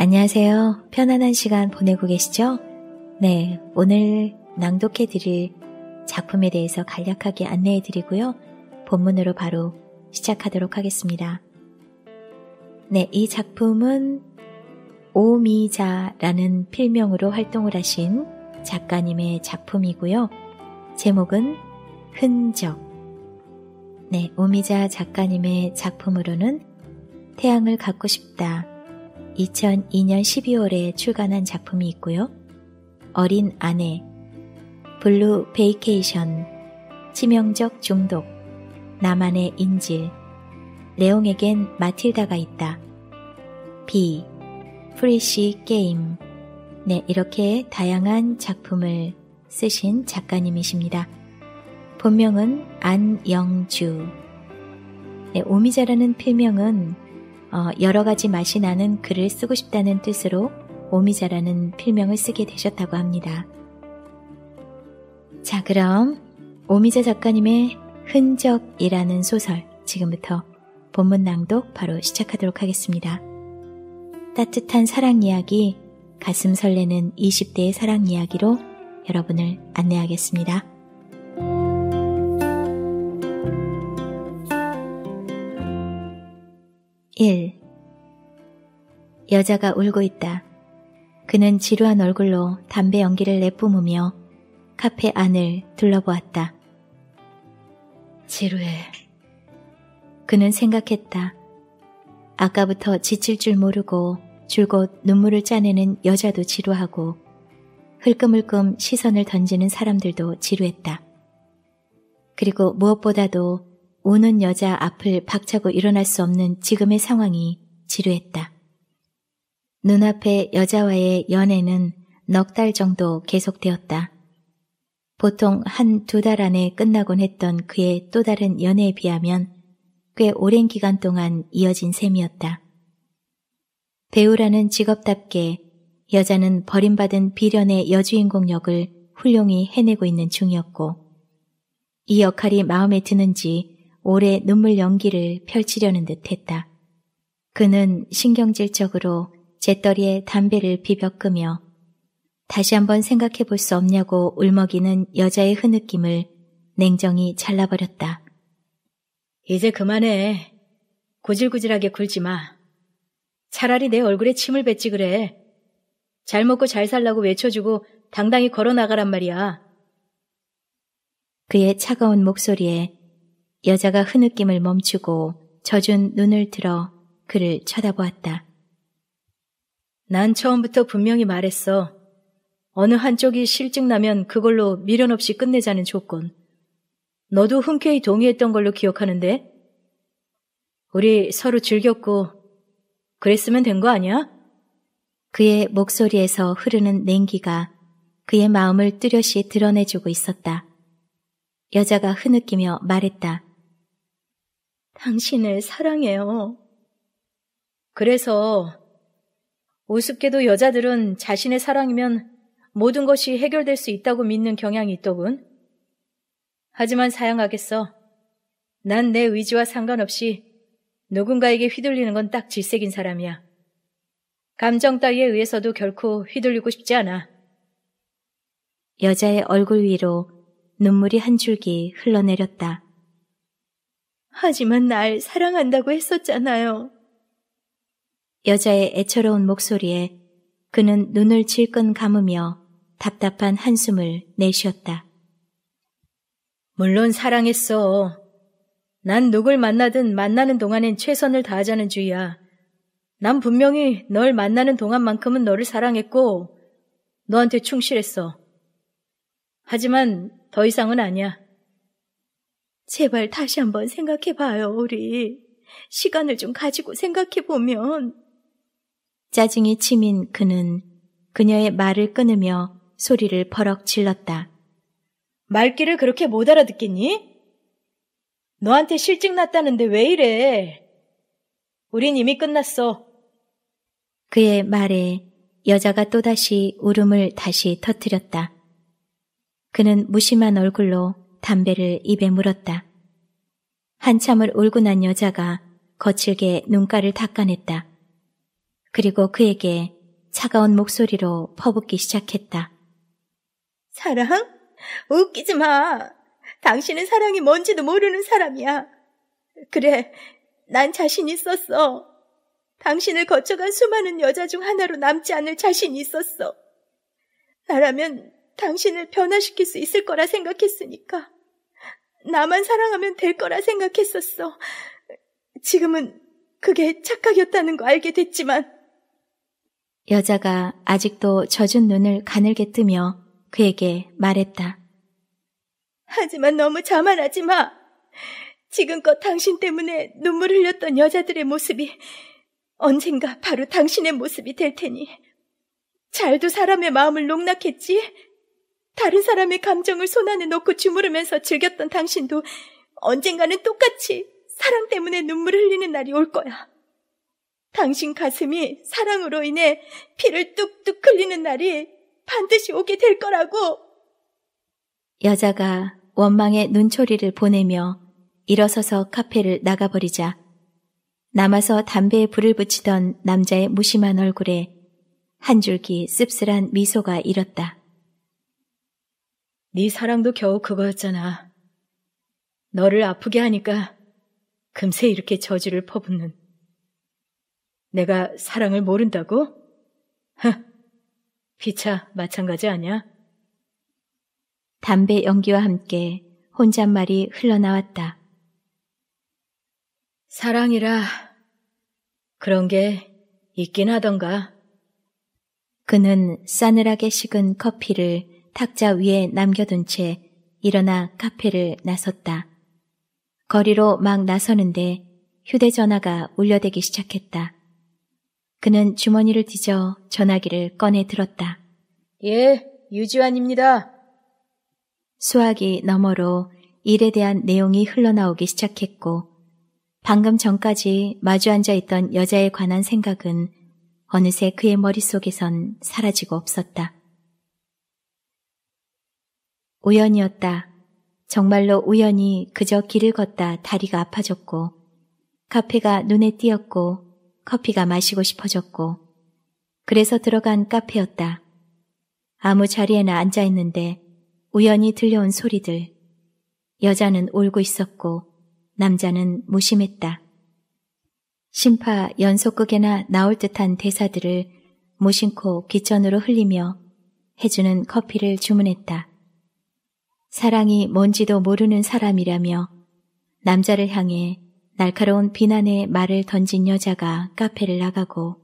안녕하세요. 편안한 시간 보내고 계시죠? 네, 오늘 낭독해 드릴 작품에 대해서 간략하게 안내해 드리고요. 본문으로 바로 시작하도록 하겠습니다. 네, 이 작품은 오미자라는 필명으로 활동을 하신 작가님의 작품이고요. 제목은 흔적. 네, 오미자 작가님의 작품으로는 태양을 갖고 싶다. 2002년 12월에 출간한 작품이 있고요. 어린 아내, 블루 베이케이션, 치명적 중독, 나만의 인질, 레옹에겐 마틸다가 있다. 비, 프리시 게임. 네, 이렇게 다양한 작품을 쓰신 작가님이십니다. 본명은 안영주. 네, 오미자라는 필명은 어, 여러 가지 맛이 나는 글을 쓰고 싶다는 뜻으로 오미자라는 필명을 쓰게 되셨다고 합니다. 자, 그럼 오미자 작가님의 흔적이라는 소설 지금부터 본문 낭독 바로 시작하도록 하겠습니다. 따뜻한 사랑 이야기, 가슴 설레는 20대의 사랑 이야기로 여러분을 안내하겠습니다. (1) 여자가 울고 있다. 그는 지루한 얼굴로 담배 연기를 내뿜으며 카페 안을 둘러보았다. 지루해. 그는 생각했다. 아까부터 지칠 줄 모르고 줄곧 눈물을 짜내는 여자도 지루하고 흘끔흘끔 시선을 던지는 사람들도 지루했다. 그리고 무엇보다도 우는 여자 앞을 박차고 일어날 수 없는 지금의 상황이 지루했다. 눈앞에 여자와의 연애는 넉 달 정도 계속되었다. 보통 한 두 달 안에 끝나곤 했던 그의 또 다른 연애에 비하면 꽤 오랜 기간 동안 이어진 셈이었다. 배우라는 직업답게 여자는 버림받은 비련의 여주인공 역을 훌륭히 해내고 있는 중이었고 이 역할이 마음에 드는지 오래 눈물 연기를 펼치려는 듯했다. 그는 신경질적으로 제떨이에 담배를 비벼끄며 다시 한번 생각해 볼 수 없냐고 울먹이는 여자의 흐느낌을 냉정히 잘라버렸다. 이제 그만해. 고질고질하게 굴지 마. 차라리 내 얼굴에 침을 뱉지 그래. 잘 먹고 잘 살라고 외쳐주고 당당히 걸어 나가란 말이야. 그의 차가운 목소리에 여자가 흐느낌을 멈추고 젖은 눈을 들어 그를 쳐다보았다. 난 처음부터 분명히 말했어. 어느 한쪽이 실증나면 그걸로 미련 없이 끝내자는 조건. 너도 흔쾌히 동의했던 걸로 기억하는데? 우리 서로 즐겼고 그랬으면 된 거 아니야? 그의 목소리에서 흐르는 냉기가 그의 마음을 뚜렷이 드러내주고 있었다. 여자가 흐느끼며 말했다. 당신을 사랑해요. 그래서 우습게도 여자들은 자신의 사랑이면 모든 것이 해결될 수 있다고 믿는 경향이 있더군. 하지만 사양하겠어. 난 내 의지와 상관없이 누군가에게 휘둘리는 건 딱 질색인 사람이야. 감정 따위에 의해서도 결코 휘둘리고 싶지 않아. 여자의 얼굴 위로 눈물이 한 줄기 흘러내렸다. 하지만 날 사랑한다고 했었잖아요. 여자의 애처로운 목소리에 그는 눈을 질끈 감으며 답답한 한숨을 내쉬었다. 물론 사랑했어. 난 누굴 만나든 만나는 동안엔 최선을 다하자는 주의야. 난 분명히 널 만나는 동안만큼은 너를 사랑했고 너한테 충실했어. 하지만 더 이상은 아니야. 제발 다시 한번 생각해봐요, 우리. 시간을 좀 가지고 생각해보면. 짜증이 치민 그는 그녀의 말을 끊으며 소리를 버럭 질렀다. 말귀를 그렇게 못 알아듣겠니? 너한테 실증 났다는데 왜 이래? 우린 이미 끝났어. 그의 말에 여자가 또다시 울음을 다시 터뜨렸다. 그는 무심한 얼굴로 담배를 입에 물었다. 한참을 울고 난 여자가 거칠게 눈가를 닦아냈다. 그리고 그에게 차가운 목소리로 퍼붓기 시작했다. 사랑? 웃기지 마. 당신은 사랑이 뭔지도 모르는 사람이야. 그래, 난 자신 있었어. 당신을 거쳐간 수많은 여자 중 하나로 남지 않을 자신이 있었어. 나라면 당신을 변화시킬 수 있을 거라 생각했으니까. 나만 사랑하면 될 거라 생각했었어. 지금은 그게 착각이었다는 거 알게 됐지만. 여자가 아직도 젖은 눈을 가늘게 뜨며 그에게 말했다. 하지만 너무 자만하지 마. 지금껏 당신 때문에 눈물 흘렸던 여자들의 모습이 언젠가 바로 당신의 모습이 될 테니. 잘도 사람의 마음을 농락했지? 다른 사람의 감정을 손안에 놓고 주무르면서 즐겼던 당신도 언젠가는 똑같이 사랑 때문에 눈물 흘리는 날이 올 거야. 당신 가슴이 사랑으로 인해 피를 뚝뚝 흘리는 날이 반드시 오게 될 거라고. 여자가 원망의 눈초리를 보내며 일어서서 카페를 나가버리자 남아서 담배에 불을 붙이던 남자의 무심한 얼굴에 한 줄기 씁쓸한 미소가 일었다. 네 사랑도 겨우 그거였잖아. 너를 아프게 하니까 금세 이렇게 저주를 퍼붓는. 내가 사랑을 모른다고? 흥, 비차 마찬가지 아니야? 담배 연기와 함께 혼잣말이 흘러나왔다. 사랑이라 그런 게 있긴 하던가. 그는 싸늘하게 식은 커피를 탁자 위에 남겨둔 채 일어나 카페를 나섰다. 거리로 막 나서는데 휴대전화가 울려대기 시작했다. 그는 주머니를 뒤져 전화기를 꺼내 들었다. 예, 유지환입니다. 수학이 너머로 일에 대한 내용이 흘러나오기 시작했고 방금 전까지 마주 앉아 있던 여자에 관한 생각은 어느새 그의 머릿속에선 사라지고 없었다. 우연이었다. 정말로 우연히 그저 길을 걷다 다리가 아파졌고 카페가 눈에 띄었고 커피가 마시고 싶어졌고 그래서 들어간 카페였다. 아무 자리에나 앉아있는데 우연히 들려온 소리들. 여자는 울고 있었고 남자는 무심했다. 심파 연속극에나 나올 듯한 대사들을 무심코 귀천으로 흘리며 해주는 커피를 주문했다. 사랑이 뭔지도 모르는 사람이라며 남자를 향해 날카로운 비난의 말을 던진 여자가 카페를 나가고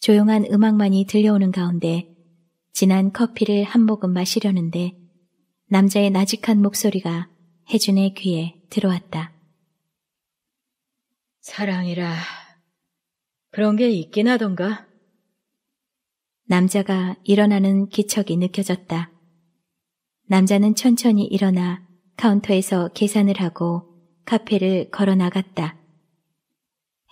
조용한 음악만이 들려오는 가운데 진한 커피를 한 모금 마시려는데 남자의 나직한 목소리가 혜준의 귀에 들어왔다. 사랑이라 그런 게 있긴 하던가? 남자가 일어나는 기척이 느껴졌다. 남자는 천천히 일어나 카운터에서 계산을 하고 카페를 걸어 나갔다.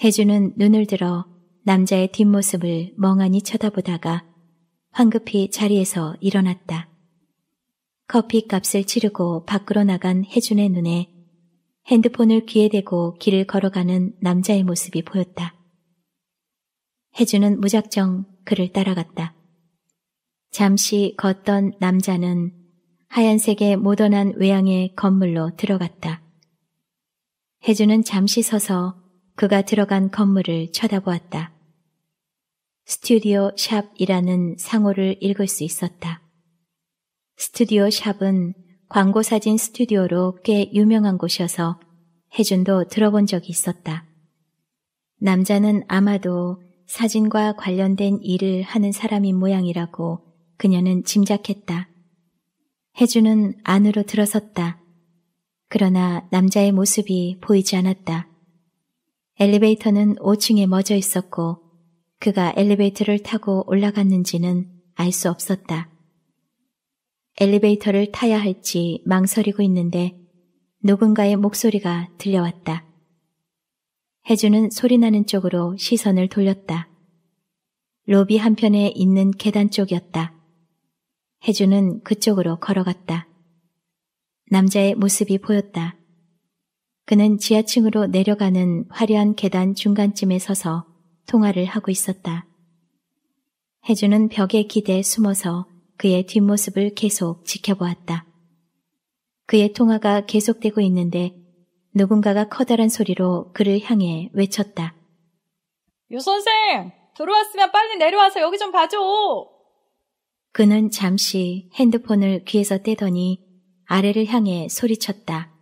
혜주는 눈을 들어 남자의 뒷모습을 멍하니 쳐다보다가 황급히 자리에서 일어났다. 커피값을 치르고 밖으로 나간 혜준의 눈에 핸드폰을 귀에 대고 길을 걸어가는 남자의 모습이 보였다. 혜준은 무작정 그를 따라갔다. 잠시 걷던 남자는 하얀색의 모던한 외양의 건물로 들어갔다. 혜준은 잠시 서서 그가 들어간 건물을 쳐다보았다. 스튜디오 샵이라는 상호를 읽을 수 있었다. 스튜디오 샵은 광고 사진 스튜디오로 꽤 유명한 곳이어서 혜준도 들어본 적이 있었다. 남자는 아마도 사진과 관련된 일을 하는 사람인 모양이라고 그녀는 짐작했다. 혜준은 안으로 들어섰다. 그러나 남자의 모습이 보이지 않았다. 엘리베이터는 5층에 멎어 있었고 그가 엘리베이터를 타고 올라갔는지는 알 수 없었다. 엘리베이터를 타야 할지 망설이고 있는데 누군가의 목소리가 들려왔다. 혜주는 소리나는 쪽으로 시선을 돌렸다. 로비 한편에 있는 계단 쪽이었다. 혜주는 그쪽으로 걸어갔다. 남자의 모습이 보였다. 그는 지하층으로 내려가는 화려한 계단 중간쯤에 서서 통화를 하고 있었다. 혜주는 벽에 기대 숨어서 그의 뒷모습을 계속 지켜보았다. 그의 통화가 계속되고 있는데 누군가가 커다란 소리로 그를 향해 외쳤다. 유 선생! 들어왔으면 빨리 내려와서 여기 좀 봐줘! 그는 잠시 핸드폰을 귀에서 떼더니 아래를 향해 소리쳤다.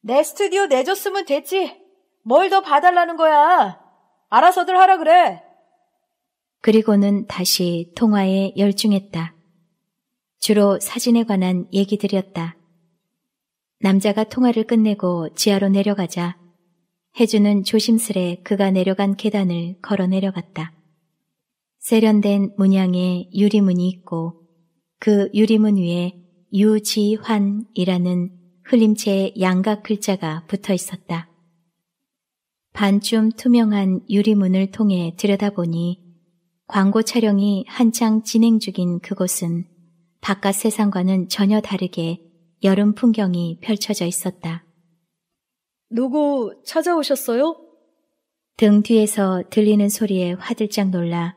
내 스튜디오 내줬으면 됐지. 뭘 더 봐달라는 거야. 알아서들 하라 그래. 그리고는 다시 통화에 열중했다. 주로 사진에 관한 얘기들이었다. 남자가 통화를 끝내고 지하로 내려가자 해주는 조심스레 그가 내려간 계단을 걸어 내려갔다. 세련된 문양의 유리문이 있고 그 유리문 위에 유지환이라는 흘림체의 양각 글자가 붙어 있었다. 반쯤 투명한 유리문을 통해 들여다보니 광고 촬영이 한창 진행 중인 그곳은 바깥 세상과는 전혀 다르게 여름 풍경이 펼쳐져 있었다. 누구 찾아오셨어요? 등 뒤에서 들리는 소리에 화들짝 놀라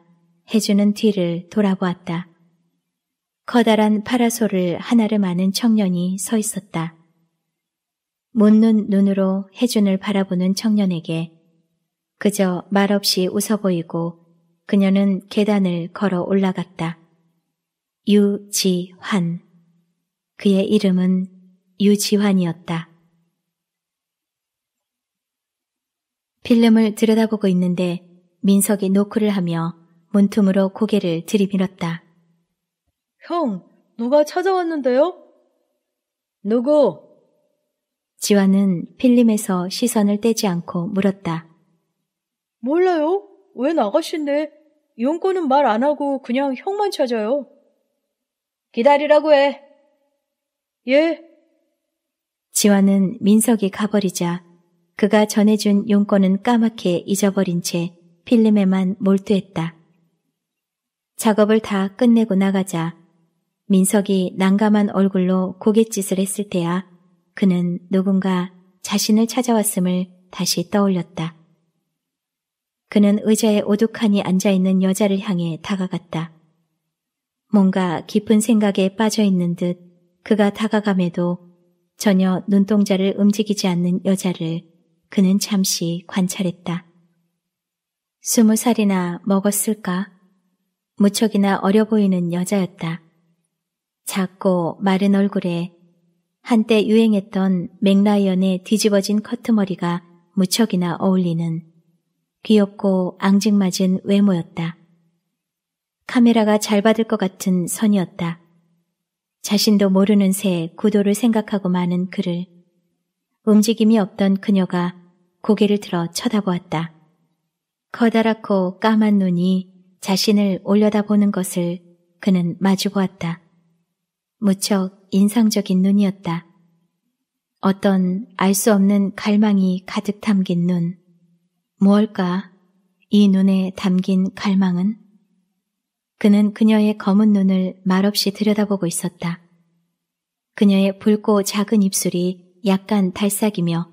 해주는 뒤를 돌아보았다. 커다란 파라솔을 하나를 마는 청년이 서 있었다. 묻는 눈으로 해준을 바라보는 청년에게 그저 말없이 웃어 보이고 그녀는 계단을 걸어 올라갔다. 유지환. 그의 이름은 유지환이었다. 필름을 들여다보고 있는데 민석이 노크를 하며 문틈으로 고개를 들이밀었다. 형, 누가 찾아왔는데요? 누구? 지환은 필름에서 시선을 떼지 않고 물었다. 몰라요? 왜 나가신데? 용건은 말 안 하고 그냥 형만 찾아요. 기다리라고 해. 예. 지화은 민석이 가버리자 그가 전해준 용건은 까맣게 잊어버린 채 필름에만 몰두했다. 작업을 다 끝내고 나가자 민석이 난감한 얼굴로 고갯짓을 했을 때야 그는 누군가 자신을 찾아왔음을 다시 떠올렸다. 그는 의자에 오독하니 앉아있는 여자를 향해 다가갔다. 뭔가 깊은 생각에 빠져있는 듯 그가 다가감에도 전혀 눈동자를 움직이지 않는 여자를 그는 잠시 관찰했다. 스무 살이나 먹었을까? 무척이나 어려 보이는 여자였다. 작고 마른 얼굴에 한때 유행했던 맥라이언의 뒤집어진 커트머리가 무척이나 어울리는 귀엽고 앙증맞은 외모였다. 카메라가 잘 받을 것 같은 선이었다. 자신도 모르는 새 구도를 생각하고 마는 그를 움직임이 없던 그녀가 고개를 들어 쳐다보았다. 커다랗고 까만 눈이 자신을 올려다보는 것을 그는 마주보았다. 무척 인상적인 눈이었다. 어떤 알 수 없는 갈망이 가득 담긴 눈. 무엇일까? 이 눈에 담긴 갈망은? 그는 그녀의 검은 눈을 말없이 들여다보고 있었다. 그녀의 붉고 작은 입술이 약간 달싹이며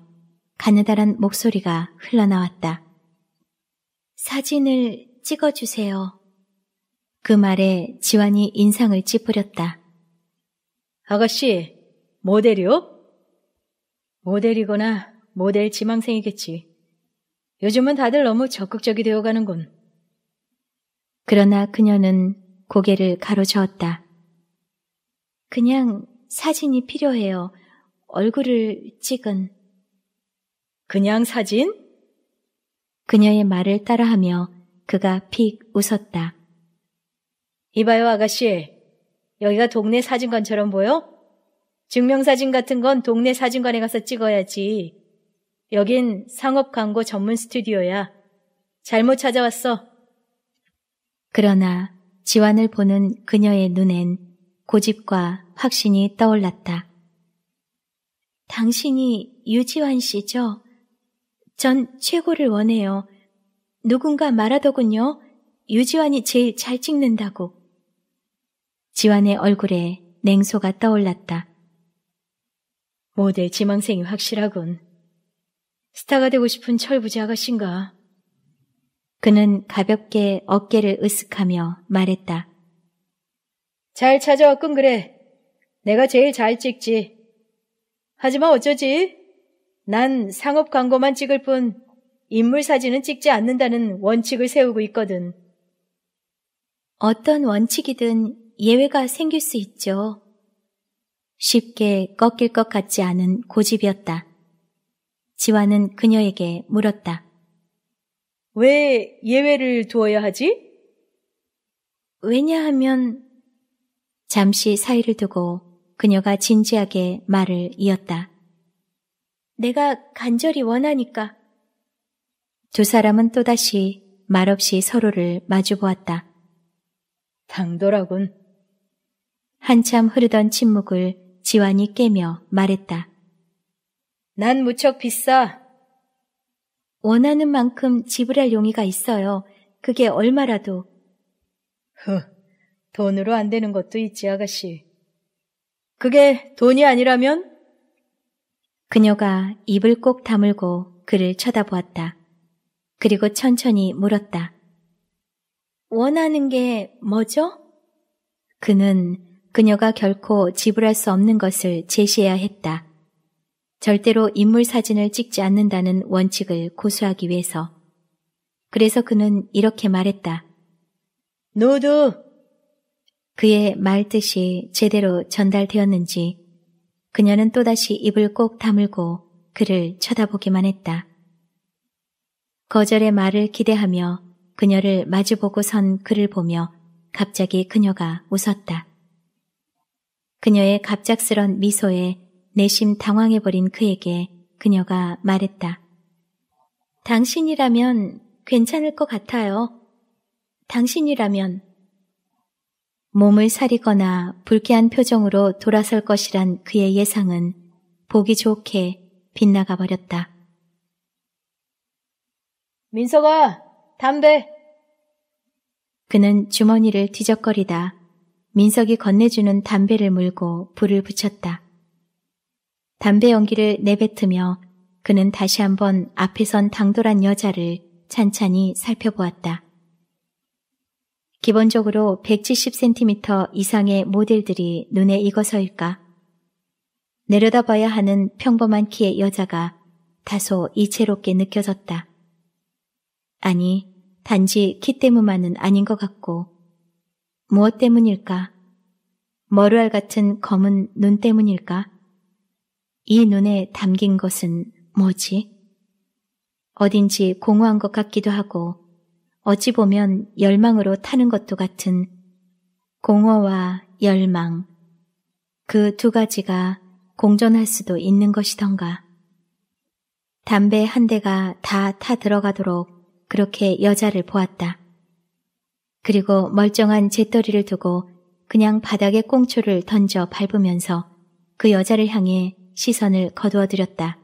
가느다란 목소리가 흘러나왔다. 사진을 찍어주세요. 그 말에 지환이 인상을 찌푸렸다. 아가씨, 모델이요? 모델이거나 모델 지망생이겠지. 요즘은 다들 너무 적극적이 되어가는군. 그러나 그녀는 고개를 가로저었다. 그냥 사진이 필요해요. 얼굴을 찍은. 그냥 사진? 그녀의 말을 따라하며 그가 픽 웃었다. 이봐요, 아가씨. 여기가 동네 사진관처럼 보여? 증명사진 같은 건 동네 사진관에 가서 찍어야지. 여긴 상업 광고 전문 스튜디오야. 잘못 찾아왔어. 그러나 지환을 보는 그녀의 눈엔 고집과 확신이 떠올랐다. 당신이 유지환 씨죠? 전 최고를 원해요. 누군가 말하더군요. 유지환이 제일 잘 찍는다고. 지환의 얼굴에 냉소가 떠올랐다. 모델 지망생이 확실하군. 스타가 되고 싶은 철부지 아가씨인가? 그는 가볍게 어깨를 으쓱하며 말했다. 잘 찾아왔군 그래. 내가 제일 잘 찍지. 하지만 어쩌지? 난 상업 광고만 찍을 뿐 인물 사진은 찍지 않는다는 원칙을 세우고 있거든. 어떤 원칙이든 예외가 생길 수 있죠. 쉽게 꺾일 것 같지 않은 고집이었다. 지화는 그녀에게 물었다. 왜 예외를 두어야 하지? 왜냐하면 잠시 사이를 두고 그녀가 진지하게 말을 이었다. 내가 간절히 원하니까. 두 사람은 또다시 말없이 서로를 마주보았다. 당돌하군. 한참 흐르던 침묵을 지환이 깨며 말했다. 난 무척 비싸. 원하는 만큼 지불할 용의가 있어요. 그게 얼마라도. 흐, 돈으로 안 되는 것도 있지, 아가씨. 그게 돈이 아니라면? 그녀가 입을 꼭 다물고 그를 쳐다보았다. 그리고 천천히 물었다. 원하는 게 뭐죠? 그는 그녀가 결코 지불할 수 없는 것을 제시해야 했다. 절대로 인물 사진을 찍지 않는다는 원칙을 고수하기 위해서. 그래서 그는 이렇게 말했다. 노드! 그의 말 뜻이 제대로 전달되었는지 그녀는 또다시 입을 꼭 다물고 그를 쳐다보기만 했다. 거절의 말을 기대하며 그녀를 마주보고 선 그를 보며 갑자기 그녀가 웃었다. 그녀의 갑작스런 미소에 내심 당황해버린 그에게 그녀가 말했다. 당신이라면 괜찮을 것 같아요. 당신이라면 몸을 사리거나 불쾌한 표정으로 돌아설 것이란 그의 예상은 보기 좋게 빗나가 버렸다. 민서가 담배. 그는 주머니를 뒤적거리다 민석이 건네주는 담배를 물고 불을 붙였다. 담배 연기를 내뱉으며 그는 다시 한번 앞에 선 당돌한 여자를 찬찬히 살펴보았다. 기본적으로 170cm 이상의 모델들이 눈에 익어서일까? 내려다봐야 하는 평범한 키의 여자가 다소 이채롭게 느껴졌다. 아니, 단지 키 때문만은 아닌 것 같고 무엇 때문일까? 머루알 같은 검은 눈 때문일까? 이 눈에 담긴 것은 뭐지? 어딘지 공허한 것 같기도 하고 어찌 보면 열망으로 타는 것도 같은 공허와 열망 그 두 가지가 공존할 수도 있는 것이던가. 담배 한 대가 다 타 들어가도록 그렇게 여자를 보았다. 그리고 멀쩡한 재떨이를 두고 그냥 바닥에 꽁초를 던져 밟으면서 그 여자를 향해 시선을 거두어들였다.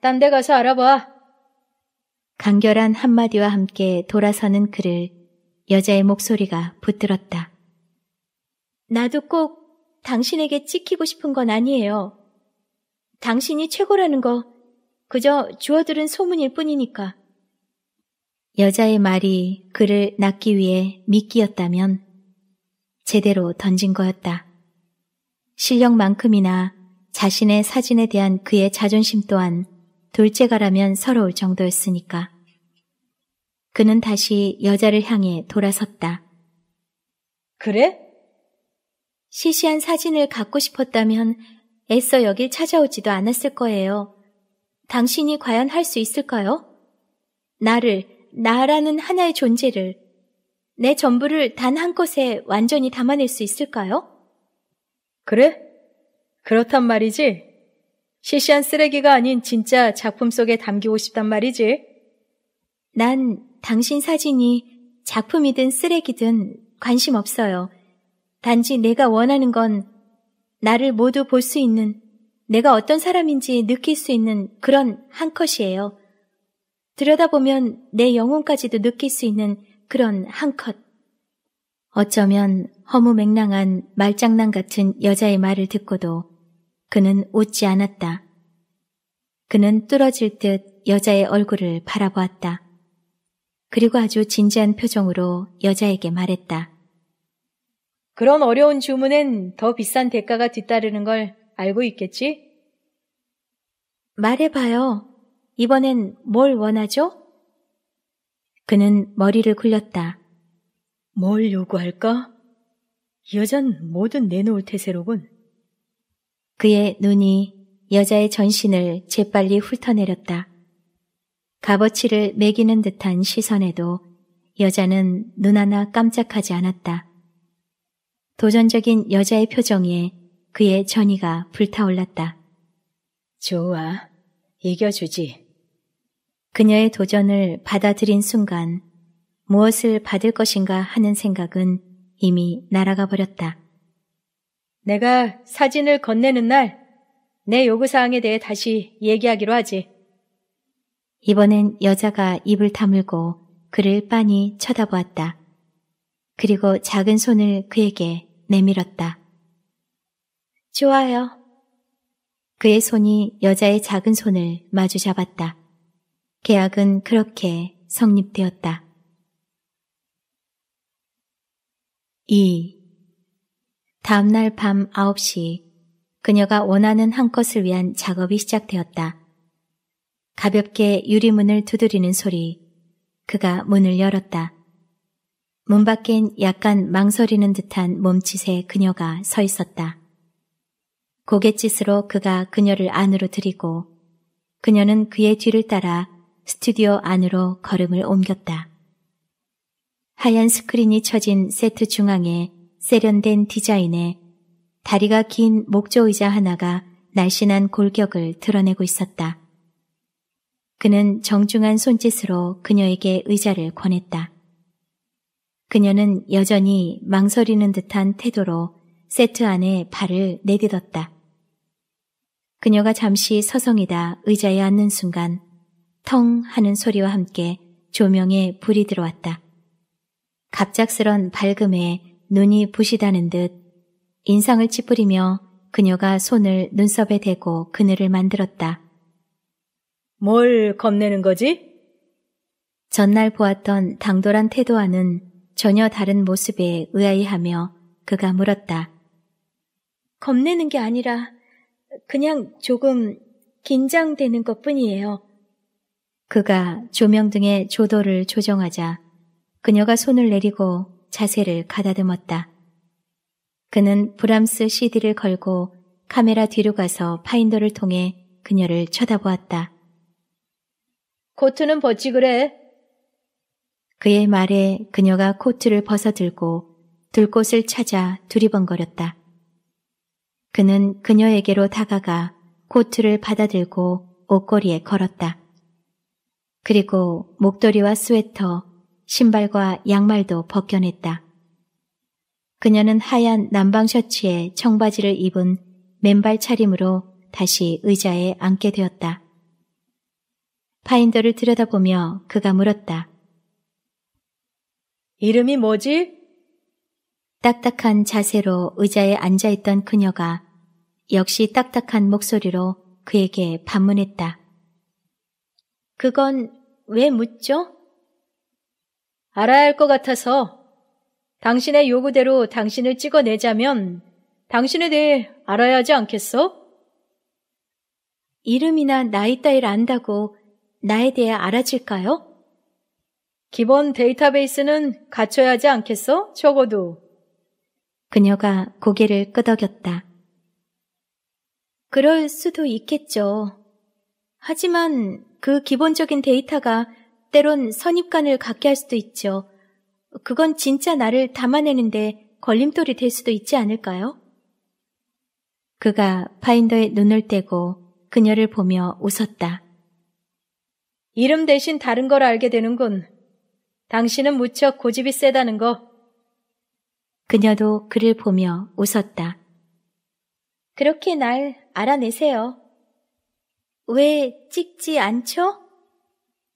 딴 데 가서 알아봐. 간결한 한마디와 함께 돌아서는 그를 여자의 목소리가 붙들었다. 나도 꼭 당신에게 찍히고 싶은 건 아니에요. 당신이 최고라는 거 그저 주어들은 소문일 뿐이니까. 여자의 말이 그를 낚기 위해 미끼였다면 제대로 던진 거였다. 실력만큼이나 자신의 사진에 대한 그의 자존심 또한 둘째가라면 서러울 정도였으니까. 그는 다시 여자를 향해 돌아섰다. 그래? 시시한 사진을 갖고 싶었다면 애써 여길 찾아오지도 않았을 거예요. 당신이 과연 할 수 있을까요? 나를, 나라는 하나의 존재를, 내 전부를 단 한 곳에 완전히 담아낼 수 있을까요? 그래? 그렇단 말이지. 시시한 쓰레기가 아닌 진짜 작품 속에 담기고 싶단 말이지. 난 당신 사진이 작품이든 쓰레기든 관심 없어요. 단지 내가 원하는 건 나를 모두 볼 수 있는 내가 어떤 사람인지 느낄 수 있는 그런 한 컷이에요. 들여다보면 내 영혼까지도 느낄 수 있는 그런 한 컷. 어쩌면 허무맹랑한 말장난 같은 여자의 말을 듣고도 그는 웃지 않았다. 그는 뚫어질 듯 여자의 얼굴을 바라보았다. 그리고 아주 진지한 표정으로 여자에게 말했다. 그런 어려운 주문엔 더 비싼 대가가 뒤따르는 걸 알고 있겠지? 말해봐요. 이번엔 뭘 원하죠? 그는 머리를 굴렸다. 뭘 요구할까? 여잔 뭐든 내놓을 태세로군. 그의 눈이 여자의 전신을 재빨리 훑어내렸다. 값어치를 매기는 듯한 시선에도 여자는 눈 하나 깜짝하지 않았다. 도전적인 여자의 표정에 그의 전의가 불타올랐다. 좋아, 이겨주지. 그녀의 도전을 받아들인 순간 무엇을 받을 것인가 하는 생각은 이미 날아가 버렸다. 내가 사진을 건네는 날 내 요구사항에 대해 다시 얘기하기로 하지. 이번엔 여자가 입을 다물고 그를 빤히 쳐다보았다. 그리고 작은 손을 그에게 내밀었다. 좋아요. 그의 손이 여자의 작은 손을 마주 잡았다. 계약은 그렇게 성립되었다. 2. 다음날 밤 9시 그녀가 원하는 한 컷을 위한 작업이 시작되었다. 가볍게 유리문을 두드리는 소리. 그가 문을 열었다. 문 밖엔 약간 망설이는 듯한 몸짓에 그녀가 서 있었다. 고갯짓으로 그가 그녀를 안으로 들이고 그녀는 그의 뒤를 따라 스튜디오 안으로 걸음을 옮겼다. 하얀 스크린이 쳐진 세트 중앙에 세련된 디자인에 다리가 긴 목조 의자 하나가 날씬한 골격을 드러내고 있었다. 그는 정중한 손짓으로 그녀에게 의자를 권했다. 그녀는 여전히 망설이는 듯한 태도로 세트 안에 발을 내딛었다. 그녀가 잠시 서성이다 의자에 앉는 순간 텅 하는 소리와 함께 조명에 불이 들어왔다. 갑작스런 밝음에 눈이 부시다는 듯 인상을 찌푸리며 그녀가 손을 눈썹에 대고 그늘을 만들었다. 뭘 겁내는 거지? 전날 보았던 당돌한 태도와는 전혀 다른 모습에 의아해하며 그가 물었다. 겁내는 게 아니라 그냥 조금 긴장되는 것 뿐이에요. 그가 조명등의 조도를 조정하자 그녀가 손을 내리고 자세를 가다듬었다. 그는 브람스 CD를 걸고 카메라 뒤로 가서 파인더를 통해 그녀를 쳐다보았다. 코트는 벗지 그래. 그의 말에 그녀가 코트를 벗어들고 둘곳을 찾아 두리번거렸다. 그는 그녀에게로 다가가 코트를 받아들고 옷걸이에 걸었다. 그리고 목도리와 스웨터, 신발과 양말도 벗겨냈다. 그녀는 하얀 남방 셔츠에 청바지를 입은 맨발 차림으로 다시 의자에 앉게 되었다. 파인더를 들여다보며 그가 물었다. 이름이 뭐지? 딱딱한 자세로 의자에 앉아있던 그녀가 역시 딱딱한 목소리로 그에게 반문했다. 그건 왜 묻죠? 알아야 할 것 같아서 당신의 요구대로 당신을 찍어내자면 당신에 대해 알아야 하지 않겠어? 이름이나 나이 따위를 안다고 나에 대해 알아질까요? 기본 데이터베이스는 갖춰야 하지 않겠어? 적어도. 그녀가 고개를 끄덕였다. 그럴 수도 있겠죠. 하지만 그 기본적인 데이터가 때론 선입관을 갖게 할 수도 있죠. 그건 진짜 나를 담아내는데 걸림돌이 될 수도 있지 않을까요? 그가 파인더에 눈을 떼고 그녀를 보며 웃었다. 이름 대신 다른 걸 알게 되는군. 당신은 무척 고집이 세다는 거. 그녀도 그를 보며 웃었다. 그렇게 날 알아내세요. 왜 찍지 않죠?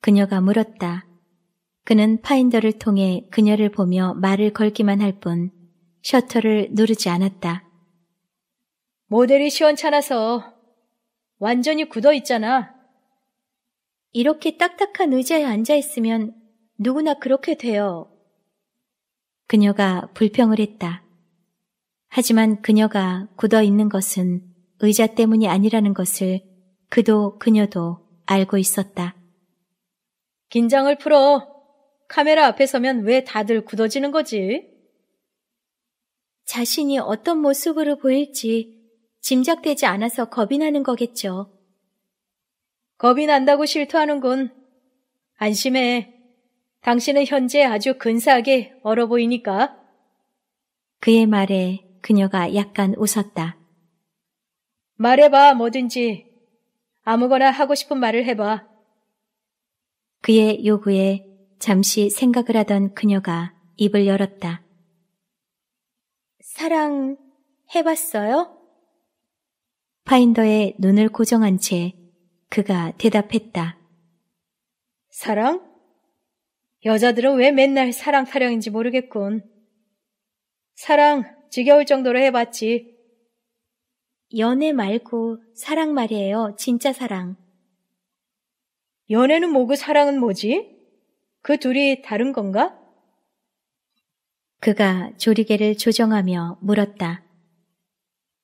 그녀가 물었다. 그는 파인더를 통해 그녀를 보며 말을 걸기만 할 뿐 셔터를 누르지 않았다. 모델이 시원찮아서 완전히 굳어 있잖아. 이렇게 딱딱한 의자에 앉아 있으면 누구나 그렇게 돼요. 그녀가 불평을 했다. 하지만 그녀가 굳어 있는 것은 의자 때문이 아니라는 것을 그도 그녀도 알고 있었다. 긴장을 풀어. 카메라 앞에 서면 왜 다들 굳어지는 거지? 자신이 어떤 모습으로 보일지 짐작되지 않아서 겁이 나는 거겠죠. 겁이 난다고 실토하는군. 안심해. 당신은 현재 아주 근사하게 얼어 보이니까. 그의 말에 그녀가 약간 웃었다. 말해봐, 뭐든지. 아무거나 하고 싶은 말을 해봐. 그의 요구에 잠시 생각을 하던 그녀가 입을 열었다. 사랑 해봤어요? 파인더의 눈을 고정한 채 그가 대답했다. 사랑? 여자들은 왜 맨날 사랑 타령인지 모르겠군. 사랑 지겨울 정도로 해봤지. 연애 말고 사랑 말이에요. 진짜 사랑. 연애는 뭐고 사랑은 뭐지? 그 둘이 다른 건가? 그가 조리개를 조정하며 물었다.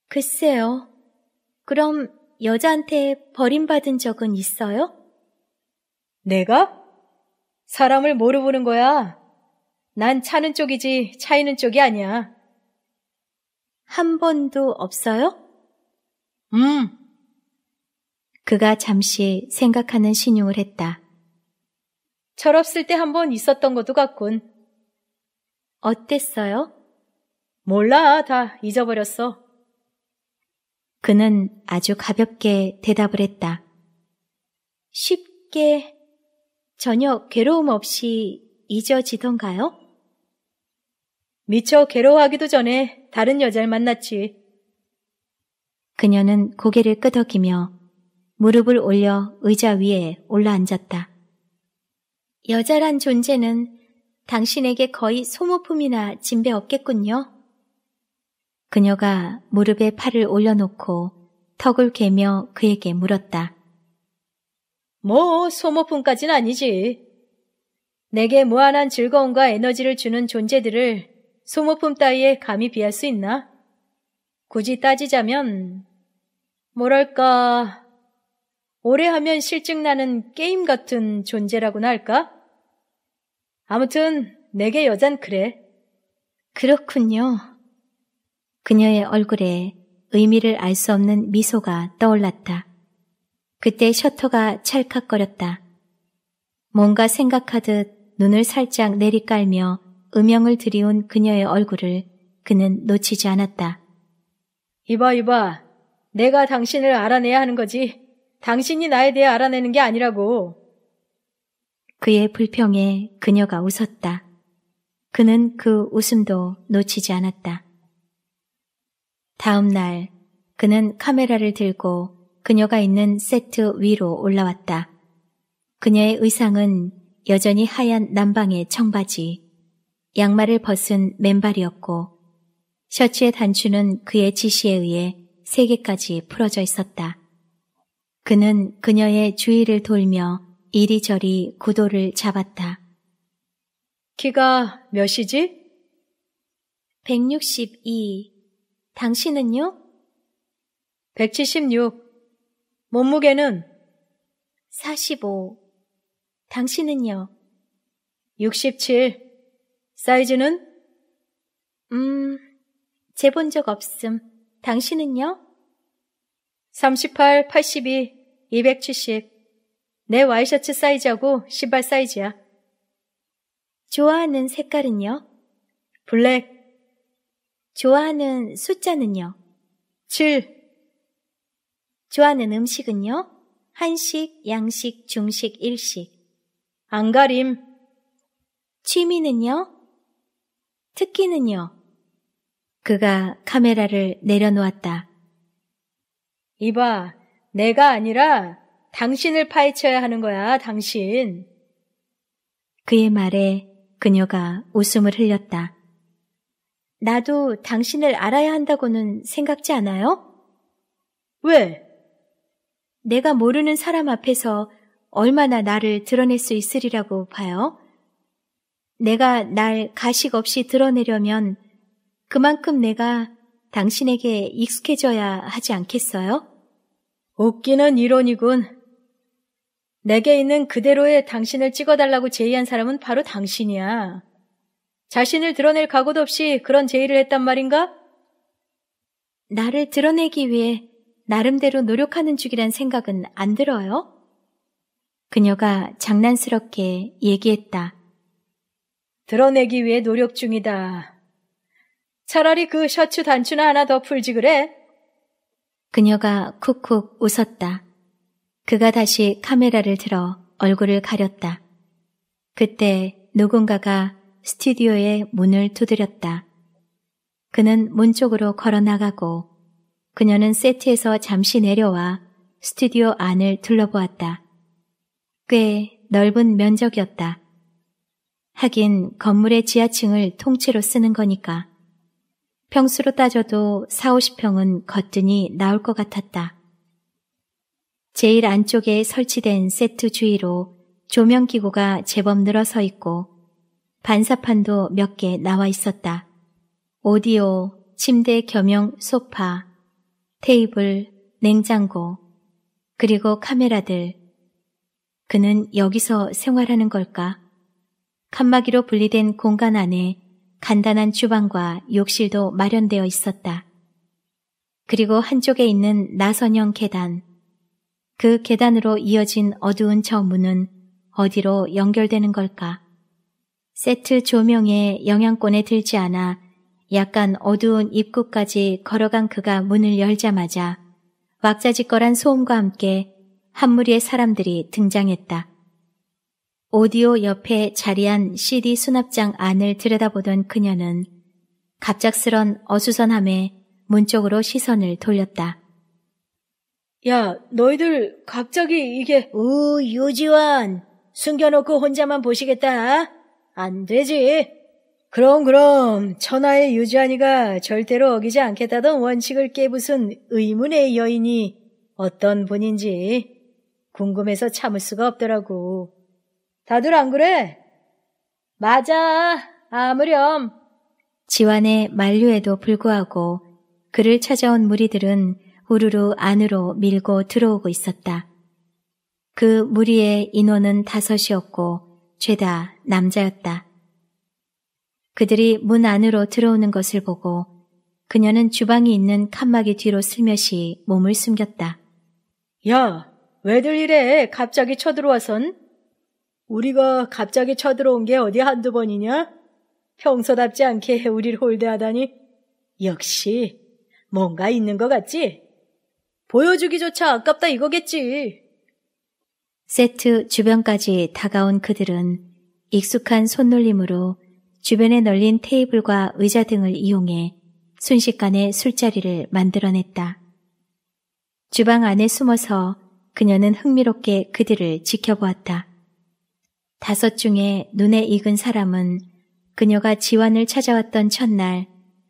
글쎄요. 그럼 여자한테 버림받은 적은 있어요? 내가? 사람을 모르 보는 거야. 난 차는 쪽이지 차이는 쪽이 아니야. 한 번도 없어요? 음, 그가 잠시 생각하는 신용을 했다. 철없을 때 한 번 있었던 것도 같군. 어땠어요? 몰라, 다 잊어버렸어. 그는 아주 가볍게 대답을 했다. 쉽게, 전혀 괴로움 없이 잊어지던가요? 미처 괴로워하기도 전에 다른 여자를 만났지. 그녀는 고개를 끄덕이며 무릎을 올려 의자 위에 올라앉았다. 여자란 존재는 당신에게 거의 소모품이나 짐배 없겠군요. 그녀가 무릎에 팔을 올려놓고 턱을 괴며 그에게 물었다. 뭐 소모품까진 아니지. 내게 무한한 즐거움과 에너지를 주는 존재들을 소모품 따위에 감히 비할 수 있나? 굳이 따지자면 뭐랄까 오래 하면 실증나는 게임 같은 존재라고나 할까? 아무튼 내게 여잔 그래. 그렇군요. 그녀의 얼굴에 의미를 알 수 없는 미소가 떠올랐다. 그때 셔터가 찰칵거렸다. 뭔가 생각하듯 눈을 살짝 내리깔며 음영을 들이운 그녀의 얼굴을 그는 놓치지 않았다. 이봐, 이봐. 내가 당신을 알아내야 하는 거지. 당신이 나에 대해 알아내는 게 아니라고. 그의 불평에 그녀가 웃었다. 그는 그 웃음도 놓치지 않았다. 다음 날 그는 카메라를 들고 그녀가 있는 세트 위로 올라왔다. 그녀의 의상은 여전히 하얀 남방의 청바지, 양말을 벗은 맨발이었고 셔츠의 단추는 그의 지시에 의해 세 개까지 풀어져 있었다. 그는 그녀의 주위를 돌며 이리저리 구도를 잡았다. 키가 몇이지? 162. 당신은요? 176. 몸무게는? 45. 당신은요? 67. 사이즈는? 음, 재본 적 없음. 당신은요? 38, 82. 270. 내 와이셔츠 사이즈하고 신발 사이즈야. 좋아하는 색깔은요? 블랙. 좋아하는 숫자는요? 7. 좋아하는 음식은요? 한식, 양식, 중식, 일식. 안 가림. 취미는요? 특기는요? 그가 카메라를 내려놓았다. 이봐, 내가 아니라 당신을 파헤쳐야 하는 거야, 당신. 그의 말에 그녀가 웃음을 흘렸다. 나도 당신을 알아야 한다고는 생각지 않아요? 왜? 내가 모르는 사람 앞에서 얼마나 나를 드러낼 수 있으리라고 봐요? 내가 날 가식 없이 드러내려면 그만큼 내가 당신에게 익숙해져야 하지 않겠어요? 웃기는 이론이군. 내게 있는 그대로의 당신을 찍어달라고 제의한 사람은 바로 당신이야. 자신을 드러낼 각오도 없이 그런 제의를 했단 말인가? 나를 드러내기 위해 나름대로 노력하는 중이란 생각은 안 들어요? 그녀가 장난스럽게 얘기했다. 드러내기 위해 노력 중이다. 차라리 그 셔츠 단추나 하나 더 풀지 그래. 그녀가 쿡쿡 웃었다. 그가 다시 카메라를 들어 얼굴을 가렸다. 그때 누군가가 스튜디오에 문을 두드렸다. 그는 문 쪽으로 걸어 나가고 그녀는 세트에서 잠시 내려와 스튜디오 안을 둘러보았다. 꽤 넓은 면적이었다. 하긴 건물의 지하층을 통째로 쓰는 거니까. 평수로 따져도 4, 50평은 거뜬히 나올 것 같았다. 제일 안쪽에 설치된 세트 주위로 조명기구가 제법 늘어서 있고 반사판도 몇 개 나와 있었다. 오디오, 침대 겸용 소파, 테이블, 냉장고, 그리고 카메라들. 그는 여기서 생활하는 걸까? 칸막이로 분리된 공간 안에 간단한 주방과 욕실도 마련되어 있었다. 그리고 한쪽에 있는 나선형 계단, 그 계단으로 이어진 어두운 저 문은 어디로 연결되는 걸까? 세트 조명의 영향권에 들지 않아 약간 어두운 입구까지 걸어간 그가 문을 열자마자 왁자지껄한 소음과 함께 한 무리의 사람들이 등장했다. 오디오 옆에 자리한 CD 수납장 안을 들여다보던 그녀는 갑작스런 어수선함에 문 쪽으로 시선을 돌렸다. 야, 너희들 갑자기 이게... 우, 유지환! 숨겨놓고 혼자만 보시겠다. 안 되지. 그럼 그럼 천하의 유지환이가 절대로 어기지 않겠다던 원칙을 깨부순 의문의 여인이 어떤 분인지 궁금해서 참을 수가 없더라고. 다들 안 그래? 맞아, 아무렴. 지환의 만류에도 불구하고 그를 찾아온 무리들은 우르르 안으로 밀고 들어오고 있었다. 그 무리의 인원은 다섯이었고 죄다 남자였다. 그들이 문 안으로 들어오는 것을 보고 그녀는 주방이 있는 칸막이 뒤로 슬며시 몸을 숨겼다. 야, 왜들 이래 갑자기 쳐들어와선? 우리가 갑자기 쳐들어온 게 어디 한두 번이냐? 평소답지 않게 우리를 홀대하다니. 역시 뭔가 있는 것 같지? 보여주기조차 아깝다 이거겠지. 세트 주변까지 다가온 그들은 익숙한 손놀림으로 주변에 널린 테이블과 의자 등을 이용해 순식간에 술자리를 만들어냈다. 주방 안에 숨어서 그녀는 흥미롭게 그들을 지켜보았다. 다섯 중에 눈에 익은 사람은 그녀가 지환을 찾아왔던 첫날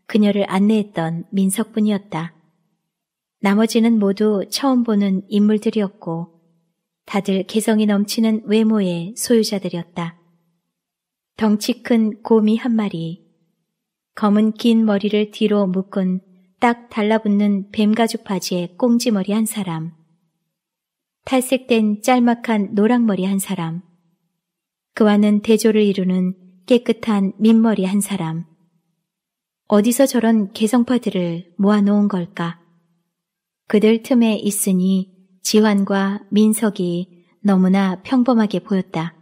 그녀를 안내했던 민석뿐이었다. 나머지는 모두 처음 보는 인물들이었고 다들 개성이 넘치는 외모의 소유자들이었다. 덩치 큰 곰이 한 마리, 검은 긴 머리를 뒤로 묶은 딱 달라붙는 뱀가죽 바지에 꽁지머리 한 사람, 탈색된 짤막한 노랑머리 한 사람, 그와는 대조를 이루는 깨끗한 민머리 한 사람. 어디서 저런 개성파들을 모아놓은 걸까? 그들 틈에 있으니 지환과 민석이 너무나 평범하게 보였다.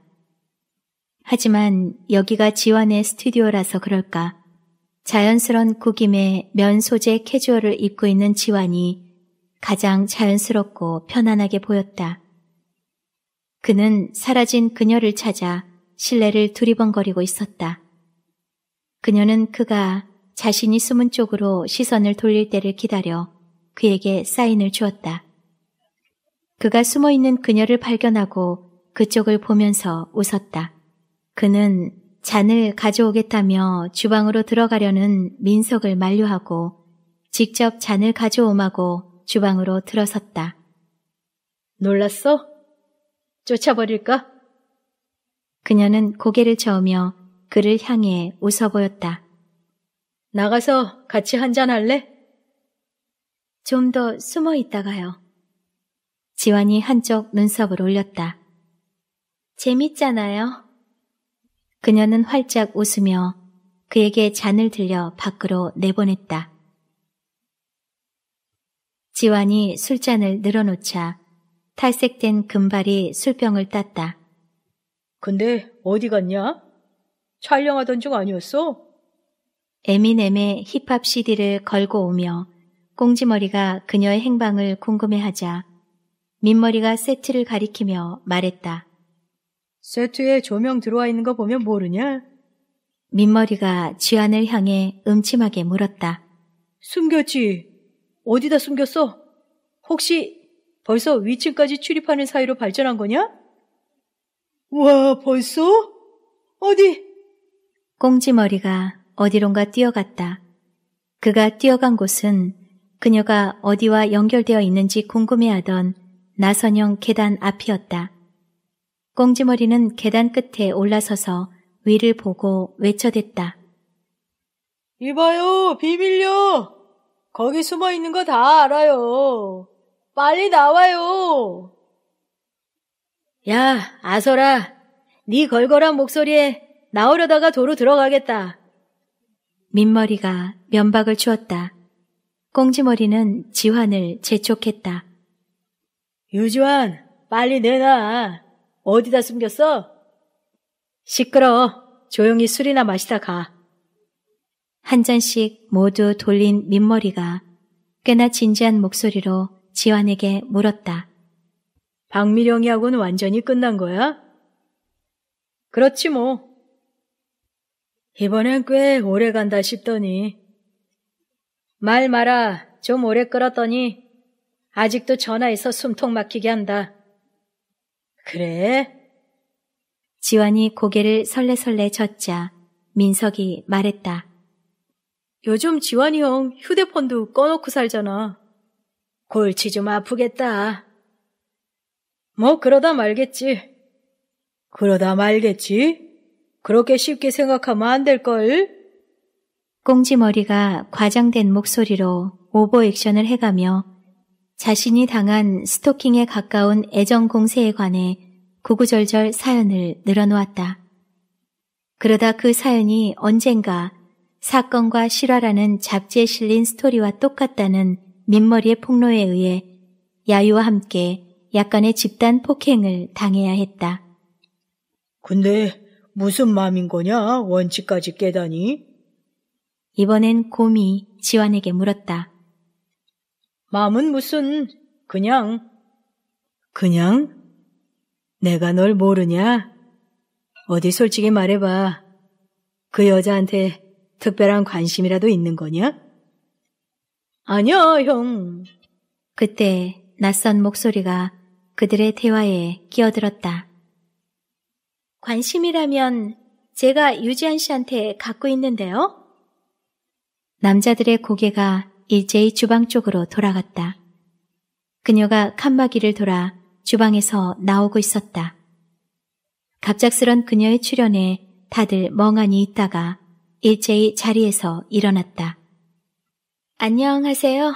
하지만 여기가 지환의 스튜디오라서 그럴까? 자연스런 구김에 면 소재 캐주얼을 입고 있는 지환이 가장 자연스럽고 편안하게 보였다. 그는 사라진 그녀를 찾아 실내를 두리번거리고 있었다. 그녀는 그가 자신이 숨은 쪽으로 시선을 돌릴 때를 기다려 그에게 사인을 주었다. 그가 숨어 있는 그녀를 발견하고 그쪽을 보면서 웃었다. 그는 잔을 가져오겠다며 주방으로 들어가려는 민석을 만류하고 직접 잔을 가져오마고 주방으로 들어섰다. 놀랐어? 쫓아버릴까? 그녀는 고개를 저으며 그를 향해 웃어 보였다. 나가서 같이 한잔 할래? 좀 더 숨어 있다가요. 지환이 한쪽 눈썹을 올렸다. 재밌잖아요. 그녀는 활짝 웃으며 그에게 잔을 들려 밖으로 내보냈다. 지환이 술잔을 늘어놓자 탈색된 금발이 술병을 땄다. 근데 어디 갔냐? 촬영하던 중 아니었어? 에미넴의 힙합 CD를 걸고 오며 꽁지머리가 그녀의 행방을 궁금해하자 민머리가 세트를 가리키며 말했다. 세트에 조명 들어와 있는 거 보면 모르냐? 민머리가 지안을 향해 음침하게 물었다. 숨겼지? 어디다 숨겼어? 혹시 벌써 위층까지 출입하는 사이로 발전한 거냐? 와, 벌써? 어디? 꽁지머리가 어디론가 뛰어갔다. 그가 뛰어간 곳은 그녀가 어디와 연결되어 있는지 궁금해하던 나선형 계단 앞이었다. 꽁지머리는 계단 끝에 올라서서 위를 보고 외쳐댔다. 이봐요, 비밀요! 거기 숨어 있는 거 다 알아요. 빨리 나와요. 야, 아서라. 네 걸걸한 목소리에 나오려다가 도로 들어가겠다. 민머리가 면박을 주었다. 꽁지머리는 지환을 재촉했다. 유지환, 빨리 내놔. 어디다 숨겼어? 시끄러. 조용히 술이나 마시다 가. 한 잔씩 모두 돌린 민머리가 꽤나 진지한 목소리로 지환에게 물었다. 박미령이하고는 완전히 끝난 거야? 그렇지 뭐. 이번엔 꽤 오래 간다 싶더니. 말 마라. 좀 오래 끌었더니 아직도 전화해서 숨통 막히게 한다. 그래? 지환이 고개를 설레설레 젓자 민석이 말했다. 요즘 지환이 형 휴대폰도 꺼놓고 살잖아. 골치 좀 아프겠다. 뭐 그러다 말겠지. 그러다 말겠지. 그렇게 쉽게 생각하면 안 될걸. 꽁지머리가 과장된 목소리로 오버 액션을 해가며 자신이 당한 스토킹에 가까운 애정 공세에 관해 구구절절 사연을 늘어놓았다. 그러다 그 사연이 언젠가 사건과 실화라는 잡지에 실린 스토리와 똑같다는 민머리의 폭로에 의해 야유와 함께 약간의 집단 폭행을 당해야 했다. 근데 무슨 맘인 거냐? 원칙까지 깨다니? 이번엔 곰이 지환에게 물었다. 마음은 무슨 그냥 그냥 내가 널 모르냐? 어디 솔직히 말해봐. 그 여자한테 특별한 관심이라도 있는 거냐? 아니야, 형. 그때 낯선 목소리가 그들의 대화에 끼어들었다. 관심이라면 제가 유지한 씨한테 갖고 있는데요? 남자들의 고개가 일제히 주방 쪽으로 돌아갔다. 그녀가 칸막이를 돌아 주방에서 나오고 있었다. 갑작스런 그녀의 출현에 다들 멍하니 있다가 일제히 자리에서 일어났다. 안녕하세요.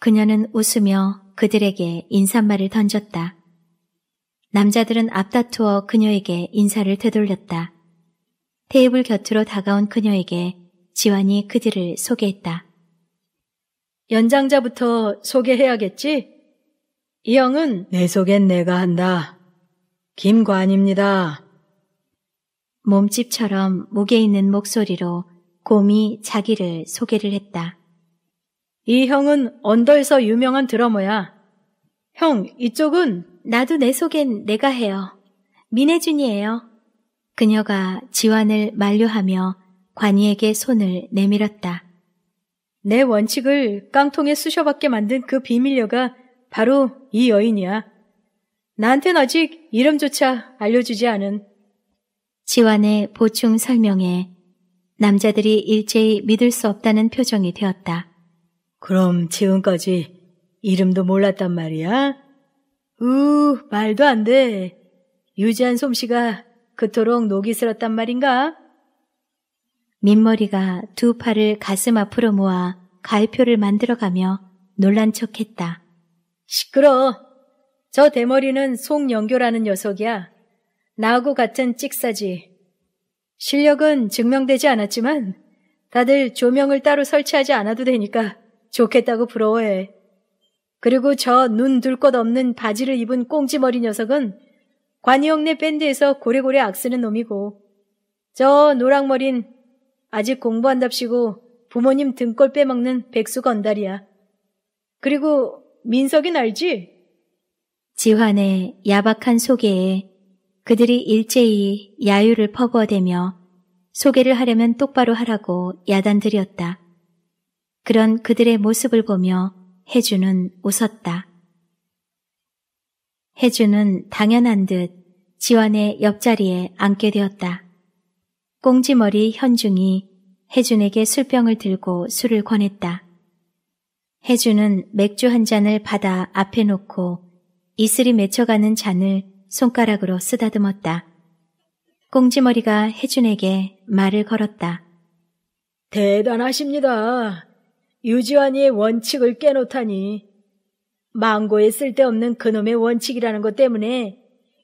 그녀는 웃으며 그들에게 인사말을 던졌다. 남자들은 앞다투어 그녀에게 인사를 되돌렸다. 테이블 곁으로 다가온 그녀에게 지환이 그들을 소개했다. 연장자부터 소개해야겠지? 이 형은 내 소개는 내가 한다. 김관입니다. 몸집처럼 무게 있는 목소리로 곰이 자기를 소개를 했다. 이 형은 언더에서 유명한 드러머야. 형, 이쪽은 나도 내 소개는 내가 해요. 민혜준이에요. 그녀가 지환을 만류하며 관이에게 손을 내밀었다. 내 원칙을 깡통에 쑤셔받게 만든 그 비밀녀가 바로 이 여인이야. 나한텐 아직 이름조차 알려주지 않은. 지환의 보충 설명에 남자들이 일제히 믿을 수 없다는 표정이 되었다. 그럼 지금까지 이름도 몰랐단 말이야? 으, 말도 안 돼. 유지한 솜씨가 그토록 녹이 슬었단 말인가? 민머리가 두 팔을 가슴 앞으로 모아 갈위표를 만들어가며 놀란 척했다. 시끄러. 저 대머리는 송영교라는 녀석이야. 나하고 같은 찍사지 실력은 증명되지 않았지만 다들 조명을 따로 설치하지 않아도 되니까 좋겠다고 부러워해. 그리고 저 눈 둘 곳 없는 바지를 입은 꽁지머리 녀석은 관이형네 밴드에서 고래고래 악쓰는 놈이고 저 노랑머린 아직 공부한답시고 부모님 등골 빼먹는 백수 건달이야. 그리고 민석이 알지? 지환의 야박한 소개에 그들이 일제히 야유를 퍼부어대며 소개를 하려면 똑바로 하라고 야단드렸다 그런 그들의 모습을 보며 혜주는 웃었다. 혜주는 당연한 듯 지환의 옆자리에 앉게 되었다. 꽁지머리 현중이 혜준에게 술병을 들고 술을 권했다. 혜준은 맥주 한 잔을 받아 앞에 놓고 이슬이 맺혀가는 잔을 손가락으로 쓰다듬었다. 꽁지머리가 혜준에게 말을 걸었다. 대단하십니다. 유지환이의 원칙을 깨놓다니. 망고에 쓸데없는 그놈의 원칙이라는 것 때문에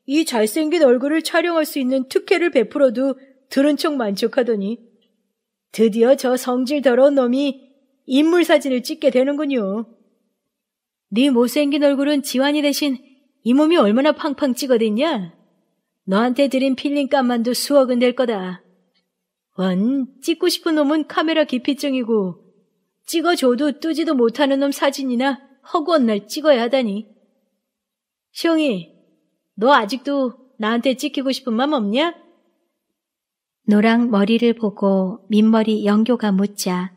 이 잘생긴 얼굴을 촬영할 수 있는 특혜를 베풀어도 들은 척 만족하더니 드디어 저 성질 더러운 놈이 인물 사진을 찍게 되는군요. 네 못생긴 얼굴은 지환이 대신 이 몸이 얼마나 팡팡 찌거든냐 너한테 드린 필링 값만도 수억은 될 거다. 원, 찍고 싶은 놈은 카메라 기피증이고, 찍어줘도 뜨지도 못하는 놈 사진이나 허구한 날 찍어야 하다니. 시영이, 너 아직도 나한테 찍히고 싶은 맘 없냐? 노랑 머리를 보고 민머리 영교가 묻자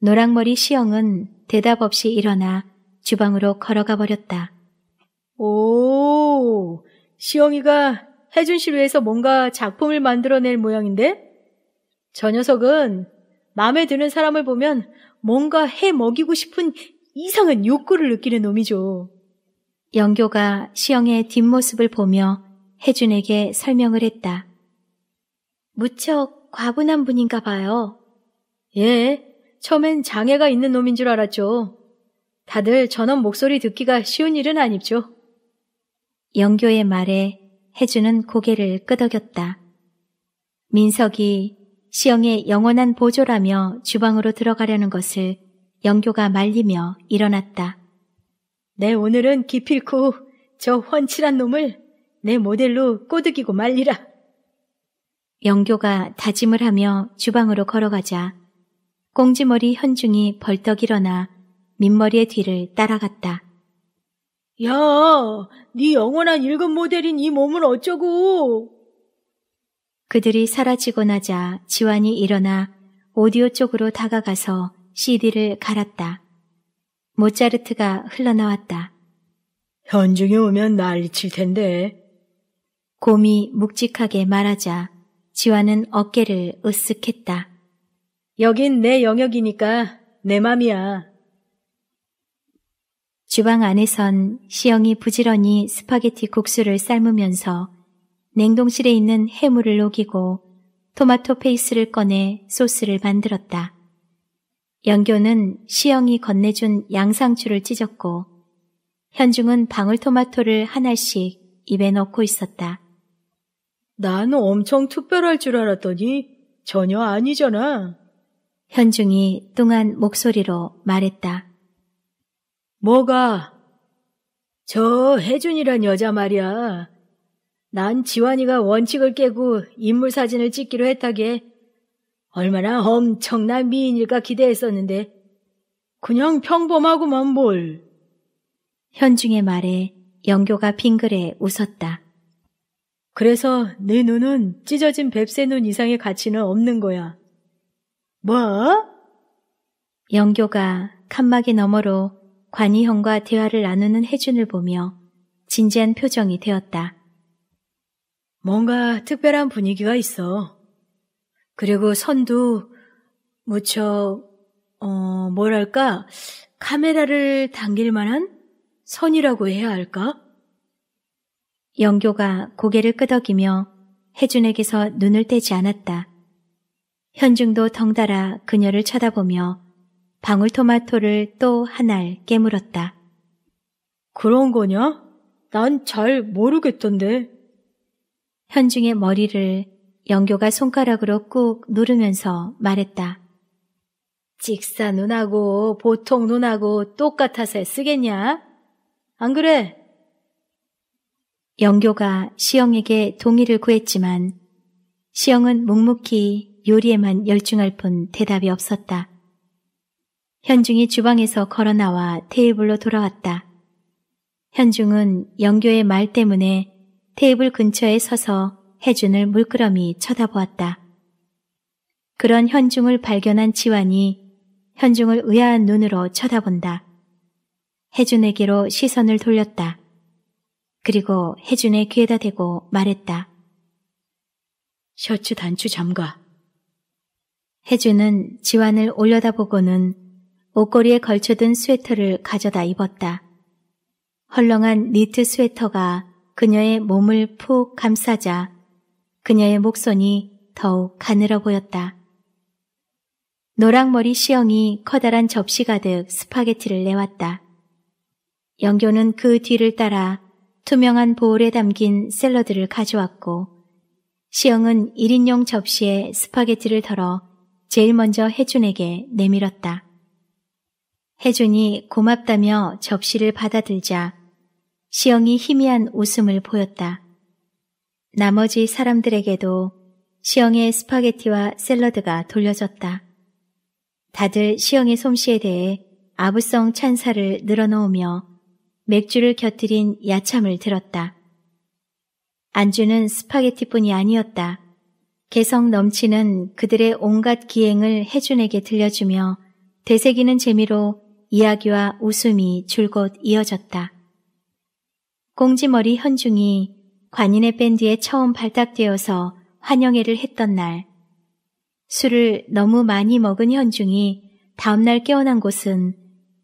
노랑머리 시영은 대답 없이 일어나 주방으로 걸어가 버렸다. 오, 시영이가 혜준 씨를 위해서 뭔가 작품을 만들어낼 모양인데? 저 녀석은 마음에 드는 사람을 보면 뭔가 해 먹이고 싶은 이상한 욕구를 느끼는 놈이죠. 영교가 시영의 뒷모습을 보며 혜준에게 설명을 했다. 무척 과분한 분인가 봐요. 예, 처음엔 장애가 있는 놈인 줄 알았죠. 다들 저런 목소리 듣기가 쉬운 일은 아니죠. 영교의 말에 해주는 고개를 끄덕였다. 민석이 시영의 영원한 보조라며 주방으로 들어가려는 것을 영교가 말리며 일어났다. 내 오늘은 기필코 저 훤칠한 놈을 내 모델로 꼬드기고 말리라. 영교가 다짐을 하며 주방으로 걸어가자 꽁지머리 현중이 벌떡 일어나 민머리의 뒤를 따라갔다. 야, 네 영원한 일급 모델인 이 몸은 어쩌고? 그들이 사라지고 나자 지환이 일어나 오디오 쪽으로 다가가서 CD를 갈았다. 모차르트가 흘러나왔다. 현중에 오면 난리칠 텐데. 곰이 묵직하게 말하자 지환은 어깨를 으쓱했다. 여긴 내 영역이니까 내 맘이야. 주방 안에선 시영이 부지런히 스파게티 국수를 삶으면서 냉동실에 있는 해물을 녹이고 토마토 페이스를 꺼내 소스를 만들었다. 영교는 시영이 건네준 양상추를 찢었고 현중은 방울토마토를 하나씩 입에 넣고 있었다. 나는 엄청 특별할 줄 알았더니 전혀 아니잖아. 현중이 뚱한 목소리로 말했다. 뭐가? 저 혜준이란 여자 말이야. 난 지환이가 원칙을 깨고 인물 사진을 찍기로 했다게 얼마나 엄청난 미인일까 기대했었는데 그냥 평범하고만 뭘. 현중의 말에 영교가 빙그레 웃었다. 그래서 네 눈은 찢어진 뱁새 눈 이상의 가치는 없는 거야. 뭐? 영교가 칸막이 너머로 관희형과 대화를 나누는 혜준을 보며 진지한 표정이 되었다. 뭔가 특별한 분위기가 있어. 그리고 선도 무척, 어, 뭐랄까, 카메라를 당길 만한 선이라고 해야 할까? 영교가 고개를 끄덕이며 혜준에게서 눈을 떼지 않았다. 현중도 덩달아 그녀를 쳐다보며 방울토마토를 또 한 알 깨물었다. 그런 거냐? 난 잘 모르겠던데. 현중의 머리를 영교가 손가락으로 꾹 누르면서 말했다. 직사 눈하고 보통 눈하고 똑같아서 쓰겠냐? 안 그래? 영교가 시영에게 동의를 구했지만 시영은 묵묵히 요리에만 열중할 뿐 대답이 없었다. 현중이 주방에서 걸어 나와 테이블로 돌아왔다. 현중은 영교의 말 때문에 테이블 근처에 서서 혜준을 물끄러미 쳐다보았다. 그런 현중을 발견한 지환이 현중을 의아한 눈으로 쳐다본다. 혜준에게로 시선을 돌렸다. 그리고 혜준의 귀에다 대고 말했다. 셔츠 단추 잠가. 혜준은 지환을 올려다보고는 옷걸이에 걸쳐둔 스웨터를 가져다 입었다. 헐렁한 니트 스웨터가 그녀의 몸을 푹 감싸자 그녀의 목선이 더욱 가늘어 보였다. 노랑머리 시영이 커다란 접시 가득 스파게티를 내왔다. 영교는 그 뒤를 따라 투명한 보울에 담긴 샐러드를 가져왔고 시영은 1인용 접시에 스파게티를 덜어 제일 먼저 혜준에게 내밀었다. 혜준이 고맙다며 접시를 받아들자 시영이 희미한 웃음을 보였다. 나머지 사람들에게도 시영의 스파게티와 샐러드가 돌려졌다. 다들 시영의 솜씨에 대해 아부성 찬사를 늘어놓으며 맥주를 곁들인 야참을 들었다. 안주는 스파게티뿐이 아니었다. 개성 넘치는 그들의 온갖 기행을 혜준에게 들려주며 되새기는 재미로 이야기와 웃음이 줄곧 이어졌다. 꽁지머리 현중이 관인의 밴드에 처음 발탁되어서 환영회를 했던 날, 술을 너무 많이 먹은 현중이 다음날 깨어난 곳은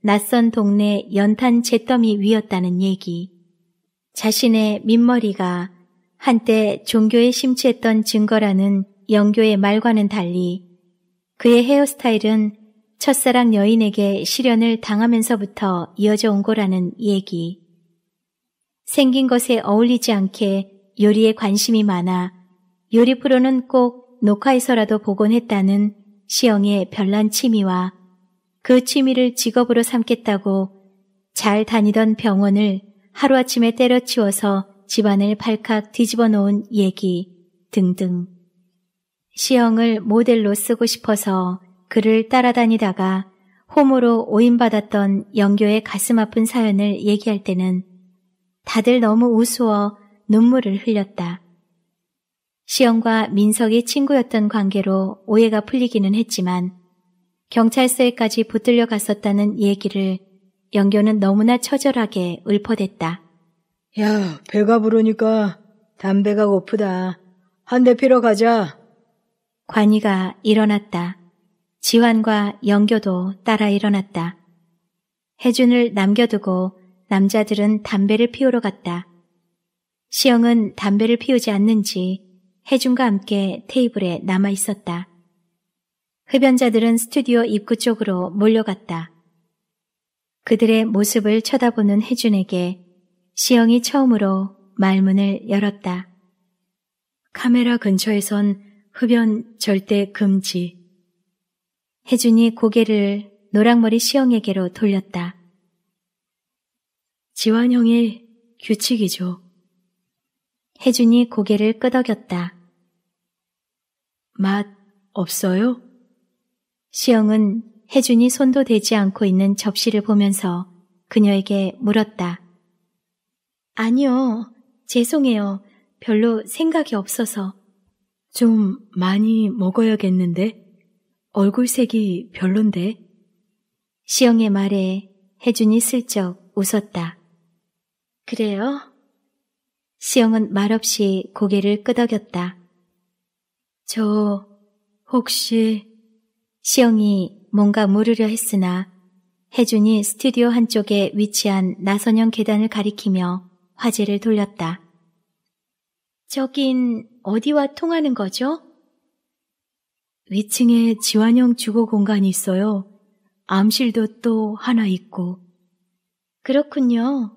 낯선 동네 연탄 잿더미 위였다는 얘기. 자신의 민머리가 한때 종교에 심취했던 증거라는 영교의 말과는 달리 그의 헤어스타일은 첫사랑 여인에게 시련을 당하면서부터 이어져 온 거라는 얘기. 생긴 것에 어울리지 않게 요리에 관심이 많아 요리 프로는 꼭녹화해서라도 보곤 했다는 시영의 별난 취미와 그 취미를 직업으로 삼겠다고 잘 다니던 병원을 하루아침에 때려치워서 집안을 발칵 뒤집어 놓은 얘기 등등. 시영을 모델로 쓰고 싶어서 그를 따라다니다가 홈으로 오인받았던 영교의 가슴 아픈 사연을 얘기할 때는 다들 너무 우스워 눈물을 흘렸다. 시영과 민석이 친구였던 관계로 오해가 풀리기는 했지만 경찰서에까지 붙들려 갔었다는 얘기를 영교는 너무나 처절하게 읊어댔다. 야, 배가 부르니까 담배가 고프다. 한 대 피러 가자. 관이가 일어났다. 지환과 영교도 따라 일어났다. 혜준을 남겨두고 남자들은 담배를 피우러 갔다. 시영은 담배를 피우지 않는지 혜준과 함께 테이블에 남아 있었다. 흡연자들은 스튜디오 입구 쪽으로 몰려갔다. 그들의 모습을 쳐다보는 혜준에게 시영이 처음으로 말문을 열었다. 카메라 근처에선 흡연 절대 금지. 혜준이 고개를 노랑머리 시영에게로 돌렸다. 지완형의 규칙이죠. 혜준이 고개를 끄덕였다. 맛 없어요? 시영은 혜준이 손도 대지 않고 있는 접시를 보면서 그녀에게 물었다. 아니요, 죄송해요. 별로 생각이 없어서. 좀 많이 먹어야겠는데? 얼굴색이 별론데? 시영의 말에 혜준이 슬쩍 웃었다. 그래요? 시영은 말없이 고개를 끄덕였다. 저 혹시 시영이 뭔가 물으려 했으나 혜준이 스튜디오 한쪽에 위치한 나선형 계단을 가리키며 화제를 돌렸다. 저긴 어디와 통하는 거죠? 위층에 지환형 주거 공간이 있어요. 암실도 또 하나 있고. 그렇군요.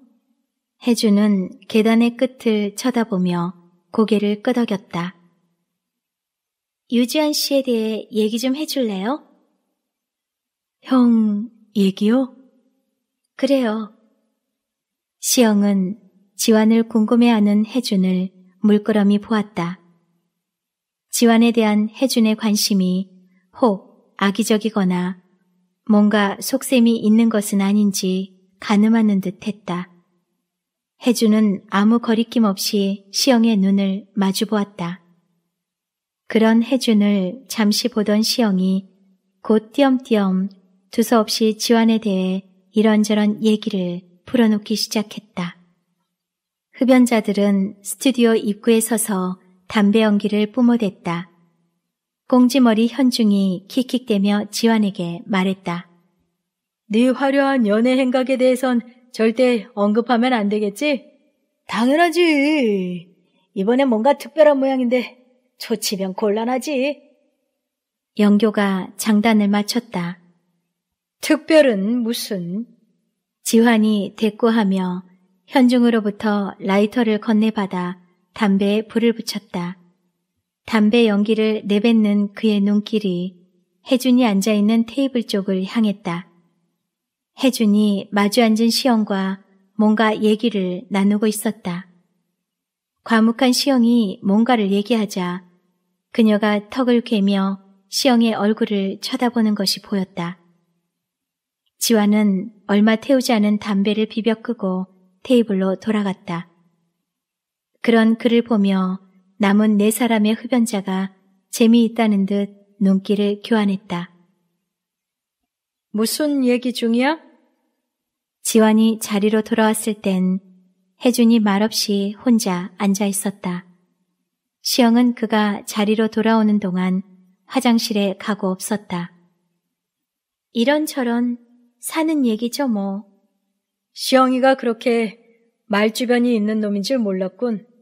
혜주는 계단의 끝을 쳐다보며 고개를 끄덕였다. 유지한 씨에 대해 얘기 좀 해줄래요? 형 얘기요? 그래요. 시영은 지환을 궁금해하는 혜준을 물끄러미 보았다. 지환에 대한 혜준의 관심이 혹 악의적이거나 뭔가 속셈이 있는 것은 아닌지 가늠하는 듯 했다. 혜준은 아무 거리낌 없이 시영의 눈을 마주보았다. 그런 혜준을 잠시 보던 시영이 곧 띄엄띄엄 두서없이 지환에 대해 이런저런 얘기를 풀어놓기 시작했다. 흡연자들은 스튜디오 입구에 서서 담배 연기를 뿜어댔다. 공지머리 현중이 킥킥대며 지환에게 말했다. 네 화려한 연애 행각에 대해선 절대 언급하면 안 되겠지? 당연하지. 이번엔 뭔가 특별한 모양인데 초치면 곤란하지. 영교가 장단을 맞췄다. 특별은 무슨? 지환이 대꾸하며 현중으로부터 라이터를 건네받아 담배에 불을 붙였다. 담배 연기를 내뱉는 그의 눈길이 혜준이 앉아있는 테이블 쪽을 향했다. 혜준이 마주 앉은 시영과 뭔가 얘기를 나누고 있었다. 과묵한 시영이 뭔가를 얘기하자 그녀가 턱을 괴며 시영의 얼굴을 쳐다보는 것이 보였다. 지화는 얼마 태우지 않은 담배를 비벼 끄고 테이블로 돌아갔다. 그런 그를 보며 남은 네 사람의 흡연자가 재미있다는 듯 눈길을 교환했다. 무슨 얘기 중이야? 지환이 자리로 돌아왔을 땐 혜준이 말없이 혼자 앉아 있었다. 시영은 그가 자리로 돌아오는 동안 화장실에 가고 없었다. 이런저런 사는 얘기죠 뭐. 시영이가 그렇게 말주변이 있는 놈인 줄 몰랐군.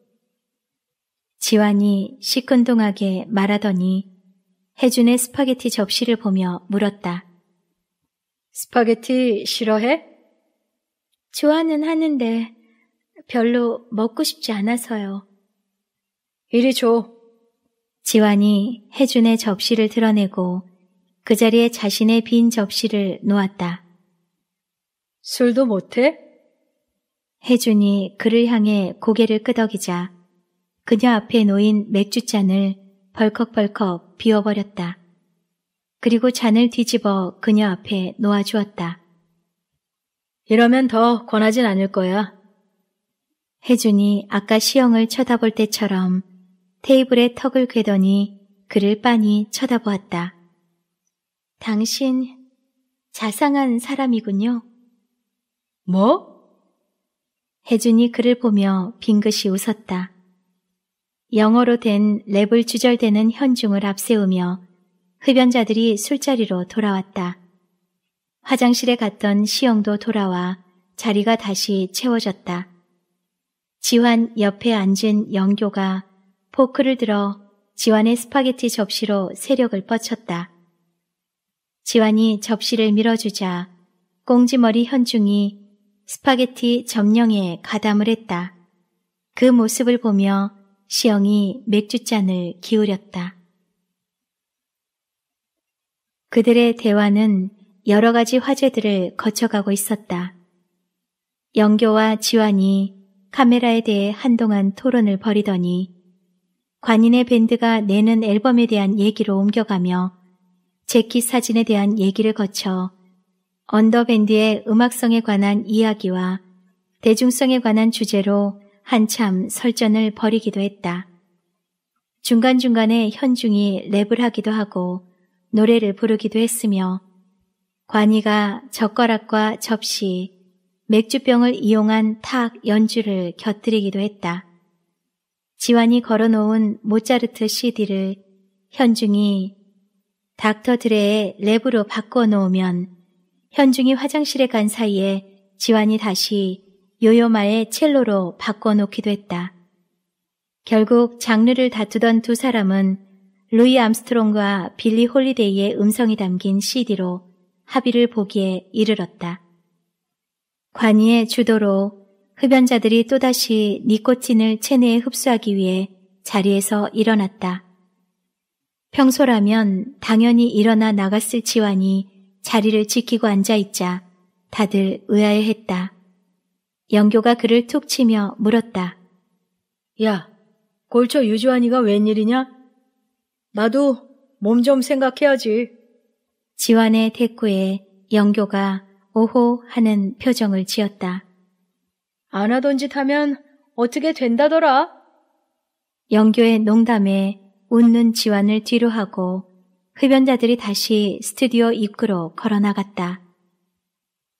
지환이 시큰둥하게 말하더니 혜준의 스파게티 접시를 보며 물었다. 스파게티 싫어해? 좋아는 하는데 별로 먹고 싶지 않아서요. 이리 줘. 지환이 혜준의 접시를 드러내고 그 자리에 자신의 빈 접시를 놓았다. 술도 못해? 혜준이 그를 향해 고개를 끄덕이자 그녀 앞에 놓인 맥주잔을 벌컥벌컥 비워버렸다. 그리고 잔을 뒤집어 그녀 앞에 놓아주었다. 이러면 더 권하진 않을 거야. 혜준이 아까 시영을 쳐다볼 때처럼 테이블에 턱을 괴더니 그를 빤히 쳐다보았다. 당신 자상한 사람이군요. 뭐? 혜준이 그를 보며 빙긋이 웃었다. 영어로 된 랩을 주절대는 현중을 앞세우며 흡연자들이 술자리로 돌아왔다. 화장실에 갔던 시영도 돌아와 자리가 다시 채워졌다. 지환 옆에 앉은 영교가 포크를 들어 지환의 스파게티 접시로 세력을 뻗쳤다. 지환이 접시를 밀어주자 꽁지머리 현중이 스파게티 점령에 가담을 했다. 그 모습을 보며 시영이 맥주잔을 기울였다. 그들의 대화는 여러 가지 화제들을 거쳐가고 있었다. 영교와 지환이 카메라에 대해 한동안 토론을 벌이더니 관인의 밴드가 내는 앨범에 대한 얘기로 옮겨가며 재킷 사진에 대한 얘기를 거쳐 언더밴드의 음악성에 관한 이야기와 대중성에 관한 주제로 한참 설전을 벌이기도 했다. 중간중간에 현중이 랩을 하기도 하고 노래를 부르기도 했으며 관이가 젓가락과 접시, 맥주병을 이용한 탁 연주를 곁들이기도 했다. 지환이 걸어놓은 모차르트 CD를 현중이 닥터 드레의 랩으로 바꿔 놓으면 현중이 화장실에 간 사이에 지환이 다시 요요마의 첼로로 바꿔놓기도 했다. 결국 장르를 다투던 두 사람은 루이 암스트롱과 빌리 홀리데이의 음성이 담긴 CD로 합의를 보기에 이르렀다. 관이의 주도로 흡연자들이 또다시 니코틴을 체내에 흡수하기 위해 자리에서 일어났다. 평소라면 당연히 일어나 나갔을 지환이 자리를 지키고 앉아있자 다들 의아해했다. 영교가 그를 툭 치며 물었다. 야, 골처 유주환이가 웬일이냐? 나도 몸 좀 생각해야지. 지환의 대꾸에 영교가 오호 하는 표정을 지었다. 안 하던 짓 하면 어떻게 된다더라? 영교의 농담에 웃는 지환을 뒤로 하고 흡연자들이 다시 스튜디오 입구로 걸어나갔다.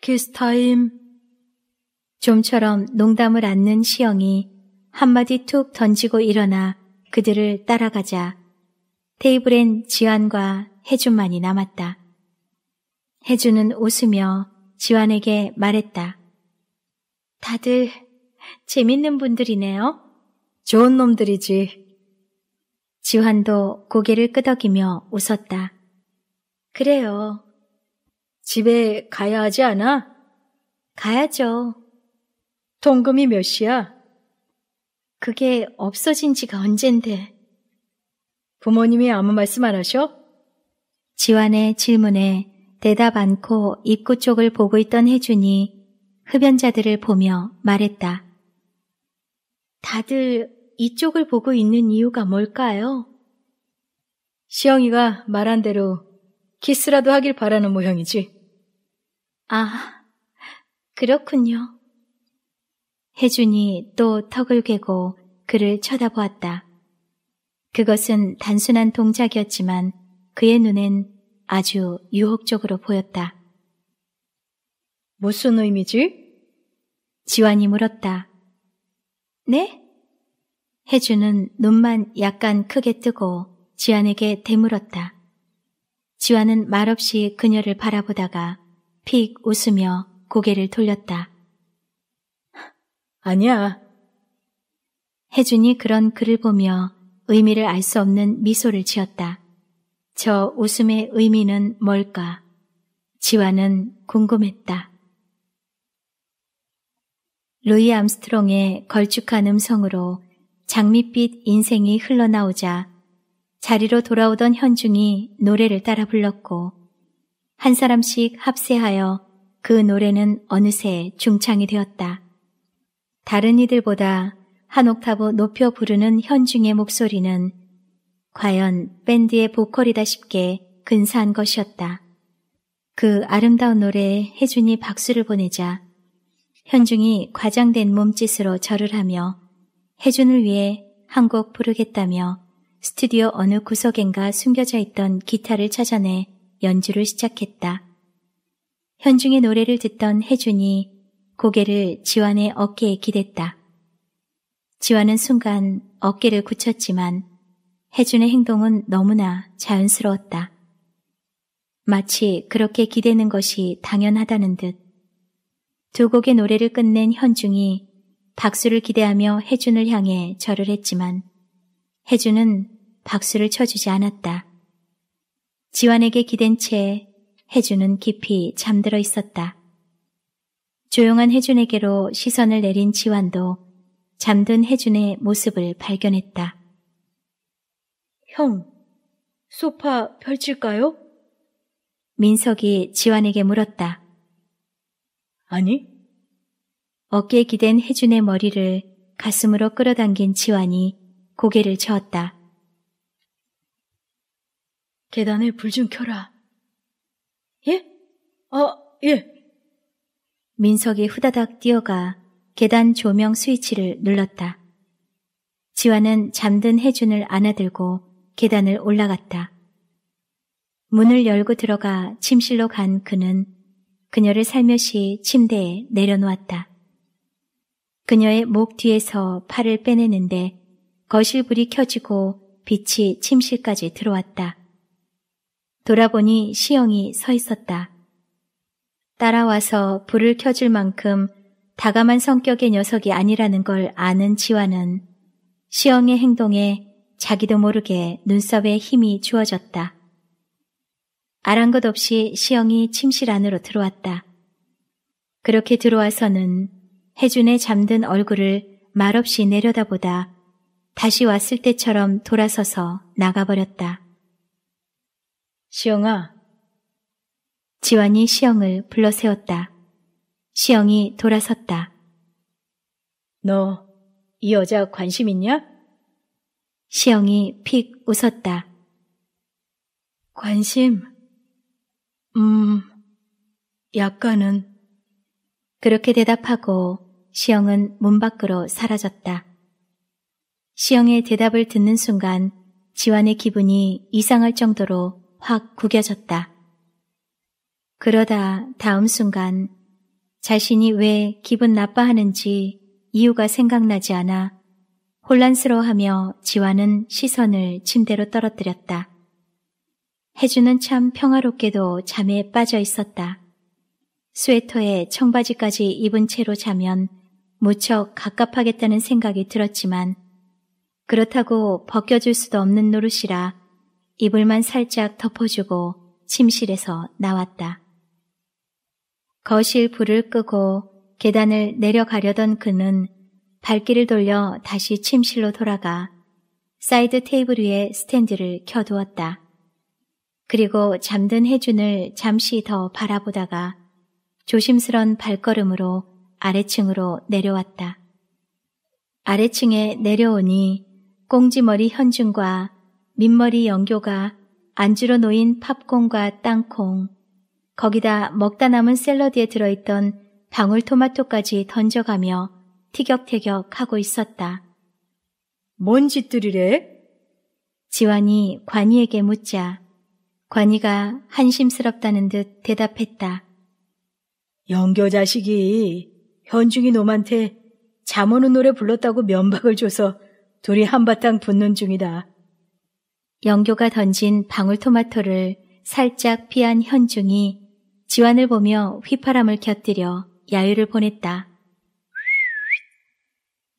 키스타임. 좀처럼 농담을 않는 시영이 한마디 툭 던지고 일어나 그들을 따라가자 테이블엔 지환과 혜준만이 남았다. 혜준은 웃으며 지환에게 말했다. 다들 재밌는 분들이네요. 좋은 놈들이지. 지환도 고개를 끄덕이며 웃었다. 그래요. 집에 가야 하지 않아? 가야죠. 동금이 몇이야? 그게 없어진 지가 언젠데. 부모님이 아무 말씀 안 하셔? 지환의 질문에 대답 않고 입구 쪽을 보고 있던 혜준이 흡연자들을 보며 말했다. 다들 이쪽을 보고 있는 이유가 뭘까요? 시영이가 말한 대로 키스라도 하길 바라는 모양이지. 아, 그렇군요. 혜준이 또 턱을 괴고 그를 쳐다보았다. 그것은 단순한 동작이었지만 그의 눈엔 아주 유혹적으로 보였다. 무슨 의미지? 지환이 물었다. 네? 혜준은 눈만 약간 크게 뜨고 지환에게 대물었다. 지환은 말없이 그녀를 바라보다가 픽 웃으며 고개를 돌렸다. 아니야. 혜준이 그런 글을 보며 의미를 알 수 없는 미소를 지었다. 저 웃음의 의미는 뭘까? 지화는 궁금했다. 루이 암스트롱의 걸쭉한 음성으로 장밋빛 인생이 흘러나오자 자리로 돌아오던 현중이 노래를 따라 불렀고 한 사람씩 합세하여 그 노래는 어느새 중창이 되었다. 다른 이들보다 한 옥타브 높여 부르는 현중의 목소리는 과연 밴드의 보컬이다 싶게 근사한 것이었다. 그 아름다운 노래에 혜준이 박수를 보내자 현중이 과장된 몸짓으로 절을 하며 혜준을 위해 한 곡 부르겠다며 스튜디오 어느 구석엔가 숨겨져 있던 기타를 찾아내 연주를 시작했다. 현중의 노래를 듣던 혜준이 고개를 지환의 어깨에 기댔다. 지환은 순간 어깨를 굳혔지만 혜준의 행동은 너무나 자연스러웠다. 마치 그렇게 기대는 것이 당연하다는 듯. 두 곡의 노래를 끝낸 현중이 박수를 기대하며 혜준을 향해 절을 했지만 혜준은 박수를 쳐주지 않았다. 지환에게 기댄 채 혜준은 깊이 잠들어 있었다. 조용한 혜준에게로 시선을 내린 지환도 잠든 혜준의 모습을 발견했다. 형, 소파 펼칠까요? 민석이 지환에게 물었다. 아니. 어깨에 기댄 혜준의 머리를 가슴으로 끌어당긴 지환이 고개를 저었다. 계단에 불 좀 켜라. 예? 아, 예. 민석이 후다닥 뛰어가 계단 조명 스위치를 눌렀다. 지화는 잠든 혜준을 안아들고 계단을 올라갔다. 문을 열고 들어가 침실로 간 그는 그녀를 살며시 침대에 내려놓았다. 그녀의 목 뒤에서 팔을 빼내는데 거실 불이 켜지고 빛이 침실까지 들어왔다. 돌아보니 시영이 서 있었다. 따라와서 불을 켜줄 만큼 다감한 성격의 녀석이 아니라는 걸 아는 지화는 시영의 행동에 자기도 모르게 눈썹에 힘이 주어졌다. 아랑곳 없이 시영이 침실 안으로 들어왔다. 그렇게 들어와서는 혜준의 잠든 얼굴을 말없이 내려다보다 다시 왔을 때처럼 돌아서서 나가버렸다. 시영아, 지완이 시영을 불러세웠다. 시영이 돌아섰다. 너 이 여자 관심 있냐? 시영이 픽 웃었다. 관심? 음, 약간은. 그렇게 대답하고 시영은 문 밖으로 사라졌다. 시영의 대답을 듣는 순간 지완의 기분이 이상할 정도로 확 구겨졌다. 그러다 다음 순간 자신이 왜 기분 나빠하는지 이유가 생각나지 않아 혼란스러워하며 지화는 시선을 침대로 떨어뜨렸다. 혜주는참 평화롭게도 잠에 빠져 있었다. 스웨터에 청바지까지 입은 채로 자면 무척 갑갑하겠다는 생각이 들었지만 그렇다고 벗겨줄 수도 없는 노릇이라 이불만 살짝 덮어주고 침실에서 나왔다. 거실 불을 끄고 계단을 내려가려던 그는 발길을 돌려 다시 침실로 돌아가 사이드 테이블 위에 스탠드를 켜두었다. 그리고 잠든 혜준을 잠시 더 바라보다가 조심스런 발걸음으로 아래층으로 내려왔다. 아래층에 내려오니 꽁지머리 현준과 민머리 영교가 안주로 놓인 팝콘과 땅콩, 거기다 먹다 남은 샐러드에 들어있던 방울토마토까지 던져가며 티격태격 하고 있었다. 뭔 짓들이래? 지환이 관이에게 묻자 관이가 한심스럽다는 듯 대답했다. 영교 자식이 현중이 놈한테 잠오는 노래 불렀다고 면박을 줘서 둘이 한바탕 붙는 중이다. 영교가 던진 방울토마토를 살짝 피한 현중이 지환을 보며 휘파람을 곁들여 야유를 보냈다.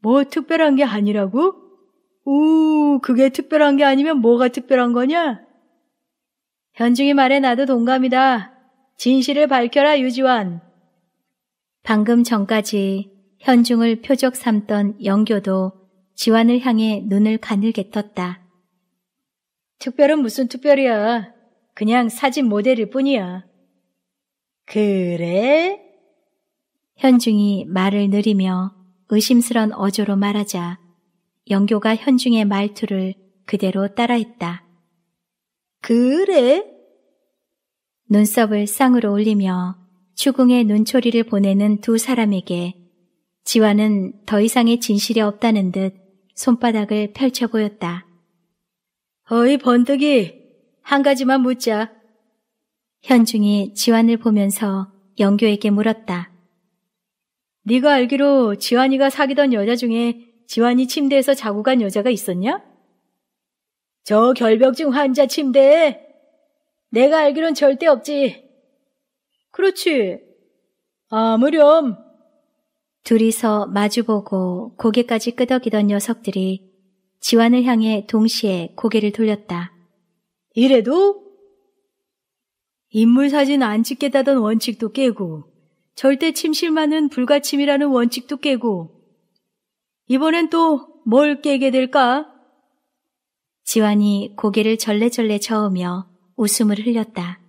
뭐 특별한 게 아니라고? 오, 그게 특별한 게 아니면 뭐가 특별한 거냐? 현중이 말에 나도 동감이다. 진실을 밝혀라, 유지환. 방금 전까지 현중을 표적 삼던 영교도 지환을 향해 눈을 가늘게 떴다. 특별은 무슨 특별이야. 그냥 사진 모델일 뿐이야. 그래? 현중이 말을 느리며 의심스런 어조로 말하자 영교가 현중의 말투를 그대로 따라했다. 그래? 눈썹을 쌍으로 올리며 추궁의 눈초리를 보내는 두 사람에게 지화는 더 이상의 진실이 없다는 듯 손바닥을 펼쳐 보였다. 어이 번뜩이 한 가지만 묻자. 현중이 지환을 보면서 영교에게 물었다. 네가 알기로 지환이가 사귀던 여자 중에 지환이 침대에서 자고 간 여자가 있었냐? 저 결벽증 환자 침대에 내가 알기론 절대 없지. 그렇지. 아무렴. 둘이서 마주보고 고개까지 끄덕이던 녀석들이 지환을 향해 동시에 고개를 돌렸다. 이래도 인물 사진 안 찍겠다던 원칙도 깨고 절대 침실만은 불가침이라는 원칙도 깨고 이번엔 또 뭘 깨게 될까? 지환이 고개를 절레절레 저으며 웃음을 흘렸다.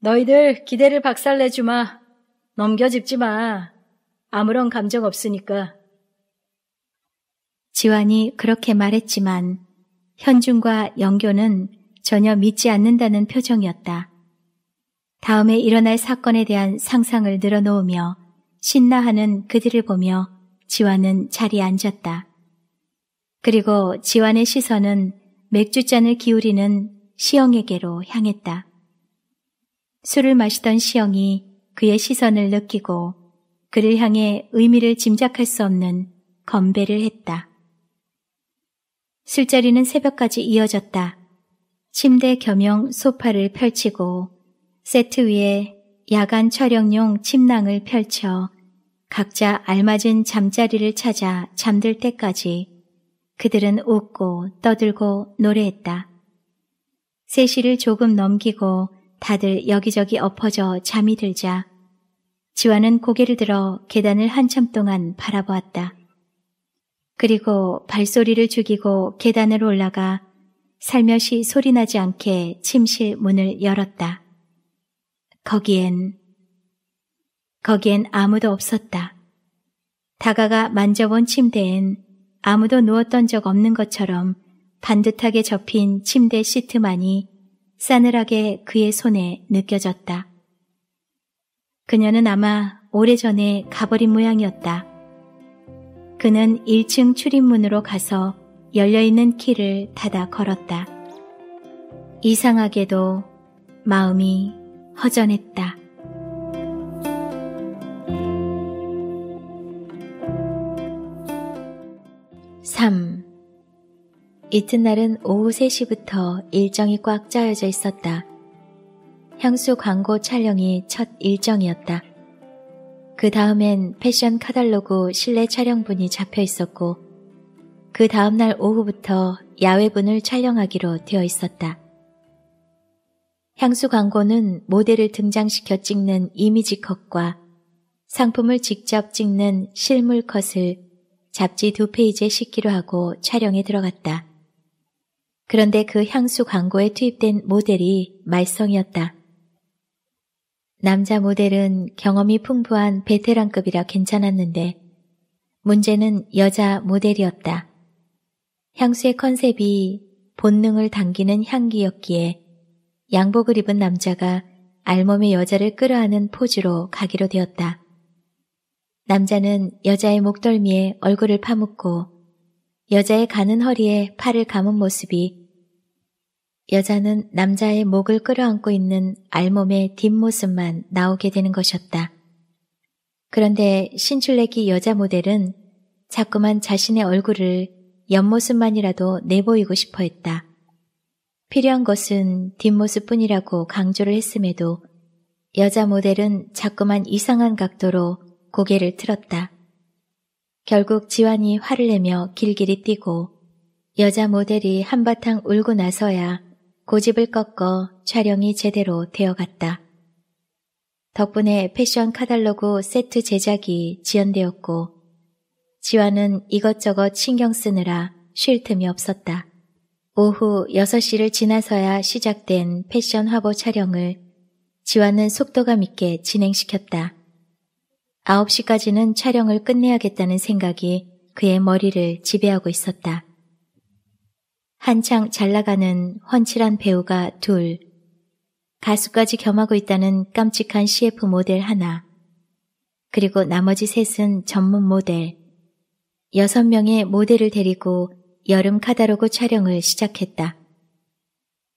너희들 기대를 박살내주 마. 넘겨짚지 마. 아무런 감정 없으니까. 지환이 그렇게 말했지만 현중과 영교는 전혀 믿지 않는다는 표정이었다. 다음에 일어날 사건에 대한 상상을 늘어놓으며 신나하는 그들을 보며 지완은 자리에 앉았다. 그리고 지완의 시선은 맥주잔을 기울이는 시영에게로 향했다. 술을 마시던 시영이 그의 시선을 느끼고 그를 향해 의미를 짐작할 수 없는 건배를 했다. 술자리는 새벽까지 이어졌다. 침대 겸용 소파를 펼치고 세트 위에 야간 촬영용 침낭을 펼쳐 각자 알맞은 잠자리를 찾아 잠들 때까지 그들은 웃고 떠들고 노래했다. 3시를 조금 넘기고 다들 여기저기 엎어져 잠이 들자 지화는 고개를 들어 계단을 한참 동안 바라보았다. 그리고 발소리를 죽이고 계단을 올라가 살며시 소리나지 않게 침실 문을 열었다. 거기엔, 거기엔 아무도 없었다. 다가가 만져본 침대엔 아무도 누웠던 적 없는 것처럼 반듯하게 접힌 침대 시트만이 싸늘하게 그의 손에 느껴졌다. 그녀는 아마 오래전에 가버린 모양이었다. 그는 1층 출입문으로 가서 열려있는 키를 닫아 걸었다. 이상하게도 마음이 허전했다. (3) 이튿날은 오후 3시부터 일정이 꽉 짜여져 있었다. 향수 광고 촬영이 첫 일정이었다. 그 다음엔 패션 카달로그 실내 촬영분이 잡혀 있었고 그 다음날 오후부터 야외분을 촬영하기로 되어 있었다. 향수 광고는 모델을 등장시켜 찍는 이미지 컷과 상품을 직접 찍는 실물 컷을 잡지 두 페이지에 싣기로 하고 촬영에 들어갔다. 그런데 그 향수 광고에 투입된 모델이 말썽이었다. 남자 모델은 경험이 풍부한 베테랑급이라 괜찮았는데 문제는 여자 모델이었다. 향수의 컨셉이 본능을 당기는 향기였기에 양복을 입은 남자가 알몸의 여자를 끌어안은 포즈로 가기로 되었다. 남자는 여자의 목덜미에 얼굴을 파묻고 여자의 가는 허리에 팔을 감은 모습이 여자는 남자의 목을 끌어안고 있는 알몸의 뒷모습만 나오게 되는 것이었다. 그런데 신출내기 여자 모델은 자꾸만 자신의 얼굴을 옆모습만이라도 내보이고 싶어 했다. 필요한 것은 뒷모습뿐이라고 강조를 했음에도 여자 모델은 자꾸만 이상한 각도로 고개를 틀었다. 결국 지환이 화를 내며 길길이 뛰고 여자 모델이 한바탕 울고 나서야 고집을 꺾어 촬영이 제대로 되어갔다. 덕분에 패션 카달로그 세트 제작이 지연되었고 지화는 이것저것 신경 쓰느라 쉴 틈이 없었다. 오후 6시를 지나서야 시작된 패션 화보 촬영을 지화는 속도감 있게 진행시켰다. 9시까지는 촬영을 끝내야겠다는 생각이 그의 머리를 지배하고 있었다. 한창 잘 나가는 헌칠한 배우가 둘, 가수까지 겸하고 있다는 깜찍한 CF 모델 하나, 그리고 나머지 셋은 전문 모델, 여섯 명의 모델을 데리고 여름 카다로그 촬영을 시작했다.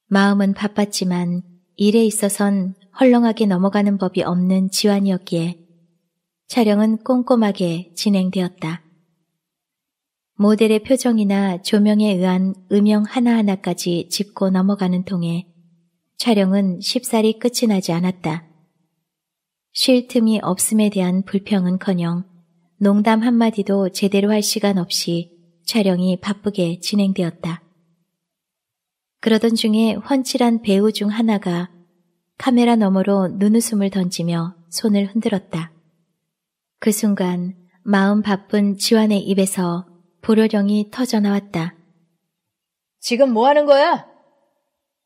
마음은 바빴지만 일에 있어선 헐렁하게 넘어가는 법이 없는 지환이었기에 촬영은 꼼꼼하게 진행되었다. 모델의 표정이나 조명에 의한 음영 하나하나까지 짚고 넘어가는 통에 촬영은 쉽사리 끝이 나지 않았다. 쉴 틈이 없음에 대한 불평은커녕 농담 한마디도 제대로 할 시간 없이 촬영이 바쁘게 진행되었다. 그러던 중에 훤칠한 배우 중 하나가 카메라 너머로 눈웃음을 던지며 손을 흔들었다. 그 순간 마음 바쁜 지환의 입에서 보려령이 터져나왔다. 지금 뭐 하는 거야?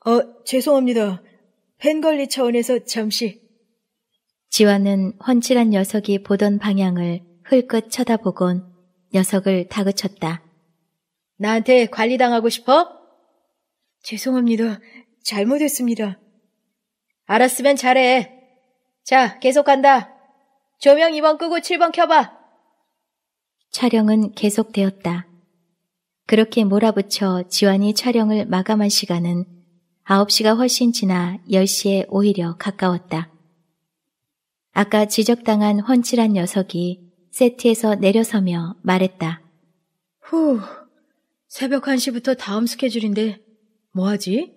어, 죄송합니다. 팬걸리 차원에서 잠시. 지환은 훤칠한 녀석이 보던 방향을 흘끗 쳐다보곤 녀석을 다그쳤다. 나한테 관리당하고 싶어? 죄송합니다. 잘못했습니다. 알았으면 잘해. 자, 계속 간다. 조명 2번 끄고 7번 켜봐. 촬영은 계속되었다. 그렇게 몰아붙여 지환이 촬영을 마감한 시간은 9시가 훨씬 지나 10시에 오히려 가까웠다. 아까 지적당한 훤칠한 녀석이 세트에서 내려서며 말했다. 후, 새벽 1시부터 다음 스케줄인데 뭐하지?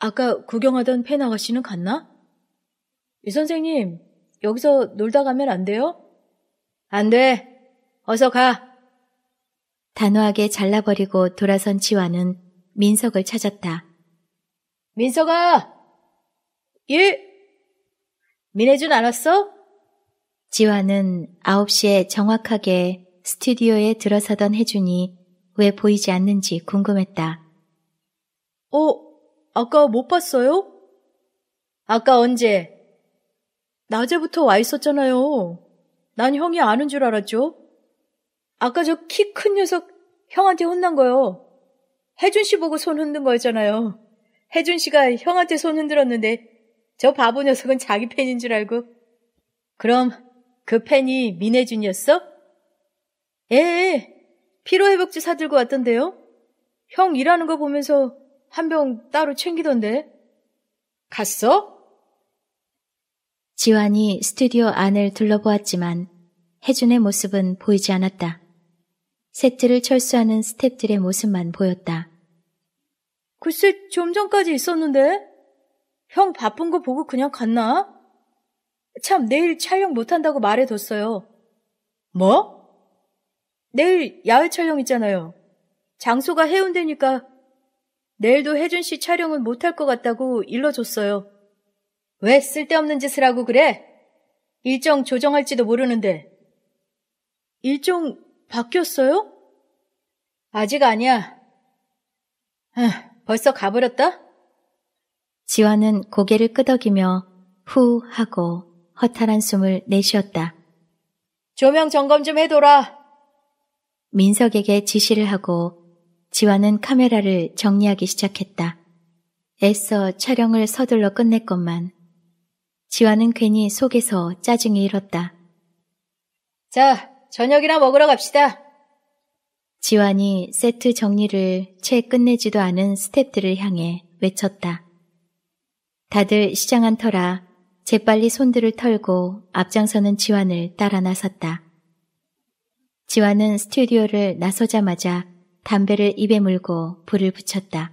아까 구경하던 팬 아가씨는 갔나? 이 선생님, 여기서 놀다 가면 안 돼요? 안 돼. 어서 가. 단호하게 잘라버리고 돌아선 지화는 민석을 찾았다. 민석아! 예? 민혜준 알았어 지화는 9시에 정확하게 스튜디오에 들어서던 혜준이 왜 보이지 않는지 궁금했다. 어, 아까 못 봤어요? 아까 언제? 낮에부터 와 있었잖아요. 난 형이 아는 줄 알았죠? 아까 저 키 큰 녀석 형한테 혼난 거요. 혜준 씨 보고 손 흔든 거였잖아요. 혜준 씨가 형한테 손 흔들었는데 저 바보 녀석은 자기 팬인 줄 알고. 그럼 그 팬이 민혜준이었어? 예, 예, 피로회복제 사들고 왔던데요. 형 일하는 거 보면서 한 병 따로 챙기던데. 갔어? 지환이 스튜디오 안을 둘러보았지만 혜준의 모습은 보이지 않았다. 세트를 철수하는 스탭들의 모습만 보였다. 글쎄, 좀 전까지 있었는데? 형 바쁜 거 보고 그냥 갔나? 참, 내일 촬영 못한다고 말해뒀어요. 뭐? 내일 야외 촬영 있잖아요. 장소가 해운대니까 내일도 혜준 씨 촬영은 못할 것 같다고 일러줬어요. 왜 쓸데없는 짓을 하고 그래? 일정 조정할지도 모르는데. 일정 바뀌었어요? 아직 아니야. 아, 벌써 가버렸다? 지화는 고개를 끄덕이며 후 하고 허탈한 숨을 내쉬었다. 조명 점검 좀 해둬라. 민석에게 지시를 하고 지화는 카메라를 정리하기 시작했다. 애써 촬영을 서둘러 끝냈건만 지화는 괜히 속에서 짜증이 일었다. 자, 저녁이나 먹으러 갑시다. 지환이 세트 정리를 채 끝내지도 않은 스탭들을 향해 외쳤다. 다들 시장한 터라 재빨리 손들을 털고 앞장서는 지환을 따라 나섰다. 지환은 스튜디오를 나서자마자 담배를 입에 물고 불을 붙였다.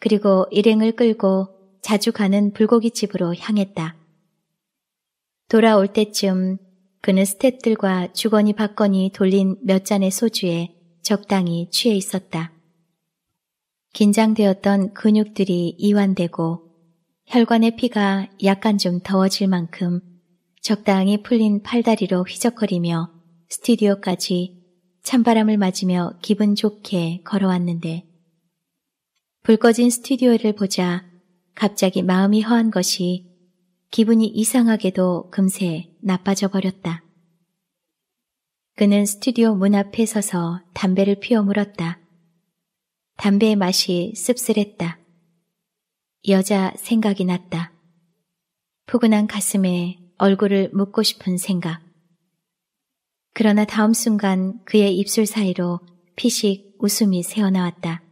그리고 일행을 끌고 자주 가는 불고기집으로 향했다. 돌아올 때쯤 그는 스탭들과 주거니 받거니 돌린 몇 잔의 소주에 적당히 취해 있었다. 긴장되었던 근육들이 이완되고 혈관의 피가 약간 좀 더워질 만큼 적당히 풀린 팔다리로 휘적거리며 스튜디오까지 찬바람을 맞으며 기분 좋게 걸어왔는데 불 꺼진 스튜디오를 보자 갑자기 마음이 허한 것이 기분이 이상하게도 금세 나빠져 버렸다. 그는 스튜디오 문 앞에 서서 담배를 피워 물었다. 담배의 맛이 씁쓸했다. 여자 생각이 났다. 포근한 가슴에 얼굴을 묻고 싶은 생각. 그러나 다음 순간 그의 입술 사이로 피식 웃음이 새어나왔다.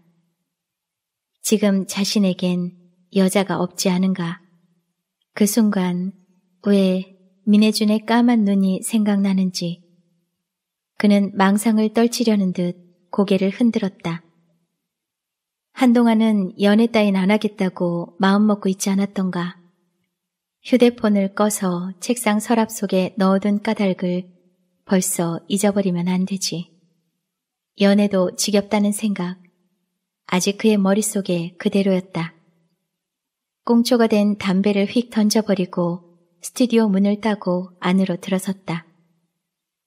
지금 자신에겐 여자가 없지 않은가. 그 순간 왜 민혜준의 까만 눈이 생각나는지 그는 망상을 떨치려는 듯 고개를 흔들었다. 한동안은 연애 따윈 안 하겠다고 마음먹고 있지 않았던가. 휴대폰을 꺼서 책상 서랍 속에 넣어둔 까닭을 벌써 잊어버리면 안 되지. 연애도 지겹다는 생각, 아직 그의 머릿속에 그대로였다. 꽁초가 된 담배를 휙 던져버리고 스튜디오 문을 따고 안으로 들어섰다.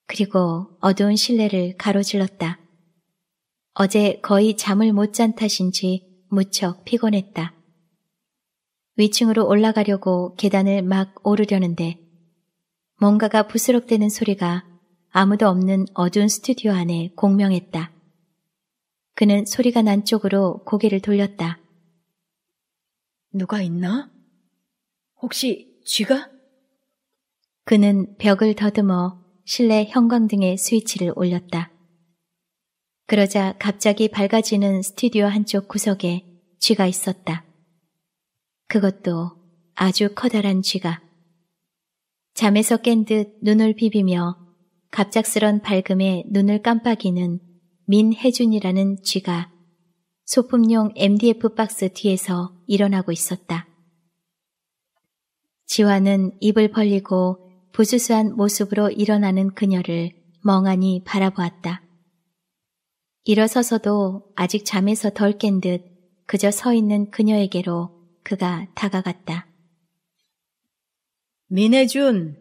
그리고 어두운 실내를 가로질렀다. 어제 거의 잠을 못 잔 탓인지 무척 피곤했다. 위층으로 올라가려고 계단을 막 오르려는데 뭔가가 부스럭대는 소리가 아무도 없는 어두운 스튜디오 안에 공명했다. 그는 소리가 난 쪽으로 고개를 돌렸다. 누가 있나? 혹시 쥐가? 그는 벽을 더듬어 실내 형광등의 스위치를 올렸다. 그러자 갑자기 밝아지는 스튜디오 한쪽 구석에 쥐가 있었다. 그것도 아주 커다란 쥐가. 잠에서 깬 듯 눈을 비비며 갑작스런 밝음에 눈을 깜빡이는 민혜준이라는 쥐가 소품용 MDF 박스 뒤에서 일어나고 있었다. 지화는 입을 벌리고 부수수한 모습으로 일어나는 그녀를 멍하니 바라보았다. 일어서서도 아직 잠에서 덜 깬 듯 그저 서 있는 그녀에게로 그가 다가갔다. 민혜준!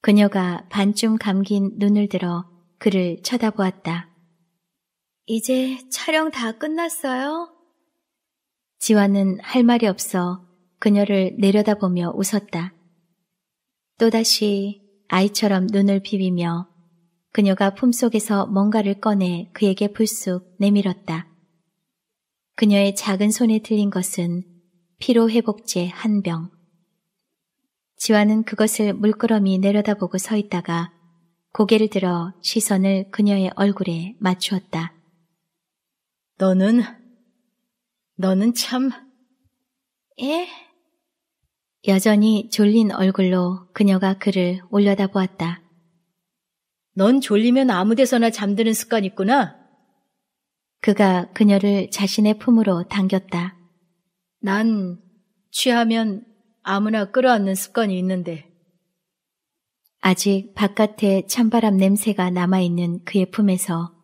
그녀가 반쯤 감긴 눈을 들어 그를 쳐다보았다. 이제 촬영 다 끝났어요? 지화는 할 말이 없어 그녀를 내려다보며 웃었다. 또다시 아이처럼 눈을 비비며 그녀가 품속에서 뭔가를 꺼내 그에게 불쑥 내밀었다. 그녀의 작은 손에 들린 것은 피로회복제 한 병. 지화는 그것을 물끄러미 내려다보고 서 있다가 고개를 들어 시선을 그녀의 얼굴에 맞추었다. 너는, 너는 참... 예? 여전히 졸린 얼굴로 그녀가 그를 올려다보았다. 넌 졸리면 아무 데서나 잠드는 습관 있구나. 그가 그녀를 자신의 품으로 당겼다. 난 취하면 아무나 끌어안는 습관이 있는데. 아직 바깥에 찬바람 냄새가 남아있는 그의 품에서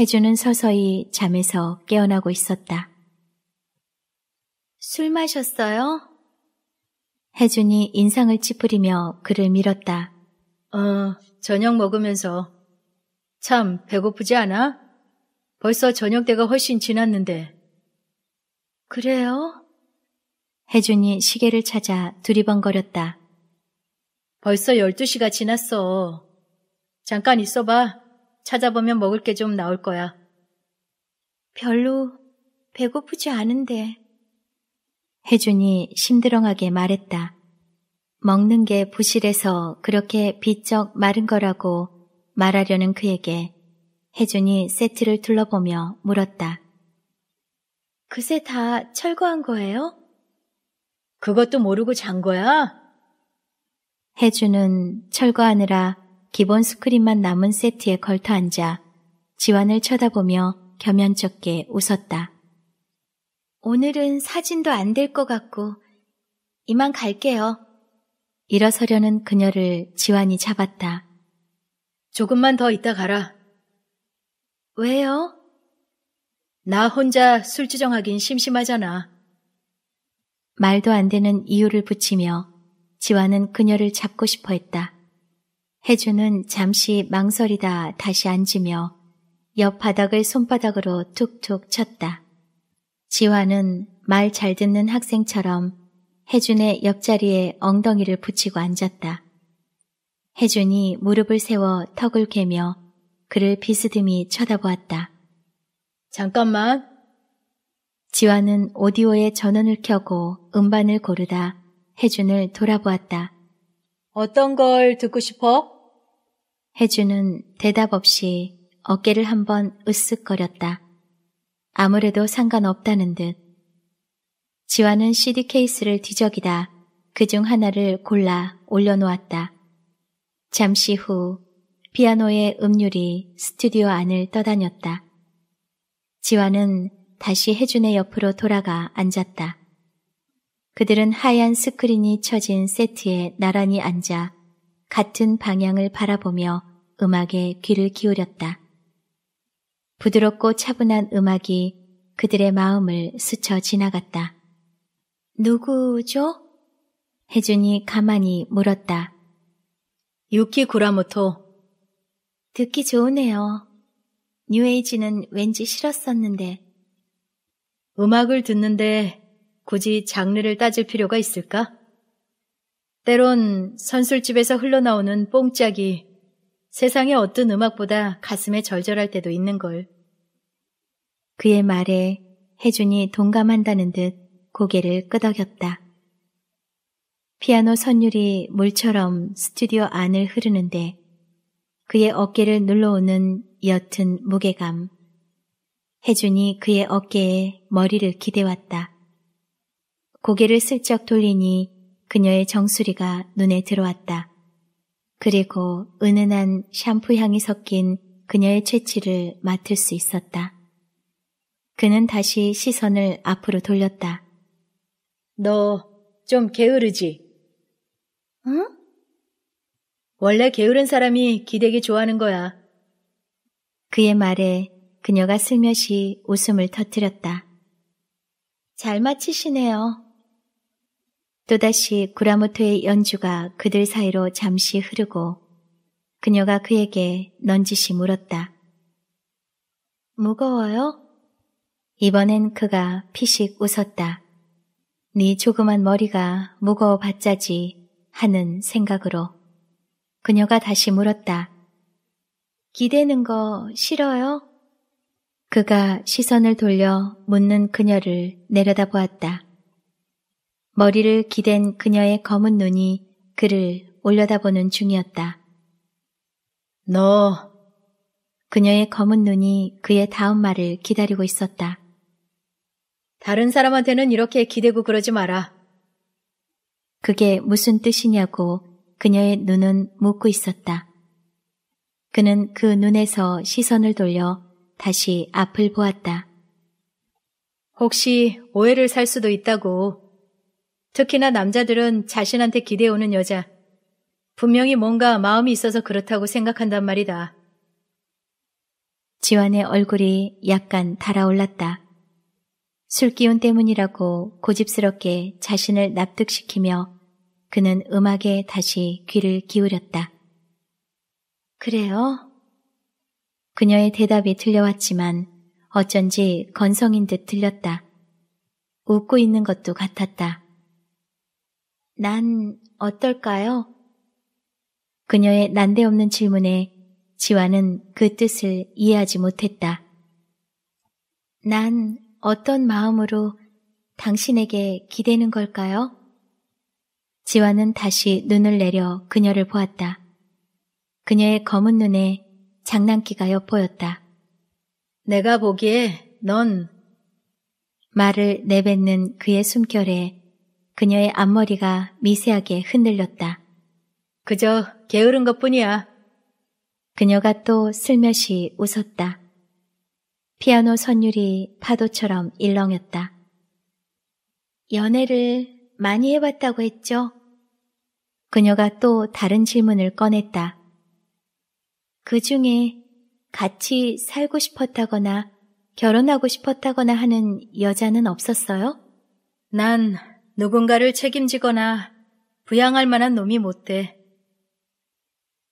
혜주는 서서히 잠에서 깨어나고 있었다. 술 마셨어요? 혜준이 인상을 찌푸리며 그를 밀었다. 어, 저녁 먹으면서 참 배고프지 않아? 벌써 저녁 때가 훨씬 지났는데. 그래요? 혜준이 시계를 찾아 두리번거렸다. 벌써 12시가 지났어. 잠깐 있어봐. 찾아보면 먹을 게 좀 나올 거야. 별로 배고프지 않은데. 혜준이 심드렁하게 말했다. 먹는 게 부실해서 그렇게 비쩍 마른 거라고 말하려는 그에게 혜준이 세트를 둘러보며 물었다. 그새 다 철거한 거예요? 그것도 모르고 잔 거야? 혜준은 철거하느라 기본 스크린만 남은 세트에 걸터앉아 지환을 쳐다보며 겸연쩍게 웃었다. 오늘은 사진도 안 될 것 같고 이만 갈게요. 일어서려는 그녀를 지환이 잡았다. 조금만 더 있다 가라. 왜요? 나 혼자 술주정하긴 심심하잖아. 말도 안 되는 이유를 붙이며 지환은 그녀를 잡고 싶어 했다. 혜주는 잠시 망설이다 다시 앉으며 옆 바닥을 손바닥으로 툭툭 쳤다. 지환은 말 잘 듣는 학생처럼 혜준의 옆자리에 엉덩이를 붙이고 앉았다. 혜준이 무릎을 세워 턱을 괴며 그를 비스듬히 쳐다보았다. 잠깐만. 지화는 오디오의 전원을 켜고 음반을 고르다 혜준을 돌아보았다. 어떤 걸 듣고 싶어? 혜준은 대답 없이 어깨를 한번 으쓱거렸다. 아무래도 상관없다는 듯 지화는 CD 케이스를 뒤적이다 그 중 하나를 골라 올려놓았다. 잠시 후 피아노의 음률이 스튜디오 안을 떠다녔다. 지화는 다시 혜준의 옆으로 돌아가 앉았다. 그들은 하얀 스크린이 쳐진 세트에 나란히 앉아 같은 방향을 바라보며 음악에 귀를 기울였다. 부드럽고 차분한 음악이 그들의 마음을 스쳐 지나갔다. 누구죠? 혜준이 가만히 물었다. 유키 구라모토. 듣기 좋으네요. 뉴에이지는 왠지 싫었었는데. 음악을 듣는데 굳이 장르를 따질 필요가 있을까? 때론 선술집에서 흘러나오는 뽕짝이 세상의 어떤 음악보다 가슴에 절절할 때도 있는걸. 그의 말에 혜준이 동감한다는 듯 고개를 끄덕였다. 피아노 선율이 물처럼 스튜디오 안을 흐르는데 그의 어깨를 눌러오는 옅은 무게감. 혜준이 그의 어깨에 머리를 기대왔다. 고개를 슬쩍 돌리니 그녀의 정수리가 눈에 들어왔다. 그리고 은은한 샴푸 향이 섞인 그녀의 채취를 맡을 수 있었다. 그는 다시 시선을 앞으로 돌렸다. 너좀 게으르지? 응? 어? 원래 게으른 사람이 기대기 좋아하는 거야. 그의 말에 그녀가 슬며시 웃음을 터뜨렸다. 잘 마치시네요. 또다시 구라모토의 연주가 그들 사이로 잠시 흐르고 그녀가 그에게 넌지시 물었다. 무거워요? 이번엔 그가 피식 웃었다. 네 조그만 머리가 무거워 봤자지 하는 생각으로 그녀가 다시 물었다. 기대는 거 싫어요? 그가 시선을 돌려 묻는 그녀를 내려다보았다. 머리를 기댄 그녀의 검은 눈이 그를 올려다보는 중이었다. 너! 그녀의 검은 눈이 그의 다음 말을 기다리고 있었다. 다른 사람한테는 이렇게 기대고 그러지 마라. 그게 무슨 뜻이냐고 그녀의 눈은 묻고 있었다. 그는 그 눈에서 시선을 돌려 다시 앞을 보았다. 혹시 오해를 살 수도 있다고. 특히나 남자들은 자신한테 기대오는 여자, 분명히 뭔가 마음이 있어서 그렇다고 생각한단 말이다. 지환의 얼굴이 약간 달아올랐다. 술기운 때문이라고 고집스럽게 자신을 납득시키며 그는 음악에 다시 귀를 기울였다. 그래요? 그녀의 대답이 들려왔지만 어쩐지 건성인 듯 들렸다. 웃고 있는 것도 같았다. 난 어떨까요? 그녀의 난데없는 질문에 지화는 그 뜻을 이해하지 못했다. 난 어떤 마음으로 당신에게 기대는 걸까요? 지화는 다시 눈을 내려 그녀를 보았다. 그녀의 검은 눈에 장난기가 엿보였다. 내가 보기에 넌 말을 내뱉는 그의 숨결에 그녀의 앞머리가 미세하게 흔들렸다. 그저 게으른 것뿐이야. 그녀가 또 슬며시 웃었다. 피아노 선율이 파도처럼 일렁였다. 연애를 많이 해봤다고 했죠? 그녀가 또 다른 질문을 꺼냈다. 그 중에 같이 살고 싶었다거나 결혼하고 싶었다거나 하는 여자는 없었어요? 난 누군가를 책임지거나 부양할 만한 놈이 못 돼.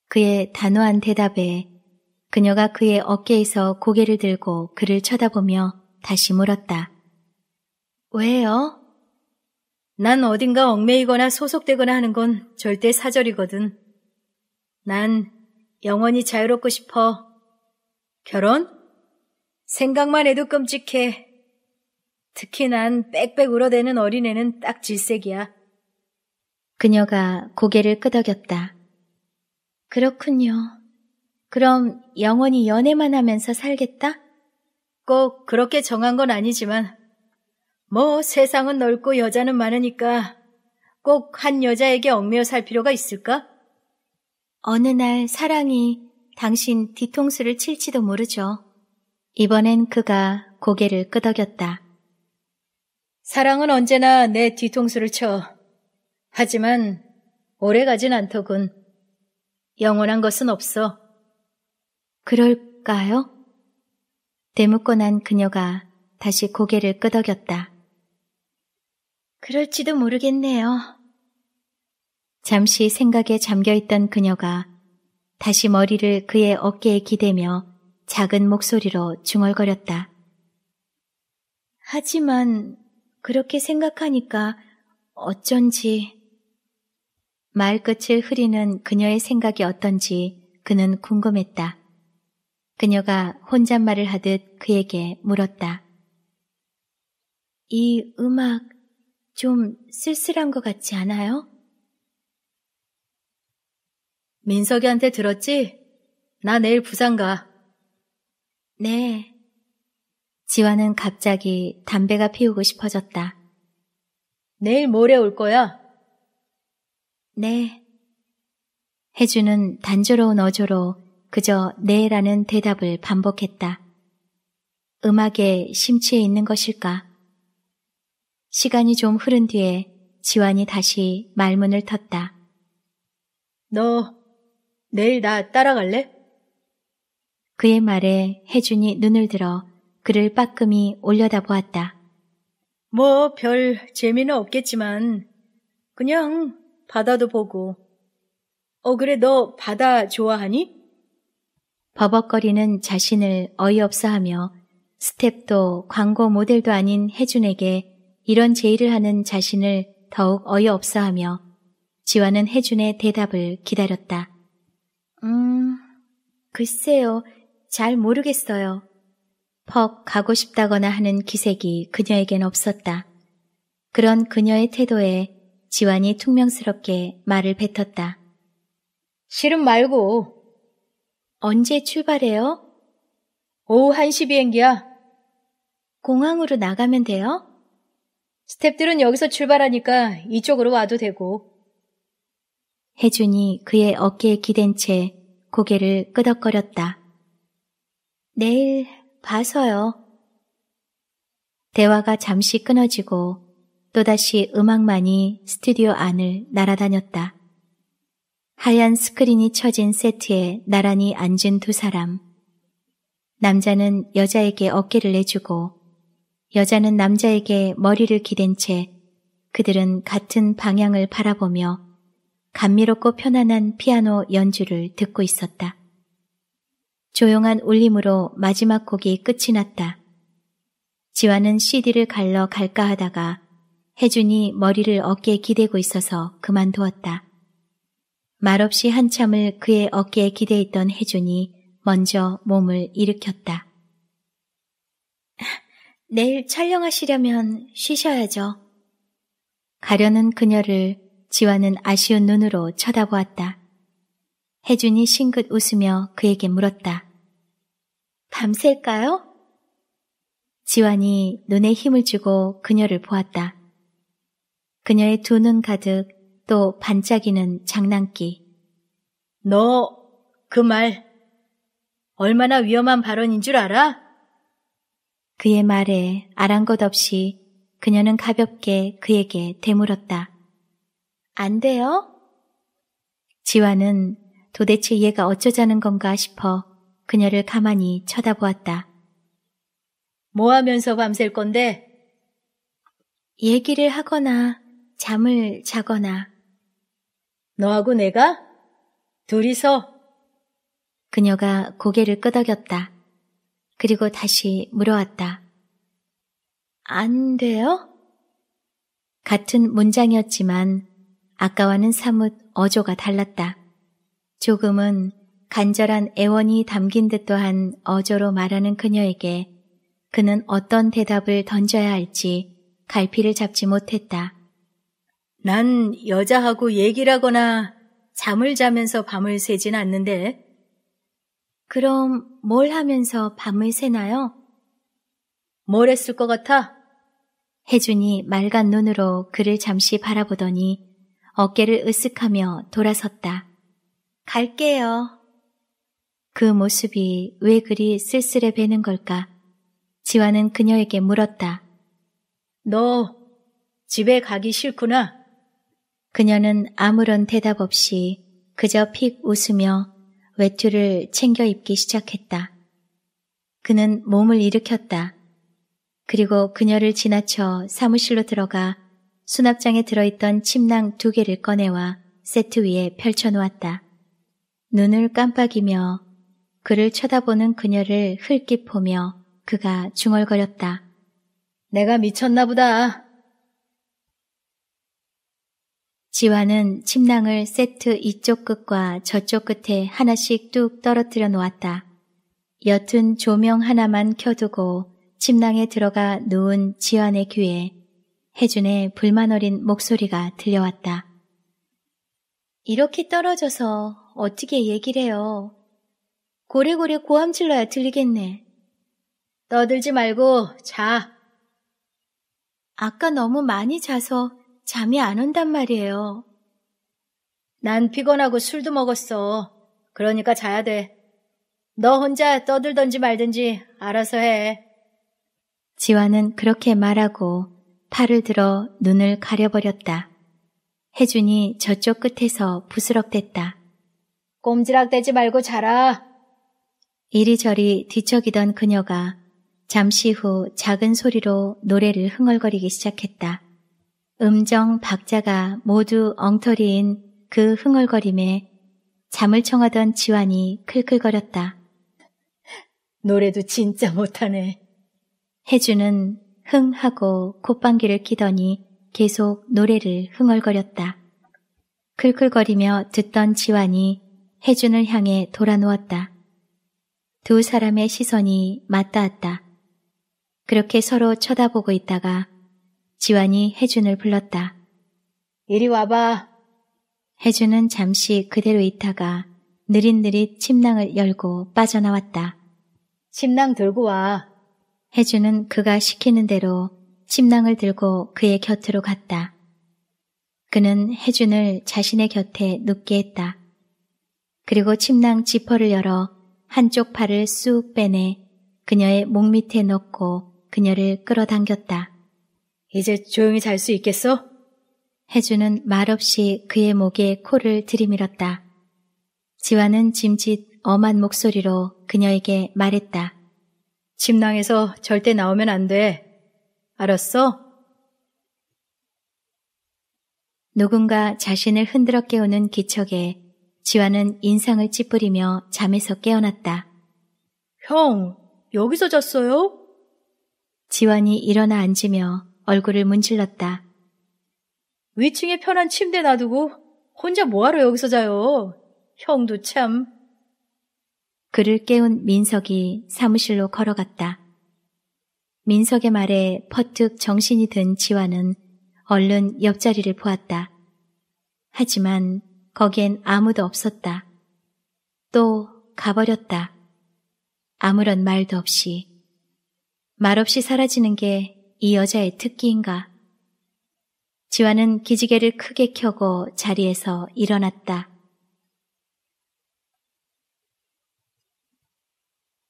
그의 단호한 대답에 그녀가 그의 어깨에서 고개를 들고 그를 쳐다보며 다시 물었다. 왜요? 난 어딘가 얽매이거나 소속되거나 하는 건 절대 사절이거든. 난 영원히 자유롭고 싶어. 결혼? 생각만 해도 끔찍해. 특히 난 빽빽 울어대는 어린애는 딱 질색이야. 그녀가 고개를 끄덕였다. 그렇군요. 그럼 영원히 연애만 하면서 살겠다? 꼭 그렇게 정한 건 아니지만, 뭐 세상은 넓고 여자는 많으니까 꼭 한 여자에게 얽매여 살 필요가 있을까? 어느 날 사랑이 당신 뒤통수를 칠지도 모르죠. 이번엔 그가 고개를 끄덕였다. 사랑은 언제나 내 뒤통수를 쳐. 하지만 오래 가진 않더군. 영원한 것은 없어. 그럴까요? 대묻고 난 그녀가 다시 고개를 끄덕였다. 그럴지도 모르겠네요. 잠시 생각에 잠겨있던 그녀가 다시 머리를 그의 어깨에 기대며 작은 목소리로 중얼거렸다. 하지만 그렇게 생각하니까 어쩐지 말끝을 흐리는 그녀의 생각이 어떤지 그는 궁금했다. 그녀가 혼잣말을 하듯 그에게 물었다. 이 음악 좀 쓸쓸한 것 같지 않아요? 민석이한테 들었지? 나 내일 부산 가. 네. 지화는 갑자기 담배가 피우고 싶어졌다. 내일 모레 올 거야? 네. 혜주는 단조로운 어조로 그저 네라는 대답을 반복했다. 음악에 심취해 있는 것일까? 시간이 좀 흐른 뒤에 지환이 다시 말문을 텄다. 너 내일 나 따라갈래? 그의 말에 혜준이 눈을 들어 그를 빠끔히 올려다 보았다. 뭐 별 재미는 없겠지만 그냥 바다도 보고. 어 그래 너 바다 좋아하니? 버벅거리는 자신을 어이없어 하며 스텝도 광고 모델도 아닌 혜준에게 이런 제의를 하는 자신을 더욱 어이없어 하며 지화는 혜준의 대답을 기다렸다. 음, 글쎄요. 잘 모르겠어요. 퍽 가고 싶다거나 하는 기색이 그녀에겐 없었다. 그런 그녀의 태도에 지환이 퉁명스럽게 말을 뱉었다. 싫음 말고 언제 출발해요? 오후 1시 비행기야. 공항으로 나가면 돼요? 스탭들은 여기서 출발하니까 이쪽으로 와도 되고. 혜준이 그의 어깨에 기댄 채 고개를 끄덕거렸다. 내일 봐서요. 대화가 잠시 끊어지고 또다시 음악만이 스튜디오 안을 날아다녔다. 하얀 스크린이 쳐진 세트에 나란히 앉은 두 사람. 남자는 여자에게 어깨를 내주고 여자는 남자에게 머리를 기댄 채 그들은 같은 방향을 바라보며 감미롭고 편안한 피아노 연주를 듣고 있었다. 조용한 울림으로 마지막 곡이 끝이 났다. 지화는 CD를 갈러 갈까 하다가 혜준이 머리를 어깨에 기대고 있어서 그만두었다. 말없이 한참을 그의 어깨에 기대있던 혜준이 먼저 몸을 일으켰다. 내일 촬영하시려면 쉬셔야죠. 가려는 그녀를 지화는 아쉬운 눈으로 쳐다보았다. 혜준이 싱긋 웃으며 그에게 물었다. 밤샐까요? 지환이 눈에 힘을 주고 그녀를 보았다. 그녀의 두 눈 가득 또 반짝이는 장난기. 너 그 말 얼마나 위험한 발언인 줄 알아? 그의 말에 아랑곳 없이 그녀는 가볍게 그에게 되물었다. 안 돼요? 지화는 도대체 얘가 어쩌자는 건가 싶어 그녀를 가만히 쳐다보았다. 뭐 하면서 밤샐 건데? 얘기를 하거나 잠을 자거나 너하고 내가 둘이서 그녀가 고개를 끄덕였다. 그리고 다시 물어왔다. 안 돼요? 같은 문장이었지만 아까와는 사뭇 어조가 달랐다. 조금은 간절한 애원이 담긴 듯한 또 어조로 말하는 그녀에게 그는 어떤 대답을 던져야 할지 갈피를 잡지 못했다. 난 여자하고 얘기를 하거나 잠을 자면서 밤을 새진 않는데. 그럼 뭘 하면서 밤을 새나요? 뭘 했을 것 같아? 혜준이 맑은 눈으로 그를 잠시 바라보더니 어깨를 으쓱하며 돌아섰다. 갈게요. 그 모습이 왜 그리 쓸쓸해 배는 걸까? 지화는 그녀에게 물었다. 너 집에 가기 싫구나. 그녀는 아무런 대답 없이 그저 픽 웃으며 외투를 챙겨 입기 시작했다. 그는 몸을 일으켰다. 그리고 그녀를 지나쳐 사무실로 들어가 수납장에 들어있던 침낭 두 개를 꺼내와 세트 위에 펼쳐놓았다. 눈을 깜빡이며 그를 쳐다보는 그녀를 흘낏 보며 그가 중얼거렸다. 내가 미쳤나 보다. 지화는 침낭을 세트 이쪽 끝과 저쪽 끝에 하나씩 뚝 떨어뜨려 놓았다. 옅은 조명 하나만 켜두고 침낭에 들어가 누운 지환의 귀에 혜준의 불만 어린 목소리가 들려왔다. 이렇게 떨어져서 어떻게 얘기를 해요. 고래고래 고함 질러야 들리겠네. 떠들지 말고 자. 아까 너무 많이 자서 잠이 안 온단 말이에요. 난 피곤하고 술도 먹었어. 그러니까 자야 돼. 너 혼자 떠들던지 말든지 알아서 해. 지화는 그렇게 말하고 팔을 들어 눈을 가려버렸다. 혜준이 저쪽 끝에서 부스럭댔다. 꼼지락대지 말고 자라. 이리저리 뒤척이던 그녀가 잠시 후 작은 소리로 노래를 흥얼거리기 시작했다. 음정 박자가 모두 엉터리인 그 흥얼거림에 잠을 청하던 지환이 클클거렸다. 노래도 진짜 못하네. 혜주는 흥 하고 콧방귀를 끼더니 계속 노래를 흥얼거렸다. 클클거리며 듣던 지환이 혜준을 향해 돌아누웠다. 두 사람의 시선이 맞닿았다. 그렇게 서로 쳐다보고 있다가 지환이 혜준을 불렀다. 이리 와봐. 혜준은 잠시 그대로 있다가 느릿느릿 침낭을 열고 빠져나왔다. 침낭 들고 와. 혜준은 그가 시키는 대로 침낭을 들고 그의 곁으로 갔다. 그는 혜준을 자신의 곁에 눕게 했다. 그리고 침낭 지퍼를 열어 한쪽 팔을 쑥 빼내 그녀의 목 밑에 넣고 그녀를 끌어당겼다. 이제 조용히 잘 수 있겠어? 혜주는 말없이 그의 목에 코를 들이밀었다. 지화는 짐짓 엄한 목소리로 그녀에게 말했다. 침낭에서 절대 나오면 안 돼. 알았어? 누군가 자신을 흔들어 깨우는 기척에 지화는 인상을 찌푸리며 잠에서 깨어났다. 형, 여기서 잤어요? 지환이 일어나 앉으며 얼굴을 문질렀다. 위층에 편한 침대 놔두고 혼자 뭐하러 여기서 자요? 형도 참. 그를 깨운 민석이 사무실로 걸어갔다. 민석의 말에 퍼뜩 정신이 든 지화는 얼른 옆자리를 보았다. 하지만 거기엔 아무도 없었다. 또 가버렸다. 아무런 말도 없이. 말없이 사라지는 게이 여자의 특기인가? 지화는 기지개를 크게 켜고 자리에서 일어났다.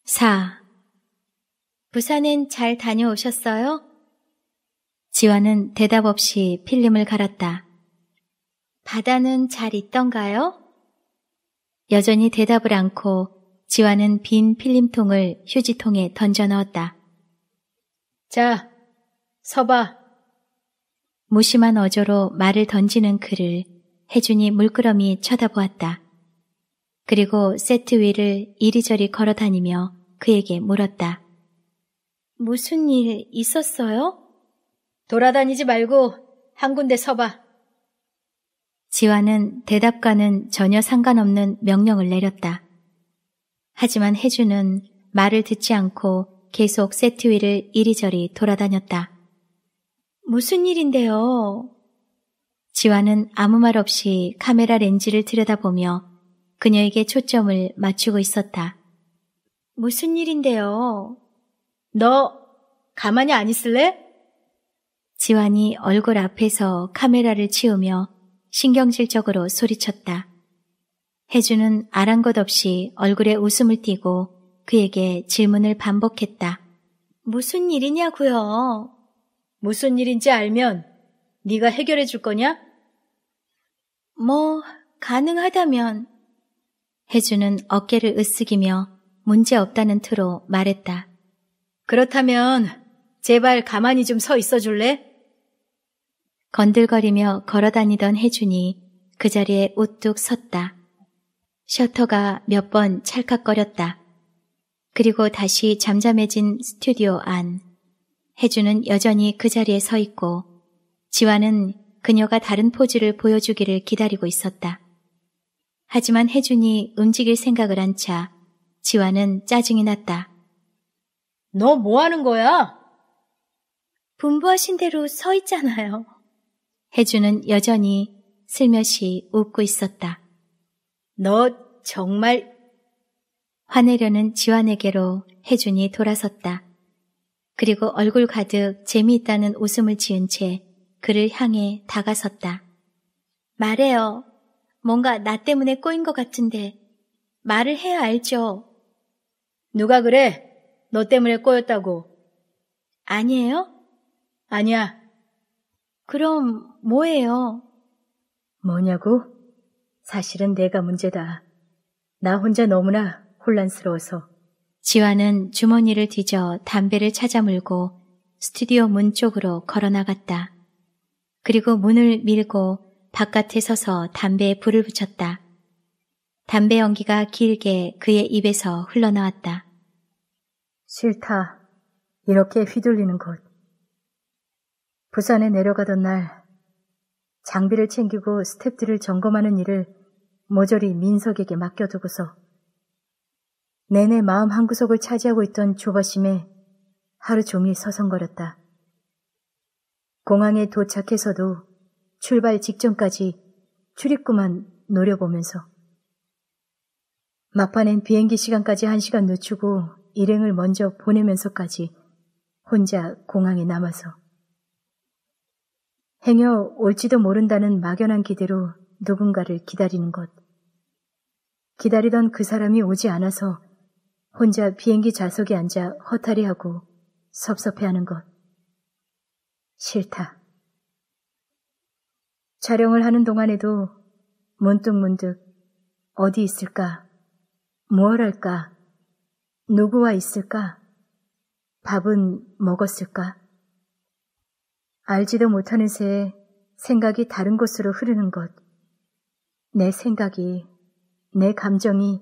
4. 부산엔 잘 다녀오셨어요? 지화는 대답 없이 필름을 갈았다. 바다는 잘 있던가요? 여전히 대답을 않고 지화는 빈 필름통을 휴지통에 던져 넣었다. 자, 서봐. 무심한 어조로 말을 던지는 그를 혜준이 물끄러미 쳐다보았다. 그리고 세트 위를 이리저리 걸어다니며 그에게 물었다. 무슨 일 있었어요? 돌아다니지 말고 한 군데 서봐. 지화는 대답과는 전혀 상관없는 명령을 내렸다. 하지만 혜주는 말을 듣지 않고 계속 세트 위를 이리저리 돌아다녔다. 무슨 일인데요? 지화는 아무 말 없이 카메라 렌즈를 들여다보며 그녀에게 초점을 맞추고 있었다. 무슨 일인데요? 너 가만히 안 있을래? 지환이 얼굴 앞에서 카메라를 치우며 신경질적으로 소리쳤다. 혜주는 아랑곳 없이 얼굴에 웃음을 띠고 그에게 질문을 반복했다. 무슨 일이냐고요? 무슨 일인지 알면 네가 해결해 줄 거냐? 뭐 가능하다면 해주는 어깨를 으쓱이며 문제 없다는 틀로 말했다. 그렇다면 제발 가만히 좀 서 있어 줄래? 건들거리며 걸어다니던 혜준이 그 자리에 우뚝 섰다. 셔터가 몇 번 찰칵거렸다. 그리고 다시 잠잠해진 스튜디오 안. 혜주는 여전히 그 자리에 서 있고 지화는 그녀가 다른 포즈를 보여주기를 기다리고 있었다. 하지만 혜준이 움직일 생각을 한차 지화는 짜증이 났다. 너 뭐 하는 거야? 분부하신 대로 서 있잖아요. 혜준은 여전히 슬며시 웃고 있었다. 너 정말 화내려는 지환에게로 혜준이 돌아섰다. 그리고 얼굴 가득 재미있다는 웃음을 지은 채 그를 향해 다가섰다. 말해요. 뭔가 나 때문에 꼬인 것 같은데 말을 해야 알죠. 누가 그래? 너 때문에 꼬였다고. 아니에요? 아니야. 그럼 뭐예요? 뭐냐고? 사실은 내가 문제다. 나 혼자 너무나 혼란스러워서 지화는 주머니를 뒤져 담배를 찾아 물고 스튜디오 문 쪽으로 걸어 나갔다. 그리고 문을 밀고 바깥에 서서 담배에 불을 붙였다. 담배 연기가 길게 그의 입에서 흘러나왔다. 싫다. 이렇게 휘둘리는 곳. 부산에 내려가던 날 장비를 챙기고 스탭들을 점검하는 일을 모조리 민석에게 맡겨두고서 내내 마음 한구석을 차지하고 있던 조바심에 하루 종일 서성거렸다. 공항에 도착해서도 출발 직전까지 출입구만 노려보면서 막판엔 비행기 시간까지 한 시간 늦추고 일행을 먼저 보내면서까지 혼자 공항에 남아서 행여 올지도 모른다는 막연한 기대로 누군가를 기다리는 것. 기다리던 그 사람이 오지 않아서 혼자 비행기 좌석에 앉아 허탈해하고 섭섭해하는 것. 싫다. 촬영을 하는 동안에도 문득문득 어디 있을까? 무엇 할까? 누구와 있을까? 밥은 먹었을까? 알지도 못하는 새 생각이 다른 곳으로 흐르는 것. 내 생각이, 내 감정이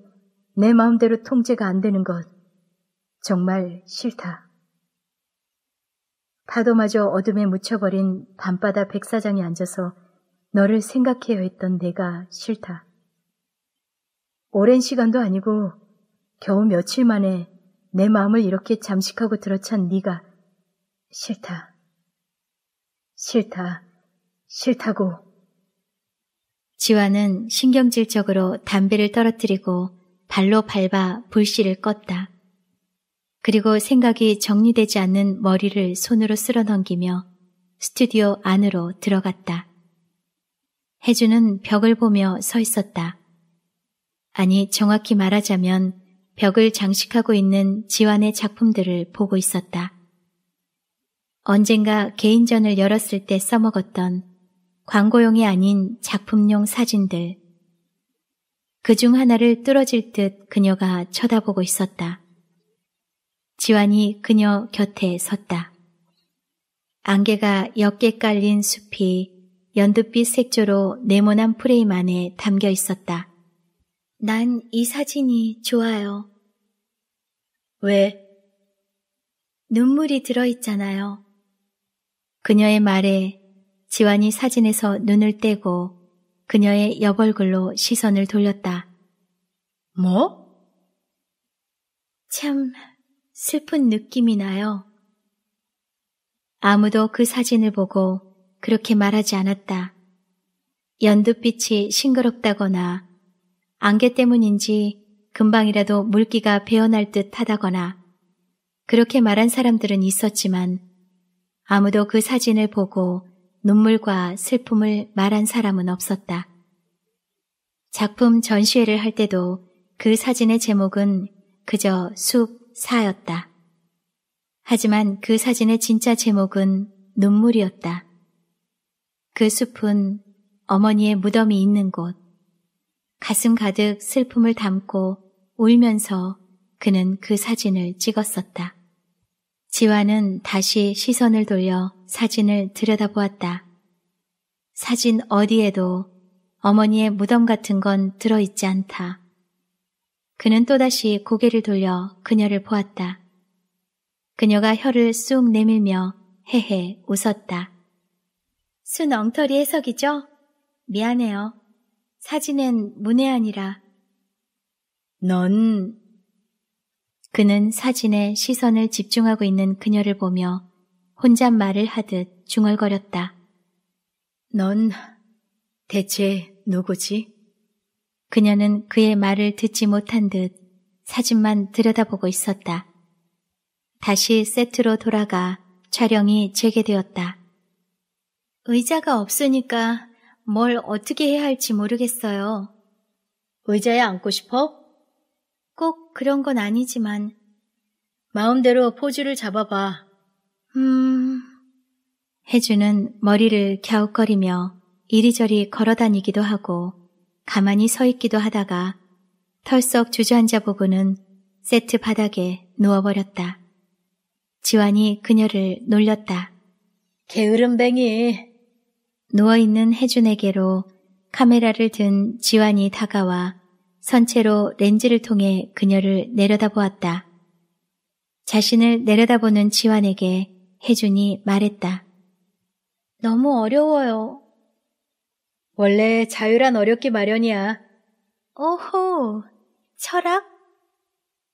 내 마음대로 통제가 안 되는 것 정말 싫다. 파도마저 어둠에 묻혀버린 밤바다 백사장에 앉아서 너를 생각해야 했던 내가 싫다. 오랜 시간도 아니고 겨우 며칠 만에 내 마음을 이렇게 잠식하고 들어찬 네가 싫다. 싫다. 싫다고. 지화는 신경질적으로 담배를 떨어뜨리고 발로 밟아 불씨를 껐다. 그리고 생각이 정리되지 않는 머리를 손으로 쓸어 넘기며 스튜디오 안으로 들어갔다. 혜주는 벽을 보며 서 있었다. 아니, 정확히 말하자면 벽을 장식하고 있는 지환의 작품들을 보고 있었다. 언젠가 개인전을 열었을 때 써먹었던 광고용이 아닌 작품용 사진들, 그중 하나를 뚫어질 듯 그녀가 쳐다보고 있었다. 지환이 그녀 곁에 섰다. 안개가 옅게 깔린 숲이 연두빛 색조로 네모난 프레임 안에 담겨 있었다. 난 이 사진이 좋아요. 왜? 눈물이 들어있잖아요. 그녀의 말에 지환이 사진에서 눈을 떼고 그녀의 여벌글로 시선을 돌렸다. 뭐? 참 슬픈 느낌이 나요. 아무도 그 사진을 보고 그렇게 말하지 않았다. 연두빛이 싱그럽다거나 안개 때문인지 금방이라도 물기가 배어날 듯 하다거나 그렇게 말한 사람들은 있었지만 아무도 그 사진을 보고 눈물과 슬픔을 말한 사람은 없었다. 작품 전시회를 할 때도 그 사진의 제목은 그저 숲, 사였다. 하지만 그 사진의 진짜 제목은 눈물이었다. 그 숲은 어머니의 무덤이 있는 곳. 가슴 가득 슬픔을 담고 울면서 그는 그 사진을 찍었었다. 지화는 다시 시선을 돌려 사진을 들여다보았다. 사진 어디에도 어머니의 무덤 같은 건 들어있지 않다. 그는 또다시 고개를 돌려 그녀를 보았다. 그녀가 혀를 쑥 내밀며 헤헤 웃었다. 순 엉터리 해석이죠? 미안해요. 사진엔 문외한이라. 넌... 그는 사진에 시선을 집중하고 있는 그녀를 보며 혼잣말을 하듯 중얼거렸다. 넌 대체 누구지? 그녀는 그의 말을 듣지 못한 듯 사진만 들여다보고 있었다. 다시 세트로 돌아가 촬영이 재개되었다. 의자가 없으니까 뭘 어떻게 해야 할지 모르겠어요. 의자에 앉고 싶어? 꼭 그런 건 아니지만 마음대로 포즈를 잡아봐. 음... 혜주는 머리를 갸웃거리며 이리저리 걸어다니기도 하고 가만히 서 있기도 하다가 털썩 주저앉아 보고는 세트 바닥에 누워버렸다. 지환이 그녀를 놀렸다. 게으름뱅이. 누워있는 혜준에게로 카메라를 든 지환이 다가와 선체로 렌즈를 통해 그녀를 내려다보았다. 자신을 내려다보는 지환에게 혜준이 말했다. 너무 어려워요. 원래 자유란 어렵기 마련이야. 오호, 철학?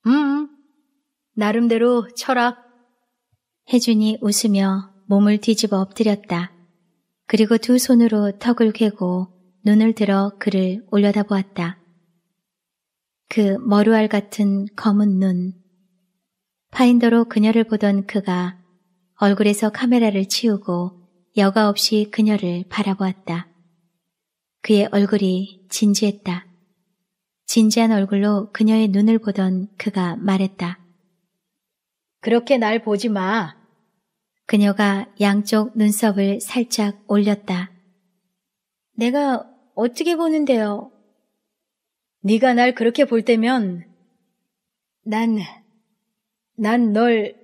응, 나름대로 철학. 혜준이 웃으며 몸을 뒤집어 엎드렸다. 그리고 두 손으로 턱을 괴고 눈을 들어 그를 올려다보았다. 그 머루알 같은 검은 눈. 파인더로 그녀를 보던 그가 얼굴에서 카메라를 치우고 여과 없이 그녀를 바라보았다. 그의 얼굴이 진지했다. 진지한 얼굴로 그녀의 눈을 보던 그가 말했다. 그렇게 날 보지 마. 그녀가 양쪽 눈썹을 살짝 올렸다. 내가 어떻게 보는데요? 네가 날 그렇게 볼 때면 난, 난널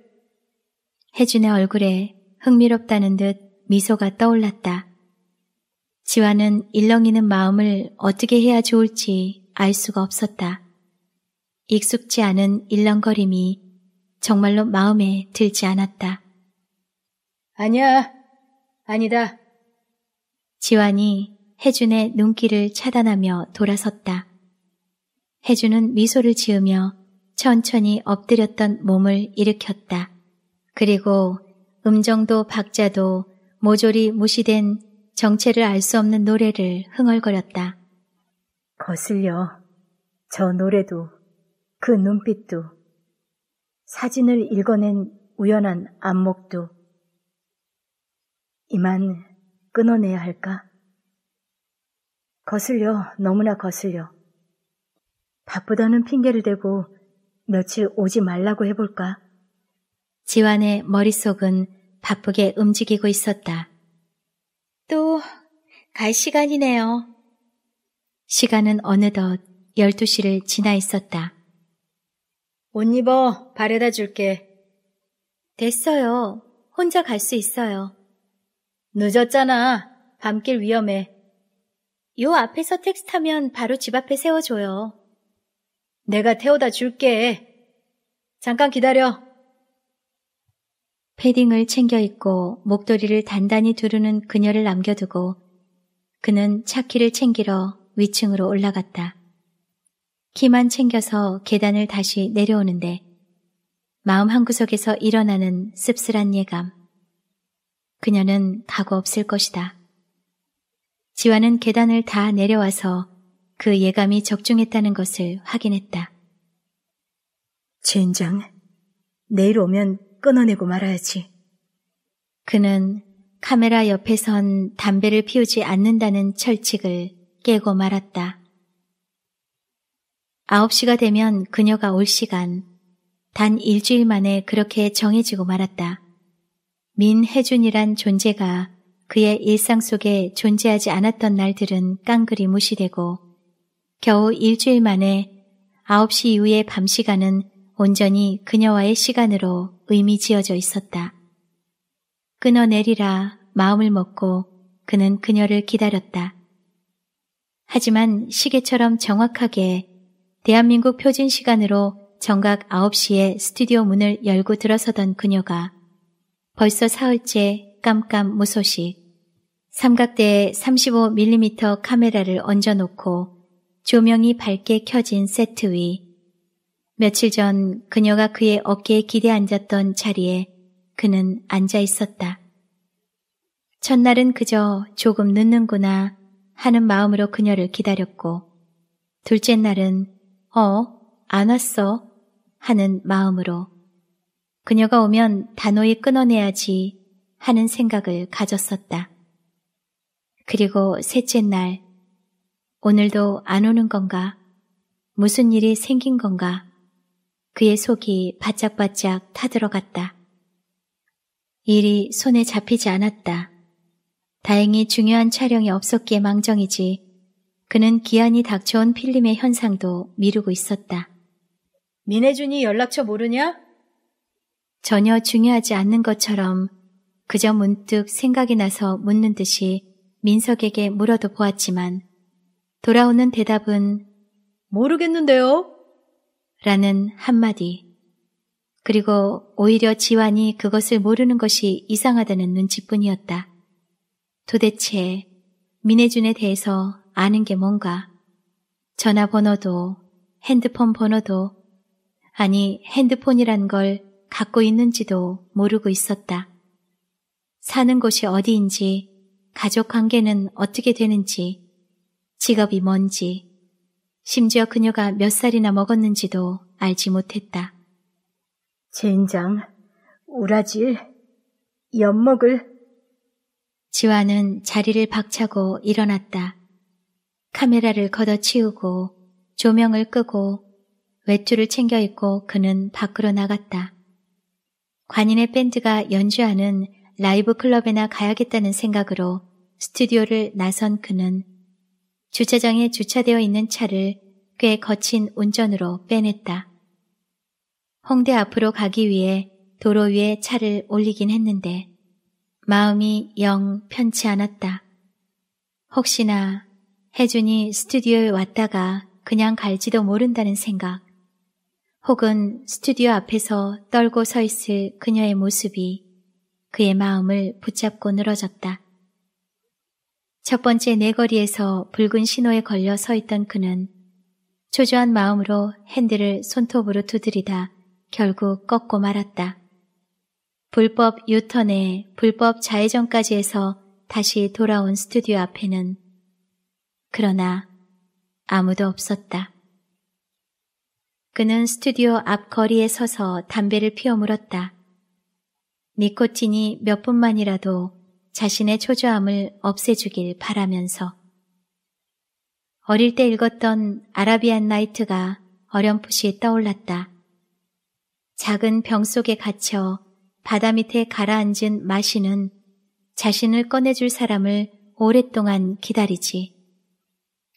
혜준의 얼굴에 흥미롭다는 듯 미소가 떠올랐다. 지화는 일렁이는 마음을 어떻게 해야 좋을지 알 수가 없었다. 익숙지 않은 일렁거림이 정말로 마음에 들지 않았다. 아니야, 아니다. 지환이 혜준의 눈길을 차단하며 돌아섰다. 혜준은 미소를 지으며 천천히 엎드렸던 몸을 일으켰다. 그리고 음정도 박자도 모조리 무시된 정체를 알 수 없는 노래를 흥얼거렸다. 거슬려. 저 노래도, 그 눈빛도, 사진을 읽어낸 우연한 안목도, 이만 끊어내야 할까? 거슬려, 너무나 거슬려. 바쁘다는 핑계를 대고 며칠 오지 말라고 해볼까? 지완의 머릿속은 바쁘게 움직이고 있었다. 또 갈 시간이네요. 시간은 어느덧 12시를 지나 있었다. 옷 입어, 바래다 줄게. 됐어요. 혼자 갈 수 있어요. 늦었잖아. 밤길 위험해. 요 앞에서 택시 타면 바로 집 앞에 세워줘요. 내가 태워다 줄게. 잠깐 기다려. 패딩을 챙겨 입고 목도리를 단단히 두르는 그녀를 남겨두고 그는 차키를 챙기러 위층으로 올라갔다. 키만 챙겨서 계단을 다시 내려오는데 마음 한구석에서 일어나는 씁쓸한 예감. 그녀는 가고 없을 것이다. 지화는 계단을 다 내려와서 그 예감이 적중했다는 것을 확인했다. 젠장, 내일 오면 끊어내고 말아야지. 그는 카메라 옆에선 담배를 피우지 않는다는 철칙을 깨고 말았다. 9시가 되면 그녀가 올 시간, 단 일주일 만에 그렇게 정해지고 말았다. 민혜준이란 존재가 그의 일상 속에 존재하지 않았던 날들은 깡그리 무시되고 겨우 일주일 만에 9시 이후의 밤 시간은 온전히 그녀와의 시간으로 의미 지어져 있었다. 끊어내리라 마음을 먹고 그는 그녀를 기다렸다. 하지만 시계처럼 정확하게 대한민국 표준 시간으로 정각 9시에 스튜디오 문을 열고 들어서던 그녀가 벌써 사흘째 깜깜무소식 삼각대에 35mm 카메라를 얹어놓고 조명이 밝게 켜진 세트 위 며칠 전 그녀가 그의 어깨에 기대 앉았던 자리에 그는 앉아 있었다. 첫날은 그저 조금 늦는구나 하는 마음으로 그녀를 기다렸고, 둘째 날은 어, 안 왔어 하는 마음으로 그녀가 오면 단호히 끊어내야지 하는 생각을 가졌었다. 그리고 셋째 날, 오늘도 안 오는 건가? 무슨 일이 생긴 건가? 그의 속이 바짝바짝 타들어갔다. 일이 손에 잡히지 않았다. 다행히 중요한 촬영이 없었기에 망정이지 그는 기한이 닥쳐온 필름의 현상도 미루고 있었다. 민혜준이 연락처 모르냐? 전혀 중요하지 않는 것처럼 그저 문득 생각이 나서 묻는 듯이 민석에게 물어도 보았지만 돌아오는 대답은 모르겠는데요. 라는 한마디. 그리고 오히려 지환이 그것을 모르는 것이 이상하다는 눈치뿐이었다. 도대체 민혜준에 대해서 아는 게 뭔가. 전화번호도 핸드폰 번호도 아니 핸드폰이란 걸 갖고 있는지도 모르고 있었다. 사는 곳이 어디인지 가족 관계는 어떻게 되는지 직업이 뭔지 심지어 그녀가 몇 살이나 먹었는지도 알지 못했다. 젠장, 우라질, 엿먹을. 지화는 자리를 박차고 일어났다. 카메라를 걷어치우고 조명을 끄고 외투를 챙겨 입고 그는 밖으로 나갔다. 관인의 밴드가 연주하는 라이브 클럽에나 가야겠다는 생각으로 스튜디오를 나선 그는 주차장에 주차되어 있는 차를 꽤 거친 운전으로 빼냈다. 홍대 앞으로 가기 위해 도로 위에 차를 올리긴 했는데 마음이 영 편치 않았다. 혹시나 혜준이 스튜디오에 왔다가 그냥 갈지도 모른다는 생각 혹은 스튜디오 앞에서 떨고 서 있을 그녀의 모습이 그의 마음을 붙잡고 늘어졌다. 첫 번째 네거리에서 붉은 신호에 걸려 서 있던 그는 초조한 마음으로 핸들을 손톱으로 두드리다 결국 꺾고 말았다. 불법 유턴에 불법 좌회전까지 해서 다시 돌아온 스튜디오 앞에는 그러나 아무도 없었다. 그는 스튜디오 앞 거리에 서서 담배를 피워 물었다. 니코틴이 몇 분만이라도 자신의 초조함을 없애주길 바라면서 어릴 때 읽었던 아라비안 나이트가 어렴풋이 떠올랐다. 작은 병 속에 갇혀 바다 밑에 가라앉은 마시는 자신을 꺼내줄 사람을 오랫동안 기다리지.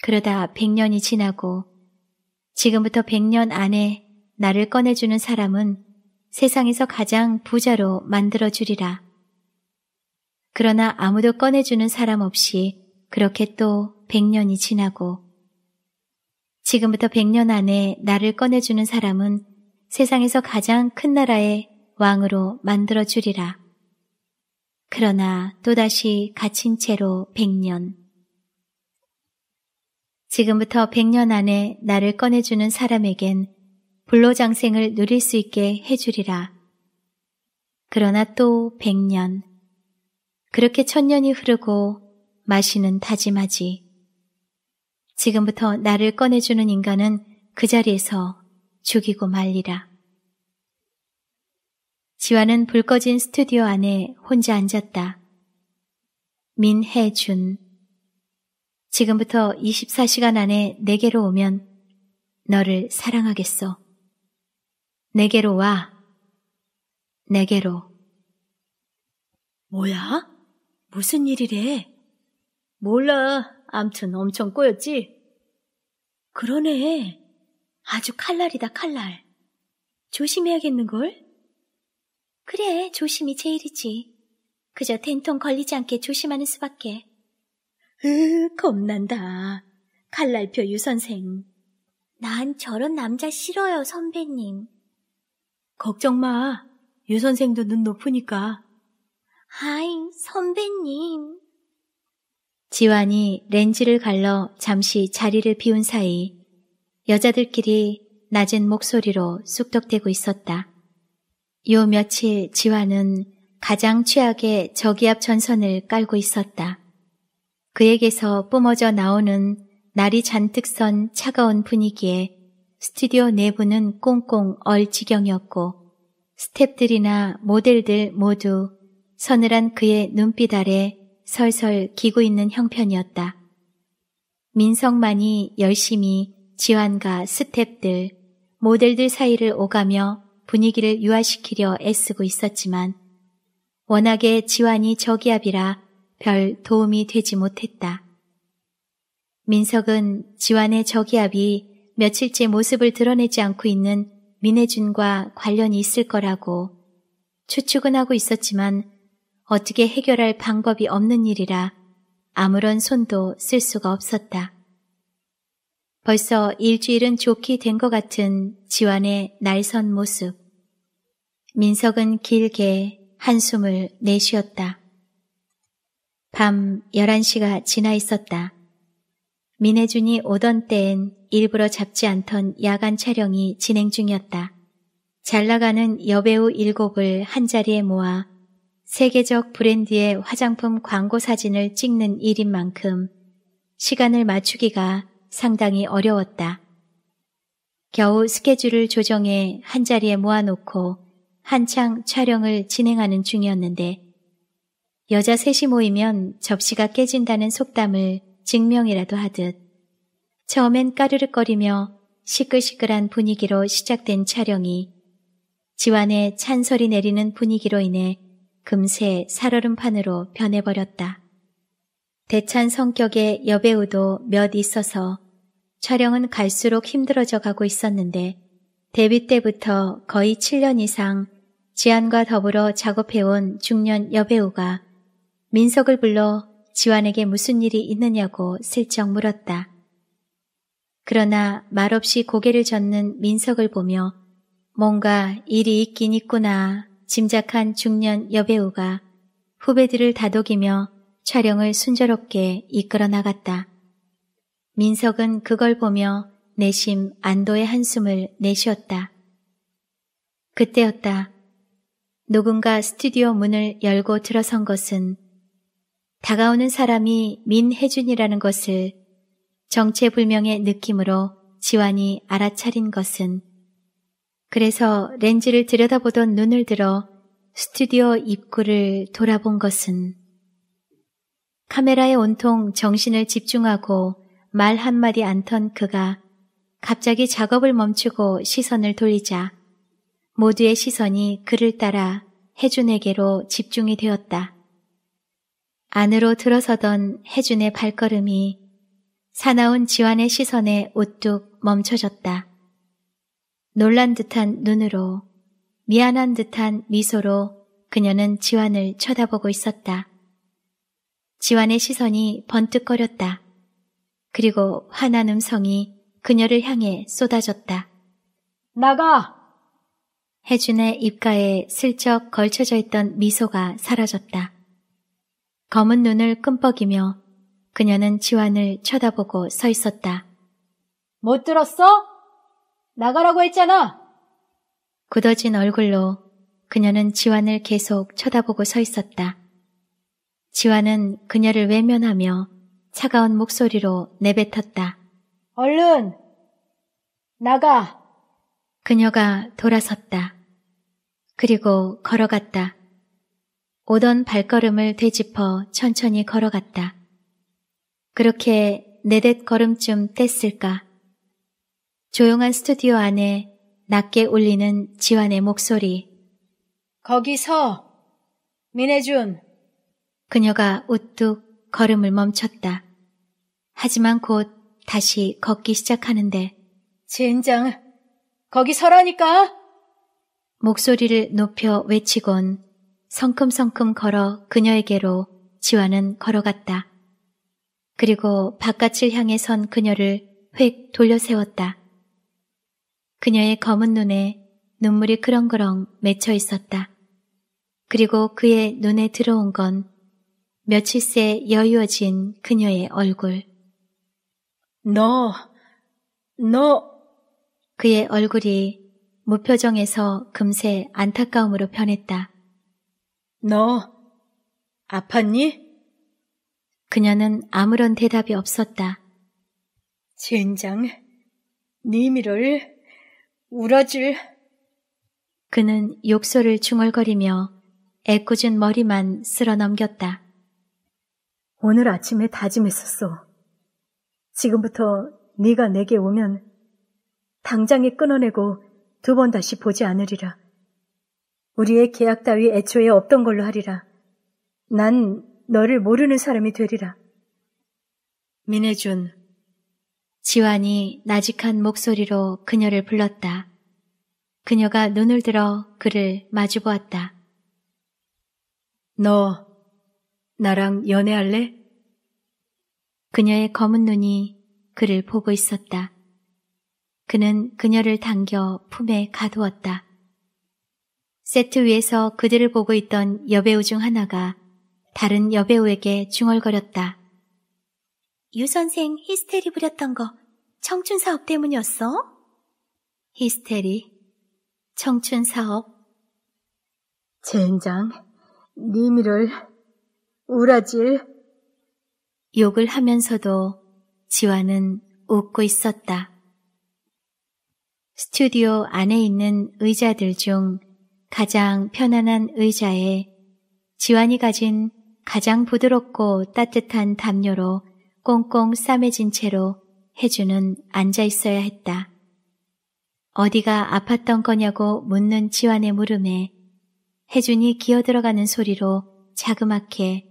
그러다 백년이 지나고 지금부터 백년 안에 나를 꺼내주는 사람은 세상에서 가장 부자로 만들어주리라. 그러나 아무도 꺼내주는 사람 없이 그렇게 또 100년이 지나고 지금부터 100년 안에 나를 꺼내주는 사람은 세상에서 가장 큰 나라의 왕으로 만들어 주리라. 그러나 또다시 갇힌 채로 100년. 지금부터 100년 안에 나를 꺼내주는 사람에겐 불로장생을 누릴 수 있게 해주리라. 그러나 또 100년. 그렇게 천년이 흐르고 마시는 다짐하지. 지금부터 나를 꺼내주는 인간은 그 자리에서 죽이고 말리라. 지화는 불 꺼진 스튜디오 안에 혼자 앉았다. 민해준. 지금부터 24시간 안에 내게로 오면 너를 사랑하겠어. 내게로 와. 내게로. 뭐야? 무슨 일이래? 몰라. 암튼 엄청 꼬였지? 그러네. 아주 칼날이다, 칼날. 조심해야겠는걸? 그래, 조심이 제일이지. 그저 텐통 걸리지 않게 조심하는 수밖에. 으, 겁난다. 칼날표 유선생. 난 저런 남자 싫어요, 선배님. 걱정 마. 유선생도 눈 높으니까 하잉, 선배님. 지완이 렌즈를 갈러 잠시 자리를 비운 사이 여자들끼리 낮은 목소리로 쑥덕대고 있었다. 요 며칠 지완은 가장 취약의 저기압 전선을 깔고 있었다. 그에게서 뿜어져 나오는 날이 잔뜩 선 차가운 분위기에 스튜디오 내부는 꽁꽁 얼 지경이었고 스탭들이나 모델들 모두 서늘한 그의 눈빛 아래 설설 기고 있는 형편이었다. 민성만이 열심히 지환과 스탭들, 모델들 사이를 오가며 분위기를 유화시키려 애쓰고 있었지만 워낙에 지환이 저기압이라 별 도움이 되지 못했다. 민석은 지환의 저기압이 며칠째 모습을 드러내지 않고 있는 민혜준과 관련이 있을 거라고 추측은 하고 있었지만 어떻게 해결할 방법이 없는 일이라 아무런 손도 쓸 수가 없었다. 벌써 일주일은 좋게 된것 같은 지완의 날선 모습. 민석은 길게 한숨을 내쉬었다. 밤 11시가 지나 있었다. 민혜준이 오던 때엔 일부러 잡지 않던 야간 촬영이 진행 중이었다. 잘 나가는 여배우 일곱을 한자리에 모아 세계적 브랜드의 화장품 광고 사진을 찍는 일인 만큼 시간을 맞추기가 상당히 어려웠다. 겨우 스케줄을 조정해 한자리에 모아놓고 한창 촬영을 진행하는 중이었는데 여자 셋이 모이면 접시가 깨진다는 속담을 증명이라도 하듯 처음엔 까르륵거리며 시끌시끌한 분위기로 시작된 촬영이 지완의 찬설이 내리는 분위기로 인해 금세 살얼음판으로 변해버렸다. 대찬 성격의 여배우도 몇 있어서 촬영은 갈수록 힘들어져 가고 있었는데 데뷔 때부터 거의 7년 이상 지안과 더불어 작업해온 중년 여배우가 민석을 불러 지환에게 무슨 일이 있느냐고 슬쩍 물었다. 그러나 말없이 고개를 젓는 민석을 보며 뭔가 일이 있긴 있구나 짐작한 중년 여배우가 후배들을 다독이며 촬영을 순조롭게 이끌어 나갔다. 민석은 그걸 보며 내심 안도의 한숨을 내쉬었다. 그때였다. 누군가 스튜디오 문을 열고 들어선 것은 다가오는 사람이 민혜준이라는 것을 정체불명의 느낌으로 지환이 알아차린 것은 그래서 렌즈를 들여다보던 눈을 들어 스튜디오 입구를 돌아본 것은 카메라에 온통 정신을 집중하고 말 한마디 안던 그가 갑자기 작업을 멈추고 시선을 돌리자 모두의 시선이 그를 따라 혜준에게로 집중이 되었다. 안으로 들어서던 혜준의 발걸음이 사나운 지환의 시선에 우뚝 멈춰졌다. 놀란 듯한 눈으로 미안한 듯한 미소로 그녀는 지환을 쳐다보고 있었다. 지환의 시선이 번뜩거렸다. 그리고 화난 음성이 그녀를 향해 쏟아졌다. 나가! 혜준의 입가에 슬쩍 걸쳐져 있던 미소가 사라졌다. 검은 눈을 끔뻑이며 그녀는 지환을 쳐다보고 서 있었다. 못 들었어? 나가라고 했잖아! 굳어진 얼굴로 그녀는 지환을 계속 쳐다보고 서 있었다. 지환은 그녀를 외면하며 차가운 목소리로 내뱉었다. 얼른! 나가! 그녀가 돌아섰다. 그리고 걸어갔다. 오던 발걸음을 되짚어 천천히 걸어갔다. 그렇게 내댓 걸음쯤 뗐을까 조용한 스튜디오 안에 낮게 울리는 지환의 목소리. 거기서! 민혜준! 그녀가 우뚝 걸음을 멈췄다. 하지만 곧 다시 걷기 시작하는데. 젠장! 거기 서라니까! 목소리를 높여 외치곤 성큼성큼 걸어 그녀에게로 지환은 걸어갔다. 그리고 바깥을 향해 선 그녀를 획 돌려 세웠다. 그녀의 검은 눈에 눈물이 그렁그렁 맺혀 있었다. 그리고 그의 눈에 들어온 건 며칠새 여유어진 그녀의 얼굴. 너, 너. 그의 얼굴이 무표정에서 금세 안타까움으로 변했다. 너, 아팠니? 그녀는 아무런 대답이 없었다. 젠장, 니미를. 네 우러질. 그는 욕설을 중얼거리며 애꿎은 머리만 쓸어 넘겼다. 오늘 아침에 다짐했었어. 지금부터 네가 내게 오면 당장에 끊어내고 두 번 다시 보지 않으리라. 우리의 계약 따위 애초에 없던 걸로 하리라. 난 너를 모르는 사람이 되리라. 민혜준, 지환이 나직한 목소리로 그녀를 불렀다. 그녀가 눈을 들어 그를 마주보았다. 너 나랑 연애할래? 그녀의 검은 눈이 그를 보고 있었다. 그는 그녀를 당겨 품에 가두었다. 세트 위에서 그들을 보고 있던 여배우 중 하나가 다른 여배우에게 중얼거렸다. 유 선생 히스테리 부렸던 거 청춘 사업 때문이었어? 히스테리. 청춘 사업. 젠장. 니미를 우라질. 욕을 하면서도 지화는 웃고 있었다. 스튜디오 안에 있는 의자들 중 가장 편안한 의자에 지환이 가진 가장 부드럽고 따뜻한 담요로 꽁꽁 싸매진 채로 혜주는 앉아 있어야 했다. 어디가 아팠던 거냐고 묻는 지환의 물음에 혜준이 기어들어가는 소리로 자그맣게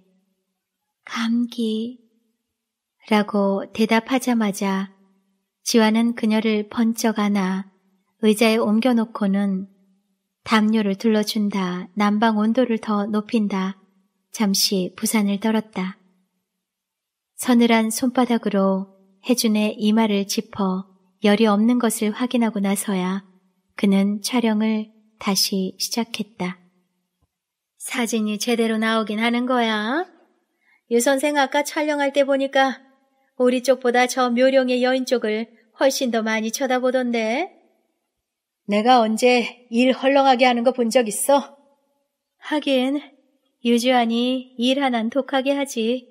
감기 라고 대답하자마자 지환은 그녀를 번쩍 안아 의자에 옮겨놓고는 담요를 둘러준다 난방 온도를 더 높인다 잠시 부산을 떨었다. 서늘한 손바닥으로 혜준의 이마를 짚어 열이 없는 것을 확인하고 나서야 그는 촬영을 다시 시작했다. 사진이 제대로 나오긴 하는 거야. 유 선생 아까 촬영할 때 보니까 우리 쪽보다 저 묘령의 여인 쪽을 훨씬 더 많이 쳐다보던데. 내가 언제 일 헐렁하게 하는 거 본 적 있어? 하긴 유주환이 일 하난 독하게 하지.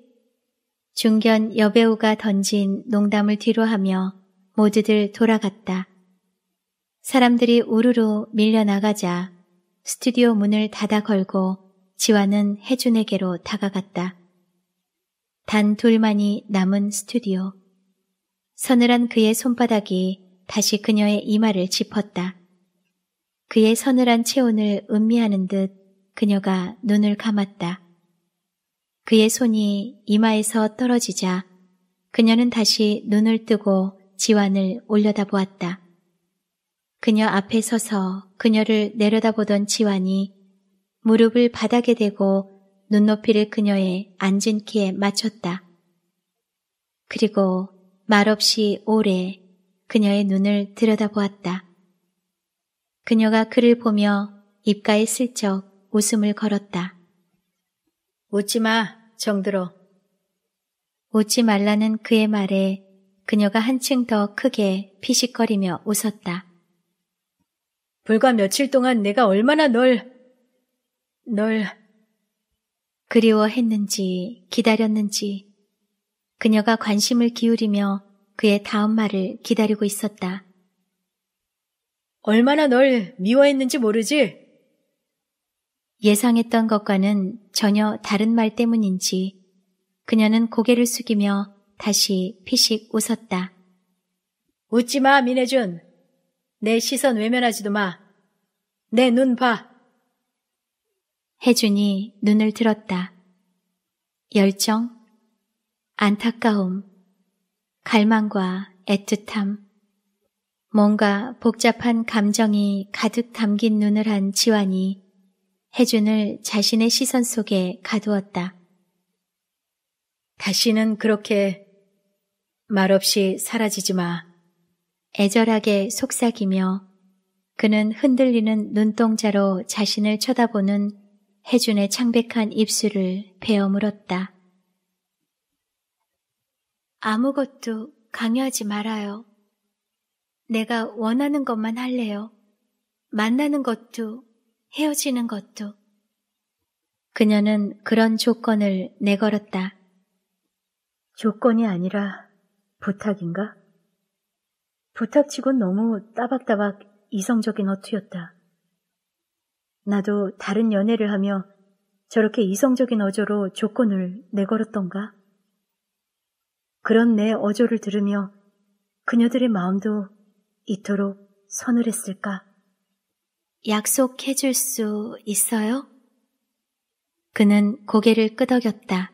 중견 여배우가 던진 농담을 뒤로하며 모두들 돌아갔다. 사람들이 우르르 밀려나가자 스튜디오 문을 닫아 걸고 지화는 혜준에게로 다가갔다. 단 둘만이 남은 스튜디오. 서늘한 그의 손바닥이 다시 그녀의 이마를 짚었다. 그의 서늘한 체온을 음미하는 듯 그녀가 눈을 감았다. 그의 손이 이마에서 떨어지자 그녀는 다시 눈을 뜨고 지환을 올려다보았다. 그녀 앞에 서서 그녀를 내려다보던 지환이 무릎을 바닥에 대고 눈높이를 그녀의 앉은 키에 맞췄다. 그리고 말없이 오래 그녀의 눈을 들여다보았다. 그녀가 그를 보며 입가에 슬쩍 웃음을 걸었다. 웃지 마. 정들어. 웃지 말라는 그의 말에 그녀가 한층 더 크게 피식거리며 웃었다. 불과 며칠 동안 내가 얼마나 널, 널 그리워했는지 기다렸는지 그녀가 관심을 기울이며 그의 다음 말을 기다리고 있었다. 얼마나 널 미워했는지 모르지? 예상했던 것과는 전혀 다른 말 때문인지 그녀는 고개를 숙이며 다시 피식 웃었다. 웃지 마, 민혜준. 내 시선 외면하지도 마. 내 눈 봐. 혜준이 눈을 들었다. 열정, 안타까움, 갈망과 애틋함. 뭔가 복잡한 감정이 가득 담긴 눈을 한 지환이 혜준을 자신의 시선 속에 가두었다. 다시는 그렇게 말없이 사라지지 마. 애절하게 속삭이며 그는 흔들리는 눈동자로 자신을 쳐다보는 혜준의 창백한 입술을 베어물었다. 아무것도 강요하지 말아요. 내가 원하는 것만 할래요. 만나는 것도 헤어지는 것도. 그녀는 그런 조건을 내걸었다. 조건이 아니라 부탁인가? 부탁치곤 너무 따박따박 이성적인 어투였다. 나도 다른 연애를 하며 저렇게 이성적인 어조로 조건을 내걸었던가? 그런 내 어조를 들으며 그녀들의 마음도 이토록 서늘했을까? 약속해 줄 수 있어요? 그는 고개를 끄덕였다.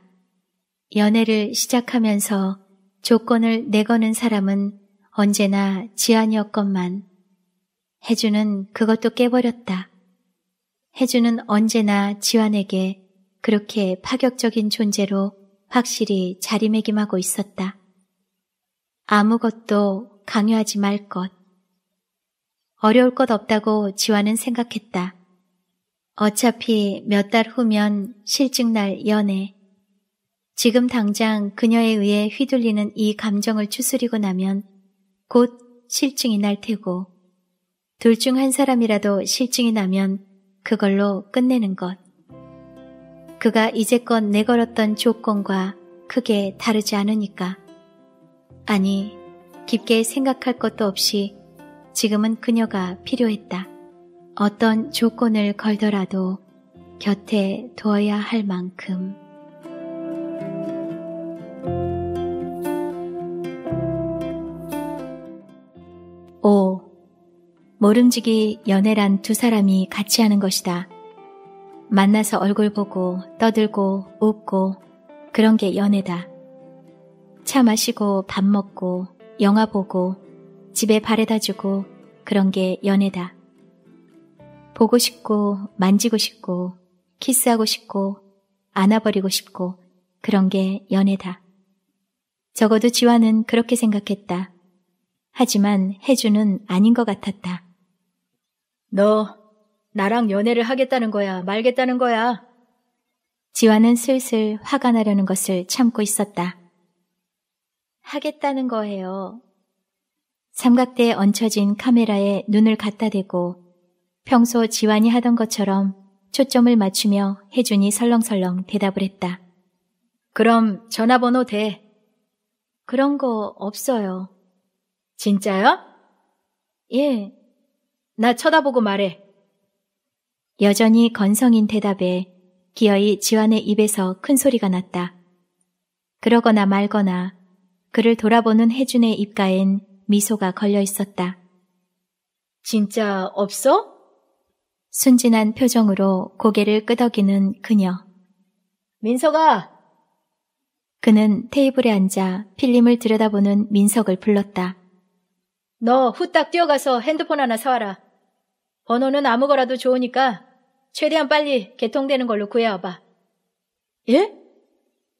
연애를 시작하면서 조건을 내거는 사람은 언제나 지안이었건만 혜주는 그것도 깨버렸다. 혜주는 언제나 지안에게 그렇게 파격적인 존재로 확실히 자리매김하고 있었다. 아무것도 강요하지 말 것. 어려울 것 없다고 지화는 생각했다. 어차피 몇 달 후면 실증날 연애. 지금 당장 그녀에 의해 휘둘리는 이 감정을 추스리고 나면 곧 실증이 날 테고 둘 중 한 사람이라도 실증이 나면 그걸로 끝내는 것. 그가 이제껏 내걸었던 조건과 크게 다르지 않으니까. 아니, 깊게 생각할 것도 없이 지금은 그녀가 필요했다. 어떤 조건을 걸더라도 곁에 두어야 할 만큼. 오 모름지기 연애란 두 사람이 같이 하는 것이다. 만나서 얼굴 보고 떠들고 웃고 그런 게 연애다. 차 마시고 밥 먹고 영화 보고 집에 바래다 주고 그런 게 연애다. 보고 싶고 만지고 싶고 키스하고 싶고 안아버리고 싶고 그런 게 연애다. 적어도 지화는 그렇게 생각했다. 하지만 해주는 아닌 것 같았다. 너 나랑 연애를 하겠다는 거야 말겠다는 거야. 지화는 슬슬 화가 나려는 것을 참고 있었다. 하겠다는 거예요. 삼각대에 얹혀진 카메라에 눈을 갖다 대고 평소 지환이 하던 것처럼 초점을 맞추며 혜준이 설렁설렁 대답을 했다. 그럼 전화번호 대. 그런 거 없어요. 진짜요? 예. 나 쳐다보고 말해. 여전히 건성인 대답에 기어이 지환의 입에서 큰 소리가 났다. 그러거나 말거나 그를 돌아보는 혜준의 입가엔 미소가 걸려 있었다. 진짜 없어? 순진한 표정으로 고개를 끄덕이는 그녀. 민석아 그는 테이블에 앉아 필름을 들여다보는 민석을 불렀다. 너 후딱 뛰어가서 핸드폰 하나 사와라. 번호는 아무 거라도 좋으니까 최대한 빨리 개통되는 걸로 구해와봐. 예?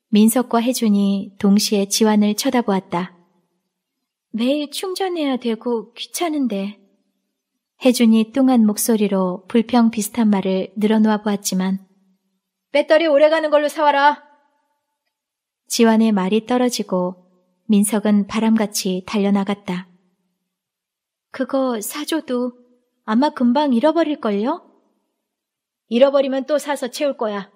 민석과 혜준이 동시에 지환을 쳐다보았다. 매일 충전해야 되고 귀찮은데. 혜준이 뚱한 목소리로 불평 비슷한 말을 늘어놓아 보았지만 배터리 오래가는 걸로 사와라. 지환의 말이 떨어지고 민석은 바람같이 달려나갔다. 그거 사줘도 아마 금방 잃어버릴걸요? 잃어버리면 또 사서 채울 거야.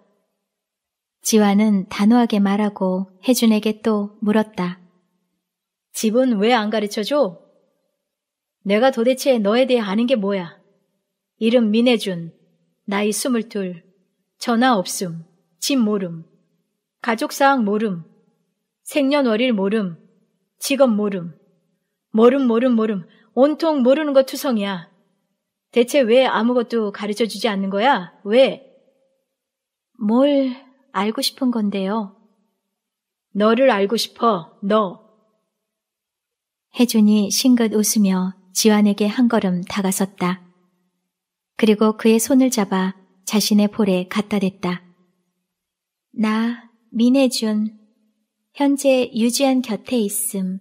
지환은 단호하게 말하고 혜준에게 또 물었다. 집은 왜 안 가르쳐줘? 내가 도대체 너에 대해 아는 게 뭐야? 이름 민혜준, 나이 스물둘, 전화 없음, 집 모름, 가족사항 모름, 생년월일 모름, 직업 모름, 모름 모름 모름, 온통 모르는 것 투성이야. 대체 왜 아무것도 가르쳐 주지 않는 거야? 왜? 뭘 알고 싶은 건데요? 너를 알고 싶어, 너. 혜준이 싱긋 웃으며 지환에게 한 걸음 다가섰다. 그리고 그의 손을 잡아 자신의 볼에 갖다 댔다. 나, 민혜준. 현재 유지한 곁에 있음.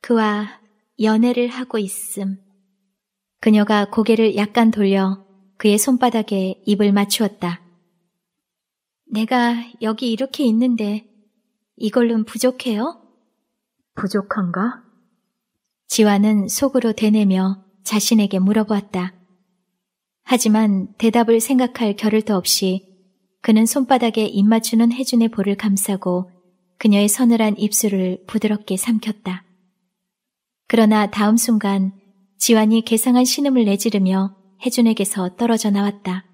그와 연애를 하고 있음. 그녀가 고개를 약간 돌려 그의 손바닥에 입을 맞추었다. 내가 여기 이렇게 있는데 이걸론 부족해요? 부족한가? 지화는 속으로 대내며 자신에게 물어보았다. 하지만 대답을 생각할 겨를도 없이 그는 손바닥에 입맞추는 혜준의 볼을 감싸고 그녀의 서늘한 입술을 부드럽게 삼켰다. 그러나 다음 순간 지환이 개상한 신음을 내지르며 혜준에게서 떨어져 나왔다.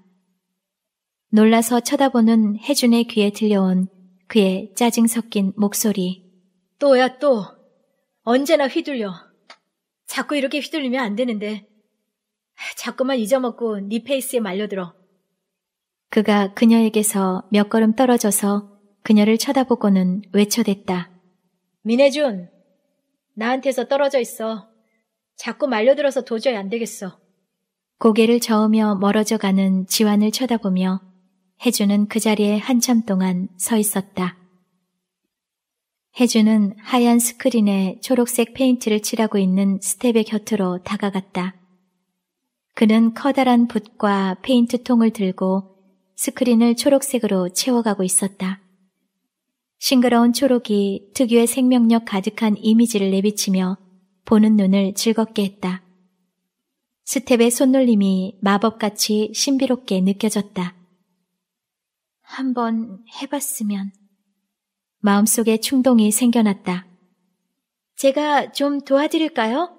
놀라서 쳐다보는 혜준의 귀에 들려온 그의 짜증 섞인 목소리. 또야 또. 언제나 휘둘려. 자꾸 이렇게 휘둘리면 안 되는데. 자꾸만 잊어먹고 네 페이스에 말려들어. 그가 그녀에게서 몇 걸음 떨어져서 그녀를 쳐다보고는 외쳐댔다. 민혜준, 나한테서 떨어져 있어. 자꾸 말려들어서 도저히 안 되겠어. 고개를 저으며 멀어져 가는 지환을 쳐다보며 혜주는 그 자리에 한참 동안 서 있었다. 혜주는 하얀 스크린에 초록색 페인트를 칠하고 있는 스텝의 곁으로 다가갔다. 그는 커다란 붓과 페인트통을 들고 스크린을 초록색으로 채워가고 있었다. 싱그러운 초록이 특유의 생명력 가득한 이미지를 내비치며 보는 눈을 즐겁게 했다. 스텝의 손놀림이 마법같이 신비롭게 느껴졌다. 한번 해봤으면. 마음속에 충동이 생겨났다. 제가 좀 도와드릴까요?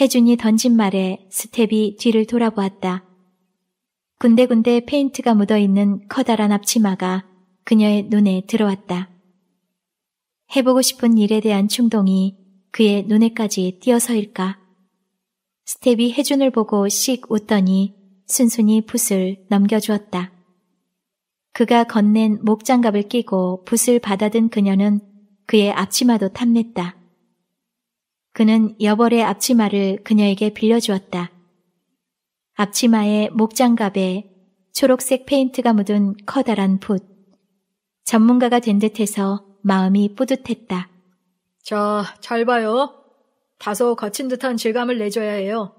혜준이 던진 말에 스텝이 뒤를 돌아보았다. 군데군데 페인트가 묻어있는 커다란 앞치마가 그녀의 눈에 들어왔다. 해보고 싶은 일에 대한 충동이 그의 눈에까지 띄어서일까 스텝이 혜준을 보고 씩 웃더니 순순히 붓을 넘겨주었다. 그가 건넨 목장갑을 끼고 붓을 받아든 그녀는 그의 앞치마도 탐냈다. 그는 여벌의 앞치마를 그녀에게 빌려주었다. 앞치마에 목장갑에 초록색 페인트가 묻은 커다란 붓. 전문가가 된 듯해서 마음이 뿌듯했다. 자, 잘 봐요. 다소 거친 듯한 질감을 내줘야 해요.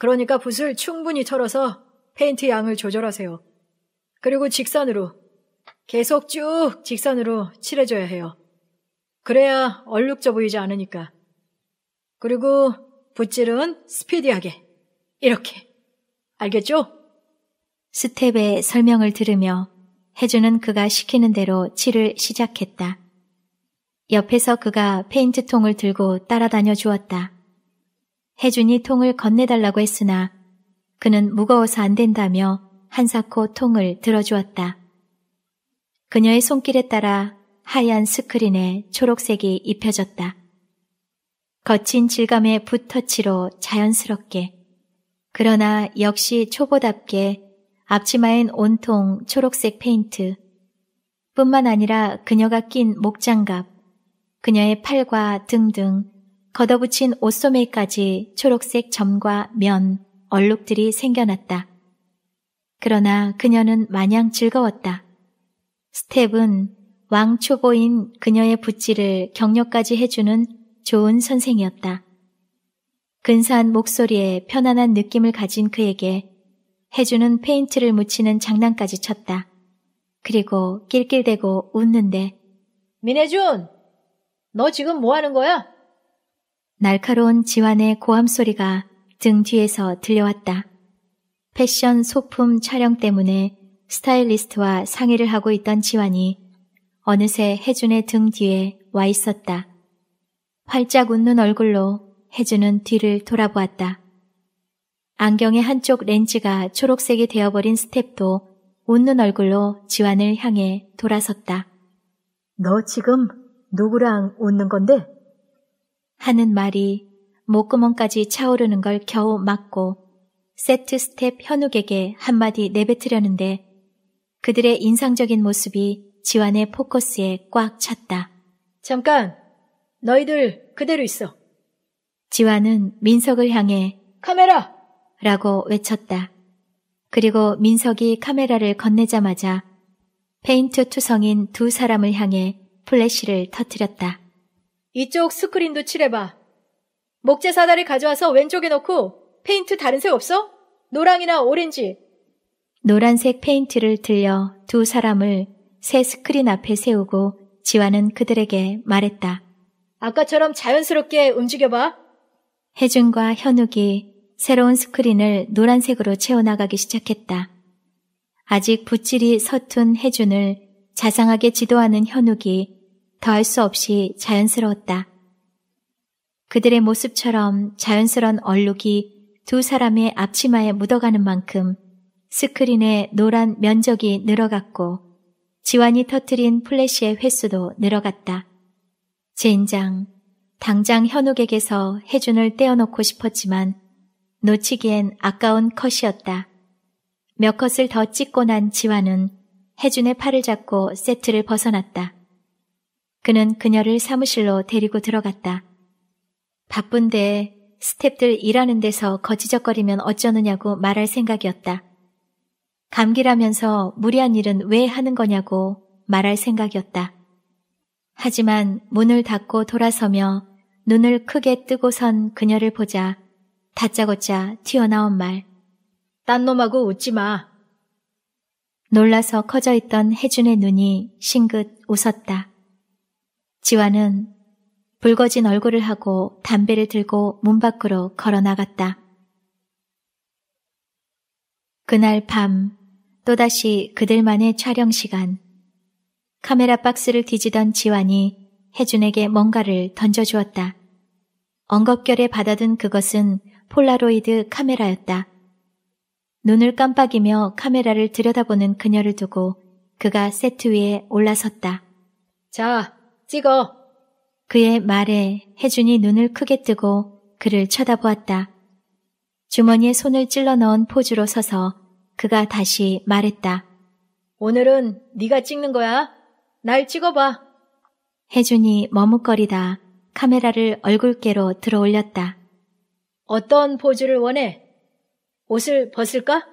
그러니까 붓을 충분히 털어서 페인트 양을 조절하세요. 그리고 직선으로 계속 쭉 직선으로 칠해줘야 해요. 그래야 얼룩져 보이지 않으니까. 그리고 붓질은 스피디하게 이렇게 알겠죠? 스텝의 설명을 들으며 해주는 그가 시키는 대로 칠을 시작했다. 옆에서 그가 페인트 통을 들고 따라다녀 주었다. 혜준이 통을 건네달라고 했으나 그는 무거워서 안 된다며 한사코 통을 들어주었다. 그녀의 손길에 따라 하얀 스크린에 초록색이 입혀졌다. 거친 질감의 붓터치로 자연스럽게 그러나 역시 초보답게 앞치마엔 온통 초록색 페인트 뿐만 아니라 그녀가 낀 목장갑 그녀의 팔과 등등 걷어붙인 옷소매까지 초록색 점과 면, 얼룩들이 생겨났다. 그러나 그녀는 마냥 즐거웠다. 스텝은 왕초보인 그녀의 붓질을 격려까지 해주는 좋은 선생이었다. 근사한 목소리에 편안한 느낌을 가진 그에게 해주는 페인트를 묻히는 장난까지 쳤다. 그리고 낄낄대고 웃는데 민혜준! 너 지금 뭐 하는 거야? 날카로운 지환의 고함 소리가 등 뒤에서 들려왔다. 패션 소품 촬영 때문에 스타일리스트와 상의를 하고 있던 지환이 어느새 혜준의 등 뒤에 와 있었다. 활짝 웃는 얼굴로 혜준은 뒤를 돌아보았다. 안경의 한쪽 렌즈가 초록색이 되어버린 스텝도 웃는 얼굴로 지환을 향해 돌아섰다. 너 지금 누구랑 웃는 건데? 하는 말이 목구멍까지 차오르는 걸 겨우 막고 세트 스텝 현욱에게 한마디 내뱉으려는데 그들의 인상적인 모습이 지환의 포커스에 꽉 찼다. 잠깐! 너희들 그대로 있어. 지환은 민석을 향해 카메라! 라고 외쳤다. 그리고 민석이 카메라를 건네자마자 페인트 투성인 두 사람을 향해 플래시를 터뜨렸다. 이쪽 스크린도 칠해봐. 목재 사다리 가져와서 왼쪽에 놓고 페인트 다른 색 없어? 노랑이나 오렌지. 노란색 페인트를 들려 두 사람을 새 스크린 앞에 세우고 지화는 그들에게 말했다. 아까처럼 자연스럽게 움직여봐. 혜준과 현욱이 새로운 스크린을 노란색으로 채워나가기 시작했다. 아직 붓질이 서툰 혜준을 자상하게 지도하는 현욱이 더할 수 없이 자연스러웠다. 그들의 모습처럼 자연스러운 얼룩이 두 사람의 앞치마에 묻어가는 만큼 스크린의 노란 면적이 늘어갔고 지환이 터트린 플래시의 횟수도 늘어갔다. 젠장, 당장 현욱에게서 혜준을 떼어놓고 싶었지만 놓치기엔 아까운 컷이었다. 몇 컷을 더 찍고 난 지환은 혜준의 팔을 잡고 세트를 벗어났다. 그는 그녀를 사무실로 데리고 들어갔다. 바쁜데 스텝들 일하는 데서 거지적거리면 어쩌느냐고 말할 생각이었다. 감기라면서 무리한 일은 왜 하는 거냐고 말할 생각이었다. 하지만 문을 닫고 돌아서며 눈을 크게 뜨고선 그녀를 보자 다짜고짜 튀어나온 말. 딴 놈하고 웃지 마. 놀라서 커져 있던 혜준의 눈이 싱긋 웃었다. 지화는 붉어진 얼굴을 하고 담배를 들고 문 밖으로 걸어 나갔다. 그날 밤 또다시 그들만의 촬영 시간. 카메라 박스를 뒤지던 지환이 혜준에게 뭔가를 던져주었다. 엉겁결에 받아든 그것은 폴라로이드 카메라였다. 눈을 깜빡이며 카메라를 들여다보는 그녀를 두고 그가 세트 위에 올라섰다. 자, 찍어! 그의 말에 혜준이 눈을 크게 뜨고 그를 쳐다보았다. 주머니에 손을 찔러 넣은 포즈로 서서 그가 다시 말했다. 오늘은 네가 찍는 거야. 날 찍어봐. 혜준이 머뭇거리다 카메라를 얼굴께로 들어 올렸다. 어떤 포즈를 원해? 옷을 벗을까?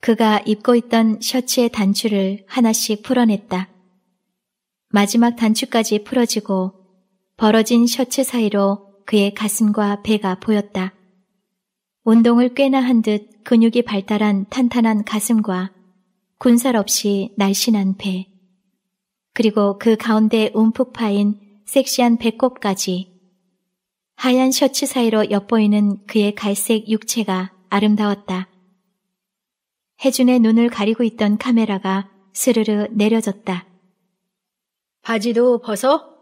그가 입고 있던 셔츠의 단추를 하나씩 풀어냈다. 마지막 단추까지 풀어지고 벌어진 셔츠 사이로 그의 가슴과 배가 보였다. 운동을 꽤나 한 듯 근육이 발달한 탄탄한 가슴과 군살 없이 날씬한 배, 그리고 그 가운데 움푹 파인 섹시한 배꼽까지 하얀 셔츠 사이로 엿보이는 그의 갈색 육체가 아름다웠다. 혜준의 눈을 가리고 있던 카메라가 스르르 내려졌다. 바지도 벗어?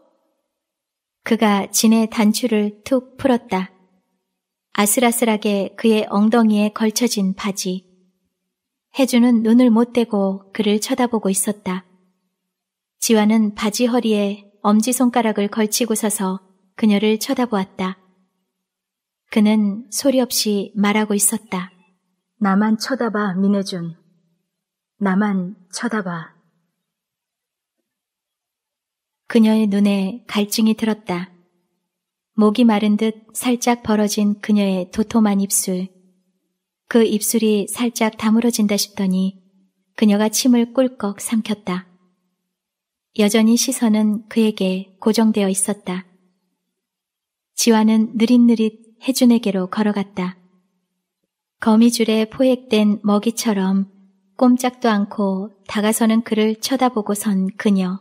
그가 진의 단추를 툭 풀었다. 아슬아슬하게 그의 엉덩이에 걸쳐진 바지. 혜주는 눈을 못 떼고 그를 쳐다보고 있었다. 지화는 바지 허리에 엄지손가락을 걸치고 서서 그녀를 쳐다보았다. 그는 소리 없이 말하고 있었다. 나만 쳐다봐, 민혜준. 나만 쳐다봐. 그녀의 눈에 갈증이 들었다. 목이 마른 듯 살짝 벌어진 그녀의 도톰한 입술. 그 입술이 살짝 다물어진다 싶더니 그녀가 침을 꿀꺽 삼켰다. 여전히 시선은 그에게 고정되어 있었다. 지화는 느릿느릿 혜준에게로 걸어갔다. 거미줄에 포획된 먹이처럼 꼼짝도 않고 다가서는 그를 쳐다보고 선 그녀.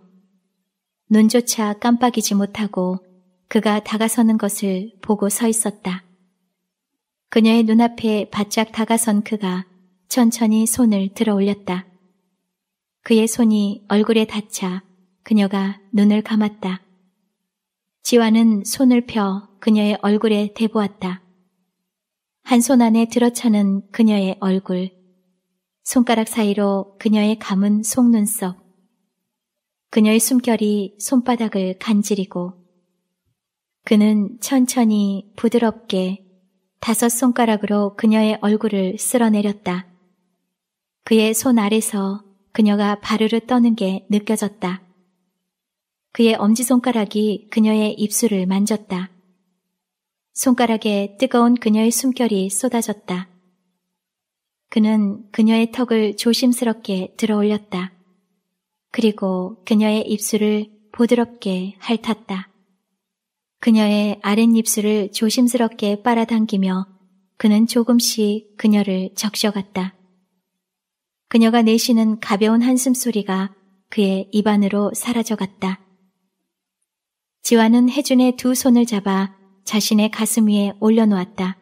눈조차 깜빡이지 못하고 그가 다가서는 것을 보고 서 있었다. 그녀의 눈앞에 바짝 다가선 그가 천천히 손을 들어 올렸다. 그의 손이 얼굴에 닿자 그녀가 눈을 감았다. 지화는 손을 펴 그녀의 얼굴에 대보았다. 한 손 안에 들어차는 그녀의 얼굴, 손가락 사이로 그녀의 감은 속눈썹, 그녀의 숨결이 손바닥을 간지리고 그는 천천히 부드럽게 다섯 손가락으로 그녀의 얼굴을 쓸어내렸다. 그의 손 아래서 그녀가 바르르 떠는 게 느껴졌다. 그의 엄지손가락이 그녀의 입술을 만졌다. 손가락에 뜨거운 그녀의 숨결이 쏟아졌다. 그는 그녀의 턱을 조심스럽게 들어 올렸다. 그리고 그녀의 입술을 부드럽게 핥았다. 그녀의 아랫입술을 조심스럽게 빨아당기며 그는 조금씩 그녀를 적셔갔다. 그녀가 내쉬는 가벼운 한숨 소리가 그의 입안으로 사라져갔다. 지화는 혜준의 두 손을 잡아 자신의 가슴 위에 올려놓았다.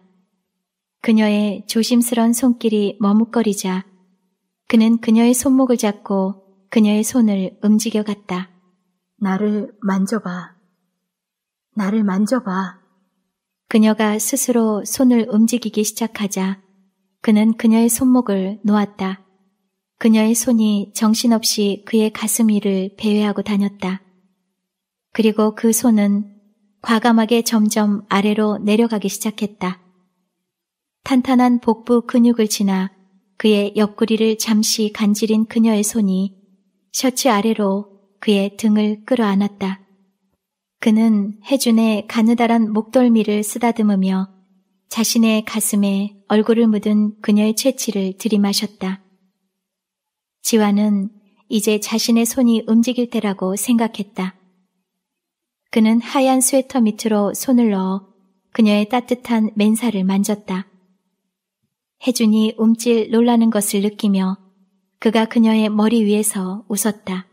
그녀의 조심스런 손길이 머뭇거리자 그는 그녀의 손목을 잡고 그녀의 손을 움직여 갔다. 나를 만져봐. 나를 만져봐. 그녀가 스스로 손을 움직이기 시작하자 그는 그녀의 손목을 놓았다. 그녀의 손이 정신없이 그의 가슴 위를 배회하고 다녔다. 그리고 그 손은 과감하게 점점 아래로 내려가기 시작했다. 탄탄한 복부 근육을 지나 그의 옆구리를 잠시 간지린 그녀의 손이 셔츠 아래로 그의 등을 끌어안았다. 그는 혜준의 가느다란 목덜미를 쓰다듬으며 자신의 가슴에 얼굴을 묻은 그녀의 채취를 들이마셨다. 지화는 이제 자신의 손이 움직일 때라고 생각했다. 그는 하얀 스웨터 밑으로 손을 넣어 그녀의 따뜻한 맨살을 만졌다. 혜준이 움찔 놀라는 것을 느끼며 그가 그녀의 머리 위에서 웃었다.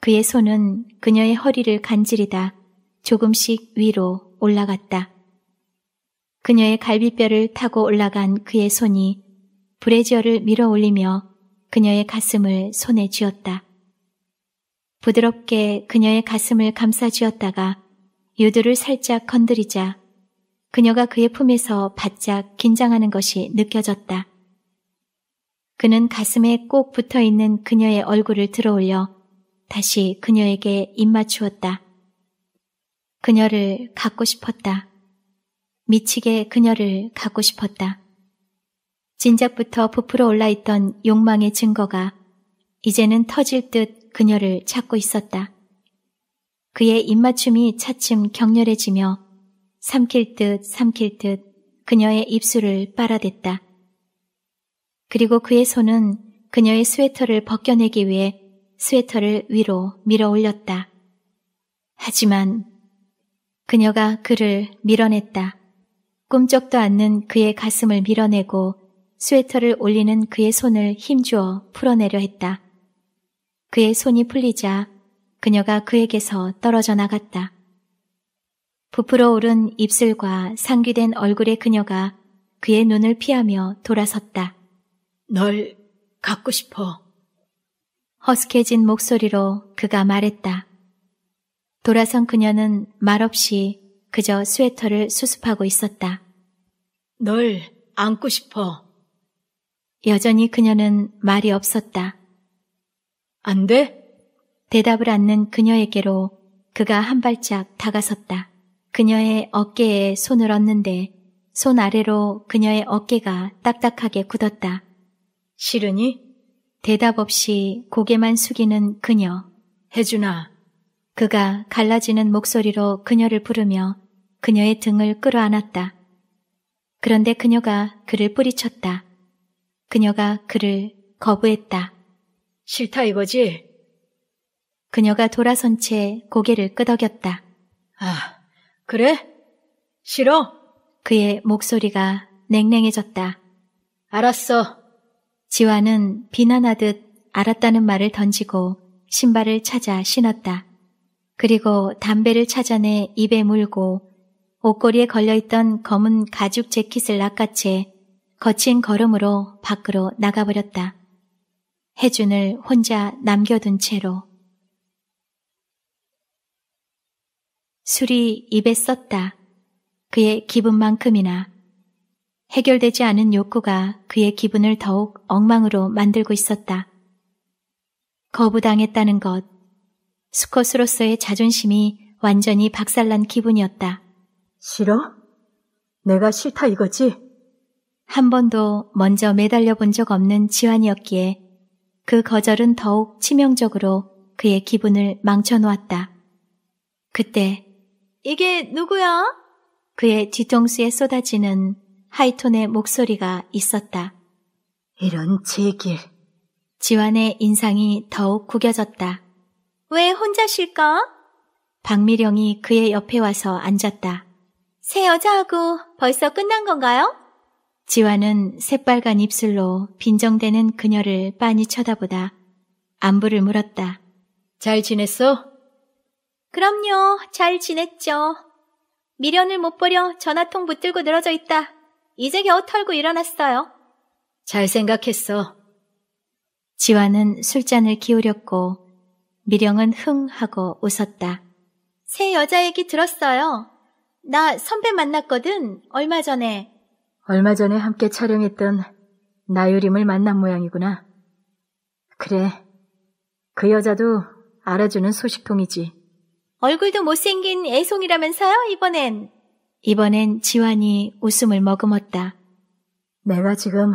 그의 손은 그녀의 허리를 간지리다 조금씩 위로 올라갔다. 그녀의 갈비뼈를 타고 올라간 그의 손이 브레지어를 밀어 올리며 그녀의 가슴을 손에 쥐었다. 부드럽게 그녀의 가슴을 감싸 쥐었다가 유두를 살짝 건드리자 그녀가 그의 품에서 바짝 긴장하는 것이 느껴졌다. 그는 가슴에 꼭 붙어 있는 그녀의 얼굴을 들어올려 다시 그녀에게 입맞추었다. 그녀를 갖고 싶었다. 미치게 그녀를 갖고 싶었다. 진작부터 부풀어 올라 있던 욕망의 증거가 이제는 터질 듯 그녀를 찾고 있었다. 그의 입맞춤이 차츰 격렬해지며 삼킬 듯 삼킬 듯 그녀의 입술을 빨아댔다. 그리고 그의 손은 그녀의 스웨터를 벗겨내기 위해 스웨터를 위로 밀어 올렸다. 하지만 그녀가 그를 밀어냈다. 꿈쩍도 않는 그의 가슴을 밀어내고 스웨터를 올리는 그의 손을 힘주어 풀어내려 했다. 그의 손이 풀리자 그녀가 그에게서 떨어져 나갔다. 부풀어 오른 입술과 상기된 얼굴의 그녀가 그의 눈을 피하며 돌아섰다. 널 갖고 싶어. 허스케진 목소리로 그가 말했다. 돌아선 그녀는 말없이 그저 스웨터를 수습하고 있었다. 널 안고 싶어. 여전히 그녀는 말이 없었다. 안 돼? 대답을 않는 그녀에게로 그가 한 발짝 다가섰다. 그녀의 어깨에 손을 얹는데 손 아래로 그녀의 어깨가 딱딱하게 굳었다. 싫으니? 대답 없이 고개만 숙이는 그녀. 혜준아. 그가 갈라지는 목소리로 그녀를 부르며 그녀의 등을 끌어안았다. 그런데 그녀가 그를 뿌리쳤다. 그녀가 그를 거부했다. 싫다 이거지? 그녀가 돌아선 채 고개를 끄덕였다. 아, 그래? 싫어? 그의 목소리가 냉랭해졌다. 알았어. 지화는 비난하듯 알았다는 말을 던지고 신발을 찾아 신었다. 그리고 담배를 찾아내 입에 물고 옷걸이에 걸려있던 검은 가죽 재킷을 낚아채 거친 걸음으로 밖으로 나가버렸다. 혜준을 혼자 남겨둔 채로 술이 입에 썼다. 그의 기분만큼이나 해결되지 않은 욕구가 그의 기분을 더욱 엉망으로 만들고 있었다. 거부당했다는 것, 수컷으로서의 자존심이 완전히 박살난 기분이었다. 싫어? 내가 싫다 이거지? 한 번도 먼저 매달려 본 적 없는 지환이었기에 그 거절은 더욱 치명적으로 그의 기분을 망쳐놓았다. 그때 이게 누구야? 그의 뒤통수에 쏟아지는 하이톤의 목소리가 있었다. 이런 제길. 지환의 인상이 더욱 구겨졌다. 왜 혼자실까? 박미령이 그의 옆에 와서 앉았다. 새 여자하고 벌써 끝난 건가요? 지환은 새빨간 입술로 빈정대는 그녀를 빤히 쳐다보다 안부를 물었다. 잘 지냈어? 그럼요, 잘 지냈죠. 미련을 못 버려 전화통 붙들고 늘어져 있다. 이제 겨우 털고 일어났어요. 잘 생각했어. 지화는 술잔을 기울였고 미령은 흥 하고 웃었다. 새 여자 얘기 들었어요. 나 선배 만났거든, 얼마 전에. 얼마 전에 함께 촬영했던 나유림을 만난 모양이구나. 그래, 그 여자도 알아주는 소식통이지. 얼굴도 못생긴 애송이라면서요, 이번엔. 이번엔 지환이 웃음을 머금었다. 내가 지금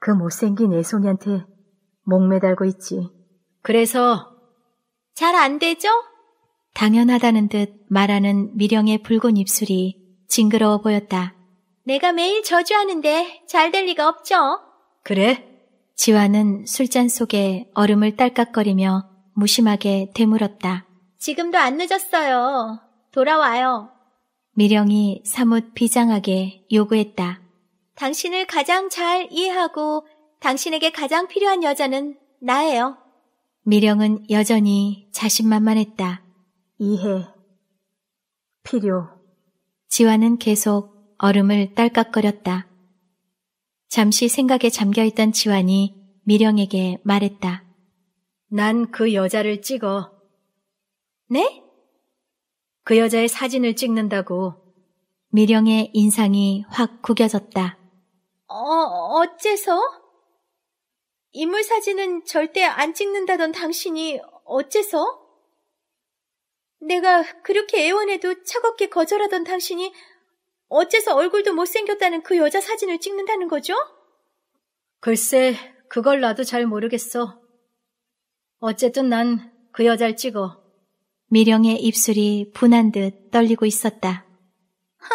그 못생긴 애송이한테 목매달고 있지. 그래서 잘 안 되죠? 당연하다는 듯 말하는 미령의 붉은 입술이 징그러워 보였다. 내가 매일 저주하는데 잘 될 리가 없죠. 그래? 지환은 술잔 속에 얼음을 딸깍거리며 무심하게 되물었다. 지금도 안 늦었어요. 돌아와요. 미령이 사뭇 비장하게 요구했다. 당신을 가장 잘 이해하고 당신에게 가장 필요한 여자는 나예요. 미령은 여전히 자신만만했다. 이해, 필요. 지화는 계속 얼음을 딸깍거렸다. 잠시 생각에 잠겨있던 지환이 미령에게 말했다. 난 그 여자를 찍어. 네? 그 여자의 사진을 찍는다고 미령의 인상이 확 구겨졌다. 어, 어째서? 인물 사진은 절대 안 찍는다던 당신이 어째서? 내가 그렇게 애원해도 차갑게 거절하던 당신이 어째서 얼굴도 못생겼다는 그 여자 사진을 찍는다는 거죠? 글쎄, 그걸 나도 잘 모르겠어. 어쨌든 난 그 여자를 찍어. 미령의 입술이 분한 듯 떨리고 있었다. 허,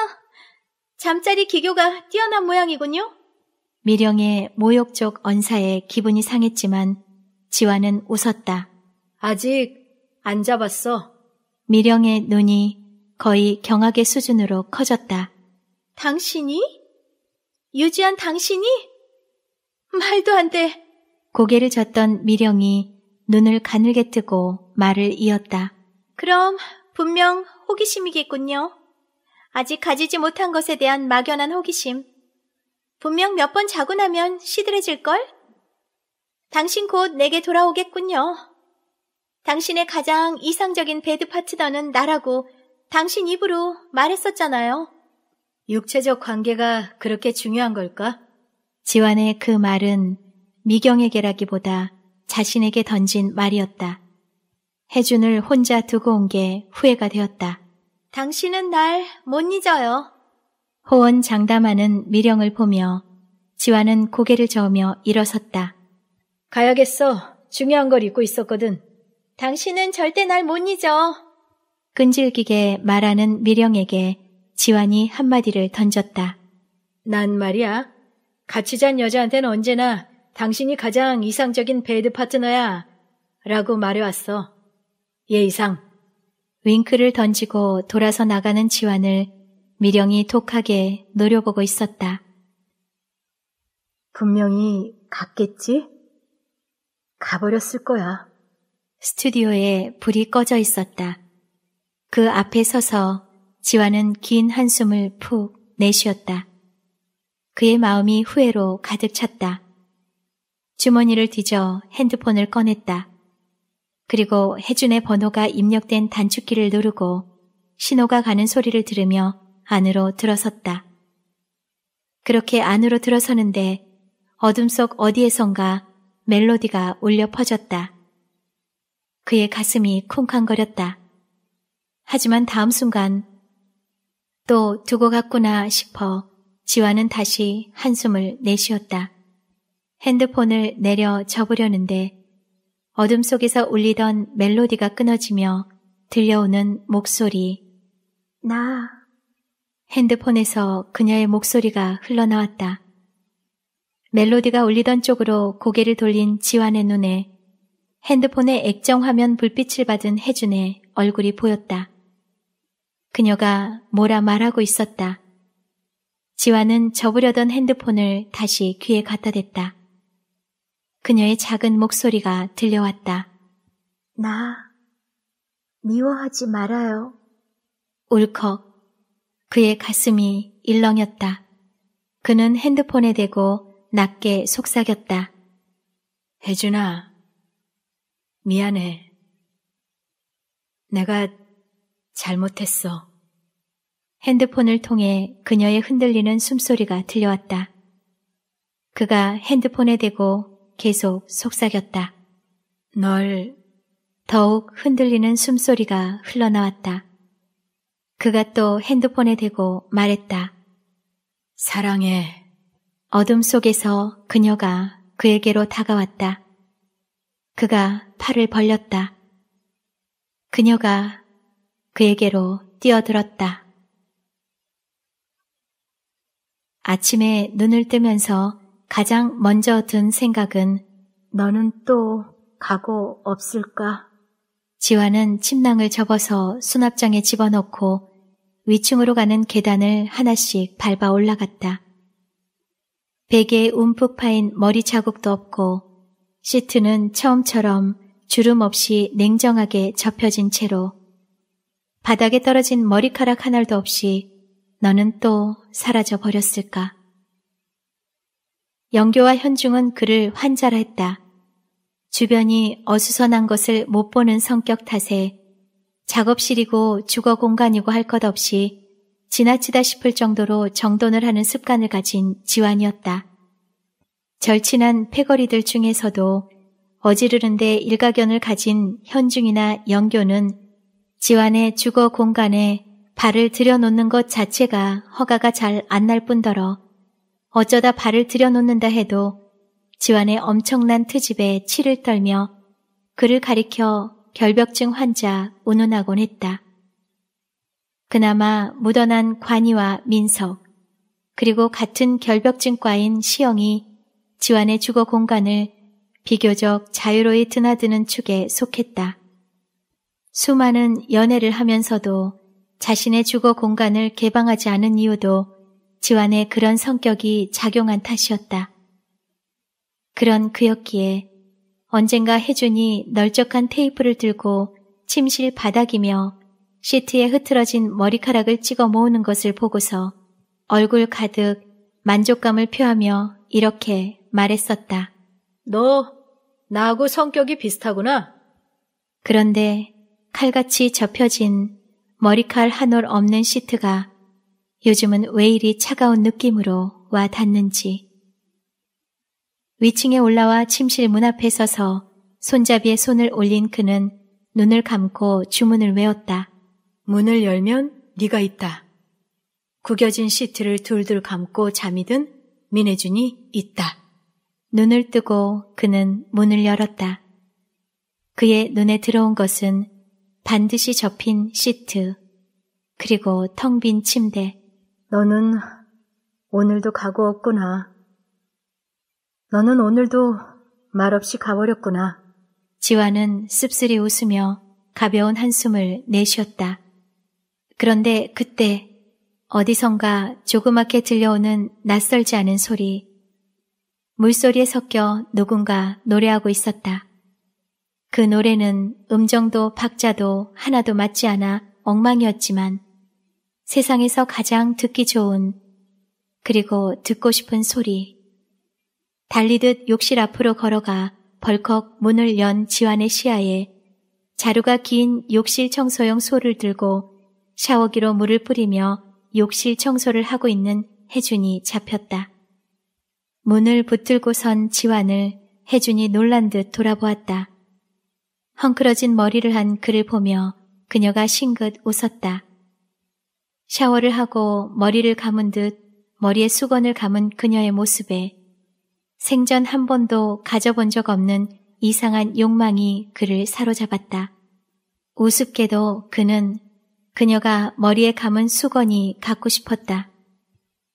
잠자리 기교가 뛰어난 모양이군요. 미령의 모욕적 언사에 기분이 상했지만 지화는 웃었다. 아직 안 잡았어. 미령의 눈이 거의 경악의 수준으로 커졌다. 당신이? 유지한 당신이? 말도 안 돼. 고개를 젓던 미령이 눈을 가늘게 뜨고 말을 이었다. 그럼 분명 호기심이겠군요. 아직 가지지 못한 것에 대한 막연한 호기심. 분명 몇 번 자고 나면 시들해질걸? 당신 곧 내게 돌아오겠군요. 당신의 가장 이상적인 배드 파트너는 나라고 당신 입으로 말했었잖아요. 육체적 관계가 그렇게 중요한 걸까? 지완의 그 말은 미경에게라기보다 자신에게 던진 말이었다. 혜준을 혼자 두고 온 게 후회가 되었다. 당신은 날 못 잊어요. 호언 장담하는 미령을 보며 지화는 고개를 저으며 일어섰다. 가야겠어. 중요한 걸 잊고 있었거든. 당신은 절대 날 못 잊어. 끈질기게 말하는 미령에게 지환이 한마디를 던졌다. 난 말이야. 같이 잔 여자한테는 언제나 당신이 가장 이상적인 베드 파트너야. 라고 말해왔어. 예의상. 윙크를 던지고 돌아서 나가는 지환을 미령이 독하게 노려보고 있었다. 분명히 갔겠지? 가버렸을 거야. 스튜디오에 불이 꺼져 있었다. 그 앞에 서서 지환은 긴 한숨을 푹 내쉬었다. 그의 마음이 후회로 가득 찼다. 주머니를 뒤져 핸드폰을 꺼냈다. 그리고 혜준의 번호가 입력된 단축키를 누르고 신호가 가는 소리를 들으며 안으로 들어섰다. 그렇게 안으로 들어서는데 어둠 속 어디에선가 멜로디가 울려 퍼졌다. 그의 가슴이 쿵쾅거렸다. 하지만 다음 순간 또 두고 갔구나 싶어 지화는 다시 한숨을 내쉬었다. 핸드폰을 내려 접으려는데 어둠 속에서 울리던 멜로디가 끊어지며 들려오는 목소리. 나. 핸드폰에서 그녀의 목소리가 흘러나왔다. 멜로디가 울리던 쪽으로 고개를 돌린 지환의 눈에 핸드폰의 액정 화면 불빛을 받은 혜준의 얼굴이 보였다. 그녀가 뭐라 말하고 있었다. 지환은 접으려던 핸드폰을 다시 귀에 갖다 댔다. 그녀의 작은 목소리가 들려왔다. 나 미워하지 말아요. 울컥 그의 가슴이 일렁였다. 그는 핸드폰에 대고 낮게 속삭였다. 혜준아, 미안해. 내가 잘못했어. 핸드폰을 통해 그녀의 흔들리는 숨소리가 들려왔다. 그가 핸드폰에 대고 계속 속삭였다. 널 더욱 흔들리는 숨소리가 흘러나왔다. 그가 또 핸드폰에 대고 말했다. 사랑해. 어둠 속에서 그녀가 그에게로 다가왔다. 그가 팔을 벌렸다. 그녀가 그에게로 뛰어들었다. 아침에 눈을 뜨면서 가장 먼저 든 생각은 너는 또 가고 없을까? 지화는 침낭을 접어서 수납장에 집어넣고 위층으로 가는 계단을 하나씩 밟아 올라갔다. 베개에 움푹 파인 머리 자국도 없고 시트는 처음처럼 주름 없이 냉정하게 접혀진 채로 바닥에 떨어진 머리카락 하 알도 없이 너는 또 사라져 버렸을까. 영교와 현중은 그를 환자라 했다. 주변이 어수선한 것을 못 보는 성격 탓에 작업실이고 주거 공간이고 할 것 없이 지나치다 싶을 정도로 정돈을 하는 습관을 가진 지환이었다. 절친한 패거리들 중에서도 어지르는데 일가견을 가진 현중이나 영교는 지환의 주거 공간에 발을 들여놓는 것 자체가 허가가 잘 안 날 뿐더러 어쩌다 발을 들여놓는다 해도 지환의 엄청난 트집에 치를 떨며 그를 가리켜 결벽증 환자 운운하곤 했다. 그나마 묻어난 관이와 민석 그리고 같은 결벽증과인 시영이 지환의 주거 공간을 비교적 자유로이 드나드는 축에 속했다. 수많은 연애를 하면서도 자신의 주거 공간을 개방하지 않은 이유도 지완의 그런 성격이 작용한 탓이었다. 그런 그였기에 언젠가 혜준이 널쩍한 테이프를 들고 침실 바닥이며 시트에 흐트러진 머리카락을 찍어 모으는 것을 보고서 얼굴 가득 만족감을 표하며 이렇게 말했었다. 너 나하고 성격이 비슷하구나. 그런데 칼같이 접혀진 머리칼 한 올 없는 시트가 요즘은 왜 이리 차가운 느낌으로 와 닿는지. 위층에 올라와 침실 문 앞에 서서 손잡이에 손을 올린 그는 눈을 감고 주문을 외웠다. 문을 열면 네가 있다. 구겨진 시트를 둘둘 감고 잠이 든 민혜준이 있다. 눈을 뜨고 그는 문을 열었다. 그의 눈에 들어온 것은 반드시 접힌 시트, 그리고 텅 빈 침대, 너는 오늘도 가고 없구나. 너는 오늘도 말없이 가버렸구나. 지화는 씁쓸히 웃으며 가벼운 한숨을 내쉬었다. 그런데 그때 어디선가 조그맣게 들려오는 낯설지 않은 소리. 물소리에 섞여 누군가 노래하고 있었다. 그 노래는 음정도 박자도 하나도 맞지 않아 엉망이었지만 세상에서 가장 듣기 좋은 그리고 듣고 싶은 소리. 달리듯 욕실 앞으로 걸어가 벌컥 문을 연 지환의 시야에 자루가 긴 욕실 청소용 소를 들고 샤워기로 물을 뿌리며 욕실 청소를 하고 있는 혜준이 잡혔다. 문을 붙들고 선 지환을 혜준이 놀란 듯 돌아보았다. 헝클어진 머리를 한 그를 보며 그녀가 싱긋 웃었다. 샤워를 하고 머리를 감은 듯 머리에 수건을 감은 그녀의 모습에 생전 한 번도 가져본 적 없는 이상한 욕망이 그를 사로잡았다. 우습게도 그는 그녀가 머리에 감은 수건이 갖고 싶었다.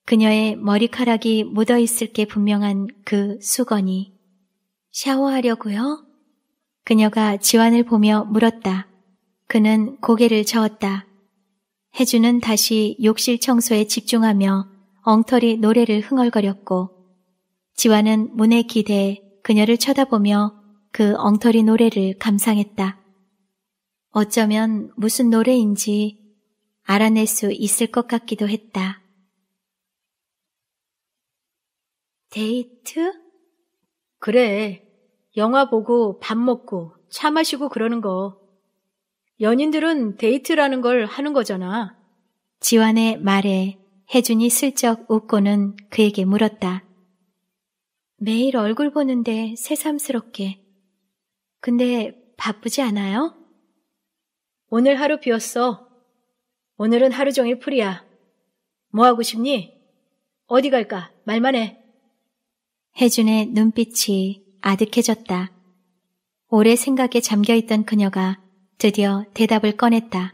그녀의 머리카락이 묻어있을 게 분명한 그 수건이 샤워하려고요? 그녀가 지환을 보며 물었다. 그는 고개를 저었다. 혜주는 다시 욕실 청소에 집중하며 엉터리 노래를 흥얼거렸고 지화는 문에 기대해 그녀를 쳐다보며 그 엉터리 노래를 감상했다. 어쩌면 무슨 노래인지 알아낼 수 있을 것 같기도 했다. 데이트? 그래. 영화 보고 밥 먹고 차 마시고 그러는 거 연인들은 데이트라는 걸 하는 거잖아. 지환의 말에 혜준이 슬쩍 웃고는 그에게 물었다. 매일 얼굴 보는데 새삼스럽게. 근데 바쁘지 않아요? 오늘 하루 비었어. 오늘은 하루 종일 풀이야. 뭐 하고 싶니? 어디 갈까? 말만 해. 혜준의 눈빛이 아득해졌다. 오래 생각에 잠겨있던 그녀가 드디어 대답을 꺼냈다.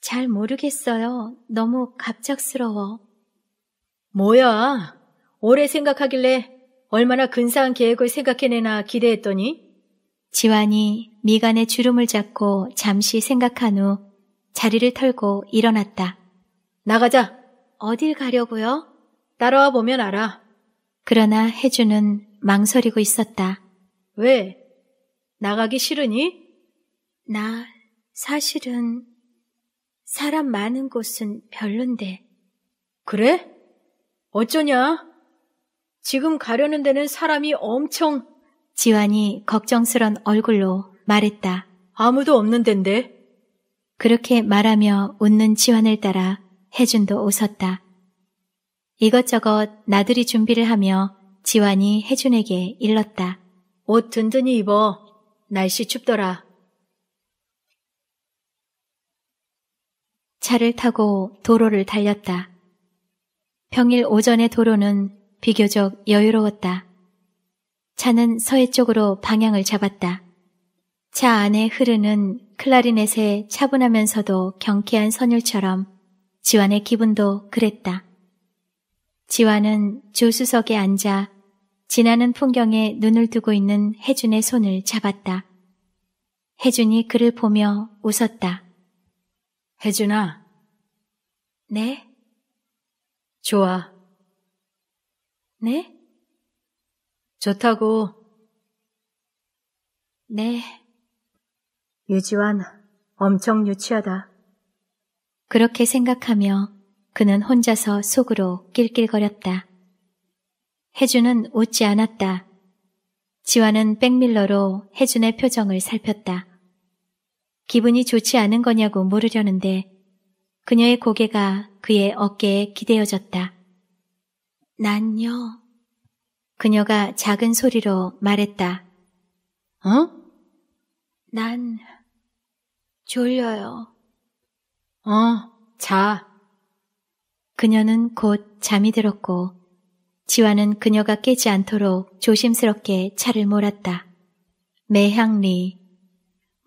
잘 모르겠어요. 너무 갑작스러워. 뭐야? 오래 생각하길래 얼마나 근사한 계획을 생각해내나 기대했더니? 지환이 미간에 주름을 잡고 잠시 생각한 후 자리를 털고 일어났다. 나가자. 어딜 가려고요? 따라와 보면 알아. 그러나 혜주는 망설이고 있었다. 왜? 나가기 싫으니? 나 사실은 사람 많은 곳은 별론데. 그래? 어쩌냐? 지금 가려는 데는 사람이 엄청... 지환이 걱정스런 얼굴로 말했다. 아무도 없는 덴데. 그렇게 말하며 웃는 지환을 따라 혜준도 웃었다. 이것저것 나들이 준비를 하며 지환이 혜준에게 일렀다. 옷 든든히 입어. 날씨 춥더라. 차를 타고 도로를 달렸다. 평일 오전의 도로는 비교적 여유로웠다. 차는 서해 쪽으로 방향을 잡았다. 차 안에 흐르는 클라리넷의 차분하면서도 경쾌한 선율처럼 지완의 기분도 그랬다. 지완은 조수석에 앉아 지나는 풍경에 눈을 두고 있는 혜준의 손을 잡았다. 혜준이 그를 보며 웃었다. 혜준아. 네? 좋아. 네? 좋다고. 네. 유지환, 엄청 유치하다. 그렇게 생각하며 그는 혼자서 속으로 낄낄거렸다. 혜준은 웃지 않았다. 지환은 백밀러로 혜준의 표정을 살폈다. 기분이 좋지 않은 거냐고 물으려는데 그녀의 고개가 그의 어깨에 기대어졌다. 난요. 그녀가 작은 소리로 말했다. 어? 난 졸려요. 어, 자. 그녀는 곧 잠이 들었고 지화는 그녀가 깨지 않도록 조심스럽게 차를 몰았다. 매향리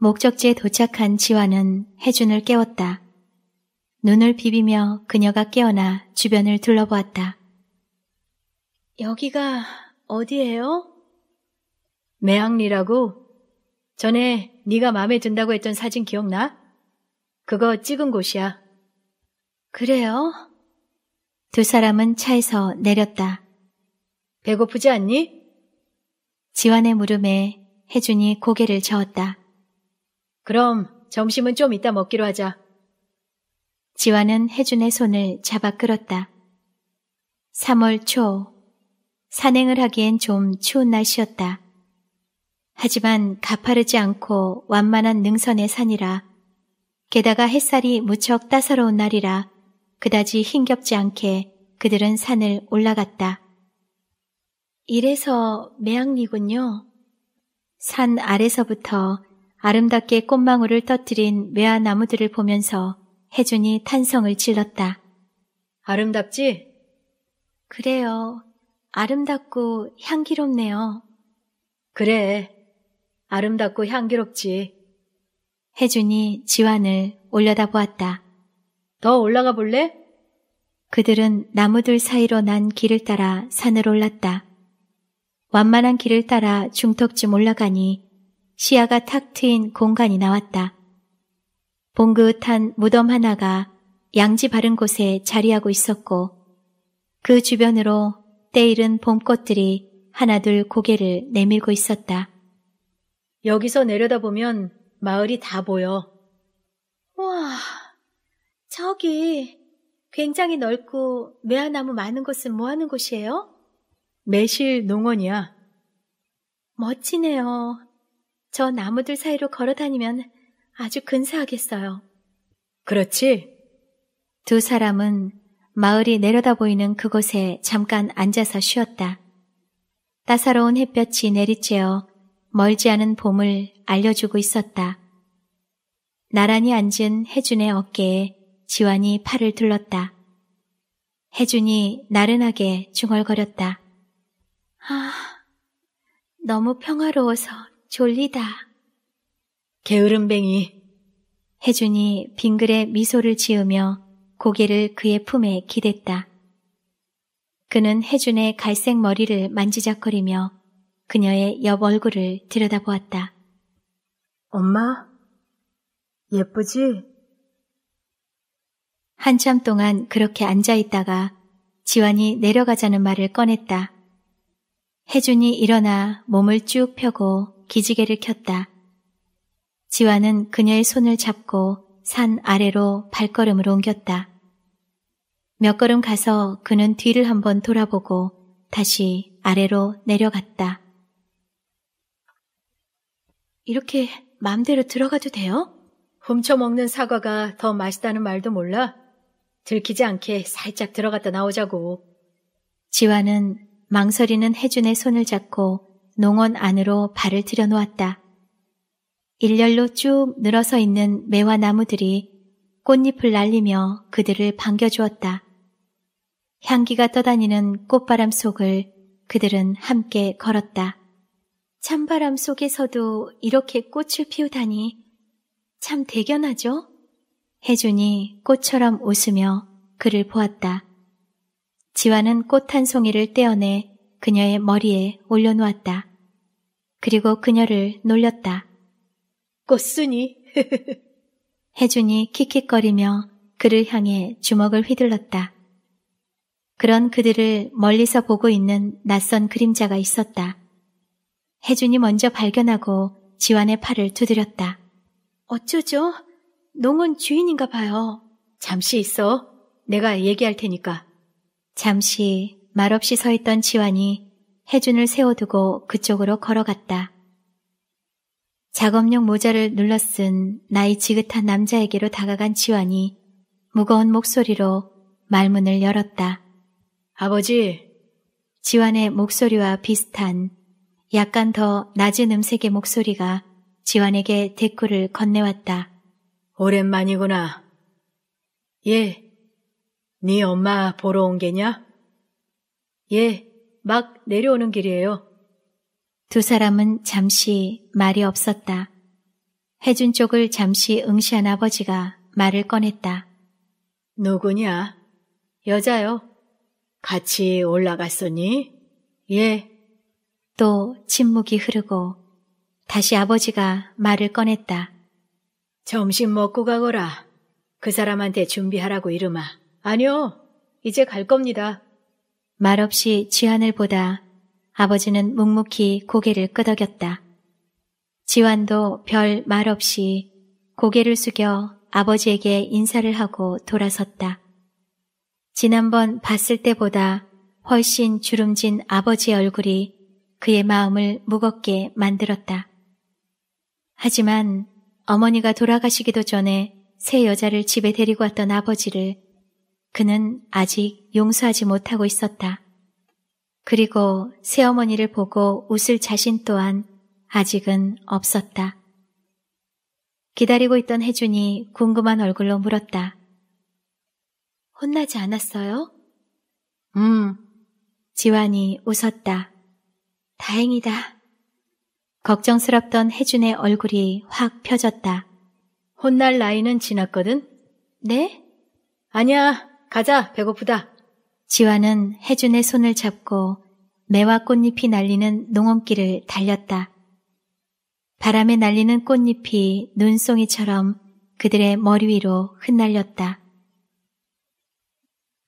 목적지에 도착한 지화는 혜준을 깨웠다. 눈을 비비며 그녀가 깨어나 주변을 둘러보았다. 여기가 어디예요? 매항리라고 전에 네가 마음에 든다고 했던 사진 기억나? 그거 찍은 곳이야. 그래요? 두 사람은 차에서 내렸다. 배고프지 않니? 지환의 물음에 혜준이 고개를 저었다. 그럼 점심은 좀 이따 먹기로 하자. 지화는 혜준의 손을 잡아 끌었다. 3월 초 산행을 하기엔 좀 추운 날씨였다. 하지만 가파르지 않고 완만한 능선의 산이라 게다가 햇살이 무척 따사로운 날이라 그다지 힘겹지 않게 그들은 산을 올라갔다. 이래서 매양리군요. 산 아래서부터 아름답게 꽃망울을 터뜨린 매화 나무들을 보면서 혜준이 탄성을 질렀다. 아름답지? 그래요. 아름답고 향기롭네요. 그래. 아름답고 향기롭지. 혜준이 지환을 올려다보았다. 더 올라가 볼래? 그들은 나무들 사이로 난 길을 따라 산을 올랐다. 완만한 길을 따라 중턱쯤 올라가니 시야가 탁 트인 공간이 나왔다. 봉긋한 무덤 하나가 양지 바른 곳에 자리하고 있었고 그 주변으로 때이른 봄꽃들이 하나둘 고개를 내밀고 있었다. 여기서 내려다보면 마을이 다 보여. 와, 저기 굉장히 넓고 매화나무 많은 곳은 뭐 하는 곳이에요? 매실 농원이야. 멋지네요. 저 나무들 사이로 걸어 다니면 아주 근사하겠어요. 그렇지? 두 사람은 마을이 내려다 보이는 그곳에 잠깐 앉아서 쉬었다. 따사로운 햇볕이 내리쬐어 멀지 않은 봄을 알려주고 있었다. 나란히 앉은 혜준의 어깨에 지환이 팔을 둘렀다. 혜준이 나른하게 중얼거렸다. 아, 너무 평화로워서 졸리다. 게으름뱅이. 혜준이 빙글에 미소를 지으며 고개를 그의 품에 기댔다. 그는 혜준의 갈색 머리를 만지작거리며 그녀의 옆 얼굴을 들여다보았다. 엄마, 예쁘지? 한참 동안 그렇게 앉아있다가 지환이 내려가자는 말을 꺼냈다. 혜준이 일어나 몸을 쭉 펴고 기지개를 켰다. 지화는 그녀의 손을 잡고 산 아래로 발걸음을 옮겼다. 몇 걸음 가서 그는 뒤를 한번 돌아보고 다시 아래로 내려갔다. 이렇게 마음대로 들어가도 돼요? 훔쳐먹는 사과가 더 맛있다는 말도 몰라? 들키지 않게 살짝 들어갔다 나오자고. 지화는 망설이는 혜준의 손을 잡고 농원 안으로 발을 들여놓았다. 일렬로 쭉 늘어서 있는 매화 나무들이 꽃잎을 날리며 그들을 반겨주었다. 향기가 떠다니는 꽃바람 속을 그들은 함께 걸었다. 찬바람 속에서도 이렇게 꽃을 피우다니 참 대견하죠? 혜준이 꽃처럼 웃으며 그를 보았다. 지화는 꽃 한 송이를 떼어내 그녀의 머리에 올려놓았다. 그리고 그녀를 놀렸다. 꽃순이. 혜준이 킥킥거리며 그를 향해 주먹을 휘둘렀다. 그런 그들을 멀리서 보고 있는 낯선 그림자가 있었다. 혜준이 먼저 발견하고 지환의 팔을 두드렸다. 어쩌죠? 농은 주인인가 봐요. 잠시 있어. 내가 얘기할 테니까. 잠시 말없이 서 있던 지환이 혜준을 세워두고 그쪽으로 걸어갔다. 작업용 모자를 눌러 쓴 나이 지긋한 남자에게로 다가간 지환이 무거운 목소리로 말문을 열었다. 아버지! 지환의 목소리와 비슷한 약간 더 낮은 음색의 목소리가 지환에게 대꾸를 건네왔다. 오랜만이구나. 예, 네 엄마 보러 온 게냐? 예, 막 내려오는 길이에요. 두 사람은 잠시 말이 없었다. 해준 쪽을 잠시 응시한 아버지가 말을 꺼냈다. 누구냐? 여자요. 같이 올라갔었니? 예. 또 침묵이 흐르고 다시 아버지가 말을 꺼냈다. 점심 먹고 가거라. 그 사람한테 준비하라고 이름아. 아니요. 이제 갈 겁니다. 말없이 지환을 보다 아버지는 묵묵히 고개를 끄덕였다. 지환도 별 말 없이 고개를 숙여 아버지에게 인사를 하고 돌아섰다. 지난번 봤을 때보다 훨씬 주름진 아버지의 얼굴이 그의 마음을 무겁게 만들었다. 하지만 어머니가 돌아가시기도 전에 새 여자를 집에 데리고 왔던 아버지를 그는 아직 용서하지 못하고 있었다. 그리고 새어머니를 보고 웃을 자신 또한 아직은 없었다. 기다리고 있던 혜준이 궁금한 얼굴로 물었다. 혼나지 않았어요? 음. 지환이 웃었다. 다행이다. 걱정스럽던 혜준의 얼굴이 확 펴졌다. 혼날 나이는 지났거든? 네? 아니야. 가자, 배고프다. 지화는 혜준의 손을 잡고 매화 꽃잎이 날리는 농원길을 달렸다. 바람에 날리는 꽃잎이 눈송이처럼 그들의 머리 위로 흩날렸다.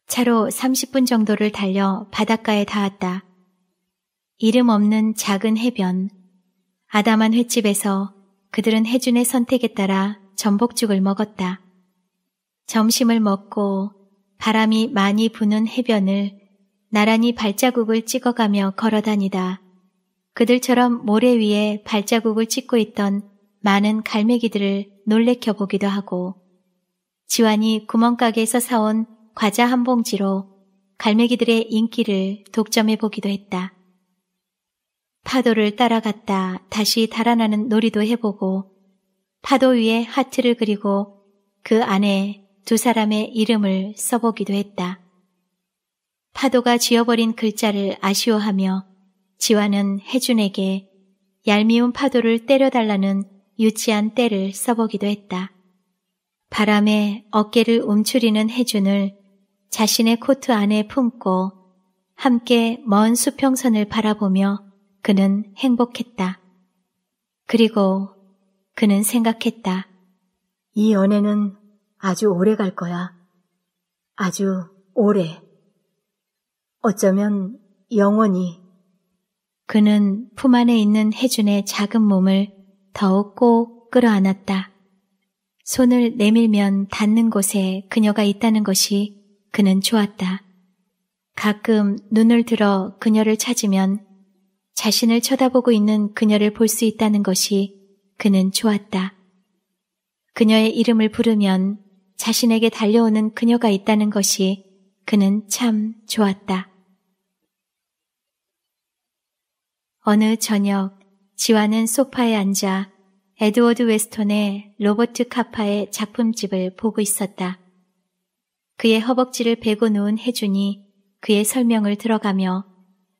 차로 30분 정도를 달려 바닷가에 닿았다. 이름 없는 작은 해변, 아담한 횟집에서 그들은 혜준의 선택에 따라 전복죽을 먹었다. 점심을 먹고 바람이 많이 부는 해변을 나란히 발자국을 찍어가며 걸어다니다. 그들처럼 모래 위에 발자국을 찍고 있던 많은 갈매기들을 놀래켜 보기도 하고 지환이 구멍가게에서 사온 과자 한 봉지로 갈매기들의 인기를 독점해 보기도 했다. 파도를 따라갔다 다시 달아나는 놀이도 해보고 파도 위에 하트를 그리고 그 안에 두 사람의 이름을 써보기도 했다. 파도가 지어버린 글자를 아쉬워하며 지화는 혜준에게 얄미운 파도를 때려달라는 유치한 때를 써보기도 했다. 바람에 어깨를 움츠리는 혜준을 자신의 코트 안에 품고 함께 먼 수평선을 바라보며 그는 행복했다. 그리고 그는 생각했다. 이 연애는 아주 오래 갈 거야. 아주 오래. 어쩌면 영원히. 그는 품 안에 있는 혜준의 작은 몸을 더욱 꼭 끌어안았다. 손을 내밀면 닿는 곳에 그녀가 있다는 것이 그는 좋았다. 가끔 눈을 들어 그녀를 찾으면 자신을 쳐다보고 있는 그녀를 볼 수 있다는 것이 그는 좋았다. 그녀의 이름을 부르면 자신에게 달려오는 그녀가 있다는 것이 그는 참 좋았다. 어느 저녁 지와는 소파에 앉아 에드워드 웨스턴의 로버트 카파의 작품집을 보고 있었다. 그의 허벅지를 베고 놓은 혜준이 그의 설명을 들어가며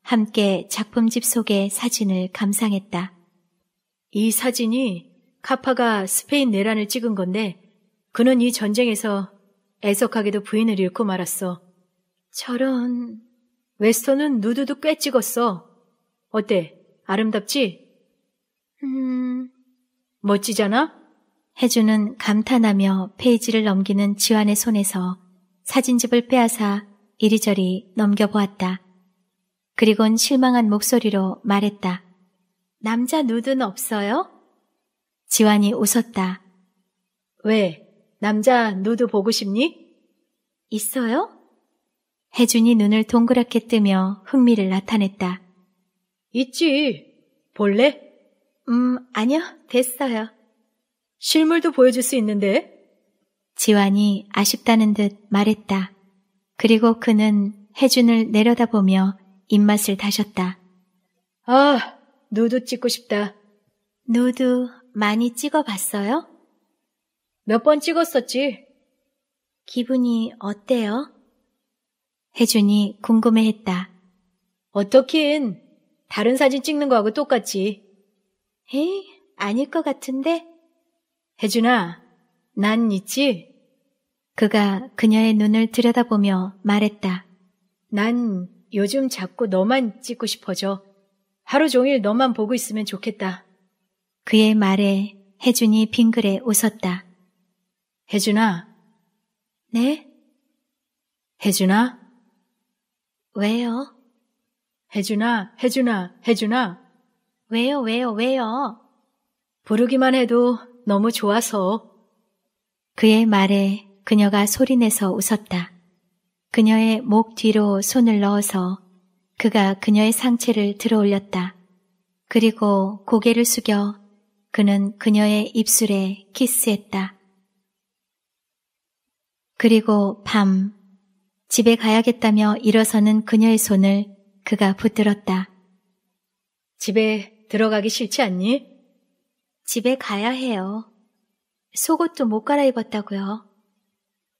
함께 작품집 속의 사진을 감상했다. 이 사진이 카파가 스페인 내란을 찍은 건데 그는 이 전쟁에서 애석하게도 부인을 잃고 말았어. 저런, 웨스턴은 누드도 꽤 찍었어. 어때? 아름답지? 음, 멋지잖아? 해주는 감탄하며 페이지를 넘기는 지환의 손에서 사진집을 빼앗아 이리저리 넘겨보았다. 그리곤 실망한 목소리로 말했다. 남자 누드는 없어요? 지환이 웃었다. 왜? 남자 누드 보고 싶니? 있어요? 혜준이 눈을 동그랗게 뜨며 흥미를 나타냈다. 있지. 볼래? 음, 아니요. 됐어요. 실물도 보여줄 수 있는데? 지환이 아쉽다는 듯 말했다. 그리고 그는 혜준을 내려다보며 입맛을 다셨다. 아, 누드 찍고 싶다. 누드 많이 찍어봤어요? 몇번 찍었었지? 기분이 어때요? 혜준이 궁금해했다. 어떻긴 다른 사진 찍는 거하고 똑같지. 에이, 아닐 것 같은데. 혜준아, 난 있지? 그가 그녀의 눈을 들여다보며 말했다. 난 요즘 자꾸 너만 찍고 싶어져. 하루 종일 너만 보고 있으면 좋겠다. 그의 말에 혜준이 빙글에 웃었다. 혜준아. 네? 혜준아. 왜요? 혜준아, 혜준아, 혜준아. 왜요, 왜요, 왜요? 부르기만 해도 너무 좋아서. 그의 말에 그녀가 소리내서 웃었다. 그녀의 목 뒤로 손을 넣어서 그가 그녀의 상체를 들어 올렸다. 그리고 고개를 숙여 그는 그녀의 입술에 키스했다. 그리고 밤 집에 가야겠다며 일어서는 그녀의 손을 그가 붙들었다. 집에 들어가기 싫지 않니? 집에 가야 해요. 속옷도 못 갈아입었다고요.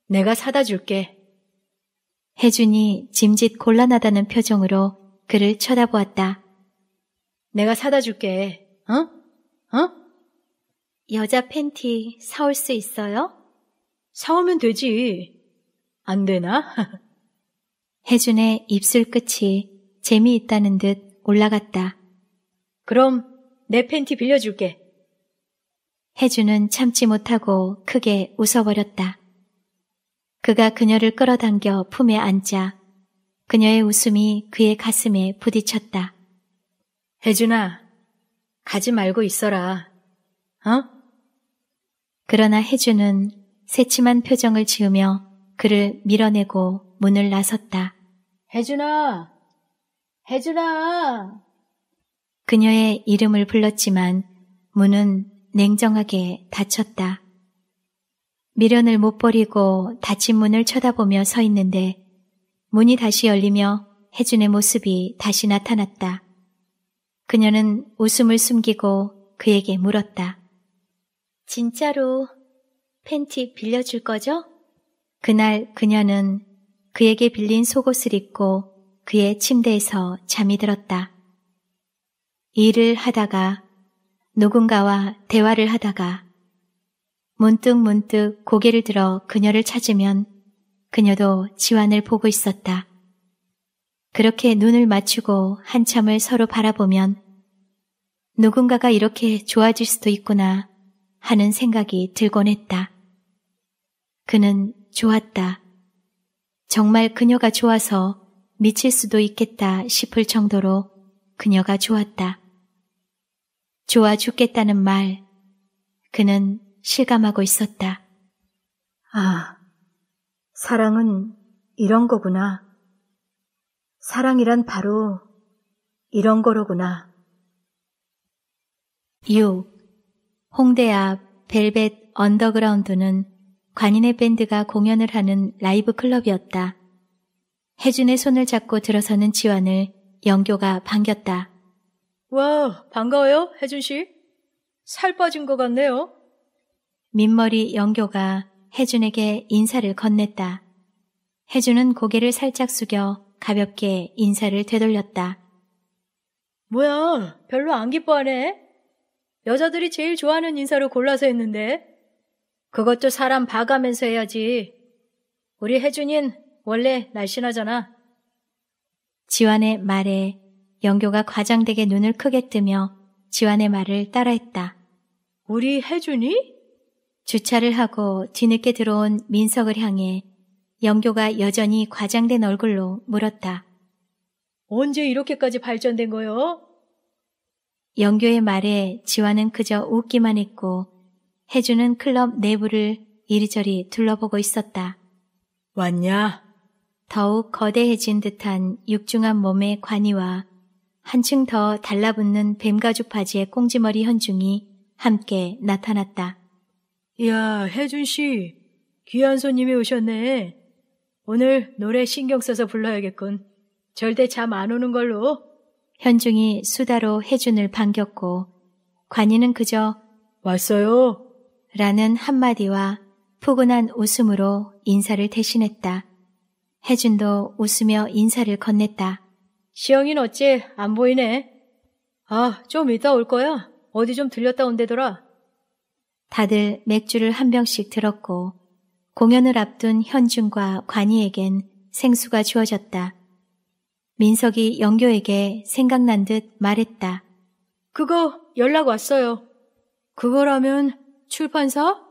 내가 사다 줄게. 혜준이 짐짓 곤란하다는 표정으로 그를 쳐다보았다. 내가 사다 줄게. 어? 어? 여자 팬티 사올 수 있어요? 사오면 되지. 안 되나? 혜준의 입술 끝이 재미있다는 듯 올라갔다. 그럼 내 팬티 빌려줄게. 혜준은 참지 못하고 크게 웃어버렸다. 그가 그녀를 끌어당겨 품에 앉자 그녀의 웃음이 그의 가슴에 부딪혔다. 혜준아, 가지 말고 있어라. 어? 그러나 혜준은 새침한 표정을 지으며 그를 밀어내고 문을 나섰다. 혜준아! 혜준아! 그녀의 이름을 불렀지만 문은 냉정하게 닫혔다. 미련을 못 버리고 닫힌 문을 쳐다보며 서 있는데 문이 다시 열리며 혜준의 모습이 다시 나타났다. 그녀는 웃음을 숨기고 그에게 물었다. 진짜로 팬티 빌려줄 거죠? 그날 그녀는 그에게 빌린 속옷을 입고 그의 침대에서 잠이 들었다. 일을 하다가 누군가와 대화를 하다가 문득문득 고개를 들어 그녀를 찾으면 그녀도 지환을 보고 있었다. 그렇게 눈을 맞추고 한참을 서로 바라보면 누군가가 이렇게 좋아질 수도 있구나 하는 생각이 들곤 했다. 그는 좋았다. 정말 그녀가 좋아서 미칠 수도 있겠다 싶을 정도로 그녀가 좋았다. 좋아 죽겠다는 말, 그는 실감하고 있었다. 아, 사랑은 이런 거구나. 사랑이란 바로 이런 거로구나. 6. 홍대 앞 벨벳 언더그라운드는 관인의 밴드가 공연을 하는 라이브 클럽이었다. 혜준의 손을 잡고 들어서는 지환을 영교가 반겼다. 와, 반가워요, 혜준 씨. 살 빠진 것 같네요. 민머리 영교가 혜준에게 인사를 건넸다. 혜준은 고개를 살짝 숙여 가볍게 인사를 되돌렸다. 뭐야, 별로 안 기뻐하네. 여자들이 제일 좋아하는 인사로 골라서 했는데. 그것도 사람 봐가면서 해야지. 우리 혜준인 원래 날씬하잖아. 지환의 말에 영교가 과장되게 눈을 크게 뜨며 지환의 말을 따라했다. 우리 혜준이? 주차를 하고 뒤늦게 들어온 민석을 향해 영교가 여전히 과장된 얼굴로 물었다. 언제 이렇게까지 발전된 거요? 영교의 말에 지환은 그저 웃기만 했고 해주는 클럽 내부를 이리저리 둘러보고 있었다. 왔냐? 더욱 거대해진 듯한 육중한 몸의 관이와 한층 더 달라붙는 뱀가죽 바지의 꽁지머리 현중이 함께 나타났다. 이야, 혜준 씨, 귀한 손님이 오셨네. 오늘 노래 신경 써서 불러야겠군. 절대 잠 안 오는 걸로. 현중이 수다로 혜준을 반겼고 관이는 그저 왔어요 라는 한마디와 포근한 웃음으로 인사를 대신했다. 혜준도 웃으며 인사를 건넸다. 시영이는 어찌안 보이네? 아, 좀 이따 올 거야. 어디 좀 들렸다 온대더라. 다들 맥주를 한 병씩 들었고 공연을 앞둔 현준과 관이에겐 생수가 주어졌다. 민석이 영교에게 생각난 듯 말했다. 그거 연락 왔어요. 그거라면 출판사?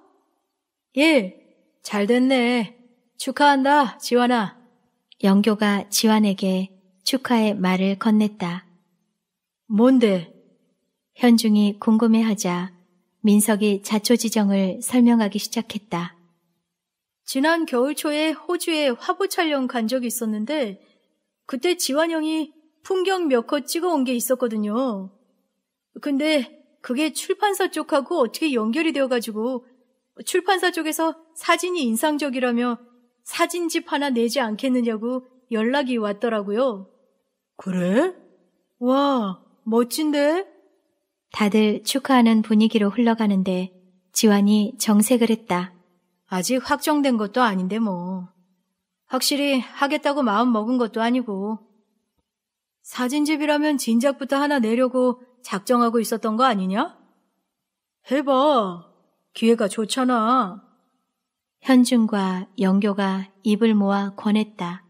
예, 잘 됐네. 축하한다, 지환아. 영교가 지환에게 축하의 말을 건넸다. 뭔데? 현중이 궁금해하자 민석이 자초지정을 설명하기 시작했다. 지난 겨울 초에 호주에 화보 촬영 간 적이 있었는데 그때 지환 형이 풍경 몇 컷 찍어 온 게 있었거든요. 근데 그게 출판사 쪽하고 어떻게 연결이 되어가지고 출판사 쪽에서 사진이 인상적이라며 사진집 하나 내지 않겠느냐고 연락이 왔더라고요. 그래? 와, 멋진데? 다들 축하하는 분위기로 흘러가는데 지환이 정색을 했다. 아직 확정된 것도 아닌데 뭐. 확실히 하겠다고 마음 먹은 것도 아니고. 사진집이라면 진작부터 하나 내려고 작정하고 있었던 거 아니냐? 해봐. 기회가 좋잖아. 현중과 영교가 입을 모아 권했다.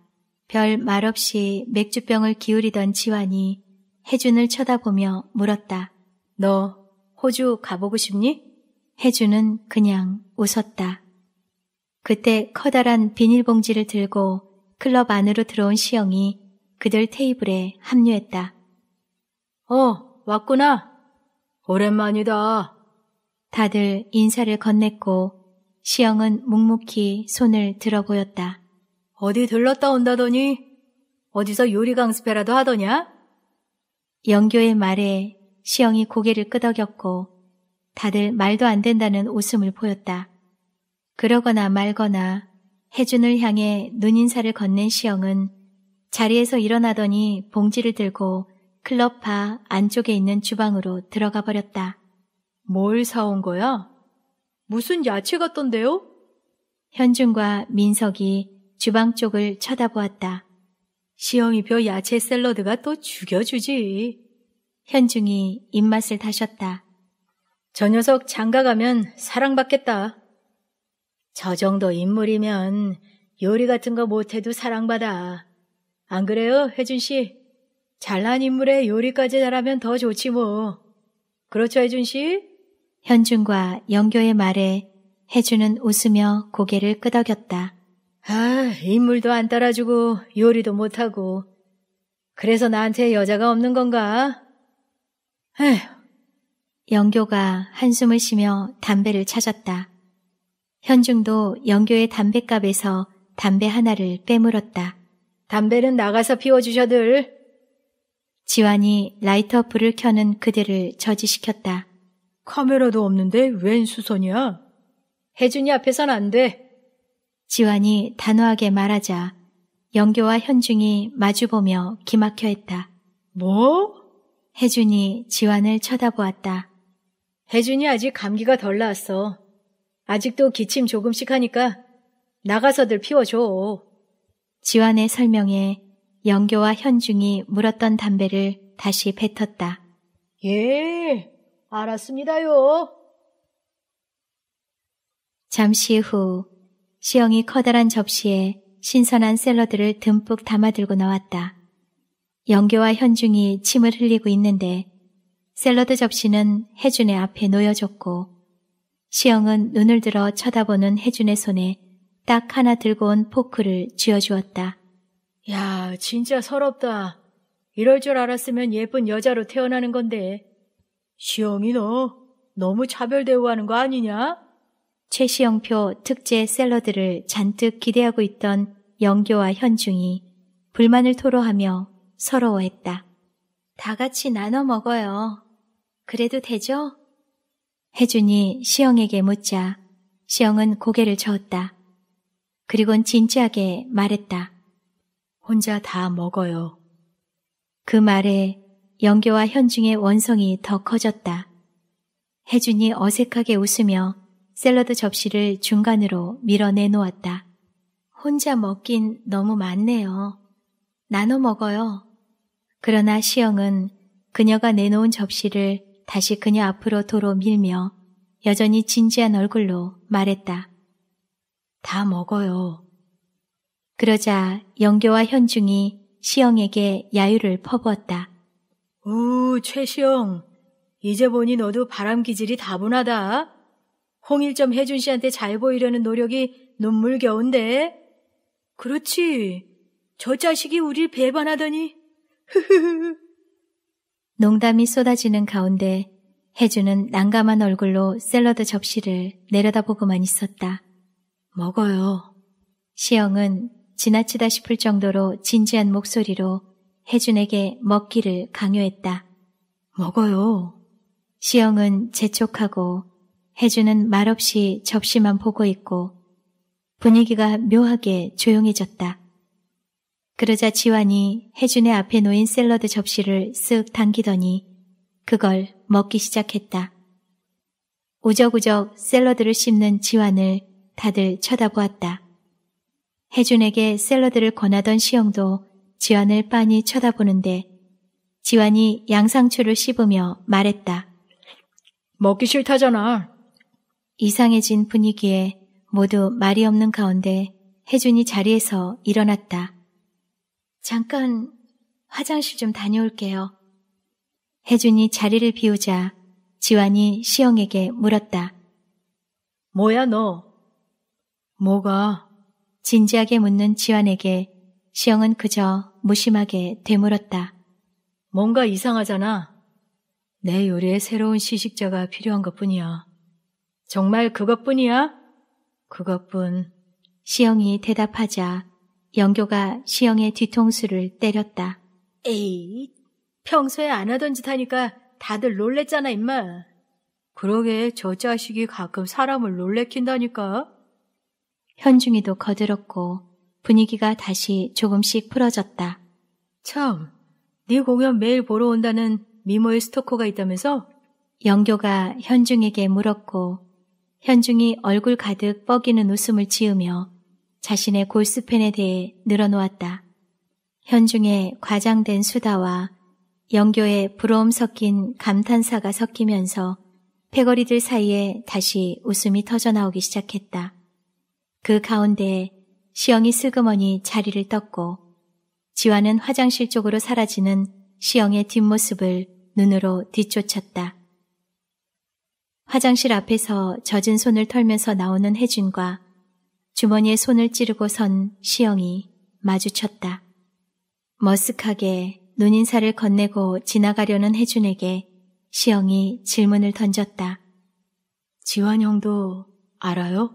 별 말없이 맥주병을 기울이던 지환이 혜준을 쳐다보며 물었다. 너 호주 가보고 싶니? 혜준은 그냥 웃었다. 그때 커다란 비닐봉지를 들고 클럽 안으로 들어온 시영이 그들 테이블에 합류했다. 어, 왔구나. 오랜만이다. 다들 인사를 건넸고 시영은 묵묵히 손을 들어 보였다. 어디 들렀다 온다더니 어디서 요리 강습회라도 하더냐? 영교의 말에 시영이 고개를 끄덕였고 다들 말도 안 된다는 웃음을 보였다. 그러거나 말거나 혜준을 향해 눈인사를 건넨 시영은 자리에서 일어나더니 봉지를 들고 클럽 바 안쪽에 있는 주방으로 들어가 버렸다. 뭘 사온 거야? 무슨 야채 같던데요? 현준과 민석이 주방 쪽을 쳐다보았다. 시영이표 야채 샐러드가 또 죽여주지. 현중이 입맛을 다셨다. 저 녀석 장가가면 사랑받겠다. 저 정도 인물이면 요리 같은 거 못해도 사랑받아. 안 그래요, 혜준 씨? 잘난 인물의 요리까지 잘하면 더 좋지 뭐. 그렇죠, 혜준 씨? 현준과 영교의 말에 혜준은 웃으며 고개를 끄덕였다. 아, 인물도 안 따라주고 요리도 못하고 그래서 나한테 여자가 없는 건가? 에휴. 영교가 한숨을 쉬며 담배를 찾았다. 현중도 영교의 담배값에서 담배 하나를 빼물었다. 담배는 나가서 피워주셔들. 지환이 라이터 불을 켜는 그대를 저지시켰다. 카메라도 없는데 웬 수선이야? 혜준이 앞에선 안 돼. 지환이 단호하게 말하자 영교와 현중이 마주보며 기막혀 했다. 뭐? 혜준이 지환을 쳐다보았다. 혜준이 아직 감기가 덜 나았어. 아직도 기침 조금씩 하니까 나가서들 피워줘. 지환의 설명에 영교와 현중이 물었던 담배를 다시 뱉었다. 예, 알았습니다요. 잠시 후 시영이 커다란 접시에 신선한 샐러드를 듬뿍 담아들고 나왔다. 영교와 현중이 침을 흘리고 있는데 샐러드 접시는 혜준의 앞에 놓여졌고 시영은 눈을 들어 쳐다보는 혜준의 손에 딱 하나 들고 온 포크를 쥐어주었다. 야, 진짜 서럽다. 이럴 줄 알았으면 예쁜 여자로 태어나는 건데. 시영이 너 너무 차별 대우하는 거 아니냐? 최시영표 특제 샐러드를 잔뜩 기대하고 있던 영교와 현중이 불만을 토로하며 서러워했다. 다 같이 나눠 먹어요. 그래도 되죠? 혜준이 시영에게 묻자 시영은 고개를 저었다. 그리곤 진지하게 말했다. 혼자 다 먹어요. 그 말에 영교와 현중의 원성이 더 커졌다. 혜준이 어색하게 웃으며 샐러드 접시를 중간으로 밀어내놓았다. 혼자 먹긴 너무 많네요. 나눠 먹어요. 그러나 시영은 그녀가 내놓은 접시를 다시 그녀 앞으로 도로 밀며 여전히 진지한 얼굴로 말했다. 다 먹어요. 그러자 영교와 현중이 시영에게 야유를 퍼부었다. 우, 최시영. 이제 보니 너도 바람 기질이 다분하다. 홍일점 혜준 씨한테 잘 보이려는 노력이 눈물겨운데. 그렇지. 저 자식이 우릴 배반하더니 흐흐흐. 농담이 쏟아지는 가운데 혜준은 난감한 얼굴로 샐러드 접시를 내려다보고만 있었다. 먹어요. 시영은 지나치다 싶을 정도로 진지한 목소리로 혜준에게 먹기를 강요했다. 먹어요. 시영은 재촉하고 혜준은 말없이 접시만 보고 있고 분위기가 묘하게 조용해졌다. 그러자 지환이 혜준의 앞에 놓인 샐러드 접시를 쓱 당기더니 그걸 먹기 시작했다. 우적우적 샐러드를 씹는 지환을 다들 쳐다보았다. 혜준에게 샐러드를 권하던 시영도 지환을 빤히 쳐다보는데 지환이 양상추를 씹으며 말했다. 먹기 싫다잖아. 이상해진 분위기에 모두 말이 없는 가운데 혜준이 자리에서 일어났다. 잠깐 화장실 좀 다녀올게요. 혜준이 자리를 비우자 지환이 시영에게 물었다. 뭐야 너? 뭐가? 진지하게 묻는 지환에게 시영은 그저 무심하게 되물었다. 뭔가 이상하잖아. 내 요리에 새로운 시식자가 필요한 것뿐이야. 정말 그것뿐이야? 그것뿐. 시영이 대답하자 영교가 시영의 뒤통수를 때렸다. 에이, 평소에 안 하던 짓 하니까 다들 놀랬잖아, 임마. 그러게 저 자식이 가끔 사람을 놀래킨다니까. 현중이도 거들었고 분위기가 다시 조금씩 풀어졌다. 참, 네 공연 매일 보러 온다는 미모의 스토커가 있다면서? 영교가 현중에게 물었고 현중이 얼굴 가득 뻐기는 웃음을 지으며 자신의 골스팬에 대해 늘어놓았다. 현중의 과장된 수다와 영교의 부러움 섞인 감탄사가 섞이면서 패거리들 사이에 다시 웃음이 터져나오기 시작했다. 그 가운데에 시영이 슬그머니 자리를 떴고 지화는 화장실 쪽으로 사라지는 시영의 뒷모습을 눈으로 뒤쫓았다. 화장실 앞에서 젖은 손을 털면서 나오는 혜준과 주머니에 손을 찌르고 선 시영이 마주쳤다. 머쓱하게 눈인사를 건네고 지나가려는 혜준에게 시영이 질문을 던졌다. 지환 형도 알아요?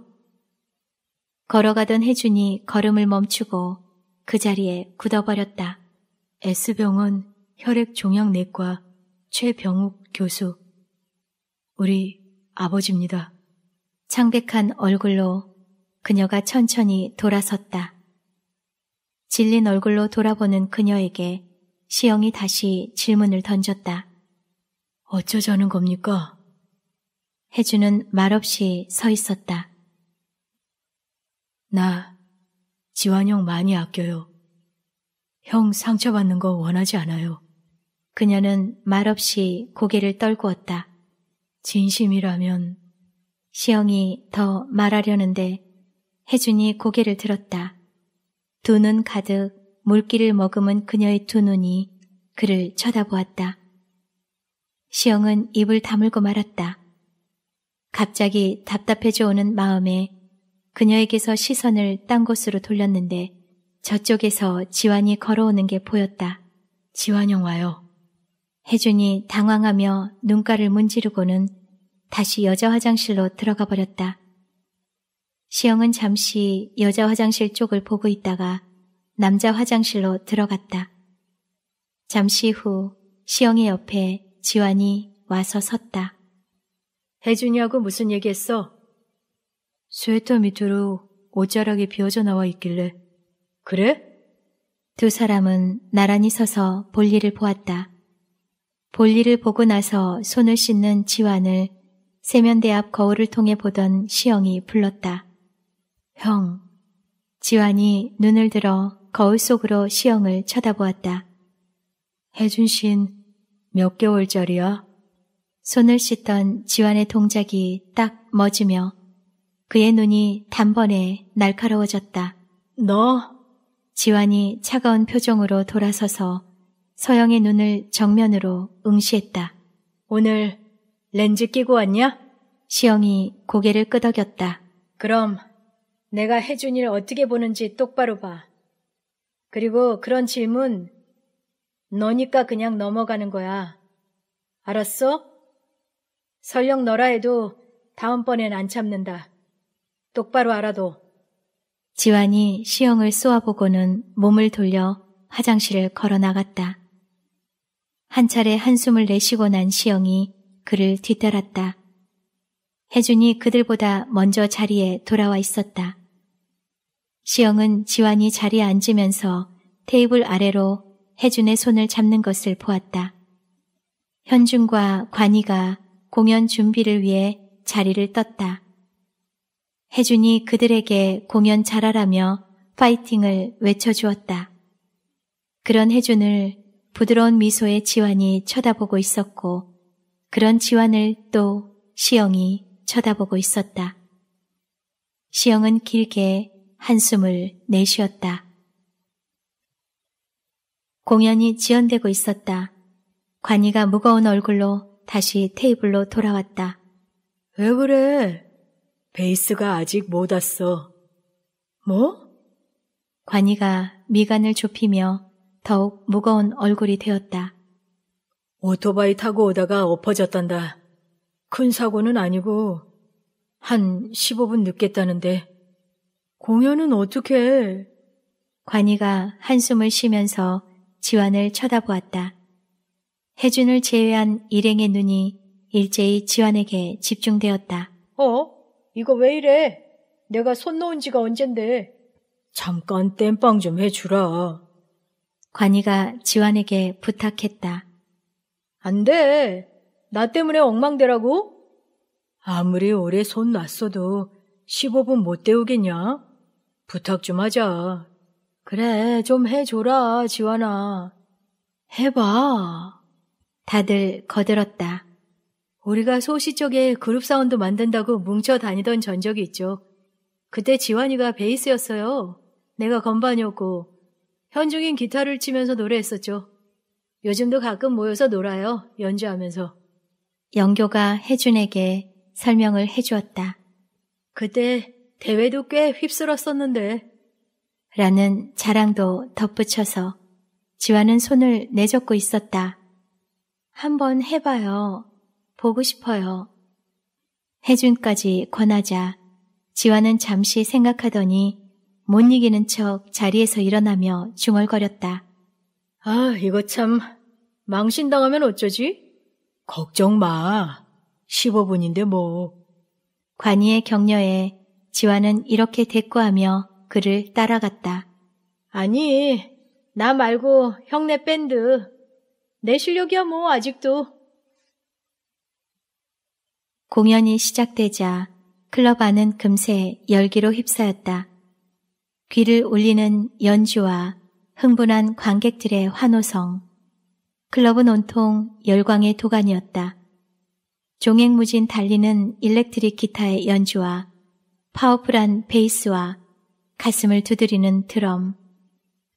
걸어가던 혜준이 걸음을 멈추고 그 자리에 굳어버렸다. S병원 혈액종양내과 최병욱 교수. 우리 아버지입니다. 창백한 얼굴로 그녀가 천천히 돌아섰다. 질린 얼굴로 돌아보는 그녀에게 시영이 다시 질문을 던졌다. 어쩌자는 겁니까? 혜주는 말없이 서 있었다. 나 지환 형 많이 아껴요. 형 상처받는 거 원하지 않아요. 그녀는 말없이 고개를 떨구었다. 진심이라면 시영이 더 말하려는데 혜준이 고개를 들었다. 두 눈 가득 물기를 머금은 그녀의 두 눈이 그를 쳐다보았다. 시영은 입을 다물고 말았다. 갑자기 답답해져 오는 마음에 그녀에게서 시선을 딴 곳으로 돌렸는데 저쪽에서 지환이 걸어오는 게 보였다. 지환형 와요. 혜준이 당황하며 눈가를 문지르고는 다시 여자 화장실로 들어가 버렸다. 시영은 잠시 여자 화장실 쪽을 보고 있다가 남자 화장실로 들어갔다. 잠시 후 시영의 옆에 지환이 와서 섰다. 혜준이하고 무슨 얘기했어? 스웨터 밑으로 옷자락이 비어져 나와 있길래 그래? 두 사람은 나란히 서서 볼일을 보았다. 볼일을 보고 나서 손을 씻는 지환을 세면대 앞 거울을 통해 보던 시영이 불렀다. 형. 지환이 눈을 들어 거울 속으로 시영을 쳐다보았다. 혜준 씨는 몇 개월짜리야? 손을 씻던 지환의 동작이 딱 멎으며 그의 눈이 단번에 날카로워졌다. 너! 지환이 차가운 표정으로 돌아서서 서영의 눈을 정면으로 응시했다. 오늘 렌즈 끼고 왔냐? 시영이 고개를 끄덕였다. 그럼 내가 해준 일 어떻게 보는지 똑바로 봐. 그리고 그런 질문 너니까 그냥 넘어가는 거야. 알았어? 설령 너라 해도 다음번엔 안 참는다. 똑바로 알아둬. 지환이 시영을 쏘아보고는 몸을 돌려 화장실을 걸어 나갔다. 한 차례 한숨을 내쉬고 난 시영이 그를 뒤따랐다. 혜준이 그들보다 먼저 자리에 돌아와 있었다. 시영은 지환이 자리에 앉으면서 테이블 아래로 혜준의 손을 잡는 것을 보았다. 현준과 관이가 공연 준비를 위해 자리를 떴다. 혜준이 그들에게 공연 잘하라며 파이팅을 외쳐주었다. 그런 혜준을 부드러운 미소의 지환이 쳐다보고 있었고 그런 지환을 또 시영이 쳐다보고 있었다. 시영은 길게 한숨을 내쉬었다. 공연이 지연되고 있었다. 관이가 무거운 얼굴로 다시 테이블로 돌아왔다. 왜 그래? 베이스가 아직 못 왔어. 뭐? 관이가 미간을 좁히며 더욱 무거운 얼굴이 되었다. 오토바이 타고 오다가 엎어졌단다. 큰 사고는 아니고 한 15분 늦겠다는데 공연은 어떻게 해? 관이가 한숨을 쉬면서 지환을 쳐다보았다. 혜준을 제외한 일행의 눈이 일제히 지환에게 집중되었다. 어? 이거 왜 이래? 내가 손 놓은 지가 언젠데. 잠깐 땜빵 좀 해주라. 관이가 지환에게 부탁했다. 안 돼. 나 때문에 엉망되라고 아무리 오래 손 놨어도 15분 못 때우겠냐? 부탁 좀 하자. 그래, 좀 해줘라, 지환아. 해봐. 다들 거들었다. 우리가 소시 쪽에 그룹 사운드 만든다고 뭉쳐 다니던 전적이 있죠. 그때 지환이가 베이스였어요. 내가 건반이었고 현중인 기타를 치면서 노래했었죠. 요즘도 가끔 모여서 놀아요. 연주하면서. 영교가 혜준에게 설명을 해주었다. 그때 대회도 꽤 휩쓸었었는데. 라는 자랑도 덧붙여서 지환은 손을 내젓고 있었다. 한번 해봐요. 보고 싶어요. 혜준까지 권하자 지화는 잠시 생각하더니 못 이기는 척 자리에서 일어나며 중얼거렸다. 아, 이거 참 망신당하면 어쩌지? 걱정 마. 15분인데 뭐. 관이의 격려에 지화는 이렇게 대꾸하며 그를 따라갔다. 아니, 나 말고 형네 밴드. 내 실력이야 뭐 아직도. 공연이 시작되자 클럽 안은 금세 열기로 휩싸였다. 귀를 울리는 연주와 흥분한 관객들의 환호성. 클럽은 온통 열광의 도가니였다. 종횡무진 달리는 일렉트릭 기타의 연주와 파워풀한 베이스와 가슴을 두드리는 드럼,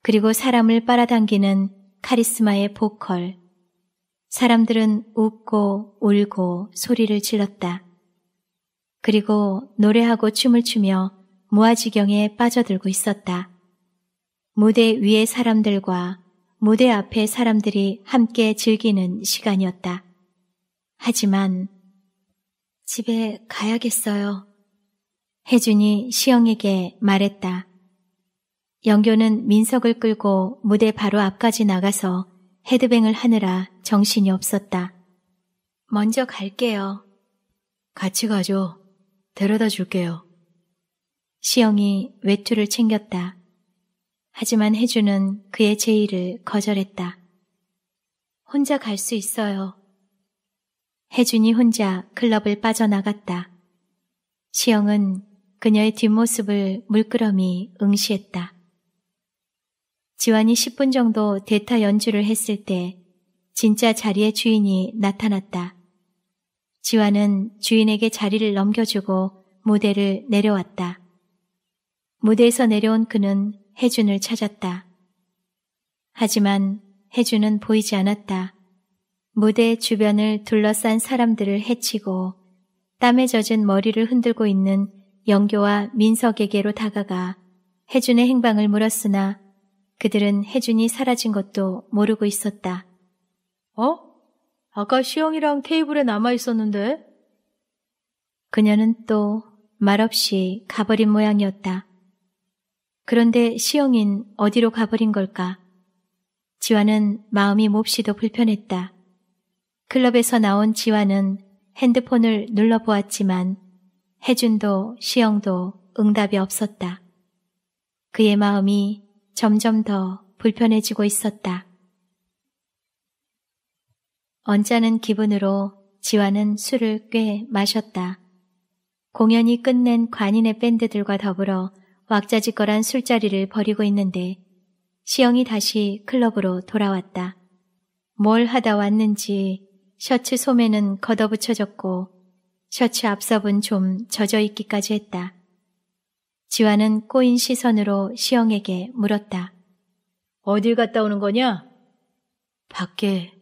그리고 사람을 빨아당기는 카리스마의 보컬, 사람들은 웃고 울고 소리를 질렀다. 그리고 노래하고 춤을 추며 무아지경에 빠져들고 있었다. 무대 위의 사람들과 무대 앞의 사람들이 함께 즐기는 시간이었다. 하지만 집에 가야겠어요. 혜준이 시영에게 말했다. 영교는 민석을 끌고 무대 바로 앞까지 나가서 헤드뱅을 하느라 정신이 없었다. 먼저 갈게요. 같이 가죠. 데려다 줄게요. 시영이 외투를 챙겼다. 하지만 혜주는 그의 제의를 거절했다. 혼자 갈 수 있어요. 혜준이 혼자 클럽을 빠져나갔다. 시영은 그녀의 뒷모습을 물끄러미 응시했다. 지환이 10분 정도 대타 연주를 했을 때 진짜 자리의 주인이 나타났다. 지환은 주인에게 자리를 넘겨주고 무대를 내려왔다. 무대에서 내려온 그는 혜준을 찾았다. 하지만 혜준은 보이지 않았다. 무대 주변을 둘러싼 사람들을 해치고 땀에 젖은 머리를 흔들고 있는 영교와 민석에게로 다가가 혜준의 행방을 물었으나 그들은 혜준이 사라진 것도 모르고 있었다. 어? 아까 시영이랑 테이블에 남아 있었는데? 그녀는 또 말없이 가버린 모양이었다. 그런데 시영인 어디로 가버린 걸까? 지화는 마음이 몹시도 불편했다. 클럽에서 나온 지화는 핸드폰을 눌러보았지만 혜준도 시영도 응답이 없었다. 그의 마음이 점점 더 불편해지고 있었다. 언짢은 기분으로 지화는 술을 꽤 마셨다. 공연이 끝낸 관인의 밴드들과 더불어 왁자지껄한 술자리를 벌이고 있는데 시영이 다시 클럽으로 돌아왔다. 뭘 하다 왔는지 셔츠 소매는 걷어붙여졌고 셔츠 앞섭은 좀 젖어 있기까지 했다. 지화는 꼬인 시선으로 시영에게 물었다. 어딜 갔다 오는 거냐? 밖에.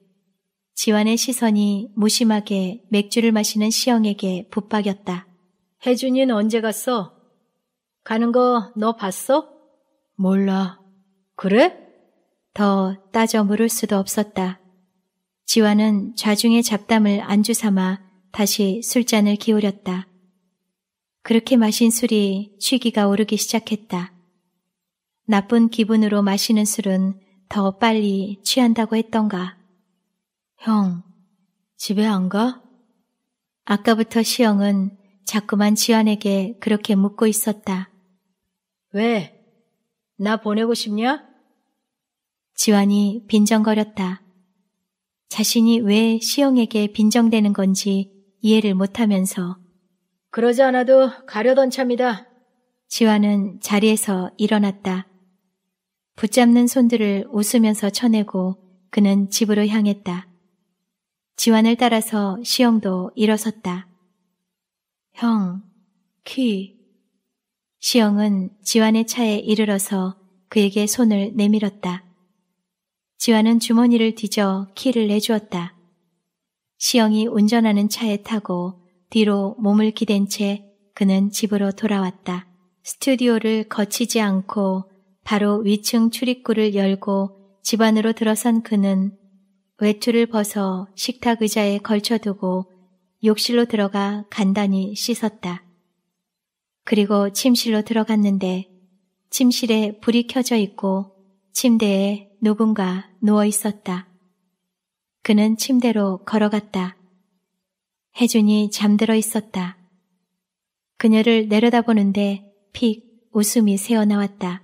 지환의 시선이 무심하게 맥주를 마시는 시영에게 붙박였다. 혜준이는 언제 갔어? 가는 거 너 봤어? 몰라. 그래? 더 따져 물을 수도 없었다. 지환은 좌중의 잡담을 안주 삼아 다시 술잔을 기울였다. 그렇게 마신 술이 취기가 오르기 시작했다. 나쁜 기분으로 마시는 술은 더 빨리 취한다고 했던가. 형, 집에 안 가? 아까부터 시영은 자꾸만 지환에게 그렇게 묻고 있었다. 왜? 나 보내고 싶냐? 지환이 빈정거렸다. 자신이 왜 시영에게 빈정대는 건지 이해를 못하면서 그러지 않아도 가려던 참이다. 지화는 자리에서 일어났다. 붙잡는 손들을 웃으면서 쳐내고 그는 집으로 향했다. 지환을 따라서 시영도 일어섰다. 형, 키. 시영은 지환의 차에 이르러서 그에게 손을 내밀었다. 지환은 주머니를 뒤져 키를 내주었다. 시영이 운전하는 차에 타고 뒤로 몸을 기댄 채 그는 집으로 돌아왔다. 스튜디오를 거치지 않고 바로 위층 출입구를 열고 집 안으로 들어선 그는 외투를 벗어 식탁 의자에 걸쳐두고 욕실로 들어가 간단히 씻었다. 그리고 침실로 들어갔는데 침실에 불이 켜져 있고 침대에 누군가 누워 있었다. 그는 침대로 걸어갔다. 혜준이 잠들어 있었다. 그녀를 내려다보는데 픽 웃음이 새어나왔다.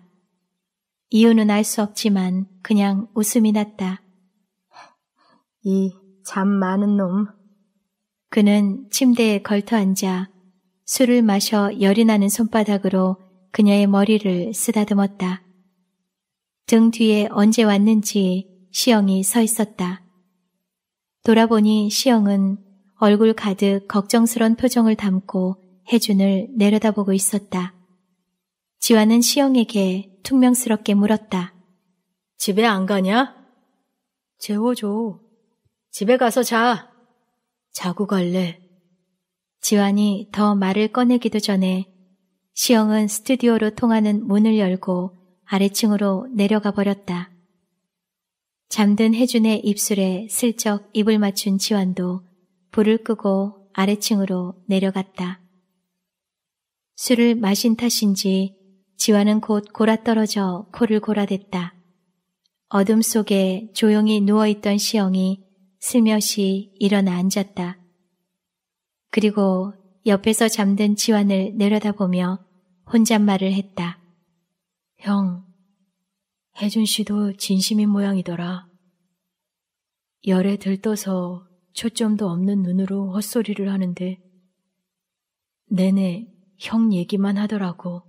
이유는 알 수 없지만 그냥 웃음이 났다. 이 잠 많은 놈. 그는 침대에 걸터앉아 술을 마셔 열이 나는 손바닥으로 그녀의 머리를 쓰다듬었다. 등 뒤에 언제 왔는지 시영이 서 있었다. 돌아보니 시영은 얼굴 가득 걱정스런 표정을 담고 혜준을 내려다보고 있었다. 지화는 시영에게 퉁명스럽게 물었다. 집에 안 가냐? 재워줘. 집에 가서 자. 자고 갈래. 지환이 더 말을 꺼내기도 전에 시영은 스튜디오로 통하는 문을 열고 아래층으로 내려가 버렸다. 잠든 혜준의 입술에 슬쩍 입을 맞춘 지환도 불을 끄고 아래층으로 내려갔다. 술을 마신 탓인지 지화는 곧 골아떨어져 코를 골아댔다. 어둠 속에 조용히 누워있던 시영이 스며시 일어나 앉았다. 그리고 옆에서 잠든 지환을 내려다보며 혼잣말을 했다. 형, 혜준 씨도 진심인 모양이더라. 열에 들떠서 초점도 없는 눈으로 헛소리를 하는데 내내 형 얘기만 하더라고.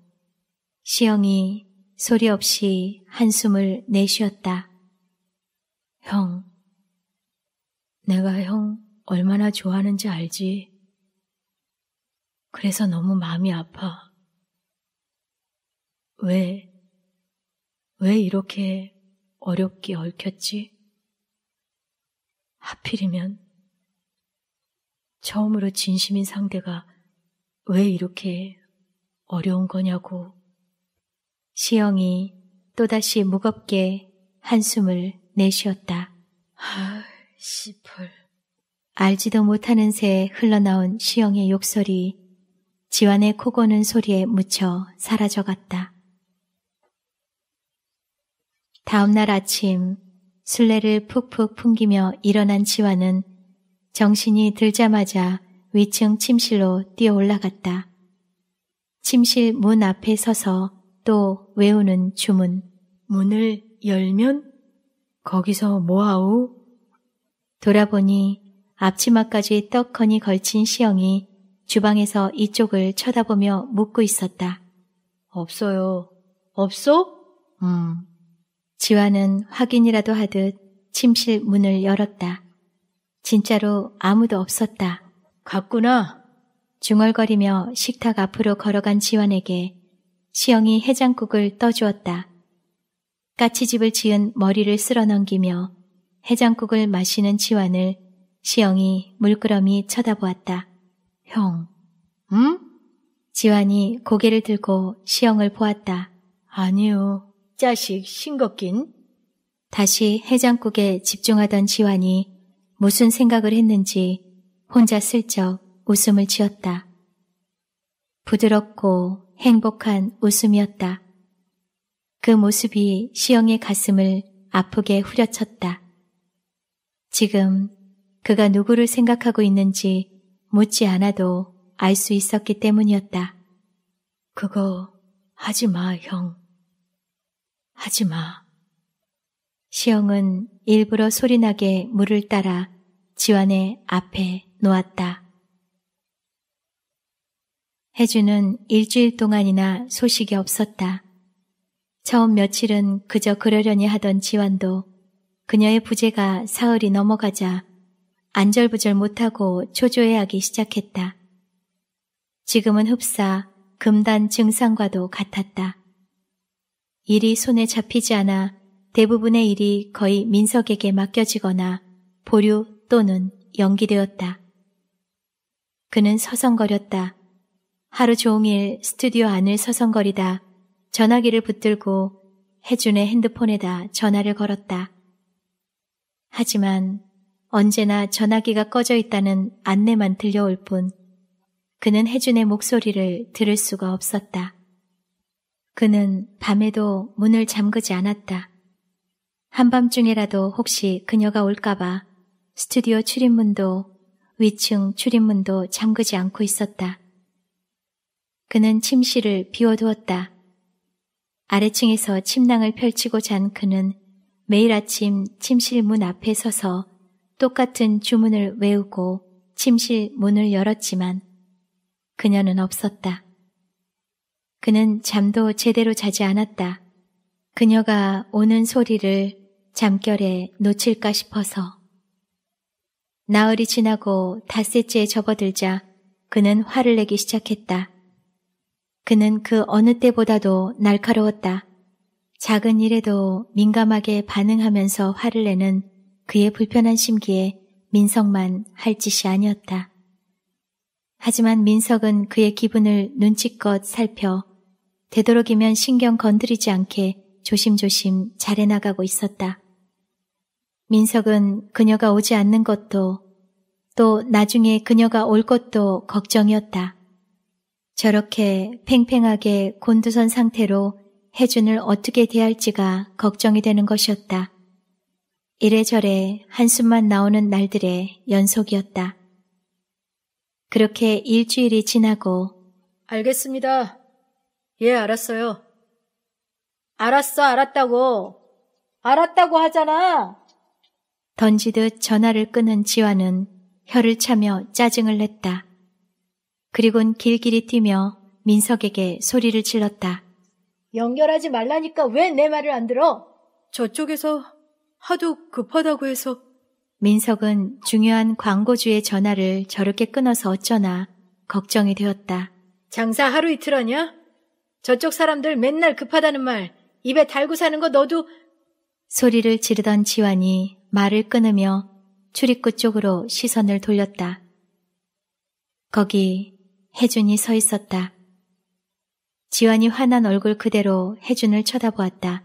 시영이 소리 없이 한숨을 내쉬었다. 형. 내가 형 얼마나 좋아하는지 알지? 그래서 너무 마음이 아파. 왜, 왜 이렇게 어렵게 얽혔지? 하필이면 처음으로 진심인 상대가 왜 이렇게 어려운 거냐고. 시영이 또다시 무겁게 한숨을 내쉬었다. 아, 씨펄. 알지도 못하는 새 흘러나온 시영의 욕설이 지완의 코고는 소리에 묻혀 사라져갔다. 다음날 아침 술래를 푹푹 풍기며 일어난 지완은 정신이 들자마자 위층 침실로 뛰어 올라갔다. 침실 문 앞에 서서 또 외우는 주문. 문을 열면 거기서 뭐하오? 돌아보니 앞치마까지 떡하니 걸친 시영이 주방에서 이쪽을 쳐다보며 묻고 있었다. 없어요. 없어? 음. 지화는 확인이라도 하듯 침실 문을 열었다. 진짜로 아무도 없었다. 갔구나. 중얼거리며 식탁 앞으로 걸어간 지환에게 시영이 해장국을 떠주었다. 까치집을 지은 머리를 쓸어 넘기며 해장국을 마시는 지환을 시영이 물끄러미 쳐다보았다. 형. 응? 지환이 고개를 들고 시영을 보았다. 아니요. 자식 싱겁긴. 다시 해장국에 집중하던 지환이 무슨 생각을 했는지 혼자 슬쩍 웃음을 지었다. 부드럽고 행복한 웃음이었다. 그 모습이 시영의 가슴을 아프게 후려쳤다. 지금 그가 누구를 생각하고 있는지 묻지 않아도 알 수 있었기 때문이었다. 그거 하지 마, 형. 하지 마. 시영은 일부러 소리나게 물을 따라 지환의 앞에 놓았다. 혜주는 일주일 동안이나 소식이 없었다. 처음 며칠은 그저 그러려니 하던 지환도 그녀의 부재가 사흘이 넘어가자 안절부절 못하고 초조해하기 시작했다. 지금은 흡사 금단 증상과도 같았다. 일이 손에 잡히지 않아 대부분의 일이 거의 민석에게 맡겨지거나 보류 또는 연기되었다. 그는 서성거렸다. 하루 종일 스튜디오 안을 서성거리다 전화기를 붙들고 혜준의 핸드폰에다 전화를 걸었다. 하지만 언제나 전화기가 꺼져 있다는 안내만 들려올 뿐 그는 혜준의 목소리를 들을 수가 없었다. 그는 밤에도 문을 잠그지 않았다. 한밤중에라도 혹시 그녀가 올까봐 스튜디오 출입문도 위층 출입문도 잠그지 않고 있었다. 그는 침실을 비워두었다. 아래층에서 침낭을 펼치고 잔 그는 매일 아침 침실 문 앞에 서서 똑같은 주문을 외우고 침실 문을 열었지만 그녀는 없었다. 그는 잠도 제대로 자지 않았다. 그녀가 오는 소리를 잠결에 놓칠까 싶어서. 나흘이 지나고 닷새째 접어들자 그는 화를 내기 시작했다. 그는 그 어느 때보다도 날카로웠다. 작은 일에도 민감하게 반응하면서 화를 내는 그의 불편한 심기에 민석만 할 짓이 아니었다. 하지만 민석은 그의 기분을 눈치껏 살펴 되도록이면 신경 건드리지 않게 조심조심 잘해나가고 있었다. 민석은 그녀가 오지 않는 것도 또 나중에 그녀가 올 것도 걱정이었다. 저렇게 팽팽하게 곤두선 상태로 혜준을 어떻게 대할지가 걱정이 되는 것이었다. 이래저래 한숨만 나오는 날들의 연속이었다. 그렇게 일주일이 지나고 알겠습니다. 예, 알았어요. 알았어, 알았다고. 알았다고 하잖아. 던지듯 전화를 끊은 지화는 혀를 차며 짜증을 냈다. 그리곤 길길이 뛰며 민석에게 소리를 질렀다. 연결하지 말라니까 왜 내 말을 안 들어? 저쪽에서 하도 급하다고 해서 민석은 중요한 광고주의 전화를 저렇게 끊어서 어쩌나 걱정이 되었다. 장사 하루 이틀 하냐? 저쪽 사람들 맨날 급하다는 말 입에 달고 사는 거 너도 소리를 지르던 지환이 말을 끊으며 출입구 쪽으로 시선을 돌렸다. 거기 혜준이 서 있었다. 지환이 화난 얼굴 그대로 혜준을 쳐다보았다.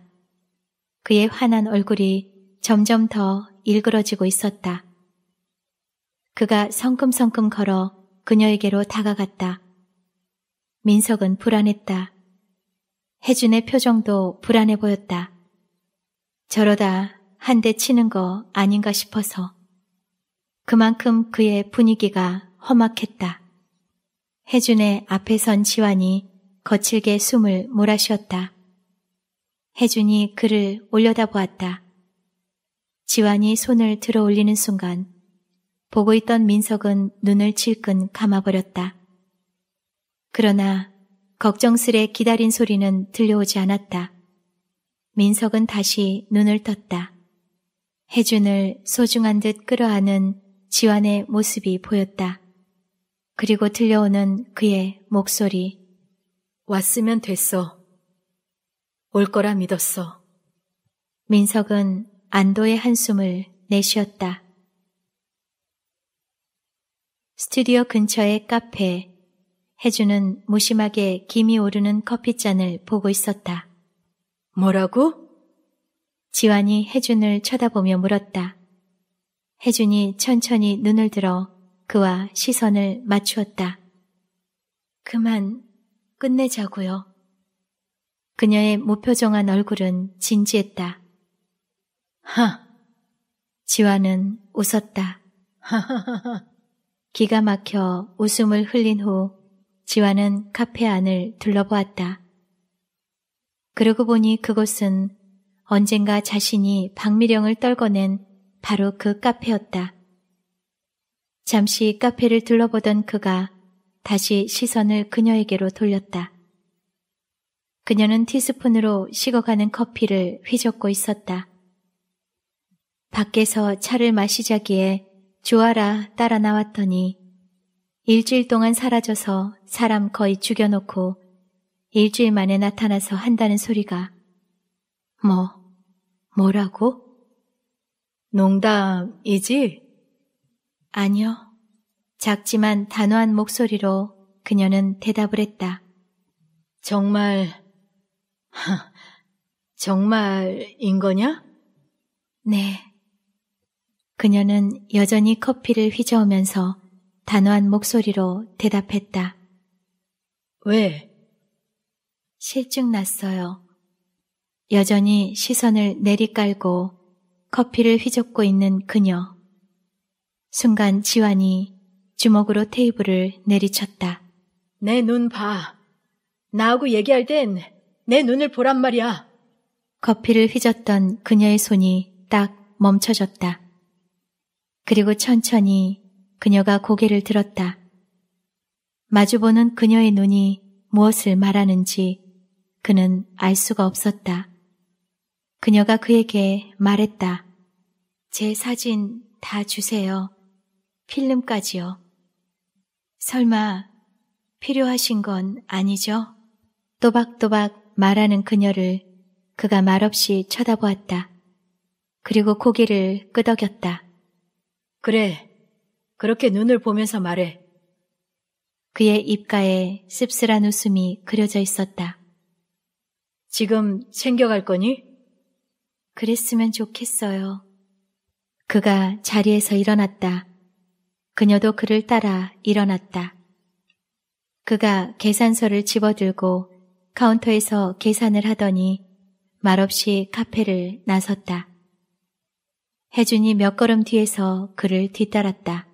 그의 화난 얼굴이 점점 더 일그러지고 있었다. 그가 성큼성큼 걸어 그녀에게로 다가갔다. 민석은 불안했다. 혜준의 표정도 불안해 보였다. 저러다 한 대 치는 거 아닌가 싶어서 그만큼 그의 분위기가 험악했다. 혜준의 앞에 선 지환이 거칠게 숨을 몰아쉬었다. 혜준이 그를 올려다보았다. 지환이 손을 들어 올리는 순간 보고 있던 민석은 눈을 칠끈 감아버렸다. 그러나 걱정스레 기다린 소리는 들려오지 않았다. 민석은 다시 눈을 떴다. 혜준을 소중한 듯 끌어안은 지환의 모습이 보였다. 그리고 들려오는 그의 목소리. 왔으면 됐어. 올 거라 믿었어. 민석은 안도의 한숨을 내쉬었다. 스튜디오 근처의 카페 혜주는 무심하게 김이 오르는 커피잔을 보고 있었다. 뭐라고? 지환이 혜준을 쳐다보며 물었다. 혜준이 천천히 눈을 들어 그와 시선을 맞추었다. 그만 끝내자고요. 그녀의 무표정한 얼굴은 진지했다. 하! 지환은 웃었다. 하하하하. 기가 막혀 웃음을 흘린 후 지화는 카페 안을 둘러보았다. 그러고 보니 그곳은 언젠가 자신이 박미령을 떨궈낸 바로 그 카페였다. 잠시 카페를 둘러보던 그가 다시 시선을 그녀에게로 돌렸다. 그녀는 티스푼으로 식어가는 커피를 휘젓고 있었다. 밖에서 차를 마시자기에 주아라 따라 나왔더니 일주일 동안 사라져서 사람 거의 죽여놓고 일주일 만에 나타나서 한다는 소리가 뭐, 뭐라고? 농담이지? 아니요. 작지만 단호한 목소리로 그녀는 대답을 했다. 정말, 정말인 거냐? 네. 그녀는 여전히 커피를 휘저으면서 단호한 목소리로 대답했다. 왜? 실증 났어요. 여전히 시선을 내리깔고 커피를 휘젓고 있는 그녀. 순간 지환이 주먹으로 테이블을 내리쳤다. 내 눈 봐. 나하고 얘기할 땐 내 눈을 보란 말이야. 커피를 휘젓던 그녀의 손이 딱 멈춰졌다. 그리고 천천히 그녀가 고개를 들었다. 마주보는 그녀의 눈이 무엇을 말하는지 그는 알 수가 없었다. 그녀가 그에게 말했다. 제 사진 다 주세요. 필름까지요. 설마 필요하신 건 아니죠? 또박또박 말하는 그녀를 그가 말없이 쳐다보았다. 그리고 고개를 끄덕였다. 그래, 그렇게 눈을 보면서 말해. 그의 입가에 씁쓸한 웃음이 그려져 있었다. 지금 챙겨갈 거니? 그랬으면 좋겠어요. 그가 자리에서 일어났다. 그녀도 그를 따라 일어났다. 그가 계산서를 집어들고 카운터에서 계산을 하더니 말없이 카페를 나섰다. 혜준이 몇 걸음 뒤에서 그를 뒤따랐다.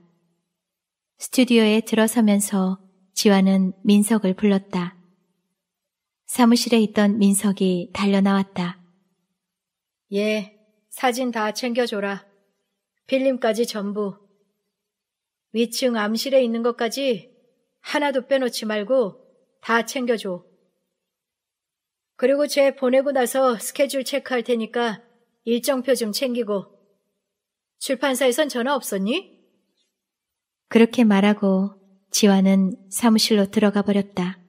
스튜디오에 들어서면서 지화는 민석을 불렀다. 사무실에 있던 민석이 달려나왔다. 예, 사진 다 챙겨줘라. 필름까지 전부. 위층 암실에 있는 것까지 하나도 빼놓지 말고 다 챙겨줘. 그리고 쟤 보내고 나서 스케줄 체크할 테니까 일정표 좀 챙기고. 출판사에선 전화 없었니? 그렇게 말하고 지화는 사무실로 들어가 버렸다.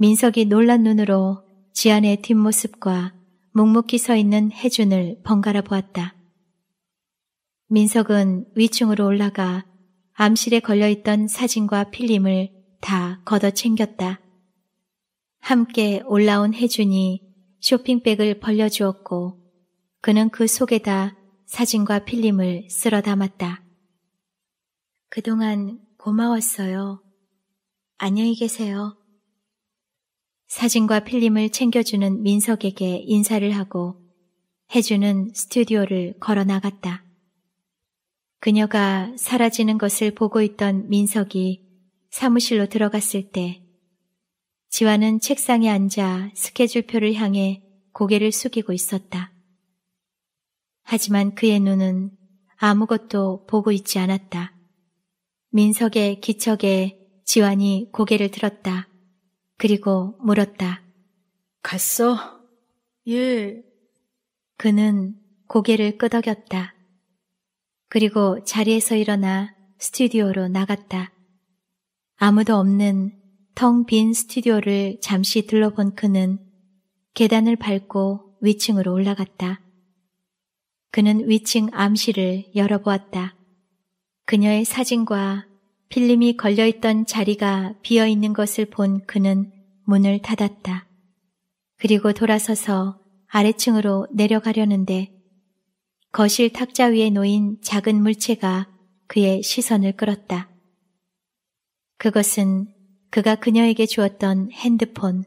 민석이 놀란 눈으로 지안의 뒷모습과 묵묵히 서 있는 혜준을 번갈아 보았다. 민석은 위층으로 올라가 암실에 걸려있던 사진과 필름을 다 걷어 챙겼다. 함께 올라온 혜준이 쇼핑백을 벌려주었고 그는 그 속에다 사진과 필름을 쓸어 담았다. 그동안 고마웠어요. 안녕히 계세요. 사진과 필름을 챙겨주는 민석에게 인사를 하고 해주는 스튜디오를 걸어 나갔다. 그녀가 사라지는 것을 보고 있던 민석이 사무실로 들어갔을 때 지화는 책상에 앉아 스케줄표를 향해 고개를 숙이고 있었다. 하지만 그의 눈은 아무것도 보고 있지 않았다. 민석의 기척에 지환이 고개를 들었다. 그리고 물었다. 갔어? 예. 그는 고개를 끄덕였다. 그리고 자리에서 일어나 스튜디오로 나갔다. 아무도 없는 텅 빈 스튜디오를 잠시 둘러본 그는 계단을 밟고 위층으로 올라갔다. 그는 위층 암실을 열어보았다. 그녀의 사진과 필름이 걸려있던 자리가 비어있는 것을 본 그는 문을 닫았다. 그리고 돌아서서 아래층으로 내려가려는데 거실 탁자 위에 놓인 작은 물체가 그의 시선을 끌었다. 그것은 그가 그녀에게 주었던 핸드폰.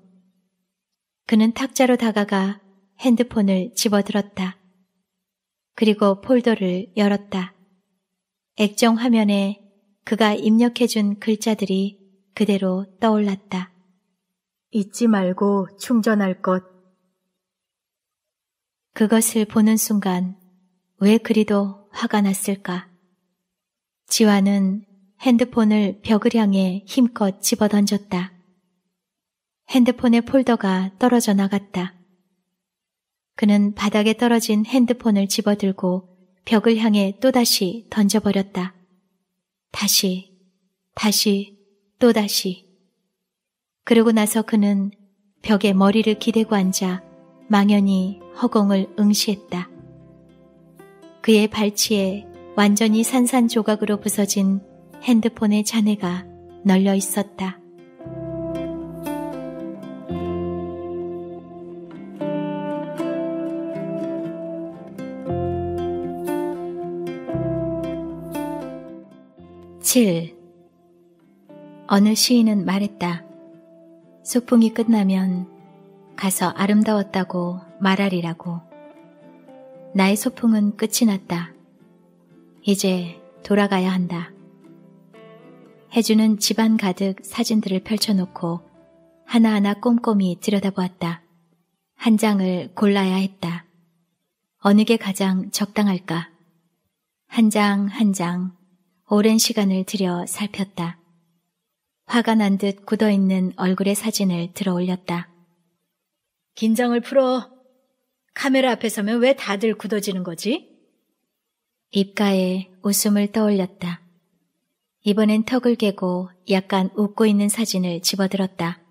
그는 탁자로 다가가 핸드폰을 집어들었다. 그리고 폴더를 열었다. 액정 화면에 그가 입력해준 글자들이 그대로 떠올랐다. 잊지 말고 충전할 것. 그것을 보는 순간 왜 그리도 화가 났을까? 지화는 핸드폰을 벽을 향해 힘껏 집어던졌다. 핸드폰의 폴더가 떨어져 나갔다. 그는 바닥에 떨어진 핸드폰을 집어들고 벽을 향해 또다시 던져버렸다. 다시, 다시, 또다시. 그러고 나서 그는 벽에 머리를 기대고 앉아 망연히 허공을 응시했다. 그의 발치에 완전히 산산조각으로 부서진 핸드폰의 잔해가 널려 있었다. 7. 어느 시인은 말했다. 소풍이 끝나면 가서 아름다웠다고 말하리라고. 나의 소풍은 끝이 났다. 이제 돌아가야 한다. 혜주는 집안 가득 사진들을 펼쳐놓고 하나하나 꼼꼼히 들여다보았다. 한 장을 골라야 했다. 어느 게 가장 적당할까? 한 장, 한 장, 오랜 시간을 들여 살폈다. 화가 난 듯 굳어있는 얼굴의 사진을 들어 올렸다. 긴장을 풀어. 카메라 앞에 서면 왜 다들 굳어지는 거지? 입가에 웃음을 떠올렸다. 이번엔 턱을 개고 약간 웃고 있는 사진을 집어들었다.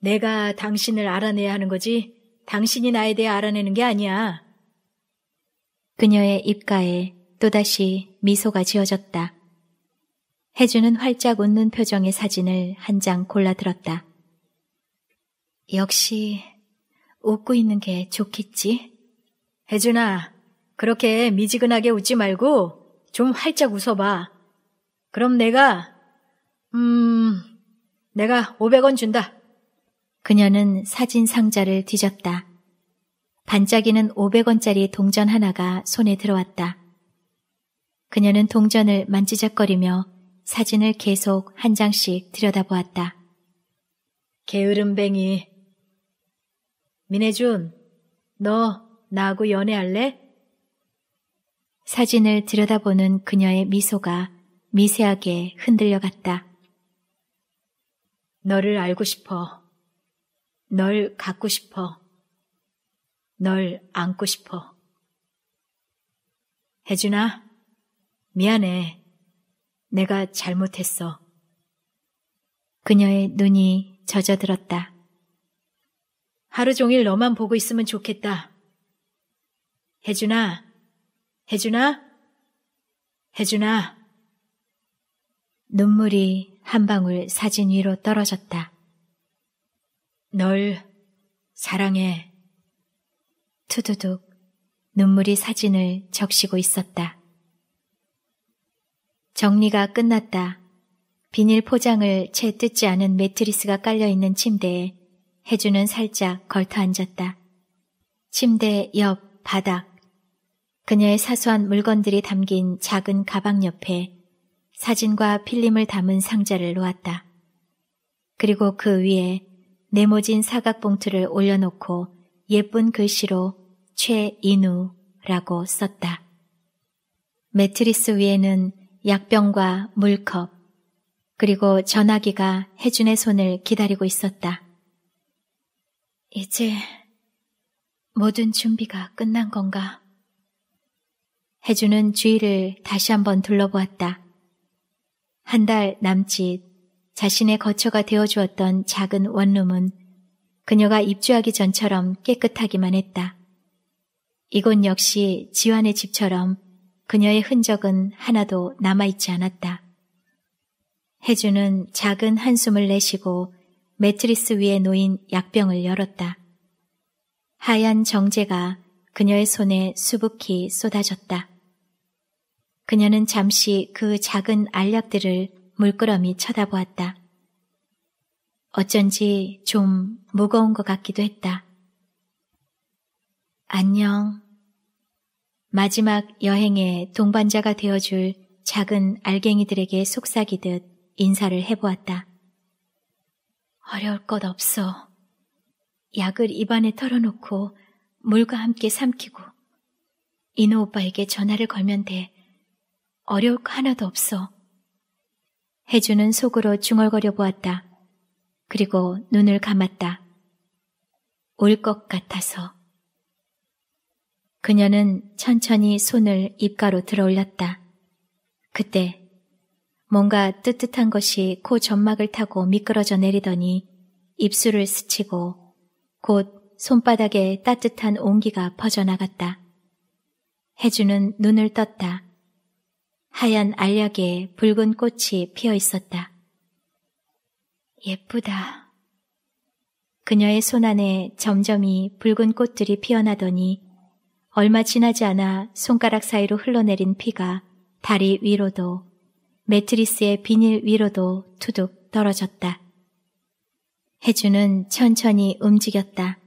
내가 당신을 알아내야 하는 거지 당신이 나에 대해 알아내는 게 아니야. 그녀의 입가에 또다시 미소가 지어졌다. 혜주는 활짝 웃는 표정의 사진을 한 장 골라들었다. 역시 웃고 있는 게 좋겠지? 혜준아, 그렇게 미지근하게 웃지 말고 좀 활짝 웃어봐. 그럼 내가, 음, 내가 500원 준다. 그녀는 사진 상자를 뒤졌다. 반짝이는 500원짜리 동전 하나가 손에 들어왔다. 그녀는 동전을 만지작거리며 사진을 계속 한 장씩 들여다보았다. 게으름뱅이. 민혜준, 너 나하고 연애할래? 사진을 들여다보는 그녀의 미소가 미세하게 흔들려갔다. 너를 알고 싶어. 널 갖고 싶어. 널 안고 싶어. 혜준아. 미안해. 내가 잘못했어. 그녀의 눈이 젖어들었다. 하루 종일 너만 보고 있으면 좋겠다. 혜준아, 혜준아, 혜준아. 눈물이 한 방울 사진 위로 떨어졌다. 널 사랑해. 투두둑 눈물이 사진을 적시고 있었다. 정리가 끝났다. 비닐 포장을 채 뜯지 않은 매트리스가 깔려있는 침대에 해주는 살짝 걸터 앉았다. 침대 옆 바닥, 그녀의 사소한 물건들이 담긴 작은 가방 옆에 사진과 필름을 담은 상자를 놓았다. 그리고 그 위에 네모진 사각봉투를 올려놓고 예쁜 글씨로 최인우라고 썼다. 매트리스 위에는 약병과 물컵, 그리고 전화기가 혜준의 손을 기다리고 있었다. 이제 모든 준비가 끝난 건가? 혜준은 주위를 다시 한번 둘러보았다. 한 달 남짓 자신의 거처가 되어주었던 작은 원룸은 그녀가 입주하기 전처럼 깨끗하기만 했다. 이곳 역시 지환의 집처럼 그녀의 흔적은 하나도 남아있지 않았다. 혜주는 작은 한숨을 내쉬고 매트리스 위에 놓인 약병을 열었다. 하얀 정제가 그녀의 손에 수북히 쏟아졌다. 그녀는 잠시 그 작은 알약들을 물끄러미 쳐다보았다. 어쩐지 좀 무거운 것 같기도 했다. 안녕. 마지막 여행의 동반자가 되어줄 작은 알갱이들에게 속삭이듯 인사를 해보았다. 어려울 것 없어. 약을 입안에 털어놓고 물과 함께 삼키고 이노 오빠에게 전화를 걸면 돼. 어려울 거 하나도 없어. 해주는 속으로 중얼거려 보았다. 그리고 눈을 감았다. 올 것 같아서. 그녀는 천천히 손을 입가로 들어 올렸다. 그때 뭔가 뜨뜻한 것이 코 점막을 타고 미끄러져 내리더니 입술을 스치고 곧 손바닥에 따뜻한 온기가 퍼져나갔다. 해주는 눈을 떴다. 하얀 알약에 붉은 꽃이 피어 있었다. 예쁘다. 그녀의 손 안에 점점이 붉은 꽃들이 피어나더니 얼마 지나지 않아 손가락 사이로 흘러내린 피가 다리 위로도 매트리스의 비닐 위로도 투둑 떨어졌다. 혜주는 천천히 움직였다.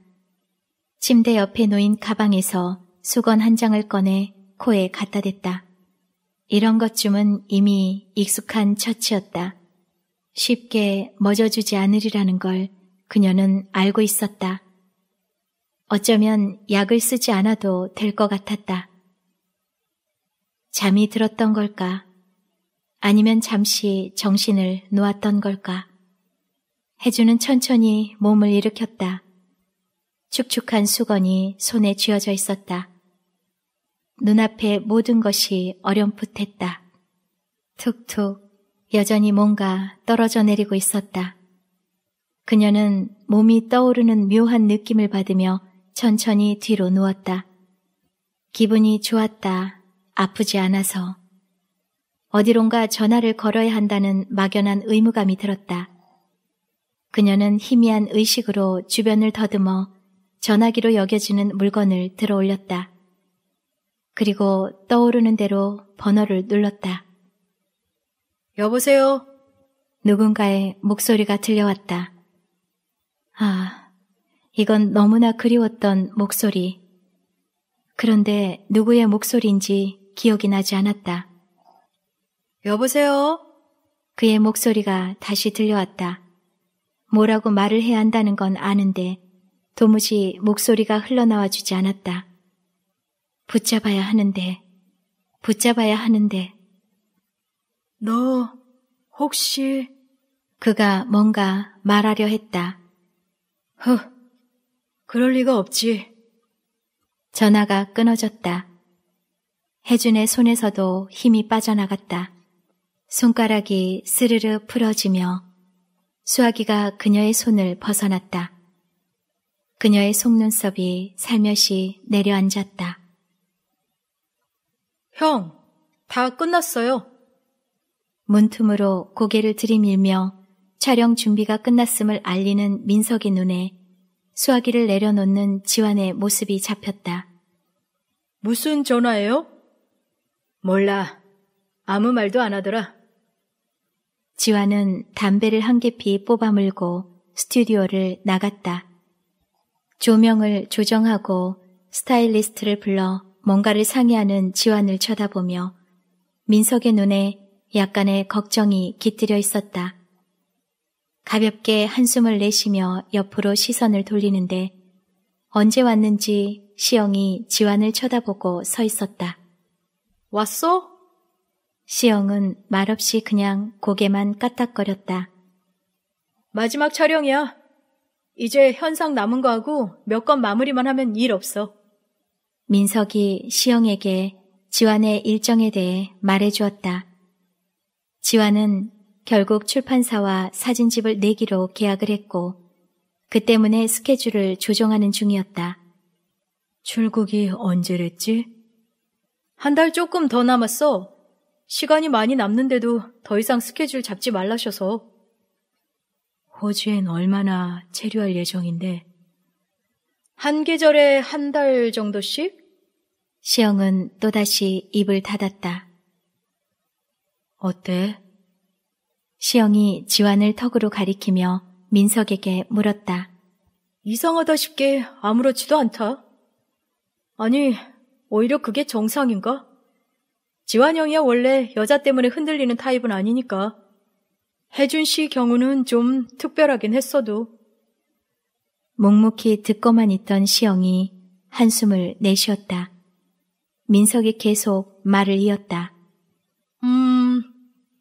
침대 옆에 놓인 가방에서 수건 한 장을 꺼내 코에 갖다 댔다. 이런 것쯤은 이미 익숙한 처치였다. 쉽게 멎어주지 않으리라는 걸 그녀는 알고 있었다. 어쩌면 약을 쓰지 않아도 될 것 같았다. 잠이 들었던 걸까? 아니면 잠시 정신을 놓았던 걸까? 혜주는 천천히 몸을 일으켰다. 축축한 수건이 손에 쥐어져 있었다. 눈앞에 모든 것이 어렴풋했다. 툭툭 여전히 뭔가 떨어져 내리고 있었다. 그녀는 몸이 떠오르는 묘한 느낌을 받으며 천천히 뒤로 누웠다. 기분이 좋았다. 아프지 않아서. 어디론가 전화를 걸어야 한다는 막연한 의무감이 들었다. 그녀는 희미한 의식으로 주변을 더듬어 전화기로 여겨지는 물건을 들어 올렸다. 그리고 떠오르는 대로 번호를 눌렀다. 여보세요? 누군가의 목소리가 들려왔다. 아, 이건 너무나 그리웠던 목소리. 그런데 누구의 목소리인지 기억이 나지 않았다. 여보세요? 그의 목소리가 다시 들려왔다. 뭐라고 말을 해야 한다는 건 아는데 도무지 목소리가 흘러나와 주지 않았다. 붙잡아야 하는데, 붙잡아야 하는데. 너, 혹시. 그가 뭔가 말하려 했다. 후. 그럴 리가 없지. 전화가 끊어졌다. 혜준의 손에서도 힘이 빠져나갔다. 손가락이 스르르 풀어지며 수아기가 그녀의 손을 벗어났다. 그녀의 속눈썹이 살며시 내려앉았다. 형, 다 끝났어요. 문틈으로 고개를 들이밀며 촬영 준비가 끝났음을 알리는 민석이 눈에 수화기를 내려놓는 지환의 모습이 잡혔다. 무슨 전화예요? 몰라. 아무 말도 안 하더라. 지환은 담배를 한 개피 뽑아 물고 스튜디오를 나갔다. 조명을 조정하고 스타일리스트를 불러 뭔가를 상의하는 지환을 쳐다보며 민석의 눈에 약간의 걱정이 깃들여 있었다. 가볍게 한숨을 내쉬며 옆으로 시선을 돌리는데 언제 왔는지 시영이 지환을 쳐다보고 서 있었다. 왔어? 시영은 말없이 그냥 고개만 까딱거렸다. 마지막 촬영이야. 이제 현상 남은 거 하고 몇 건 마무리만 하면 일 없어. 민석이 시영에게 지환의 일정에 대해 말해주었다. 지환은 결국 출판사와 사진집을 내기로 계약을 했고 그 때문에 스케줄을 조정하는 중이었다. 출국이 언제랬지? 한 달 조금 더 남았어. 시간이 많이 남는데도 더 이상 스케줄 잡지 말라셔서. 호주엔 얼마나 체류할 예정인데? 한 계절에 한 달 정도씩? 시영은 또다시 입을 닫았다. 어때? 시영이 지환을 턱으로 가리키며 민석에게 물었다. 이상하다 싶게 아무렇지도 않다. 아니, 오히려 그게 정상인가? 지환 형이야 원래 여자 때문에 흔들리는 타입은 아니니까. 혜준 씨 경우는 좀 특별하긴 했어도. 묵묵히 듣고만 있던 시영이 한숨을 내쉬었다. 민석이 계속 말을 이었다.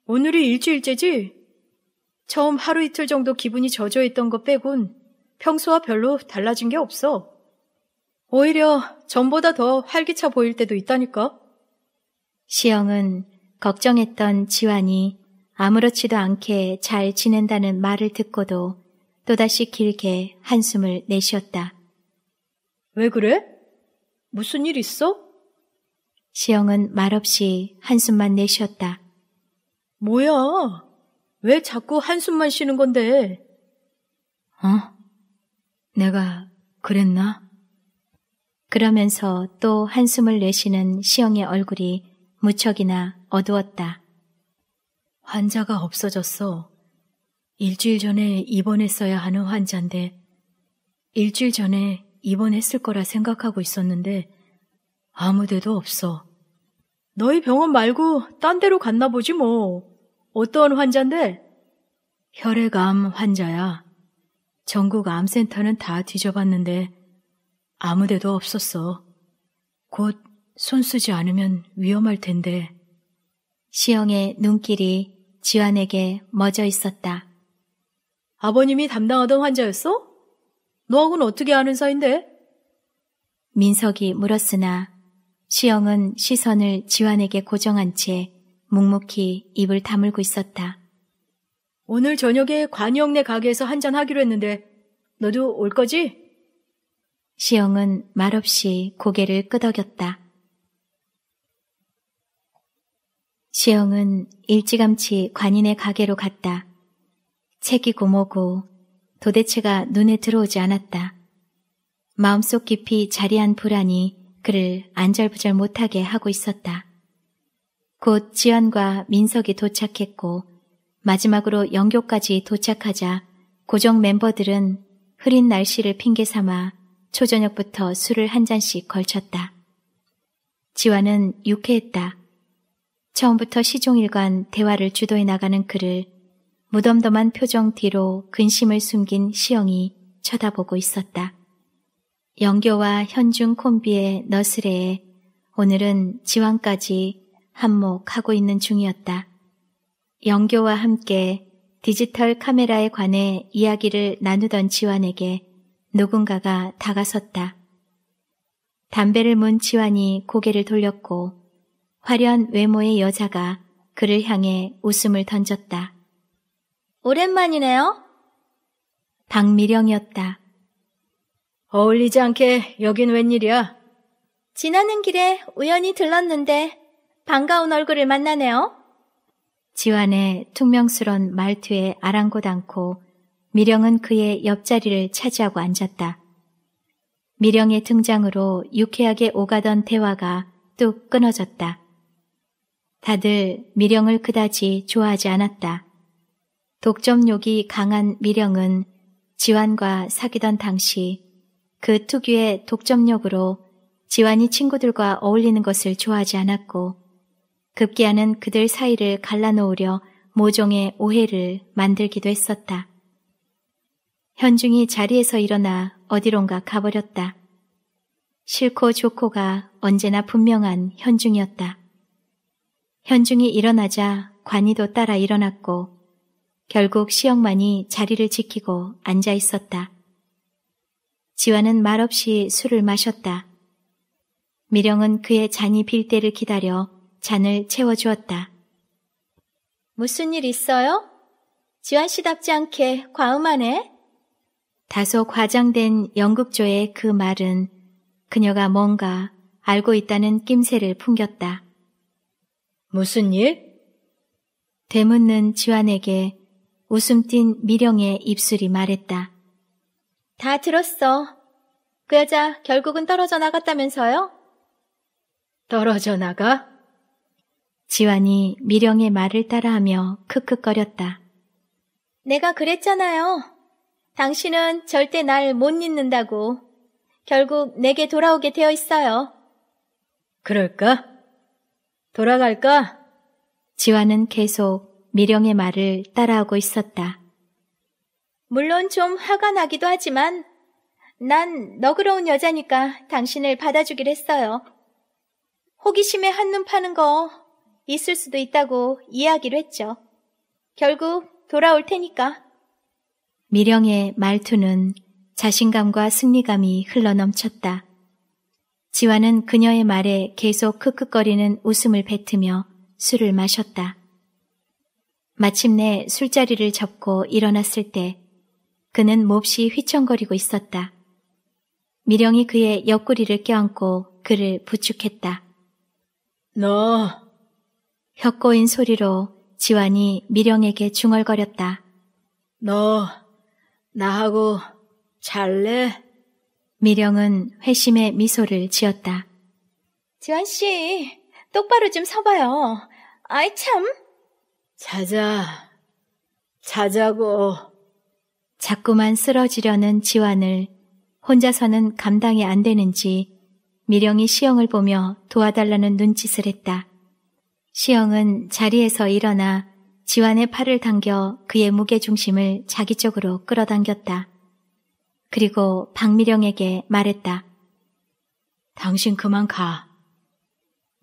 오늘이 일주일째지? 처음 하루 이틀 정도 기분이 젖어있던것 빼곤 평소와 별로 달라진 게 없어. 오히려 전보다 더 활기차 보일 때도 있다니까. 시영은 걱정했던 지환이 아무렇지도 않게 잘 지낸다는 말을 듣고도 또다시 길게 한숨을 내쉬었다. 왜 그래? 무슨 일 있어? 시영은 말없이 한숨만 내쉬었다. 뭐야? 왜 자꾸 한숨만 쉬는 건데? 어? 내가 그랬나? 그러면서 또 한숨을 내쉬는 시영의 얼굴이 무척이나 어두웠다. 환자가 없어졌어. 일주일 전에 입원했어야 하는 환자인데, 일주일 전에 입원했을 거라 생각하고 있었는데, 아무 데도 없어. 너희 병원 말고 딴 데로 갔나 보지 뭐. 어떤 환자인데? 혈액암 환자야. 전국 암센터는 다 뒤져봤는데 아무 데도 없었어. 곧 손쓰지 않으면 위험할 텐데. 시영의 눈길이 지환에게 멎어 있었다. 아버님이 담당하던 환자였어? 너하고는 어떻게 아는 사이인데? 민석이 물었으나 시영은 시선을 지환에게 고정한 채 묵묵히 입을 다물고 있었다. 오늘 저녁에 관영네 가게에서 한잔 하기로 했는데 너도 올 거지? 시영은 말없이 고개를 끄덕였다. 시영은 일찌감치 관인의 가게로 갔다. 책이고 뭐고 도대체가 눈에 들어오지 않았다. 마음속 깊이 자리한 불안이 그를 안절부절 못하게 하고 있었다. 곧 지연과 민석이 도착했고 마지막으로 영교까지 도착하자 고정 멤버들은 흐린 날씨를 핑계 삼아 초저녁부터 술을 한 잔씩 걸쳤다. 지화는 유쾌했다. 처음부터 시종일관 대화를 주도해 나가는 그를 무덤덤한 표정 뒤로 근심을 숨긴 시영이 쳐다보고 있었다. 영교와 현중 콤비의 너스레에 오늘은 지왕까지 한몫하고 있는 중이었다. 영교와 함께 디지털 카메라에 관해 이야기를 나누던 지환에게 누군가가 다가섰다. 담배를 문 지환이 고개를 돌렸고 화려한 외모의 여자가 그를 향해 웃음을 던졌다. 오랜만이네요. 박미령이었다. 어울리지 않게 여긴 웬일이야? 지나는 길에 우연히 들렀는데 반가운 얼굴을 만나네요. 지환의 퉁명스런 말투에 아랑곳 않고 미령은 그의 옆자리를 차지하고 앉았다. 미령의 등장으로 유쾌하게 오가던 대화가 뚝 끊어졌다. 다들 미령을 그다지 좋아하지 않았다. 독점욕이 강한 미령은 지환과 사귀던 당시 그 특유의 독점욕으로 지환이 친구들과 어울리는 것을 좋아하지 않았고 급기야는 그들 사이를 갈라놓으려 모종의 오해를 만들기도 했었다. 현중이 자리에서 일어나 어디론가 가버렸다. 싫고 좋고가 언제나 분명한 현중이었다. 현중이 일어나자 관이도 따라 일어났고 결국 시영만이 자리를 지키고 앉아 있었다. 지화는 말없이 술을 마셨다. 미령은 그의 잔이 빌 때를 기다려 잔을 채워주었다. 무슨 일 있어요? 지환 씨답지 않게 과음하네? 다소 과장된 영국조의 그 말은 그녀가 뭔가 알고 있다는 낌새를 풍겼다. 무슨 일? 되묻는 지환에게 웃음 띤 미령의 입술이 말했다. 다 들었어. 그 여자 결국은 떨어져 나갔다면서요? 떨어져 나가? 지환이 미령의 말을 따라하며 크크거렸다. 내가 그랬잖아요. 당신은 절대 날 못 잊는다고. 결국 내게 돌아오게 되어 있어요. 그럴까? 돌아갈까? 지환은 계속 미령의 말을 따라하고 있었다. 물론 좀 화가 나기도 하지만 난 너그러운 여자니까 당신을 받아주기로 했어요. 호기심에 한눈 파는 거 있을 수도 있다고 이야기를 했죠. 결국 돌아올 테니까. 미령의 말투는 자신감과 승리감이 흘러넘쳤다. 지화는 그녀의 말에 계속 크크거리는 웃음을 뱉으며 술을 마셨다. 마침내 술자리를 접고 일어났을 때 그는 몹시 휘청거리고 있었다. 미령이 그의 옆구리를 껴안고 그를 부축했다. 너 혀꼬인 소리로 지환이 미령에게 중얼거렸다. 너 나하고 잘래? 미령은 회심의 미소를 지었다. 지환 씨, 똑바로 좀 서봐요. 아이 참. 자자, 자자고. 자꾸만 쓰러지려는 지환을 혼자서는 감당이 안 되는지 미령이 시영을 보며 도와달라는 눈짓을 했다. 시영은 자리에서 일어나 지완의 팔을 당겨 그의 무게중심을 자기 쪽으로 끌어당겼다. 그리고 박미령에게 말했다. 당신 그만 가.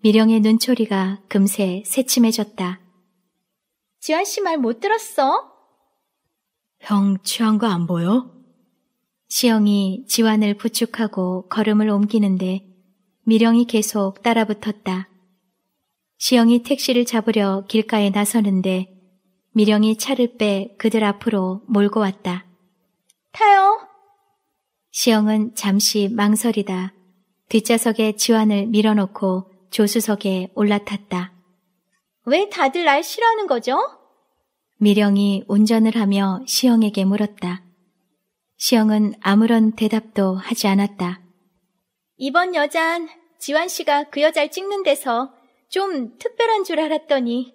미령의 눈초리가 금세 새침해졌다. 지완씨말 못 들었어? 병 취한 거 안 보여? 시영이 지완을 부축하고 걸음을 옮기는데 미령이 계속 따라붙었다. 시영이 택시를 잡으려 길가에 나서는데 미령이 차를 빼 그들 앞으로 몰고 왔다. 타요. 시영은 잠시 망설이다. 뒷좌석에 지환을 밀어놓고 조수석에 올라탔다. 왜 다들 날 싫어하는 거죠? 미령이 운전을 하며 시영에게 물었다. 시영은 아무런 대답도 하지 않았다. 이번 여잔 지환 씨가 그 여자를 찍는 데서 좀 특별한 줄 알았더니.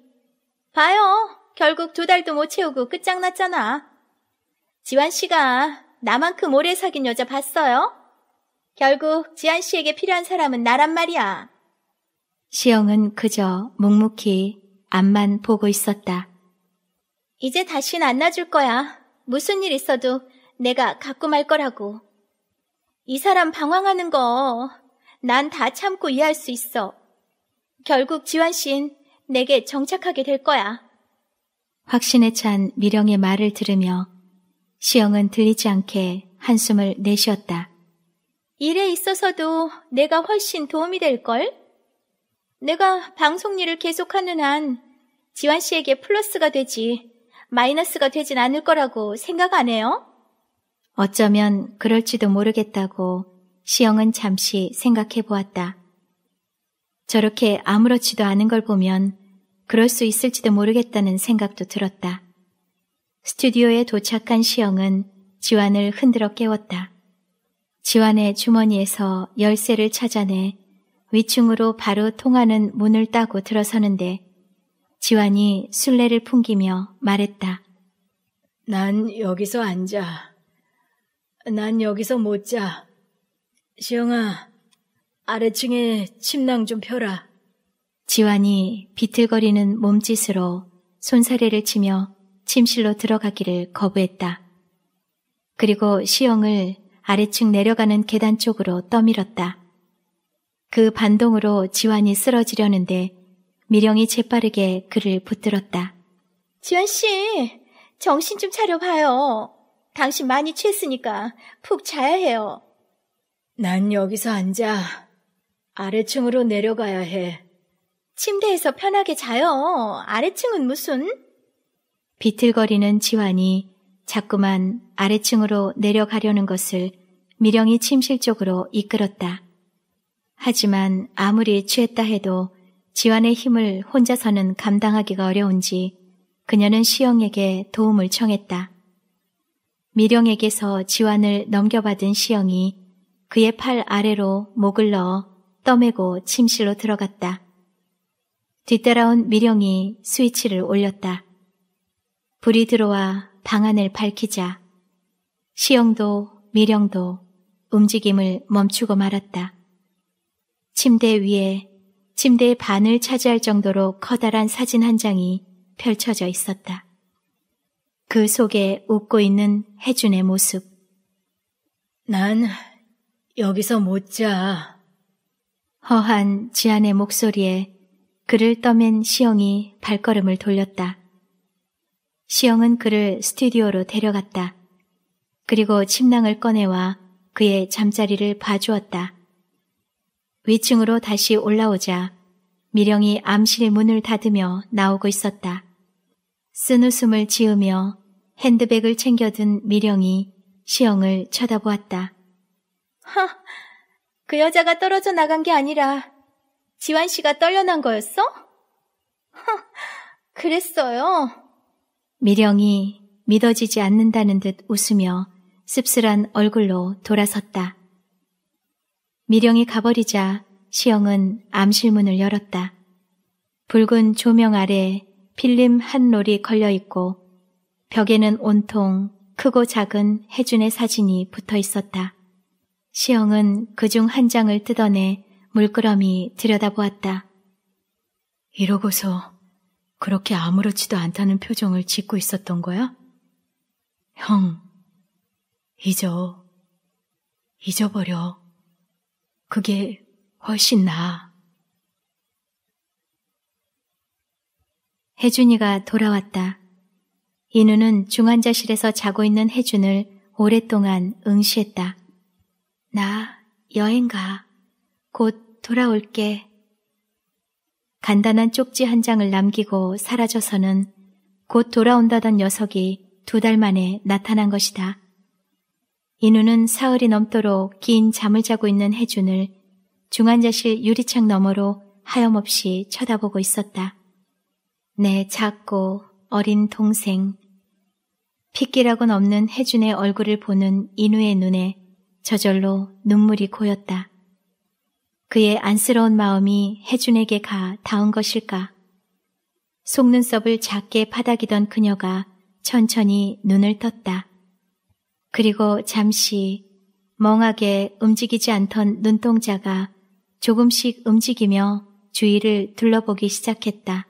봐요. 결국 두 달도 못 채우고 끝장났잖아. 지환 씨가 나만큼 오래 사귄 여자 봤어요? 결국 지환 씨에게 필요한 사람은 나란 말이야. 시영은 그저 묵묵히 앞만 보고 있었다. 이제 다신 안 놔줄 거야. 무슨 일 있어도 내가 갖고 말 거라고. 이 사람 방황하는 거 난 다 참고 이해할 수 있어. 결국 지환 씨는 내게 정착하게 될 거야. 확신에 찬 미령의 말을 들으며 시영은 들리지 않게 한숨을 내쉬었다. 일에 있어서도 내가 훨씬 도움이 될걸? 내가 방송 일을 계속하는 한 지환 씨에게 플러스가 되지 마이너스가 되진 않을 거라고 생각 안 해요? 어쩌면 그럴지도 모르겠다고 시영은 잠시 생각해 보았다. 저렇게 아무렇지도 않은 걸 보면 그럴 수 있을지도 모르겠다는 생각도 들었다. 스튜디오에 도착한 시영은 지환을 흔들어 깨웠다. 지환의 주머니에서 열쇠를 찾아내 위층으로 바로 통하는 문을 따고 들어서는데 지환이 술래를 풍기며 말했다. 난 여기서 앉아. 난 여기서 못 자. 시영아, 아래층에 침낭 좀 펴라. 지환이 비틀거리는 몸짓으로 손사래를 치며 침실로 들어가기를 거부했다. 그리고 시영을 아래층 내려가는 계단 쪽으로 떠밀었다. 그 반동으로 지환이 쓰러지려는데 미령이 재빠르게 그를 붙들었다. 지환 씨, 정신 좀 차려봐요. 당신 많이 취했으니까 푹 자야 해요. 난 여기서 앉아. 아래층으로 내려가야 해. 침대에서 편하게 자요. 아래층은 무슨? 비틀거리는 지환이 자꾸만 아래층으로 내려가려는 것을 미령이 침실쪽으로 이끌었다. 하지만 아무리 취했다 해도 지환의 힘을 혼자서는 감당하기가 어려운지 그녀는 시영에게 도움을 청했다. 미령에게서 지환을 넘겨받은 시영이 그의 팔 아래로 목을 넣어 떠매고 침실로 들어갔다. 뒤따라온 미령이 스위치를 올렸다. 불이 들어와 방 안을 밝히자 시영도 미령도 움직임을 멈추고 말았다. 침대 위에 침대의 반을 차지할 정도로 커다란 사진 한 장이 펼쳐져 있었다. 그 속에 웃고 있는 혜준의 모습. 난 여기서 못 자. 허한 지안의 목소리에 그를 떠맨 시영이 발걸음을 돌렸다. 시영은 그를 스튜디오로 데려갔다. 그리고 침낭을 꺼내와 그의 잠자리를 봐주었다. 위층으로 다시 올라오자 미령이 암실 문을 닫으며 나오고 있었다. 쓴 웃음을 지으며 핸드백을 챙겨든 미령이 시영을 쳐다보았다. 하! 그 여자가 떨어져 나간 게 아니라 지환 씨가 떨려난 거였어? 그랬어요. 미령이 믿어지지 않는다는 듯 웃으며 씁쓸한 얼굴로 돌아섰다. 미령이 가버리자 시영은 암실문을 열었다. 붉은 조명 아래 필름 한 롤이 걸려 있고 벽에는 온통 크고 작은 혜준의 사진이 붙어 있었다. 시영은 그중 한 장을 뜯어내 물끄러미 들여다보았다. 이러고서 그렇게 아무렇지도 않다는 표정을 짓고 있었던 거야? 형, 잊어. 잊어버려. 그게 훨씬 나아. 혜준이가 돌아왔다. 인우는 중환자실에서 자고 있는 혜준을 오랫동안 응시했다. 나 여행 가. 곧 돌아올게. 간단한 쪽지 한 장을 남기고 사라져서는 곧 돌아온다던 녀석이 두 달 만에 나타난 것이다. 인우는 사흘이 넘도록 긴 잠을 자고 있는 혜준을 중환자실 유리창 너머로 하염없이 쳐다보고 있었다. 내 작고 어린 동생. 핏기라곤 없는 혜준의 얼굴을 보는 인우의 눈에 저절로 눈물이 고였다. 그의 안쓰러운 마음이 혜준에게 가 닿은 것일까? 속눈썹을 작게 파닥이던 그녀가 천천히 눈을 떴다. 그리고 잠시 멍하게 움직이지 않던 눈동자가 조금씩 움직이며 주위를 둘러보기 시작했다.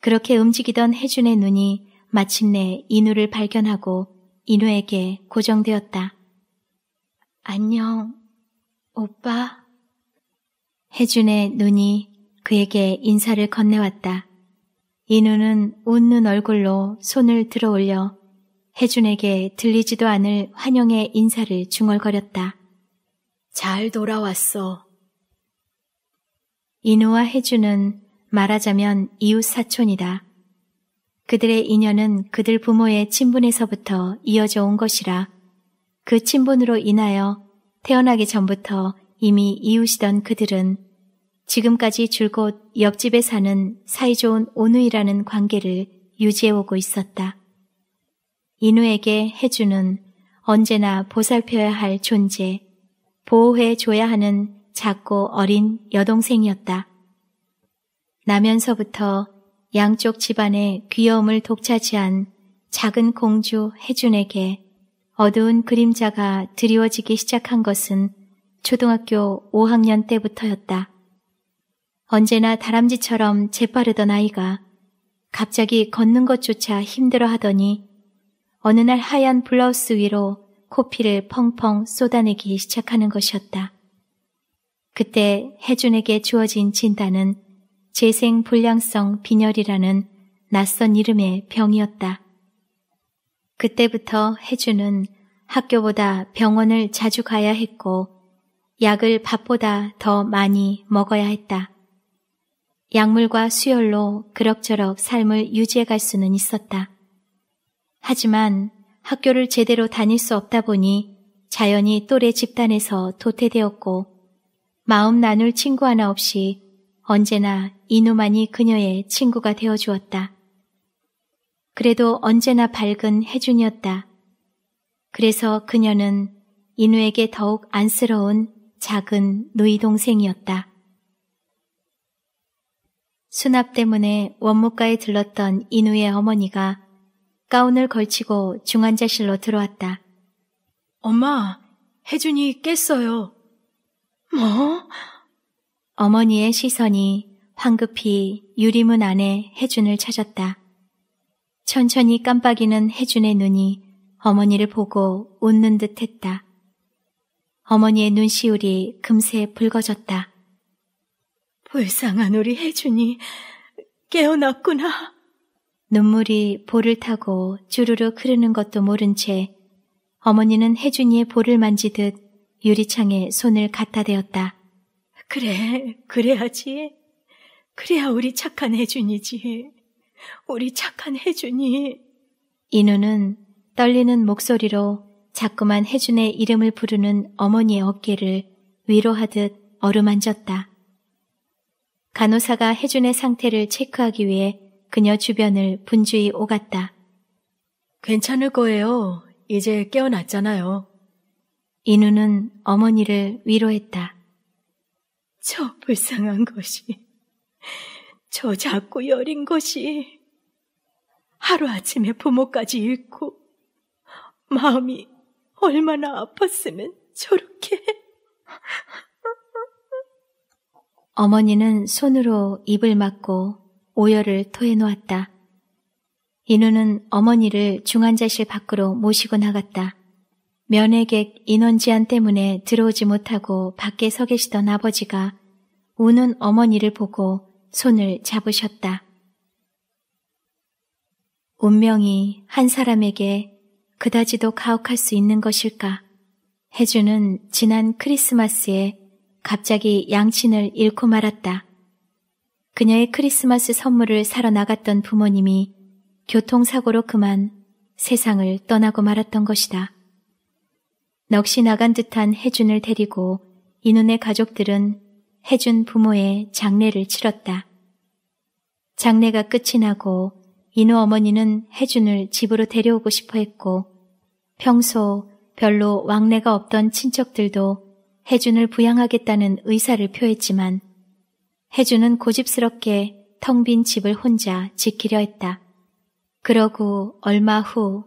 그렇게 움직이던 혜준의 눈이 마침내 인우를 발견하고 인우에게 고정되었다. 안녕, 오빠. 혜준의 눈이 그에게 인사를 건네왔다. 인우는 웃는 얼굴로 손을 들어 올려 혜준에게 들리지도 않을 환영의 인사를 중얼거렸다. 잘 돌아왔어. 인우와 혜준은 말하자면 이웃 사촌이다. 그들의 인연은 그들 부모의 친분에서부터 이어져 온 것이라 그 친분으로 인하여 태어나기 전부터 이미 이웃이던 그들은 지금까지 줄곧 옆집에 사는 사이좋은 온우이라는 관계를 유지해오고 있었다. 인우에게 해주는 언제나 보살펴야 할 존재, 보호해줘야 하는 작고 어린 여동생이었다. 나면서부터 양쪽 집안의 귀여움을 독차지한 작은 공주 해준에게 어두운 그림자가 드리워지기 시작한 것은 초등학교 5학년 때부터였다. 언제나 다람쥐처럼 재빠르던 아이가 갑자기 걷는 것조차 힘들어 하더니 어느 날 하얀 블라우스 위로 코피를 펑펑 쏟아내기 시작하는 것이었다. 그때 혜준에게 주어진 진단은 재생불량성 빈혈이라는 낯선 이름의 병이었다. 그때부터 혜주는 학교보다 병원을 자주 가야 했고 약을 밥보다 더 많이 먹어야 했다. 약물과 수혈로 그럭저럭 삶을 유지해갈 수는 있었다. 하지만 학교를 제대로 다닐 수 없다 보니 자연히 또래 집단에서 도태되었고 마음 나눌 친구 하나 없이 언제나 이누만이 그녀의 친구가 되어주었다. 그래도 언제나 밝은 혜준이었다. 그래서 그녀는 인우에게 더욱 안쓰러운 작은 누이 동생이었다. 수납 때문에 원무과에 들렀던 인우의 어머니가 가운을 걸치고 중환자실로 들어왔다. 엄마, 혜준이 깼어요. 뭐? 어머니의 시선이 황급히 유리문 안에 혜준을 찾았다. 천천히 깜빡이는 혜준의 눈이 어머니를 보고 웃는 듯 했다. 어머니의 눈시울이 금세 붉어졌다. 불쌍한 우리 혜준이 깨어났구나. 눈물이 볼을 타고 주르륵 흐르는 것도 모른 채 어머니는 혜준이의 볼을 만지듯 유리창에 손을 갖다 대었다. 그래, 그래야지. 그래야 우리 착한 혜준이지. 우리 착한 혜준이. 인우는 떨리는 목소리로 자꾸만 혜준의 이름을 부르는 어머니의 어깨를 위로하듯 어루만졌다. 간호사가 혜준의 상태를 체크하기 위해 그녀 주변을 분주히 오갔다. 괜찮을 거예요. 이제 깨어났잖아요. 인우는 어머니를 위로했다. 저 불쌍한 것이. 저 작고 여린 것이 하루아침에 부모까지 잃고 마음이 얼마나 아팠으면 저렇게. 어머니는 손으로 입을 막고 오열을 토해놓았다. 인우는 어머니를 중환자실 밖으로 모시고 나갔다. 면회객 인원 제한 때문에 들어오지 못하고 밖에 서 계시던 아버지가 우는 어머니를 보고 손을 잡으셨다. 운명이 한 사람에게 그다지도 가혹할 수 있는 것일까? 혜주는 지난 크리스마스에 갑자기 양친을 잃고 말았다. 그녀의 크리스마스 선물을 사러 나갔던 부모님이 교통사고로 그만 세상을 떠나고 말았던 것이다. 넋이 나간 듯한 혜준을 데리고 이눈의 가족들은 해준 부모의 장례를 치렀다. 장례가 끝이 나고 인호 어머니는 해준을 집으로 데려오고 싶어 했고 평소 별로 왕래가 없던 친척들도 해준을 부양하겠다는 의사를 표했지만 해준은 고집스럽게 텅 빈 집을 혼자 지키려 했다. 그러고 얼마 후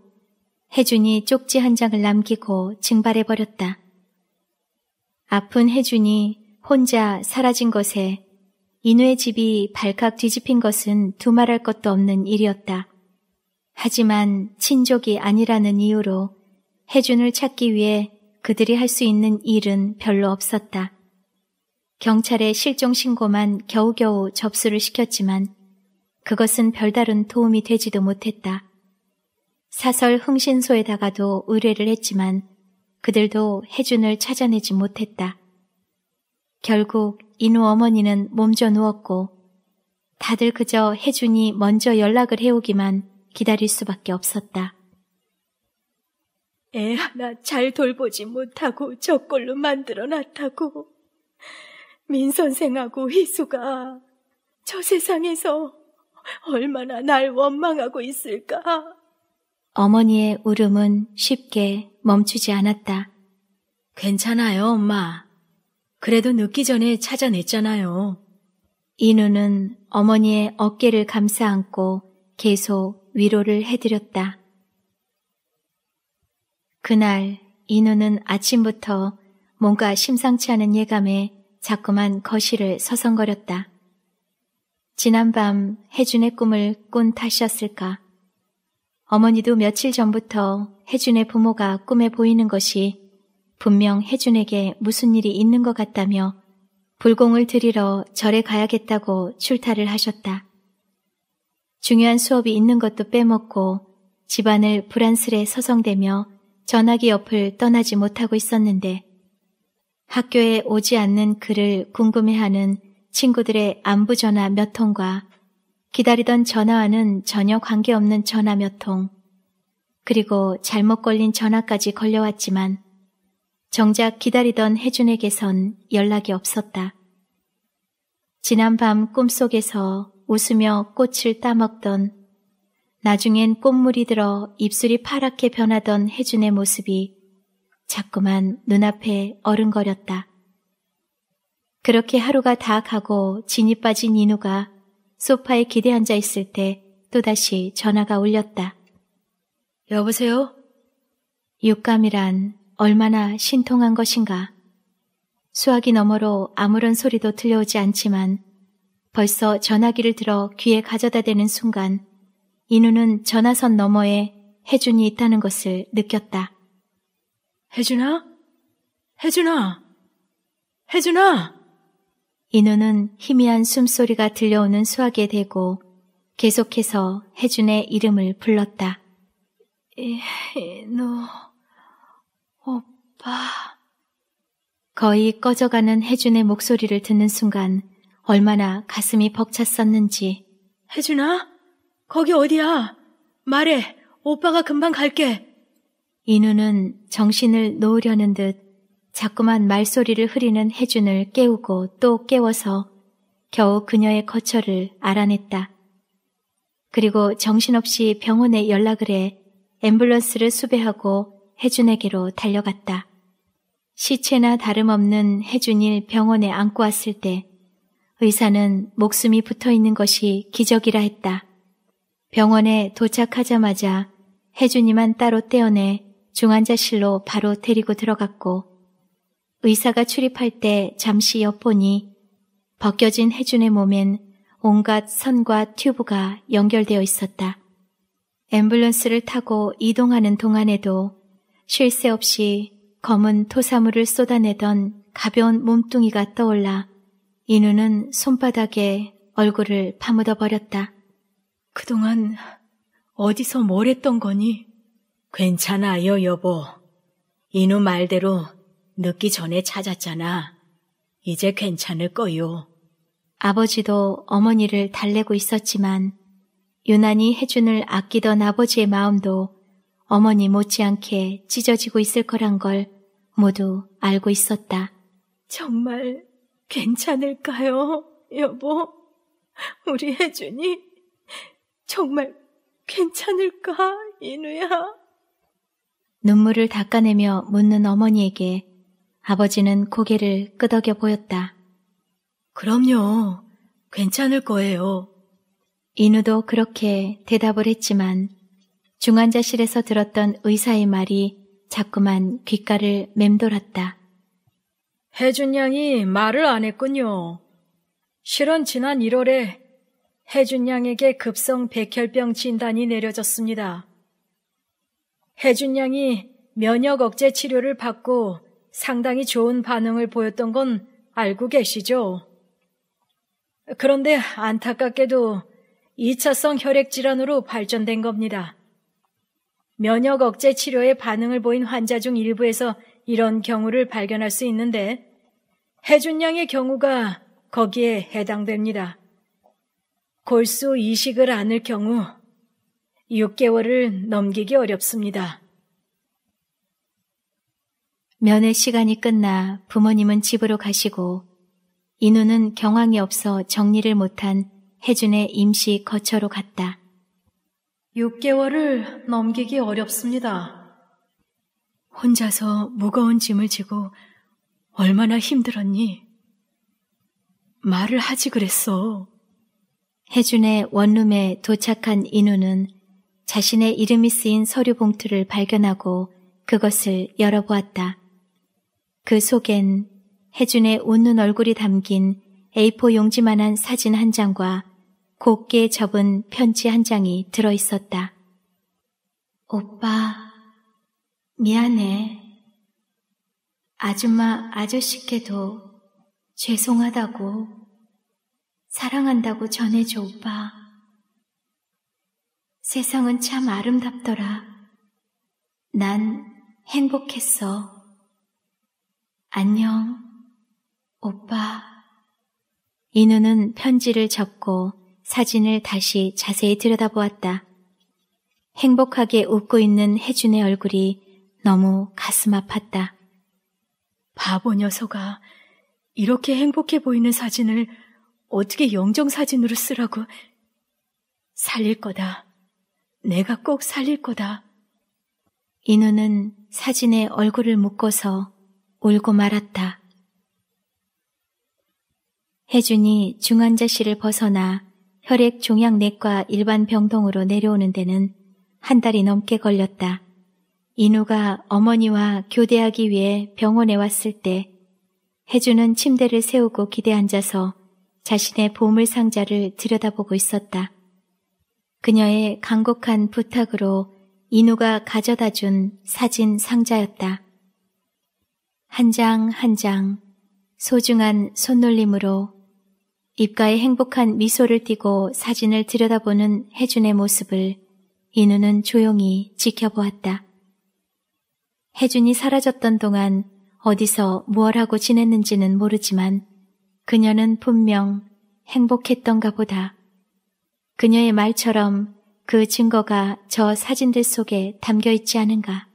혜준이 쪽지 한 장을 남기고 증발해버렸다. 아픈 혜준이 혼자 사라진 것에 인우의 집이 발칵 뒤집힌 것은 두말할 것도 없는 일이었다. 하지만 친족이 아니라는 이유로 혜준을 찾기 위해 그들이 할 수 있는 일은 별로 없었다. 경찰에 실종 신고만 겨우겨우 접수를 시켰지만 그것은 별다른 도움이 되지도 못했다. 사설 흥신소에다가도 의뢰를 했지만 그들도 혜준을 찾아내지 못했다. 결국 인우 어머니는 몸져 누웠고 다들 그저 혜준이 먼저 연락을 해오기만 기다릴 수밖에 없었다. 애 하나 잘 돌보지 못하고 저꼴로 만들어놨다고. 민 선생하고 희수가 저 세상에서 얼마나 날 원망하고 있을까. 어머니의 울음은 쉽게 멈추지 않았다. 괜찮아요, 엄마. 그래도 늦기 전에 찾아냈잖아요. 인우는 어머니의 어깨를 감싸 안고 계속 위로를 해드렸다. 그날 인우는 아침부터 뭔가 심상치 않은 예감에 자꾸만 거실을 서성거렸다. 지난밤 혜준의 꿈을 꾼 탓이었을까. 어머니도 며칠 전부터 혜준의 부모가 꿈에 보이는 것이 분명 혜준에게 무슨 일이 있는 것 같다며 불공을 들이러 절에 가야겠다고 출타를 하셨다. 중요한 수업이 있는 것도 빼먹고 집안을 불안스레 서성대며 전화기 옆을 떠나지 못하고 있었는데 학교에 오지 않는 그를 궁금해하는 친구들의 안부 전화 몇 통과 기다리던 전화와는 전혀 관계없는 전화 몇 통, 그리고 잘못 걸린 전화까지 걸려왔지만 정작 기다리던 혜준에게선 연락이 없었다. 지난 밤 꿈속에서 웃으며 꽃을 따먹던 나중엔 꽃물이 들어 입술이 파랗게 변하던 혜준의 모습이 자꾸만 눈앞에 어른거렸다. 그렇게 하루가 다 가고 진이 빠진 인우가 소파에 기대앉아 있을 때 또다시 전화가 울렸다. 여보세요? 육감이란 얼마나 신통한 것인가. 수화기 너머로 아무런 소리도 들려오지 않지만 벌써 전화기를 들어 귀에 가져다 대는 순간 인우는 전화선 너머에 혜준이 있다는 것을 느꼈다. 혜준아? 혜준아! 혜준아! 인우는 희미한 숨소리가 들려오는 수화기에 대고 계속해서 혜준의 이름을 불렀다. 인우... 아빠. 거의 꺼져가는 혜준의 목소리를 듣는 순간 얼마나 가슴이 벅찼었는지. 혜준아? 거기 어디야? 말해. 오빠가 금방 갈게. 인우는 정신을 놓으려는 듯 자꾸만 말소리를 흐리는 혜준을 깨우고 또 깨워서 겨우 그녀의 거처를 알아냈다. 그리고 정신없이 병원에 연락을 해 앰뷸런스를 수배하고 혜준에게로 달려갔다. 시체나 다름없는 혜준일 병원에 안고 왔을 때 의사는 목숨이 붙어 있는 것이 기적이라 했다. 병원에 도착하자마자 혜준이만 따로 떼어내 중환자실로 바로 데리고 들어갔고 의사가 출입할 때 잠시 엿보니 벗겨진 혜준의 몸엔 온갖 선과 튜브가 연결되어 있었다. 앰뷸런스를 타고 이동하는 동안에도 쉴 새 없이 검은 토사물을 쏟아내던 가벼운 몸뚱이가 떠올라 인우는 손바닥에 얼굴을 파묻어 버렸다. 그동안 어디서 뭘 했던 거니? 괜찮아요, 여보. 인우 말대로 늦기 전에 찾았잖아. 이제 괜찮을 거요. 아버지도 어머니를 달래고 있었지만 유난히 혜준을 아끼던 아버지의 마음도 어머니 못지않게 찢어지고 있을 거란 걸 모두 알고 있었다. 정말 괜찮을까요, 여보? 우리 혜준이 정말 괜찮을까, 인우야? 눈물을 닦아내며 묻는 어머니에게 아버지는 고개를 끄덕여 보였다. 그럼요. 괜찮을 거예요. 인우도 그렇게 대답을 했지만 중환자실에서 들었던 의사의 말이 자꾸만 귓가를 맴돌았다. 혜준 양이 말을 안 했군요. 실은 지난 1월에 혜준 양에게 급성 백혈병 진단이 내려졌습니다. 혜준 양이 면역 억제 치료를 받고 상당히 좋은 반응을 보였던 건 알고 계시죠? 그런데 안타깝게도 2차성 혈액 질환으로 발전된 겁니다. 면역 억제 치료에 반응을 보인 환자 중 일부에서 이런 경우를 발견할 수 있는데 해준 양의 경우가 거기에 해당됩니다. 골수 이식을 안을 경우 6개월을 넘기기 어렵습니다. 면회 시간이 끝나 부모님은 집으로 가시고 인우는 경황이 없어 정리를 못한 혜준의 임시 거처로 갔다. 6개월을 넘기기 어렵습니다. 혼자서 무거운 짐을 지고 얼마나 힘들었니? 말을 하지 그랬어. 혜준의 원룸에 도착한 인우는 자신의 이름이 쓰인 서류 봉투를 발견하고 그것을 열어보았다. 그 속엔 혜준의 웃는 얼굴이 담긴 A4 용지만한 사진 한 장과 곱게 접은 편지 한 장이 들어 있었다. 오빠, 미안해. 아줌마 아저씨께도 죄송하다고 사랑한다고 전해줘 오빠. 세상은 참 아름답더라. 난 행복했어. 안녕, 오빠. 인우는 편지를 접고 사진을 다시 자세히 들여다보았다. 행복하게 웃고 있는 혜준의 얼굴이 너무 가슴 아팠다. 바보 녀석아, 이렇게 행복해 보이는 사진을 어떻게 영정 사진으로 쓰라고. 살릴 거다. 내가 꼭 살릴 거다. 인우는 사진에 얼굴을 묶어서 울고 말았다. 혜준이 중환자실을 벗어나 혈액 종양내과 일반 병동으로 내려오는 데는 한 달이 넘게 걸렸다. 인우가 어머니와 교대하기 위해 병원에 왔을 때 해주는 침대를 세우고 기대 앉아서 자신의 보물 상자를 들여다보고 있었다. 그녀의 간곡한 부탁으로 인우가 가져다 준 사진 상자였다. 한 장 한장 한장 소중한 손놀림으로 입가에 행복한 미소를 띠고 사진을 들여다보는 혜준의 모습을 인우는 조용히 지켜보았다. 혜준이 사라졌던 동안 어디서 무얼 하고 지냈는지는 모르지만 그녀는 분명 행복했던가 보다. 그녀의 말처럼 그 증거가 저 사진들 속에 담겨 있지 않은가.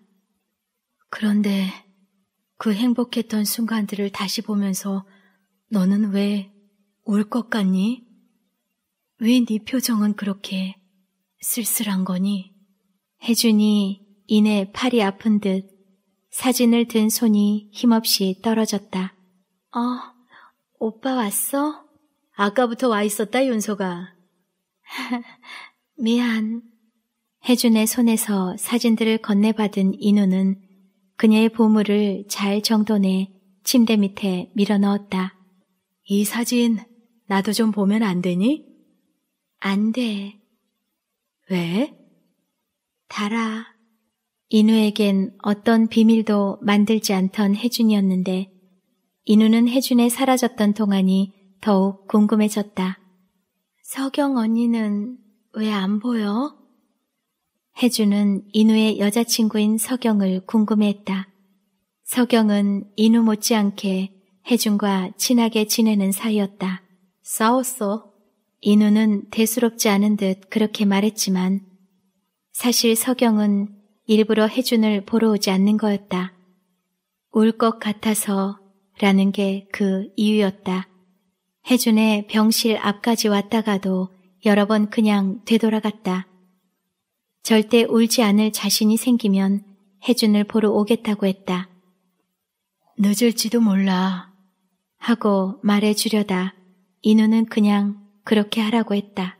그런데 그 행복했던 순간들을 다시 보면서 너는 왜 올것 같니? 왜 네 표정은 그렇게 쓸쓸한 거니? 혜준이 이내 팔이 아픈 듯 사진을 든 손이 힘없이 떨어졌다. 어, 오빠 왔어? 아까부터 와 있었다, 윤서가. 미안. 혜준의 손에서 사진들을 건네받은 인우는 그녀의 보물을 잘 정돈해 침대 밑에 밀어넣었다. 이 사진 나도 좀 보면 안 되니? 안 돼. 왜? 달아. 인우에겐 어떤 비밀도 만들지 않던 혜준이었는데 인우는 혜준의 사라졌던 동안이 더욱 궁금해졌다. 서경 언니는 왜 안 보여? 혜준은 인우의 여자친구인 서경을 궁금해했다. 서경은 인우 못지않게 혜준과 친하게 지내는 사이였다. 싸웠어. 인우는 대수롭지 않은 듯 그렇게 말했지만 사실 서경은 일부러 혜준을 보러 오지 않는 거였다. 울 것 같아서 라는 게 그 이유였다. 혜준의 병실 앞까지 왔다가도 여러 번 그냥 되돌아갔다. 절대 울지 않을 자신이 생기면 혜준을 보러 오겠다고 했다. 늦을지도 몰라. 하고 말해주려다 인우는 그냥 그렇게 하라고 했다.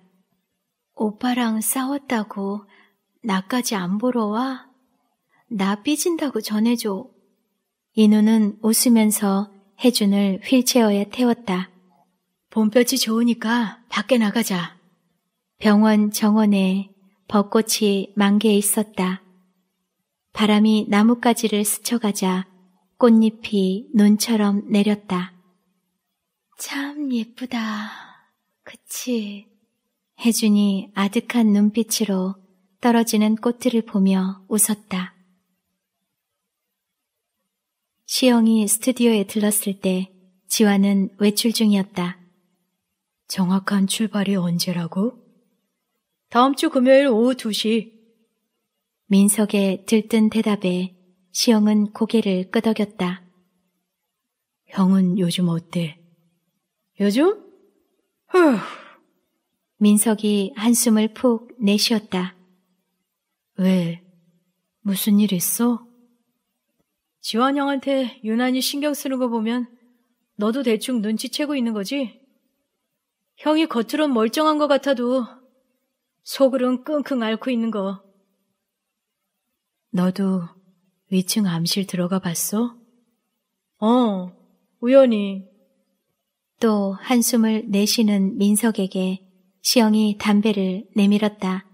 오빠랑 싸웠다고 나까지 안 보러 와? 나 삐진다고 전해줘. 인우는 웃으면서 혜준을 휠체어에 태웠다. 봄볕이 좋으니까 밖에 나가자. 병원 정원에 벚꽃이 만개해 있었다. 바람이 나뭇가지를 스쳐가자 꽃잎이 눈처럼 내렸다. 참 예쁘다. 그치? 혜준이 아득한 눈빛으로 떨어지는 꽃들을 보며 웃었다. 시영이 스튜디오에 들렀을 때 지화는 외출 중이었다. 정확한 출발이 언제라고? 다음 주 금요일 오후 2시. 민석의 들뜬 대답에 시영은 고개를 끄덕였다. 형은 요즘 어때? 요즘? 후. 민석이 한숨을 푹 내쉬었다. 왜? 무슨 일 있어? 지원 형한테 유난히 신경 쓰는 거 보면 너도 대충 눈치채고 있는 거지? 형이 겉으론 멀쩡한 것 같아도 속으론 끙끙 앓고 있는 거. 너도 위층 암실 들어가 봤어? 어, 우연히. 또 한숨을 내쉬는 민석에게 시영이 담배를 내밀었다.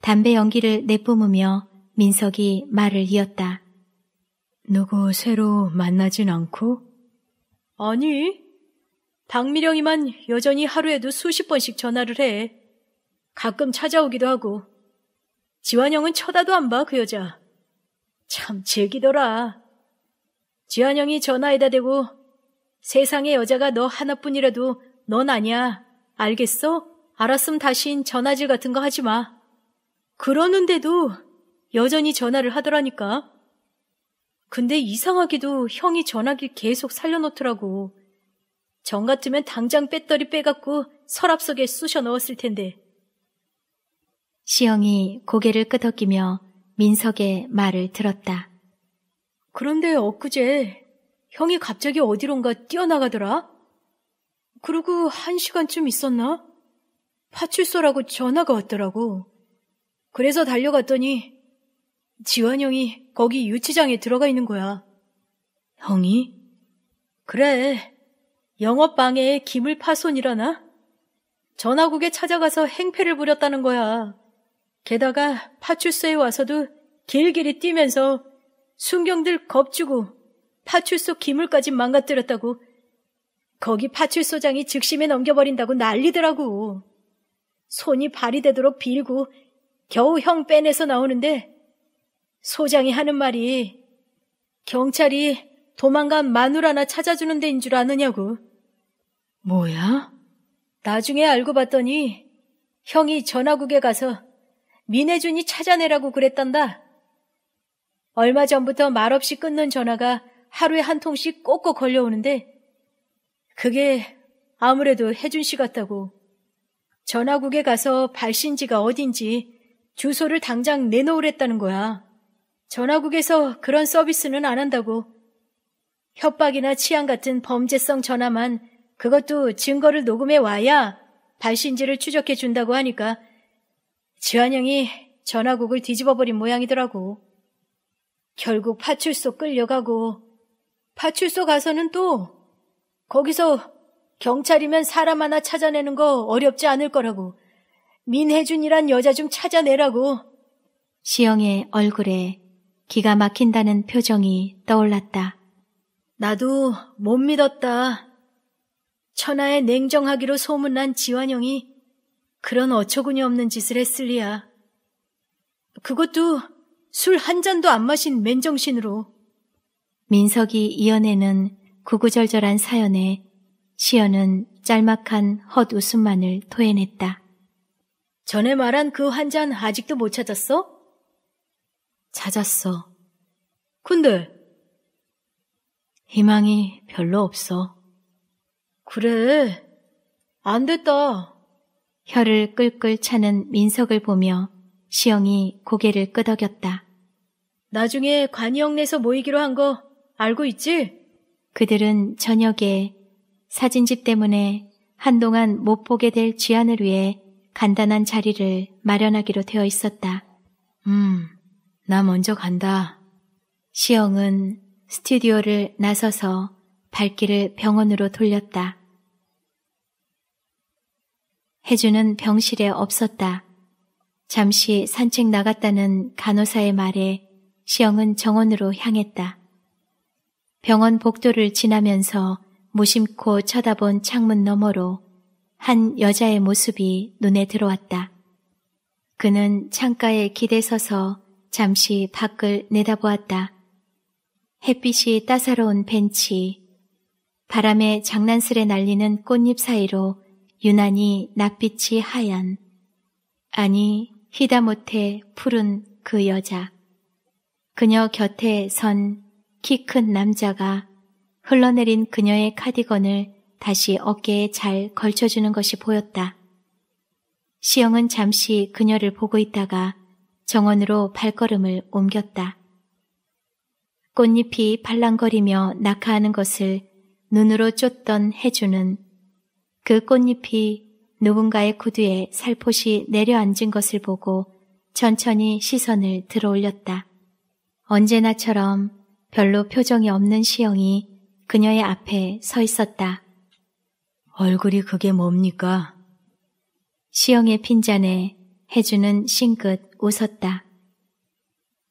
담배 연기를 내뿜으며 민석이 말을 이었다. 누구 새로 만나진 않고? 아니, 박미령이만 여전히 하루에도 수십 번씩 전화를 해. 가끔 찾아오기도 하고. 지환영은 쳐다도 안 봐, 그 여자. 참 즐기더라. 지환영이 전화에다 대고 세상에 여자가 너 하나뿐이라도 넌 아니야. 알겠어? 알았음 다신 전화질 같은 거 하지 마. 그러는데도 여전히 전화를 하더라니까. 근데 이상하기도 형이 전화기 계속 살려놓더라고. 정 같으면 당장 배터리 빼갖고 서랍 속에 쑤셔 넣었을 텐데. 시영이 고개를 끄덕이며 민석의 말을 들었다. 그런데 엊그제 형이 갑자기 어디론가 뛰어나가더라. 그러고 한 시간쯤 있었나? 파출소라고 전화가 왔더라고. 그래서 달려갔더니 지환 형이 거기 유치장에 들어가 있는 거야. 형이? 그래. 영업방에 김을 파손이라나? 전화국에 찾아가서 행패를 부렸다는 거야. 게다가 파출소에 와서도 길길이 뛰면서 순경들 겁주고 파출소 기물까지 망가뜨렸다고 거기 파출소장이 즉심에 넘겨버린다고 난리더라고. 손이 발이 되도록 빌고 겨우 형 빼내서 나오는데 소장이 하는 말이 경찰이 도망간 마누라 나 찾아주는 데인 줄 아느냐고. 뭐야? 나중에 알고 봤더니 형이 전화국에 가서 민혜준이 찾아내라고 그랬단다. 얼마 전부터 말없이 끊는 전화가 하루에 한 통씩 꼭꼭 걸려오는데 그게 아무래도 혜준 씨 같다고 전화국에 가서 발신지가 어딘지 주소를 당장 내놓으랬다는 거야. 전화국에서 그런 서비스는 안 한다고. 협박이나 치안 같은 범죄성 전화만 그것도 증거를 녹음해 와야 발신지를 추적해 준다고 하니까 지한영이 전화국을 뒤집어버린 모양이더라고. 결국 파출소 끌려가고 파출소 가서는 또 거기서 경찰이면 사람 하나 찾아내는 거 어렵지 않을 거라고 민혜준이란 여자 좀 찾아내라고 시영의 얼굴에 기가 막힌다는 표정이 떠올랐다. 나도 못 믿었다. 천하의 냉정하기로 소문난 지환영이 그런 어처구니 없는 짓을 했을 리야. 그것도 술 한 잔도 안 마신 맨정신으로. 민석이 이연애는 구구절절한 사연에 시연은 짤막한 헛웃음만을 토해냈다. 전에 말한 그 한 잔 아직도 못 찾았어? 찾았어. 근데 희망이 별로 없어. 그래. 안 됐다. 혀를 끌끌 차는 민석을 보며 시영이 고개를 끄덕였다. 나중에 관이형 내서 모이기로 한거 알고 있지? 그들은 저녁에 사진집 때문에 한동안 못 보게 될지안을 위해 간단한 자리를 마련하기로 되어 있었다. 음, 나 먼저 간다. 시영은 스튜디오를 나서서 발길을 병원으로 돌렸다. 혜주는 병실에 없었다. 잠시 산책 나갔다는 간호사의 말에 시영은 정원으로 향했다. 병원 복도를 지나면서 무심코 쳐다본 창문 너머로 한 여자의 모습이 눈에 들어왔다. 그는 창가에 기대 서서 잠시 밖을 내다보았다. 햇빛이 따사로운 벤치, 바람에 장난스레 날리는 꽃잎 사이로 유난히 낯빛이 하얀, 아니 히다못해 푸른 그 여자. 그녀 곁에 선 키큰 남자가 흘러내린 그녀의 카디건을 다시 어깨에 잘 걸쳐주는 것이 보였다. 시영은 잠시 그녀를 보고 있다가 정원으로 발걸음을 옮겼다. 꽃잎이 팔랑거리며 낙하하는 것을 눈으로 쫓던 해주는 그 꽃잎이 누군가의 구두에 살포시 내려앉은 것을 보고 천천히 시선을 들어올렸다. 언제나처럼 별로 표정이 없는 시영이 그녀의 앞에 서 있었다. 얼굴이 그게 뭡니까? 시영의 핀잔에 해주는 싱긋 웃었다.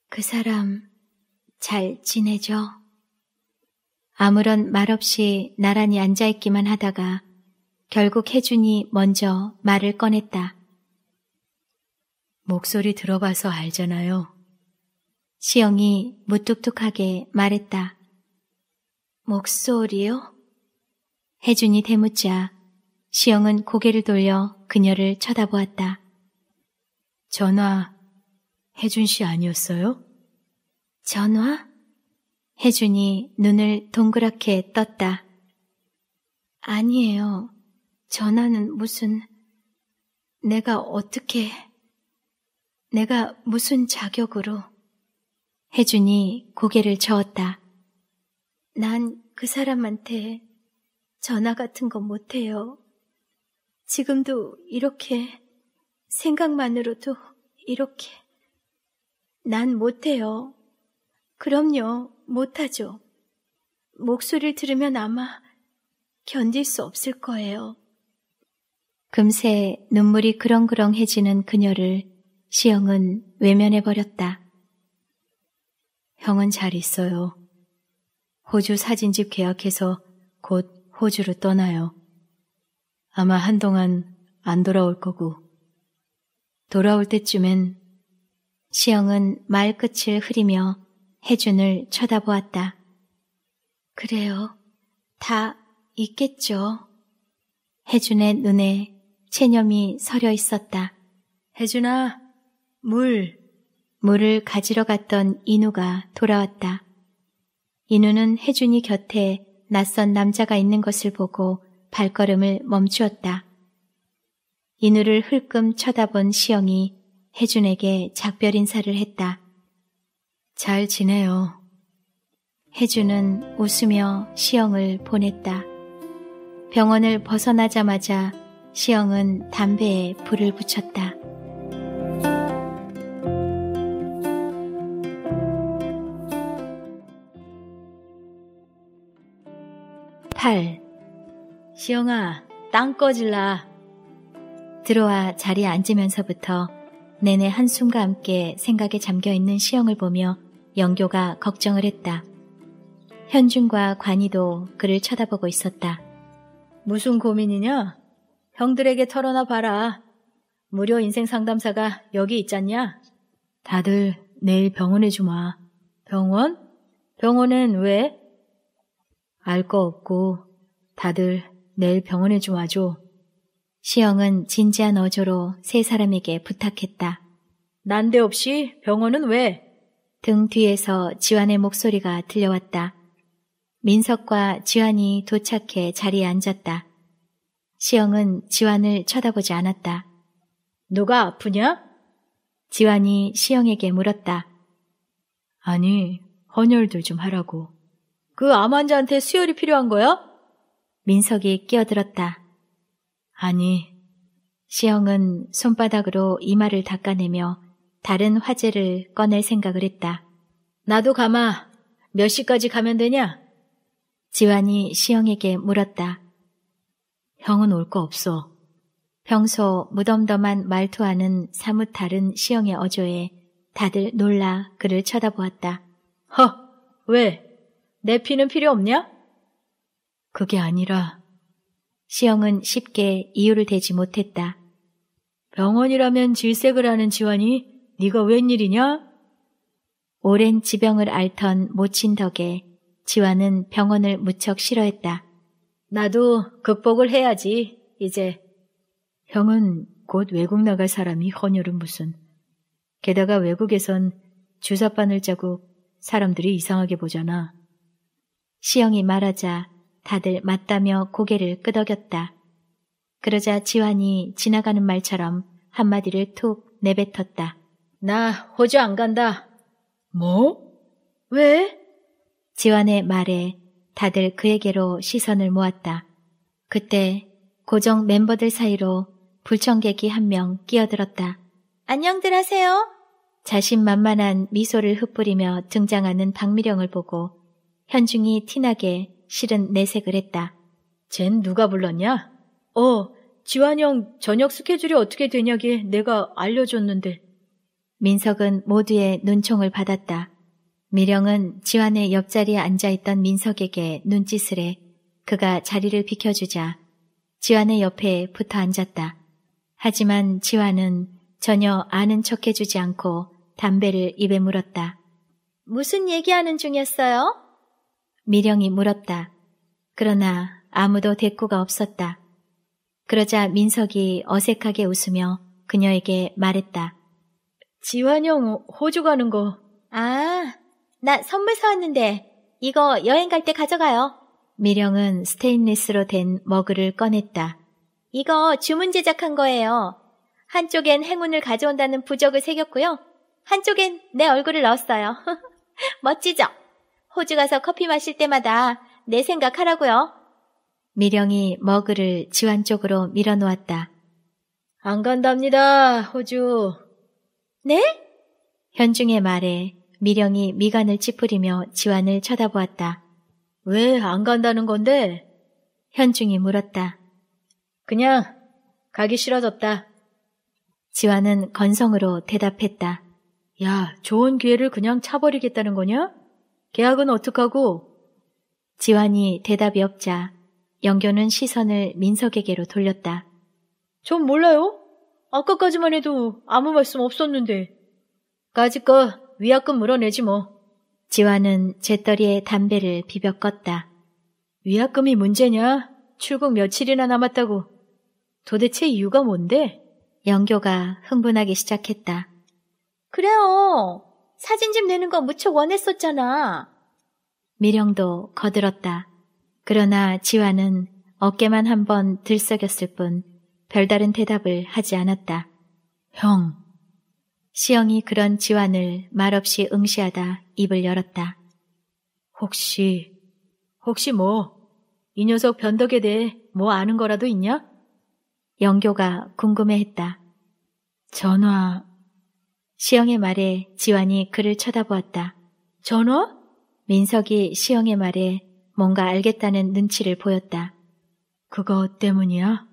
그 사람 잘 지내죠? 아무런 말 없이 나란히 앉아있기만 하다가 결국 혜준이 먼저 말을 꺼냈다. 목소리 들어봐서 알잖아요. 시영이 무뚝뚝하게 말했다. 목소리요? 혜준이 대묻자 시영은 고개를 돌려 그녀를 쳐다보았다. 전화, 혜준 씨 아니었어요? 전화? 혜준이 눈을 동그랗게 떴다. 아니에요. 전화는 무슨... 내가 어떻게... 내가 무슨 자격으로... 혜준이 고개를 저었다. 난 그 사람한테 전화 같은 거 못해요. 지금도 이렇게 생각만으로도 이렇게 난 못해요. 그럼요, 못하죠. 목소리를 들으면 아마 견딜 수 없을 거예요. 금세 눈물이 그렁그렁해지는 그녀를 시영은 외면해버렸다. 형은 잘 있어요. 호주 사진집 계약해서 곧 호주로 떠나요. 아마 한동안 안 돌아올 거고. 돌아올 때쯤엔 시영은 말끝을 흐리며 혜준을 쳐다보았다. 그래요. 다 있겠죠. 혜준의 눈에 체념이 서려 있었다. 혜준아, 물. 물을 가지러 갔던 인우가 돌아왔다. 인우는 혜준이 곁에 낯선 남자가 있는 것을 보고 발걸음을 멈추었다. 인우를 흘끔 쳐다본 시영이 혜준에게 작별 인사를 했다. 잘 지내요. 혜준은 웃으며 시영을 보냈다. 병원을 벗어나자마자 시영은 담배에 불을 붙였다. 8. 시영아, 땅 꺼질라. 들어와 자리에 앉으면서부터 내내 한숨과 함께 생각에 잠겨있는 시영을 보며 영교가 걱정을 했다. 현준과 관이도 그를 쳐다보고 있었다. 무슨 고민이냐? 형들에게 털어놔 봐라. 무료 인생 상담사가 여기 있잖냐? 다들 내일 병원에 주마. 병원? 병원은 왜? 알거 없고 다들 내일 병원에 좀 와줘. 시영은 진지한 어조로 세 사람에게 부탁했다. 난데없이 병원은 왜? 등 뒤에서 지환의 목소리가 들려왔다. 민석과 지환이 도착해 자리에 앉았다. 시영은 지환을 쳐다보지 않았다. 누가 아프냐? 지환이 시영에게 물었다. 아니, 헌혈들 좀 하라고. 그암 환자한테 수혈이 필요한 거야? 민석이 끼어들었다. 아니. 시영은 손바닥으로 이마를 닦아내며 다른 화제를 꺼낼 생각을 했다. 나도 가마. 몇 시까지 가면 되냐? 지환이 시영에게 물었다. 형은 올 거 없어. 평소 무덤덤한 말투와는 사뭇 다른 시영의 어조에 다들 놀라 그를 쳐다보았다. 허, 왜? 내 피는 필요 없냐? 그게 아니라 시영은 쉽게 이유를 대지 못했다. 병원이라면 질색을 하는 지환이 네가 웬일이냐? 오랜 지병을 앓던 모친 덕에 지환은 병원을 무척 싫어했다. 나도 극복을 해야지, 이제. 형은 곧 외국 나갈 사람이 헌혈은 무슨. 게다가 외국에선 주사바늘 자국 사람들이 이상하게 보잖아. 시영이 말하자 다들 맞다며 고개를 끄덕였다. 그러자 지환이 지나가는 말처럼 한마디를 툭 내뱉었다. 나 호주 안 간다. 뭐? 왜? 지환의 말에 다들 그에게로 시선을 모았다. 그때 고정 멤버들 사이로 불청객이 한 명 끼어들었다. 안녕들 하세요. 자신만만한 미소를 흩뿌리며 등장하는 박미령을 보고 현중이 티나게 실은 내색을 했다. 쟨 누가 불렀냐? 어, 지환형 저녁 스케줄이 어떻게 되냐길 내가 알려줬는데. 민석은 모두의 눈총을 받았다. 미령은 지환의 옆자리에 앉아있던 민석에게 눈짓을 해 그가 자리를 비켜주자 지환의 옆에 붙어 앉았다. 하지만 지환은 전혀 아는 척 해주지 않고 담배를 입에 물었다. 무슨 얘기하는 중이었어요? 미령이 물었다. 그러나 아무도 대꾸가 없었다. 그러자 민석이 어색하게 웃으며 그녀에게 말했다. 지환형 호주 가는 거. 아, 나 선물 사왔는데 이거 여행 갈 때 가져가요. 미령은 스테인리스로 된 머그를 꺼냈다. 이거 주문 제작한 거예요. 한쪽엔 행운을 가져온다는 부적을 새겼고요. 한쪽엔 내 얼굴을 넣었어요. 멋지죠? 호주 가서 커피 마실 때마다 내 생각하라고요. 미령이 머그를 지환 쪽으로 밀어놓았다. 안 간답니다, 호주. 네? 현중의 말에 미령이 미간을 찌푸리며 지환을 쳐다보았다. 왜 안 간다는 건데? 현중이 물었다. 그냥 가기 싫어졌다. 지환은 건성으로 대답했다. 야, 좋은 기회를 그냥 차버리겠다는 거냐? 계약은 어떡하고? 지환이 대답이 없자 영교는 시선을 민석에게로 돌렸다. 전 몰라요. 아까까지만 해도 아무 말씀 없었는데. 까짓거 위약금 물어내지 뭐. 지환은 재떨이에 담배를 비벼 껐다. 위약금이 문제냐? 출국 며칠이나 남았다고. 도대체 이유가 뭔데? 영교가 흥분하기 시작했다. 그래요. 사진집 내는 거 무척 원했었잖아. 미령도 거들었다. 그러나 지화는 어깨만 한 번 들썩였을 뿐 별다른 대답을 하지 않았다. 형. 시영이 그런 지환을 말없이 응시하다 입을 열었다. 혹시, 혹시 뭐, 이 녀석 변덕에 대해 뭐 아는 거라도 있냐? 영교가 궁금해했다. 전화 시영의 말에 지환이 그를 쳐다보았다. 전화? 민석이 시영의 말에 뭔가 알겠다는 눈치를 보였다. 그거 때문이야?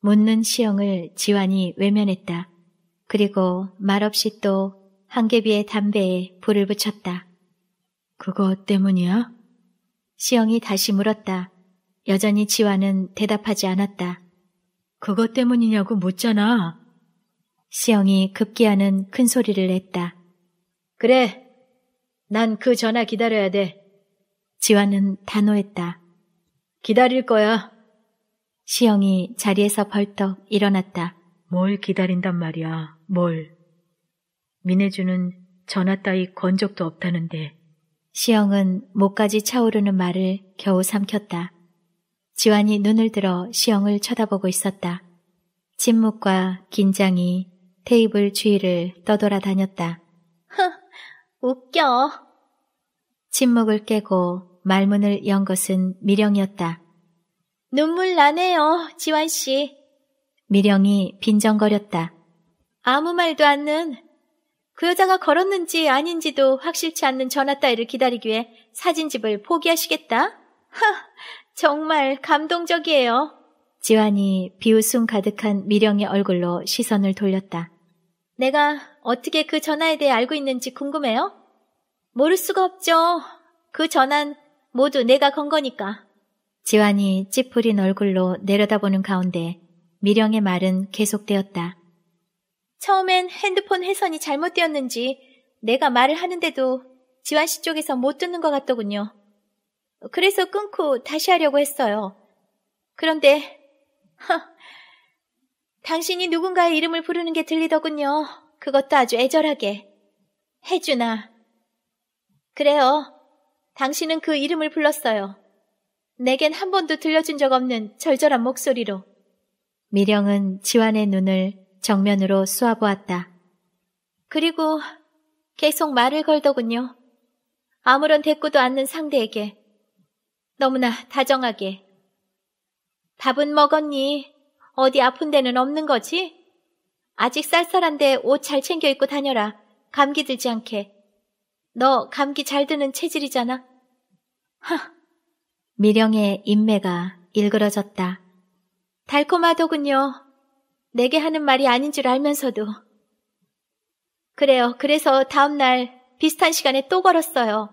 묻는 시영을 지환이 외면했다. 그리고 말없이 또 한개비의 담배에 불을 붙였다. 그거 때문이야? 시영이 다시 물었다. 여전히 지환은 대답하지 않았다. 그것 때문이냐고 묻잖아. 시영이 급기야는 큰 소리를 냈다. 그래, 난 그 전화 기다려야 돼. 지환은 단호했다. 기다릴 거야. 시영이 자리에서 벌떡 일어났다. 뭘 기다린단 말이야, 뭘. 민혜주는 전화 따위 건 적도 없다는데. 시영은 목까지 차오르는 말을 겨우 삼켰다. 지환이 눈을 들어 시영을 쳐다보고 있었다. 침묵과 긴장이 테이블 주위를 떠돌아다녔다. 흥, 웃겨. 침묵을 깨고 말문을 연 것은 미령이었다. 눈물 나네요, 지완 씨. 미령이 빈정거렸다. 아무 말도 않는 그 여자가 걸었는지 아닌지도 확실치 않는 전화 따위를 기다리기 위해 사진집을 포기하시겠다? 하, 정말 감동적이에요. 지환이 비웃음 가득한 미령의 얼굴로 시선을 돌렸다. 내가 어떻게 그 전화에 대해 알고 있는지 궁금해요? 모를 수가 없죠. 그 전환 모두 내가 건 거니까. 지환이 찌푸린 얼굴로 내려다보는 가운데 미령의 말은 계속되었다. 처음엔 핸드폰 회선이 잘못되었는지 내가 말을 하는데도 지환 씨 쪽에서 못 듣는 것 같더군요. 그래서 끊고 다시 하려고 했어요. 그런데 허, 당신이 누군가의 이름을 부르는 게 들리더군요. 그것도 아주 애절하게. 해준아. 그래요. 당신은 그 이름을 불렀어요. 내겐 한 번도 들려준 적 없는 절절한 목소리로. 미령은 지환의 눈을 정면으로 쏘아보았다. 그리고 계속 말을 걸더군요. 아무런 대꾸도 않는 상대에게. 너무나 다정하게, 밥은 먹었니? 어디 아픈 데는 없는 거지? 아직 쌀쌀한데 옷 잘 챙겨 입고 다녀라. 감기 들지 않게. 너 감기 잘 드는 체질이잖아. 하! 미령의 인매가 일그러졌다. 달콤하더군요. 내게 하는 말이 아닌 줄 알면서도. 그래요. 그래서 다음날 비슷한 시간에 또 걸었어요.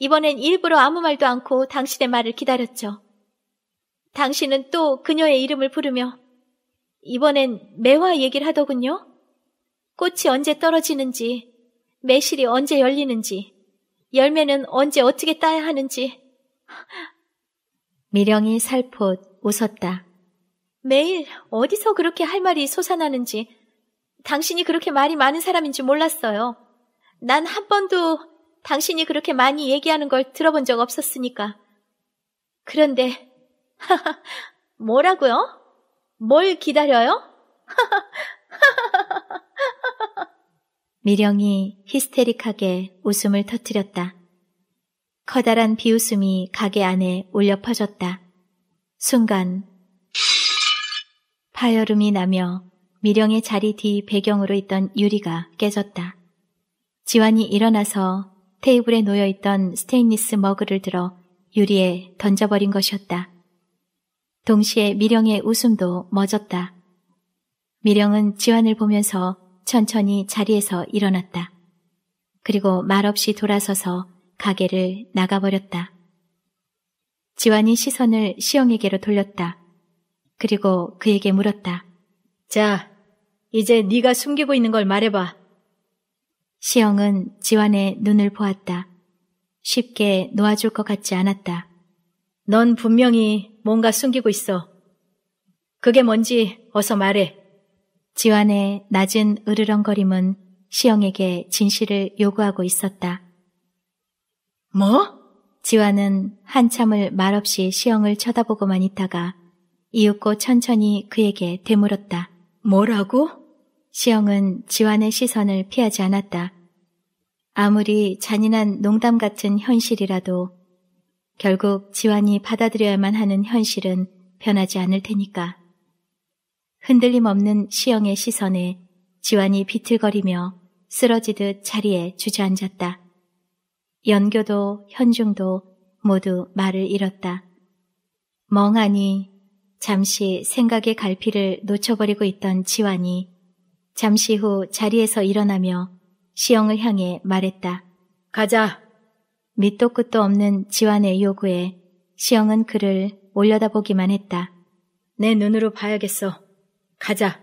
이번엔 일부러 아무 말도 않고 당신의 말을 기다렸죠. 당신은 또 그녀의 이름을 부르며 이번엔 매화 얘기를 하더군요. 꽃이 언제 떨어지는지, 매실이 언제 열리는지, 열매는 언제 어떻게 따야 하는지. 미령이 살포 웃었다. 매일 어디서 그렇게 할 말이 솟아나는지 당신이 그렇게 말이 많은 사람인지 몰랐어요. 난 한 번도 당신이 그렇게 많이 얘기하는 걸 들어본 적 없었으니까. 그런데 뭐라고요? 뭘 기다려요? 미령이 히스테릭하게 웃음을 터뜨렸다. 커다란 비웃음이 가게 안에 울려 퍼졌다. 순간 파열음이 나며 미령의 자리 뒤 배경으로 있던 유리가 깨졌다. 지환이 일어나서 테이블에 놓여있던 스테인리스 머그를 들어 유리에 던져버린 것이었다. 동시에 미령의 웃음도 멎었다. 미령은 지환을 보면서 천천히 자리에서 일어났다. 그리고 말없이 돌아서서 가게를 나가버렸다. 지환이 시선을 시영에게로 돌렸다. 그리고 그에게 물었다. 자, 이제 네가 숨기고 있는 걸 말해봐. 시영은 지환의 눈을 보았다. 쉽게 놓아줄 것 같지 않았다. 넌 분명히 뭔가 숨기고 있어. 그게 뭔지 어서 말해. 지환의 낮은 으르렁거림은 시영에게 진실을 요구하고 있었다. 뭐? 지환은 한참을 말없이 시영을 쳐다보고만 있다가 이윽고 천천히 그에게 되물었다. 뭐라고? 시영은 지환의 시선을 피하지 않았다. 아무리 잔인한 농담 같은 현실이라도 결국 지환이 받아들여야만 하는 현실은 변하지 않을 테니까. 흔들림 없는 시영의 시선에 지환이 비틀거리며 쓰러지듯 자리에 주저앉았다. 연교도 현중도 모두 말을 잃었다. 멍하니 잠시 생각의 갈피를 놓쳐버리고 있던 지환이 잠시 후 자리에서 일어나며 시영을 향해 말했다. 가자. 밑도 끝도 없는 지환의 요구에 시영은 그를 올려다보기만 했다. 내 눈으로 봐야겠어. 가자.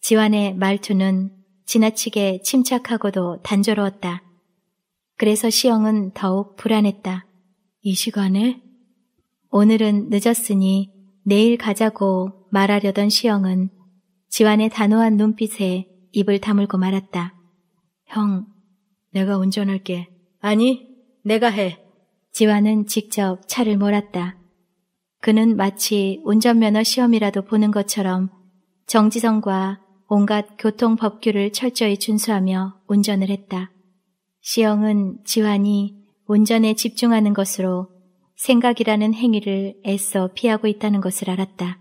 지환의 말투는 지나치게 침착하고도 단조로웠다. 그래서 시영은 더욱 불안했다. 이 시간에? 오늘은 늦었으니 내일 가자고 말하려던 시영은 지환의 단호한 눈빛에 입을 다물고 말았다. 형, 내가 운전할게. 아니, 내가 해. 지환은 직접 차를 몰았다. 그는 마치 운전면허 시험이라도 보는 것처럼 정지선과 온갖 교통법규를 철저히 준수하며 운전을 했다. 시영은 지환이 운전에 집중하는 것으로 생각이라는 행위를 애써 피하고 있다는 것을 알았다.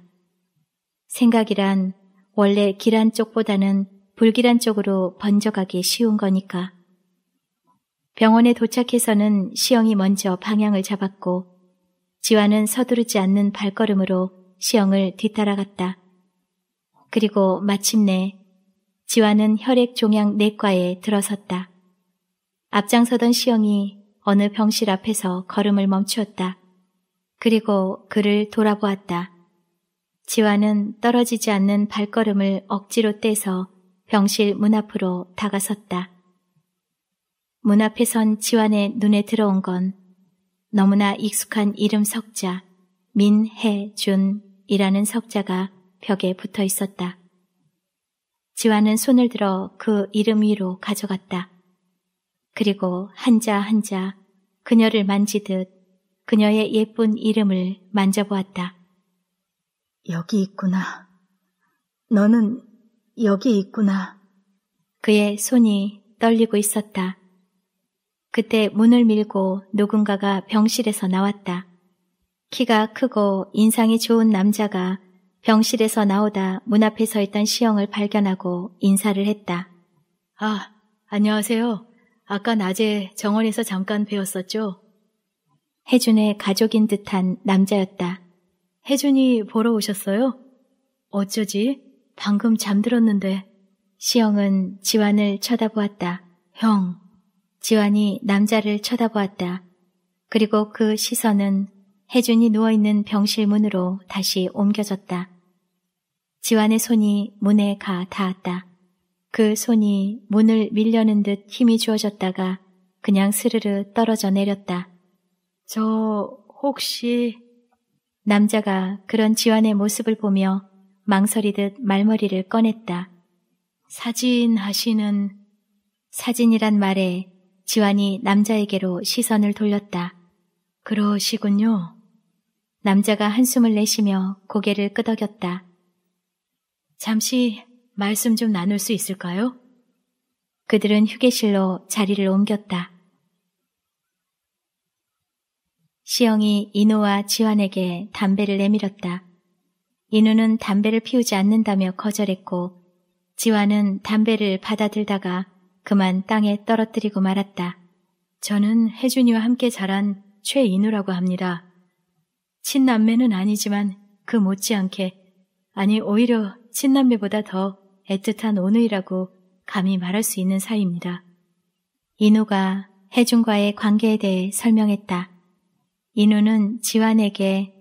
생각이란 원래 길한 쪽보다는 불길한 쪽으로 번져가기 쉬운 거니까. 병원에 도착해서는 시영이 먼저 방향을 잡았고 지화는 서두르지 않는 발걸음으로 시영을 뒤따라갔다. 그리고 마침내 지화는 혈액종양 내과에 들어섰다. 앞장서던 시영이 어느 병실 앞에서 걸음을 멈추었다. 그리고 그를 돌아보았다. 지화는 떨어지지 않는 발걸음을 억지로 떼서 병실 문 앞으로 다가섰다. 문 앞에 선 지환의 눈에 들어온 건 너무나 익숙한 이름 석자 민해준이라는 석자가 벽에 붙어 있었다. 지환은 손을 들어 그 이름 위로 가져갔다. 그리고 한자 한자 그녀를 만지듯 그녀의 예쁜 이름을 만져보았다. 여기 있구나. 너는 여기 있구나. 그의 손이 떨리고 있었다. 그때 문을 밀고 누군가가 병실에서 나왔다. 키가 크고 인상이 좋은 남자가 병실에서 나오다 문 앞에 서 있던 시영을 발견하고 인사를 했다. 아, 안녕하세요. 아까 낮에 정원에서 잠깐 배웠었죠? 혜준의 가족인 듯한 남자였다. 혜준이 보러 오셨어요? 어쩌지? 방금 잠들었는데. 시영은 지환을 쳐다보았다. 형, 지환이 남자를 쳐다보았다. 그리고 그 시선은 혜준이 누워있는 병실 문으로 다시 옮겨졌다. 지환의 손이 문에 가 닿았다. 그 손이 문을 밀려는 듯 힘이 주어졌다가 그냥 스르르 떨어져 내렸다. 저 혹시... 남자가 그런 지환의 모습을 보며 망설이듯 말머리를 꺼냈다. 사진 하시는 사진이란 말에 지환이 남자에게로 시선을 돌렸다. 그러시군요. 남자가 한숨을 내쉬며 고개를 끄덕였다. 잠시 말씀 좀 나눌 수 있을까요? 그들은 휴게실로 자리를 옮겼다. 시영이 인호와 지환에게 담배를 내밀었다. 인호는 담배를 피우지 않는다며 거절했고 지환은 담배를 받아들다가 그만 땅에 떨어뜨리고 말았다. 저는 혜준이와 함께 자란 최인우라고 합니다. 친남매는 아니지만 그 못지않게 아니 오히려 친남매보다 더 애틋한 오누이라고 감히 말할 수 있는 사이입니다. 인우가 혜준과의 관계에 대해 설명했다. 인우는 지환에게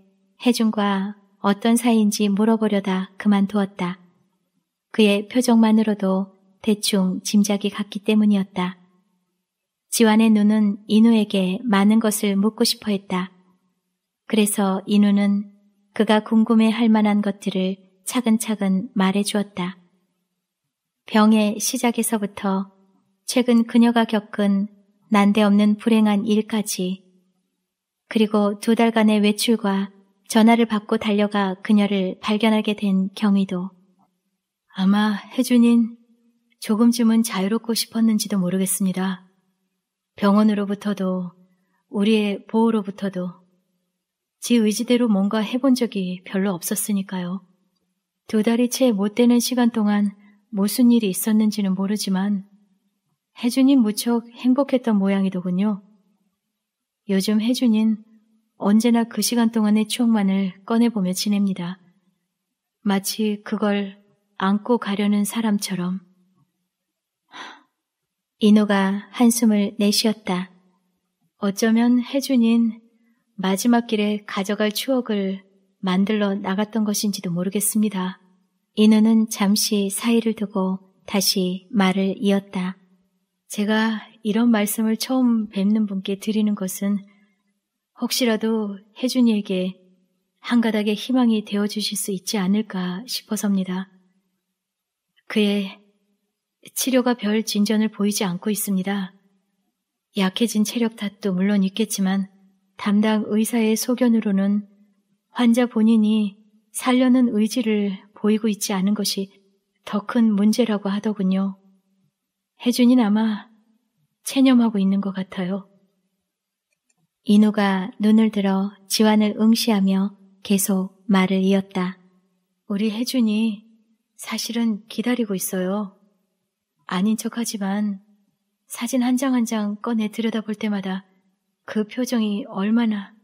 혜준과 어떤 사이인지 물어보려다 그만두었다. 그의 표정만으로도 대충 짐작이 갔기 때문이었다. 지완의 눈은 인우에게 많은 것을 묻고 싶어 했다. 그래서 인우는 그가 궁금해 할 만한 것들을 차근차근 말해 주었다. 병의 시작에서부터 최근 그녀가 겪은 난데없는 불행한 일까지 그리고 두 달간의 외출과 전화를 받고 달려가 그녀를 발견하게 된 경위도 아마 혜준인 조금쯤은 자유롭고 싶었는지도 모르겠습니다. 병원으로부터도 우리의 보호로부터도 지 의지대로 뭔가 해본 적이 별로 없었으니까요. 두 달이 채 못 되는 시간 동안 무슨 일이 있었는지는 모르지만 혜준이 무척 행복했던 모양이더군요. 요즘 혜준인 언제나 그 시간 동안의 추억만을 꺼내보며 지냅니다. 마치 그걸 안고 가려는 사람처럼. 인호가 한숨을 내쉬었다. 어쩌면 혜준인 마지막 길에 가져갈 추억을 만들러 나갔던 것인지도 모르겠습니다. 인호는 잠시 사이를 두고 다시 말을 이었다. 제가 이런 말씀을 처음 뵙는 분께 드리는 것은 혹시라도 혜준이에게 한 가닥의 희망이 되어 주실 수 있지 않을까 싶어서입니다. 그의 치료가 별 진전을 보이지 않고 있습니다. 약해진 체력 탓도 물론 있겠지만 담당 의사의 소견으로는 환자 본인이 살려는 의지를 보이고 있지 않은 것이 더 큰 문제라고 하더군요. 혜준이 아마 체념하고 있는 것 같아요. 인우가 눈을 들어 지환을 응시하며 계속 말을 이었다. 우리 혜준이 사실은 기다리고 있어요. 아닌 척하지만 사진 한장 한장 한 장 꺼내 들여다볼 때마다 그 표정이 얼마나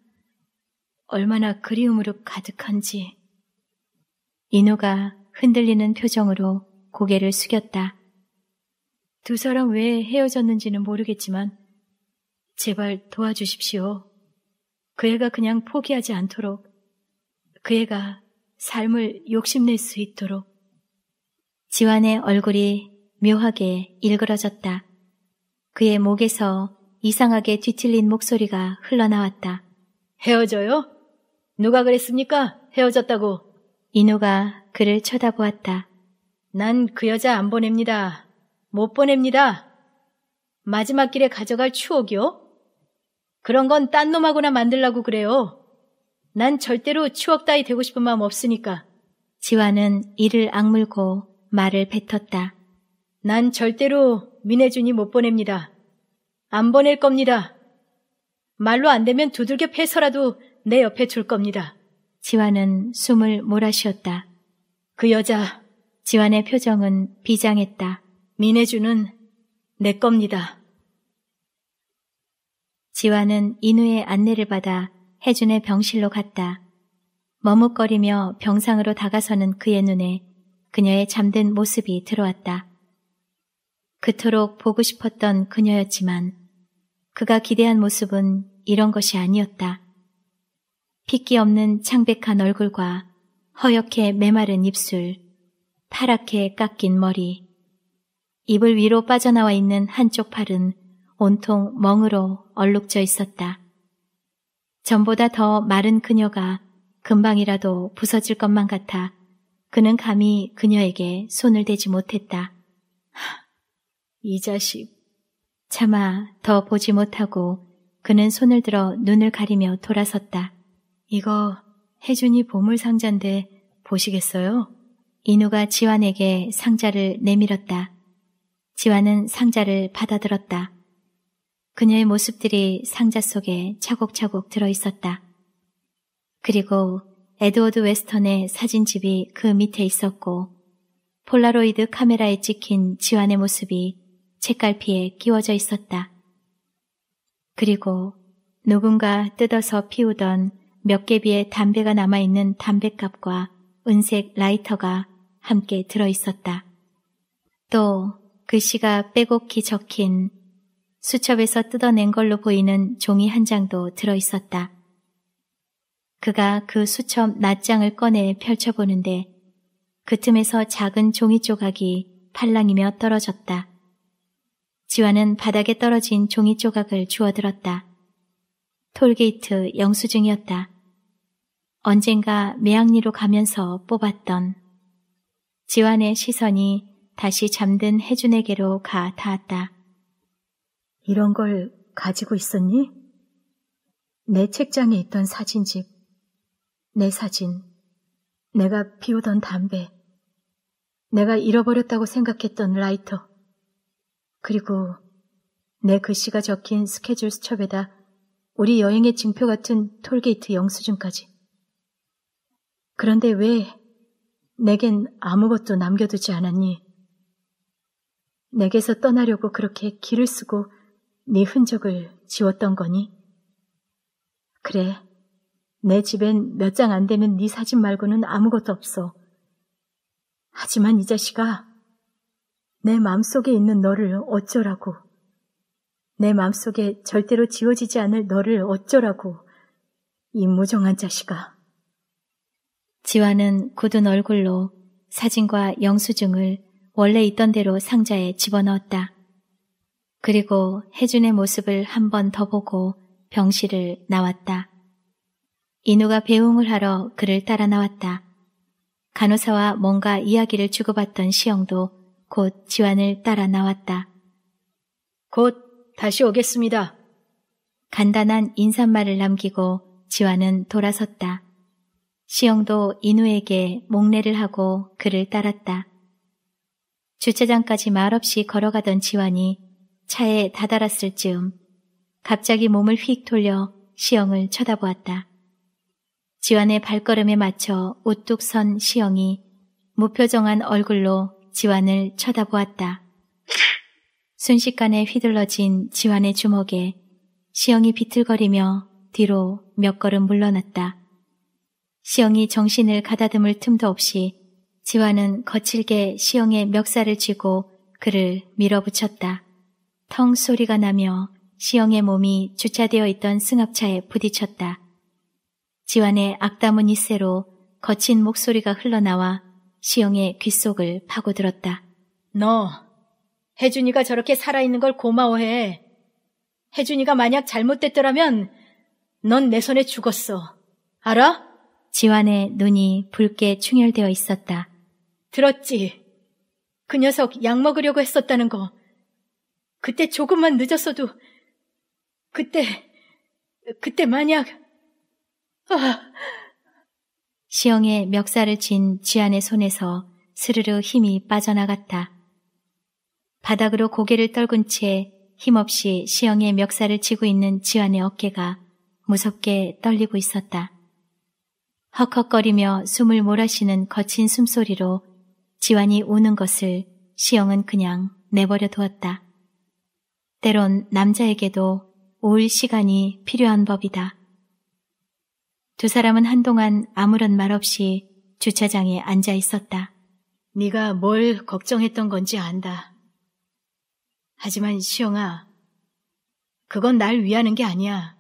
얼마나 그리움으로 가득한지 인호가 흔들리는 표정으로 고개를 숙였다. 두 사람 왜 헤어졌는지는 모르겠지만 제발 도와주십시오. 그 애가 그냥 포기하지 않도록 그 애가 삶을 욕심낼 수 있도록 지환의 얼굴이 묘하게 일그러졌다. 그의 목에서 이상하게 뒤틀린 목소리가 흘러나왔다. 헤어져요? 누가 그랬습니까? 헤어졌다고. 인호가 그를 쳐다보았다. 난 그 여자 안 보냅니다. 못 보냅니다. 마지막 길에 가져갈 추억이요? 그런 건 딴 놈하고나 만들라고 그래요. 난 절대로 추억 따위 되고 싶은 마음 없으니까. 지화는 이를 악물고 말을 뱉었다. 난 절대로 민혜준이 못 보냅니다. 안 보낼 겁니다. 말로 안 되면 두들겨 패서라도 내 옆에 줄 겁니다. 지환은 숨을 몰아쉬었다. 그 여자. 지환의 표정은 비장했다. 민혜준은 내 겁니다. 지환은 인우의 안내를 받아 혜준의 병실로 갔다. 머뭇거리며 병상으로 다가서는 그의 눈에 그녀의 잠든 모습이 들어왔다. 그토록 보고 싶었던 그녀였지만 그가 기대한 모습은 이런 것이 아니었다. 핏기 없는 창백한 얼굴과 허옇게 메마른 입술, 파랗게 깎인 머리, 입을 위로 빠져나와 있는 한쪽 팔은 온통 멍으로 얼룩져 있었다. 전보다 더 마른 그녀가 금방이라도 부서질 것만 같아 그는 감히 그녀에게 손을 대지 못했다. 이 자식. 차마 더 보지 못하고 그는 손을 들어 눈을 가리며 돌아섰다. 이거 혜준이 보물 상자인데 보시겠어요? 인우가 지환에게 상자를 내밀었다. 지환은 상자를 받아들었다. 그녀의 모습들이 상자 속에 차곡차곡 들어있었다. 그리고 에드워드 웨스턴의 사진집이 그 밑에 있었고 폴라로이드 카메라에 찍힌 지환의 모습이 책갈피에 끼워져 있었다. 그리고 누군가 뜯어서 피우던 몇 개비의 담배가 남아있는 담뱃갑과 은색 라이터가 함께 들어있었다. 또 글씨가 그 빼곡히 적힌 수첩에서 뜯어낸 걸로 보이는 종이 한 장도 들어있었다. 그가 그 수첩 낱장을 꺼내 펼쳐보는데 그 틈에서 작은 종이 조각이 팔랑이며 떨어졌다. 지화는 바닥에 떨어진 종이 조각을 주워들었다. 톨게이트 영수증이었다. 언젠가 매양리로 가면서 뽑았던 지완의 시선이 다시 잠든 혜준에게로 가 닿았다. 이런 걸 가지고 있었니? 내 책장에 있던 사진집, 내 사진, 내가 피우던 담배, 내가 잃어버렸다고 생각했던 라이터. 그리고 내 글씨가 적힌 스케줄 수첩에다 우리 여행의 증표 같은 톨게이트 영수증까지. 그런데 왜 내겐 아무것도 남겨두지 않았니? 내게서 떠나려고 그렇게 길을 쓰고 네 흔적을 지웠던 거니? 그래, 내 집엔 몇 장 안 되는 네 사진 말고는 아무것도 없어. 하지만 이 자식아, 내 마음속에 있는 너를 어쩌라고. 내 마음속에 절대로 지워지지 않을 너를 어쩌라고. 이 무정한 자식아. 지화는 굳은 얼굴로 사진과 영수증을 원래 있던 대로 상자에 집어넣었다. 그리고 혜준의 모습을 한 번 더 보고 병실을 나왔다. 인우가 배웅을 하러 그를 따라 나왔다. 간호사와 뭔가 이야기를 주고받던 시영도 곧 지환을 따라 나왔다. 곧 다시 오겠습니다. 간단한 인사말을 남기고 지환은 돌아섰다. 시영도 인우에게 목례를 하고 그를 따랐다. 주차장까지 말없이 걸어가던 지환이 차에 다다랐을 즈음 갑자기 몸을 휙 돌려 시영을 쳐다보았다. 지환의 발걸음에 맞춰 우뚝 선 시영이 무표정한 얼굴로 지환을 쳐다보았다. 순식간에 휘둘러진 지환의 주먹에 시영이 비틀거리며 뒤로 몇 걸음 물러났다. 시영이 정신을 가다듬을 틈도 없이 지환은 거칠게 시영의 멱살을 쥐고 그를 밀어붙였다. 텅 소리가 나며 시영의 몸이 주차되어 있던 승합차에 부딪혔다. 지환의 악담은 이세로 거친 목소리가 흘러나와 시영의 귓속을 파고들었다. 너, 혜준이가 저렇게 살아있는 걸 고마워해. 혜준이가 만약 잘못됐더라면 넌 내 손에 죽었어. 알아? 지환의 눈이 붉게 충혈되어 있었다. 들었지? 그 녀석 약 먹으려고 했었다는 거. 그때 조금만 늦었어도 그때 그때 만약 아 시영의 멱살을 쥔 지안의 손에서 스르르 힘이 빠져나갔다. 바닥으로 고개를 떨군 채 힘없이 시영의 멱살을 치고 있는 지안의 어깨가 무섭게 떨리고 있었다. 헉헉거리며 숨을 몰아쉬는 거친 숨소리로 지환이 우는 것을 시영은 그냥 내버려 두었다. 때론 남자에게도 올 시간이 필요한 법이다. 두 사람은 한동안 아무런 말 없이 주차장에 앉아 있었다. 네가 뭘 걱정했던 건지 안다. 하지만 시영아, 그건 날 위하는 게 아니야.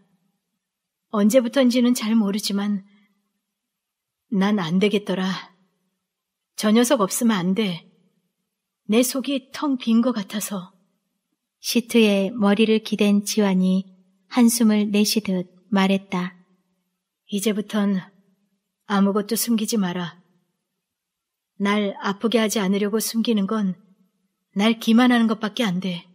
언제부턴지는 잘 모르지만 난 안 되겠더라. 저 녀석 없으면 안 돼. 내 속이 텅 빈 것 같아서. 시트에 머리를 기댄 지환이 한숨을 내쉬듯 말했다. 이제부턴 아무것도 숨기지 마라. 날 아프게 하지 않으려고 숨기는 건 날 기만하는 것밖에 안 돼.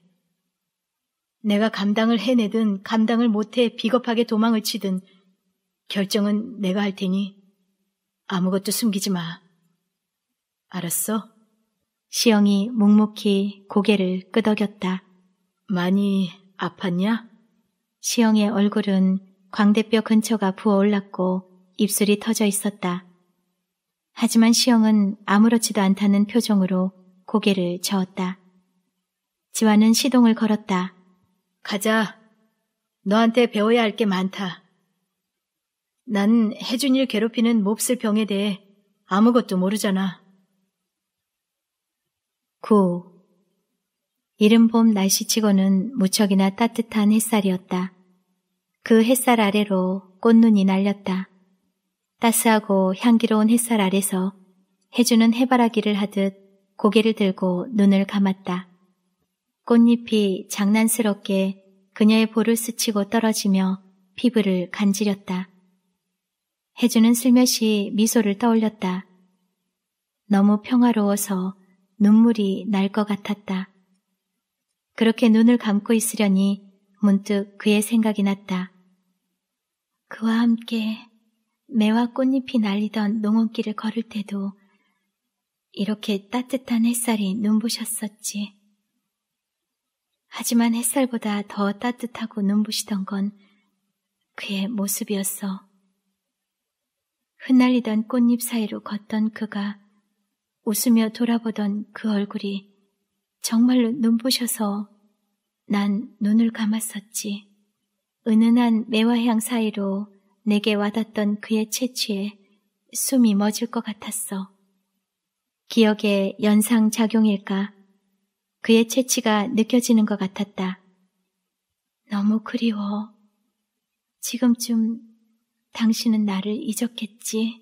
내가 감당을 해내든 감당을 못해 비겁하게 도망을 치든 결정은 내가 할 테니 아무것도 숨기지 마. 알았어? 시영이 묵묵히 고개를 끄덕였다. 많이 아팠냐? 시영의 얼굴은 광대뼈 근처가 부어올랐고 입술이 터져 있었다. 하지만 시영은 아무렇지도 않다는 표정으로 고개를 저었다. 지화는 시동을 걸었다. 가자. 너한테 배워야 할 게 많다. 난 혜준이를 괴롭히는 몹쓸 병에 대해 아무것도 모르잖아. 9. 이른 봄 날씨치고는 무척이나 따뜻한 햇살이었다. 그 햇살 아래로 꽃눈이 날렸다. 따스하고 향기로운 햇살 아래서 해주는 해바라기를 하듯 고개를 들고 눈을 감았다. 꽃잎이 장난스럽게 그녀의 볼을 스치고 떨어지며 피부를 간지렸다. 해주는 슬며시 미소를 떠올렸다. 너무 평화로워서 눈물이 날 것 같았다. 그렇게 눈을 감고 있으려니 문득 그의 생각이 났다. 그와 함께 매화 꽃잎이 날리던 농원길을 걸을 때도 이렇게 따뜻한 햇살이 눈부셨었지. 하지만 햇살보다 더 따뜻하고 눈부시던 건 그의 모습이었어. 흩날리던 꽃잎 사이로 걷던 그가 웃으며 돌아보던 그 얼굴이 정말로 눈부셔서 난 눈을 감았었지. 은은한 매화향 사이로 내게 와닿던 그의 채취에 숨이 멎을 것 같았어. 기억의 연상작용일까? 그의 채취가 느껴지는 것 같았다. 너무 그리워. 지금쯤 당신은 나를 잊었겠지.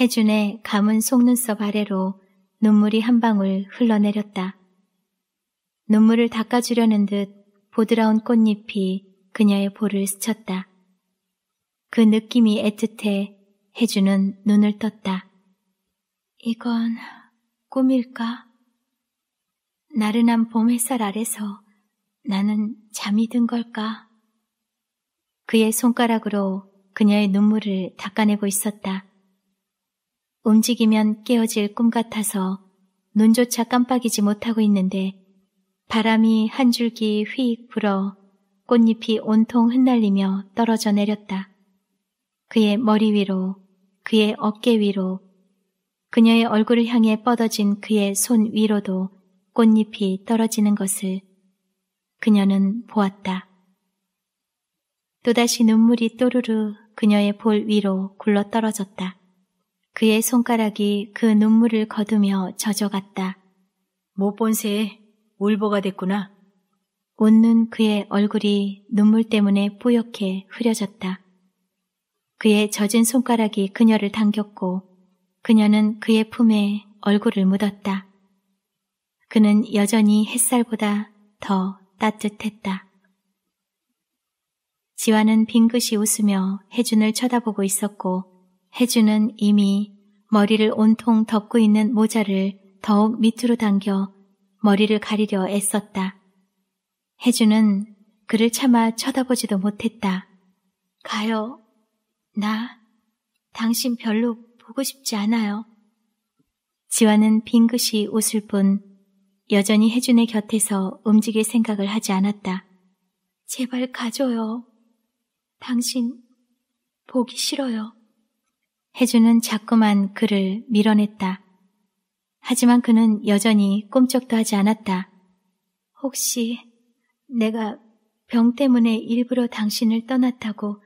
혜준의 감은 속눈썹 아래로 눈물이 한 방울 흘러내렸다. 눈물을 닦아주려는 듯 보드라운 꽃잎이 그녀의 볼을 스쳤다. 그 느낌이 애틋해 해주는 눈을 떴다. 이건 꿈일까? 나른한 봄 햇살 아래서 나는 잠이 든 걸까? 그의 손가락으로 그녀의 눈물을 닦아내고 있었다. 움직이면 깨어질 꿈 같아서 눈조차 깜빡이지 못하고 있는데 바람이 한 줄기 휙 불어 꽃잎이 온통 흩날리며 떨어져 내렸다. 그의 머리 위로, 그의 어깨 위로, 그녀의 얼굴을 향해 뻗어진 그의 손 위로도 꽃잎이 떨어지는 것을 그녀는 보았다. 또다시 눈물이 또르르 그녀의 볼 위로 굴러 떨어졌다. 그의 손가락이 그 눈물을 거두며 젖어갔다. 못 본세. 울보가 됐구나. 웃는 그의 얼굴이 눈물 때문에 뿌옇게 흐려졌다. 그의 젖은 손가락이 그녀를 당겼고 그녀는 그의 품에 얼굴을 묻었다. 그는 여전히 햇살보다 더 따뜻했다. 지화는 빙긋이 웃으며 혜준을 쳐다보고 있었고 혜준은 이미 머리를 온통 덮고 있는 모자를 더욱 밑으로 당겨 머리를 가리려 애썼다. 혜주는 그를 차마 쳐다보지도 못했다. 가요. 나 당신 별로 보고 싶지 않아요. 지화는 빙긋이 웃을 뿐 여전히 혜준의 곁에서 움직일 생각을 하지 않았다. 제발 가줘요. 당신 보기 싫어요. 혜준은 자꾸만 그를 밀어냈다. 하지만 그는 여전히 꼼짝도 하지 않았다. 혹시 내가 병 때문에 일부러 당신을 떠났다고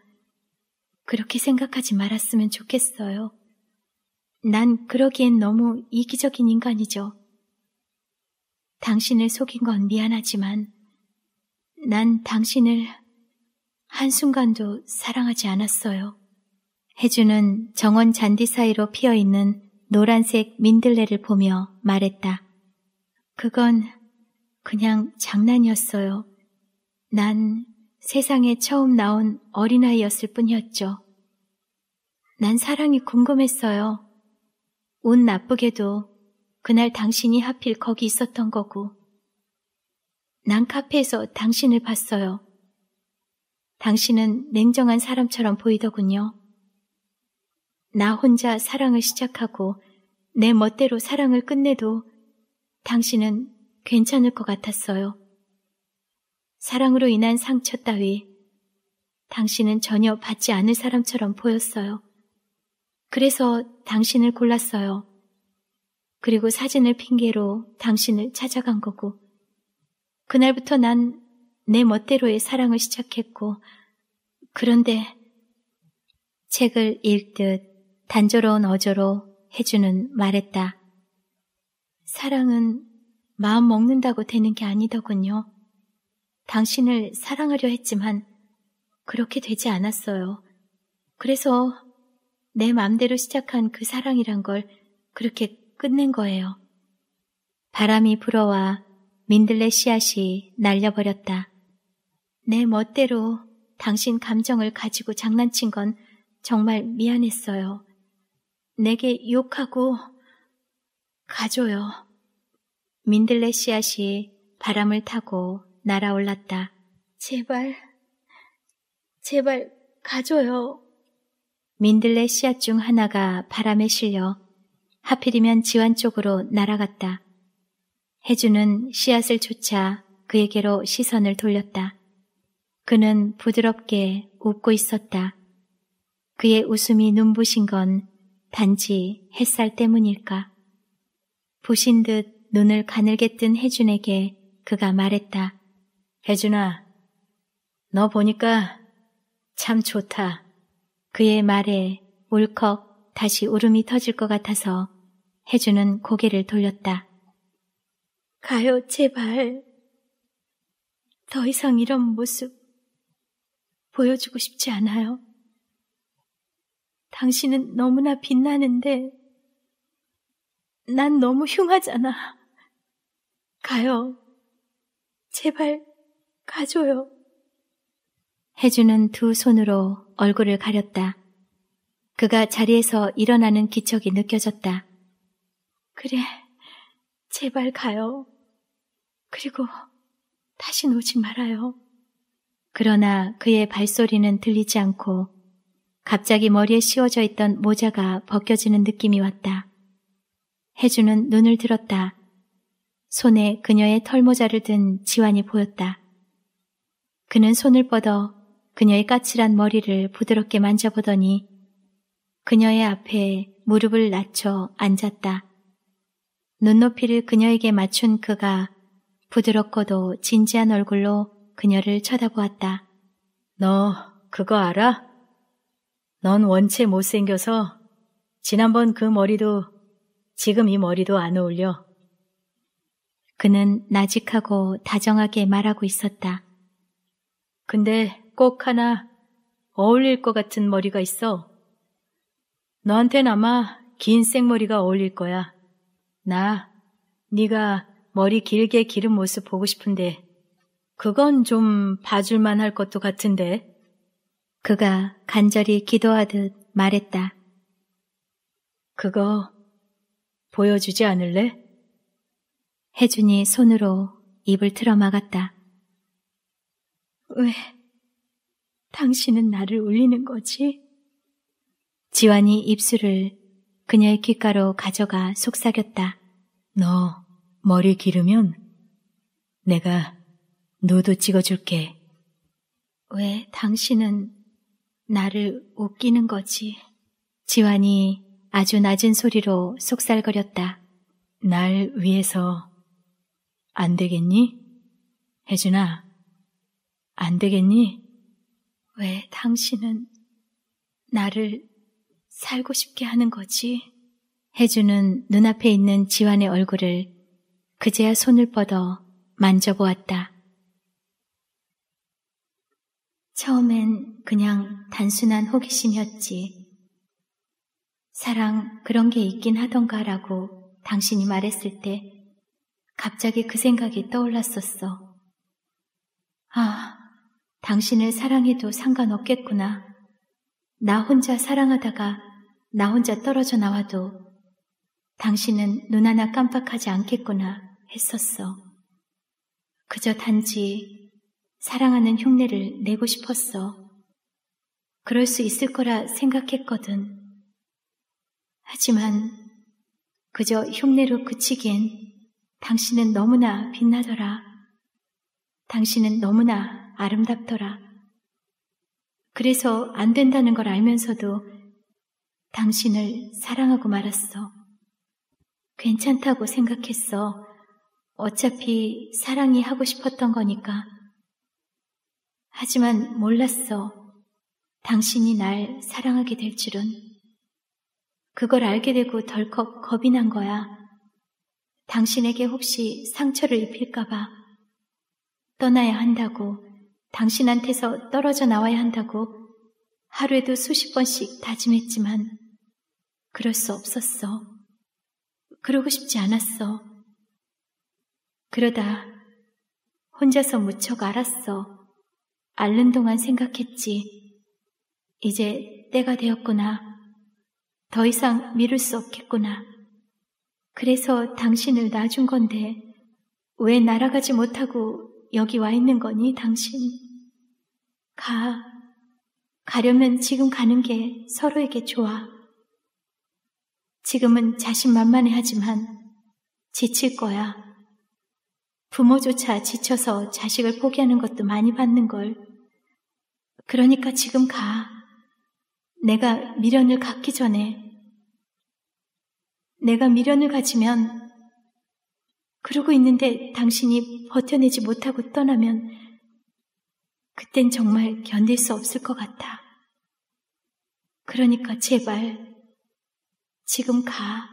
그렇게 생각하지 말았으면 좋겠어요. 난 그러기엔 너무 이기적인 인간이죠. 당신을 속인 건 미안하지만 난 당신을 한순간도 사랑하지 않았어요. 혜주는 정원 잔디 사이로 피어 있는 노란색 민들레를 보며 말했다. 그건 그냥 장난이었어요. 난 세상에 처음 나온 어린아이였을 뿐이었죠. 난 사랑이 궁금했어요. 운 나쁘게도 그날 당신이 하필 거기 있었던 거고. 난 카페에서 당신을 봤어요. 당신은 냉정한 사람처럼 보이더군요. 나 혼자 사랑을 시작하고 내 멋대로 사랑을 끝내도 당신은 괜찮을 것 같았어요. 사랑으로 인한 상처 따위 당신은 전혀 받지 않을 사람처럼 보였어요. 그래서 당신을 골랐어요. 그리고 사진을 핑계로 당신을 찾아간 거고. 그날부터 난 내 멋대로의 사랑을 시작했고, 그런데 책을 읽듯 단조로운 어조로 해주는 말했다. 사랑은 마음 먹는다고 되는 게 아니더군요. 당신을 사랑하려 했지만 그렇게 되지 않았어요. 그래서 내 맘대로 시작한 그 사랑이란 걸 그렇게 끝낸 거예요. 바람이 불어와 민들레 씨앗이 날려버렸다. 내 멋대로 당신 감정을 가지고 장난친 건 정말 미안했어요. 내게 욕하고 가줘요. 민들레 씨앗이 바람을 타고 날아올랐다. 제발, 제발 가줘요. 민들레 씨앗 중 하나가 바람에 실려 하필이면 지환 쪽으로 날아갔다. 해주는 씨앗을 쫓아 그에게로 시선을 돌렸다. 그는 부드럽게 웃고 있었다. 그의 웃음이 눈부신 건 단지 햇살 때문일까? 보신 듯 눈을 가늘게 뜬 혜준에게 그가 말했다. 혜준아, 너 보니까 참 좋다. 그의 말에 울컥 다시 울음이 터질 것 같아서 혜준은 고개를 돌렸다. 가요, 제발. 더 이상 이런 모습 보여주고 싶지 않아요. 당신은 너무나 빛나는데 난 너무 흉하잖아. 가요. 제발 가줘요. 혜주는 두 손으로 얼굴을 가렸다. 그가 자리에서 일어나는 기척이 느껴졌다. 그래, 제발 가요. 그리고 다시 오지 말아요. 그러나 그의 발소리는 들리지 않고 갑자기 머리에 씌워져 있던 모자가 벗겨지는 느낌이 왔다. 해주는 눈을 들었다. 손에 그녀의 털모자를 든 지환이 보였다. 그는 손을 뻗어 그녀의 까칠한 머리를 부드럽게 만져보더니 그녀의 앞에 무릎을 낮춰 앉았다. 눈높이를 그녀에게 맞춘 그가 부드럽고도 진지한 얼굴로 그녀를 쳐다보았다. 너 그거 알아? 넌 원체 못생겨서 지난번 그 머리도 지금 이 머리도 안 어울려. 그는 나직하고 다정하게 말하고 있었다. 근데 꼭 하나 어울릴 것 같은 머리가 있어. 너한텐 아마 긴 생머리가 어울릴 거야. 나, 네가 머리 길게 기른 모습 보고 싶은데 그건 좀 봐줄만 할 것도 같은데. 그가 간절히 기도하듯 말했다. 그거 보여주지 않을래? 혜준이 손으로 입을 틀어막았다. 왜 당신은 나를 울리는 거지? 지환이 입술을 그녀의 귓가로 가져가 속삭였다. 너 머리 기르면 내가 너도 찍어줄게. 왜 당신은 나를 웃기는 거지. 지환이 아주 낮은 소리로 속살거렸다. 날 위해서 안 되겠니? 혜준아, 안 되겠니? 왜 당신은 나를 살고 싶게 하는 거지? 혜준은 눈앞에 있는 지환의 얼굴을 그제야 손을 뻗어 만져보았다. 처음엔 그냥 단순한 호기심이었지. 사랑 그런 게 있긴 하던가라고 당신이 말했을 때 갑자기 그 생각이 떠올랐었어. 아, 당신을 사랑해도 상관없겠구나. 나 혼자 사랑하다가 나 혼자 떨어져 나와도 당신은 눈 하나 깜빡하지 않겠구나 했었어. 그저 단지 사랑하는 흉내를 내고 싶었어. 그럴 수 있을 거라 생각했거든. 하지만 그저 흉내로 그치기엔 당신은 너무나 빛나더라. 당신은 너무나 아름답더라. 그래서 안 된다는 걸 알면서도 당신을 사랑하고 말았어. 괜찮다고 생각했어. 어차피 사랑이 하고 싶었던 거니까. 하지만 몰랐어. 당신이 날 사랑하게 될 줄은. 그걸 알게 되고 덜컥 겁이 난 거야. 당신에게 혹시 상처를 입힐까봐. 떠나야 한다고, 당신한테서 떨어져 나와야 한다고 하루에도 수십 번씩 다짐했지만 그럴 수 없었어. 그러고 싶지 않았어. 그러다 혼자서 무척 알았어. 앓는 동안 생각했지. 이제 때가 되었구나. 더 이상 미룰 수 없겠구나. 그래서 당신을 낳아준 건데, 왜 날아가지 못하고 여기 와 있는 거니, 당신? 가. 가려면 지금 가는 게 서로에게 좋아. 지금은 자신만만해 하지만 지칠 거야. 부모조차 지쳐서 자식을 포기하는 것도 많이 받는 걸 그러니까 지금 가. 내가 미련을 갖기 전에. 내가 미련을 가지면, 그러고 있는데 당신이 버텨내지 못하고 떠나면, 그땐 정말 견딜 수 없을 것 같아. 그러니까 제발, 지금 가.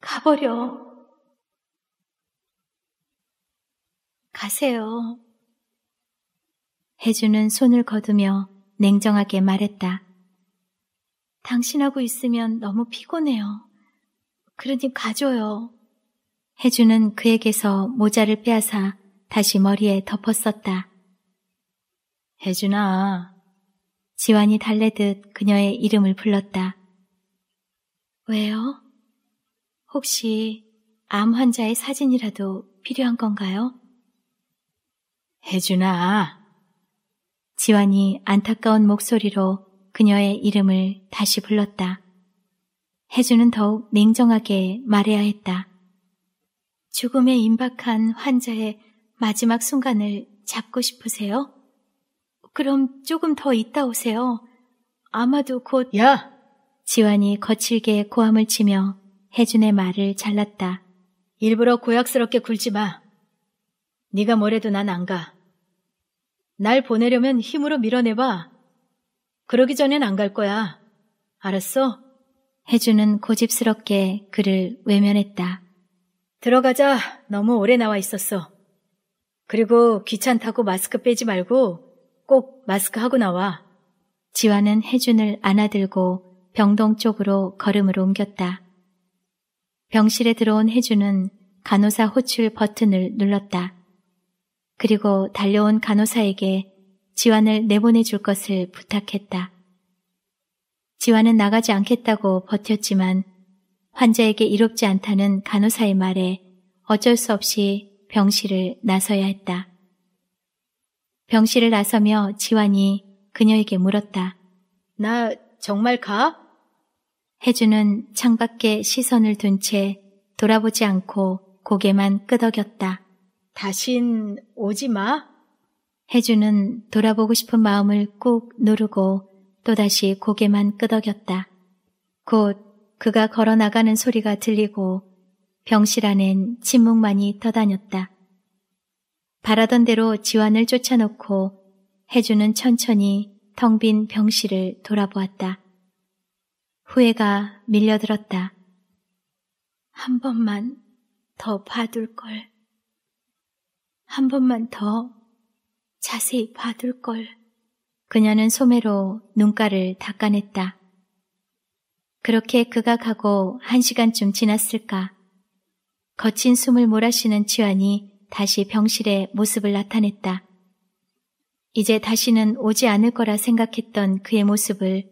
가버려. 가세요. 해주는 손을 거두며 냉정하게 말했다. 당신하고 있으면 너무 피곤해요. 그러니 가줘요. 해주는 그에게서 모자를 빼앗아 다시 머리에 덮었었다. 해준아. 지환이 달래듯 그녀의 이름을 불렀다. 왜요? 혹시 암 환자의 사진이라도 필요한 건가요? 해준아. 지환이 안타까운 목소리로 그녀의 이름을 다시 불렀다. 혜주는 더욱 냉정하게 말해야 했다. 죽음에 임박한 환자의 마지막 순간을 잡고 싶으세요? 그럼 조금 더 있다 오세요. 아마도 곧... 야! 지환이 거칠게 고함을 치며 혜준의 말을 잘랐다. 일부러 고약스럽게 굴지 마. 네가 뭐래도 난 안 가. 날 보내려면 힘으로 밀어내봐. 그러기 전엔 안 갈 거야. 알았어? 혜주는 고집스럽게 그를 외면했다. 들어가자. 너무 오래 나와 있었어. 그리고 귀찮다고 마스크 빼지 말고 꼭 마스크 하고 나와. 지화는 혜준을 안아들고 병동 쪽으로 걸음을 옮겼다. 병실에 들어온 혜준은 간호사 호출 버튼을 눌렀다. 그리고 달려온 간호사에게 지환을 내보내줄 것을 부탁했다. 지환은 나가지 않겠다고 버텼지만 환자에게 이롭지 않다는 간호사의 말에 어쩔 수 없이 병실을 나서야 했다. 병실을 나서며 지환이 그녀에게 물었다. 나 정말 가? 해주는 창밖에 시선을 둔 채 돌아보지 않고 고개만 끄덕였다. 다신 오지 마. 해주는 돌아보고 싶은 마음을 꾹 누르고 또다시 고개만 끄덕였다. 곧 그가 걸어나가는 소리가 들리고 병실 안엔 침묵만이 떠다녔다. 바라던 대로 지환을 쫓아놓고 해주는 천천히 텅 빈 병실을 돌아보았다. 후회가 밀려들었다. 한 번만 더 봐둘 걸. 한 번만 더 자세히 봐둘 걸. 그녀는 소매로 눈가를 닦아냈다. 그렇게 그가 가고 한 시간쯤 지났을까. 거친 숨을 몰아쉬는 치환이 다시 병실의 모습을 나타냈다. 이제 다시는 오지 않을 거라 생각했던 그의 모습을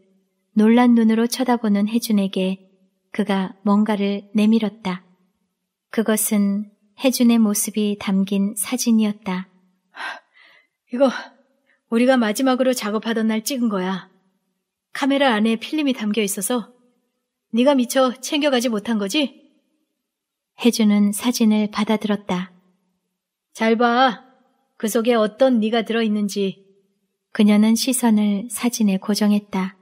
놀란 눈으로 쳐다보는 혜준에게 그가 뭔가를 내밀었다. 그것은 혜준의 모습이 담긴 사진이었다. 이거 우리가 마지막으로 작업하던 날 찍은 거야. 카메라 안에 필름이 담겨 있어서 네가 미처 챙겨가지 못한 거지? 혜준은 사진을 받아들었다. 잘 봐. 그 속에 어떤 네가 들어있는지. 그녀는 시선을 사진에 고정했다.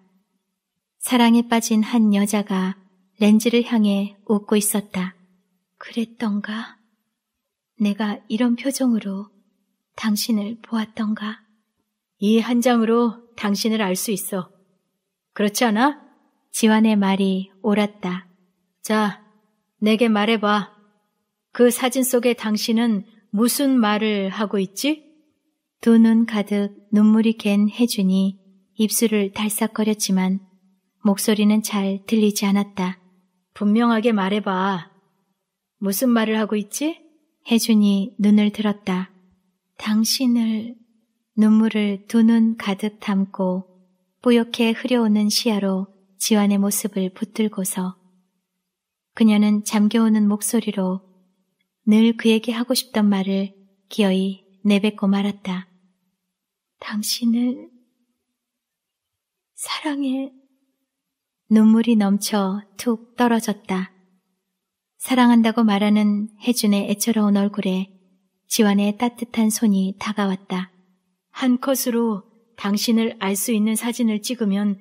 사랑에 빠진 한 여자가 렌즈를 향해 웃고 있었다. 그랬던가? 내가 이런 표정으로 당신을 보았던가? 이 한 장으로 당신을 알 수 있어. 그렇지 않아? 지환의 말이 옳았다. 자, 내게 말해봐. 그 사진 속에 당신은 무슨 말을 하고 있지? 두 눈 가득 눈물이 갠 혜준이 입술을 달싹거렸지만 목소리는 잘 들리지 않았다. 분명하게 말해봐. 무슨 말을 하고 있지? 혜준이 눈을 들었다. 당신을 눈물을 두 눈 가득 담고 뿌옇게 흐려오는 시야로 지환의 모습을 붙들고서 그녀는 잠겨오는 목소리로 늘 그에게 하고 싶던 말을 기어이 내뱉고 말았다. 당신을 사랑해. 눈물이 넘쳐 툭 떨어졌다. 사랑한다고 말하는 혜준의 애처로운 얼굴에 지환의 따뜻한 손이 다가왔다. 한 컷으로 당신을 알 수 있는 사진을 찍으면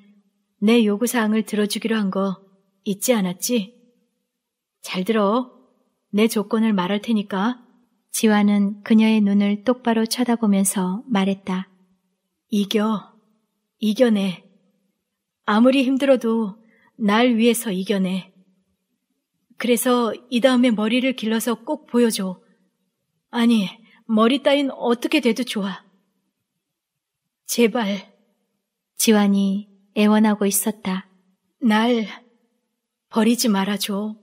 내 요구사항을 들어주기로 한 거 잊지 않았지? 잘 들어. 내 조건을 말할 테니까. 지환은 그녀의 눈을 똑바로 쳐다보면서 말했다. 이겨. 이겨내. 아무리 힘들어도 날 위해서 이겨내. 그래서 이 다음에 머리를 길러서 꼭 보여줘. 아니, 머리 따윈 어떻게 돼도 좋아. 제발. 지환이 애원하고 있었다. 날 버리지 말아줘.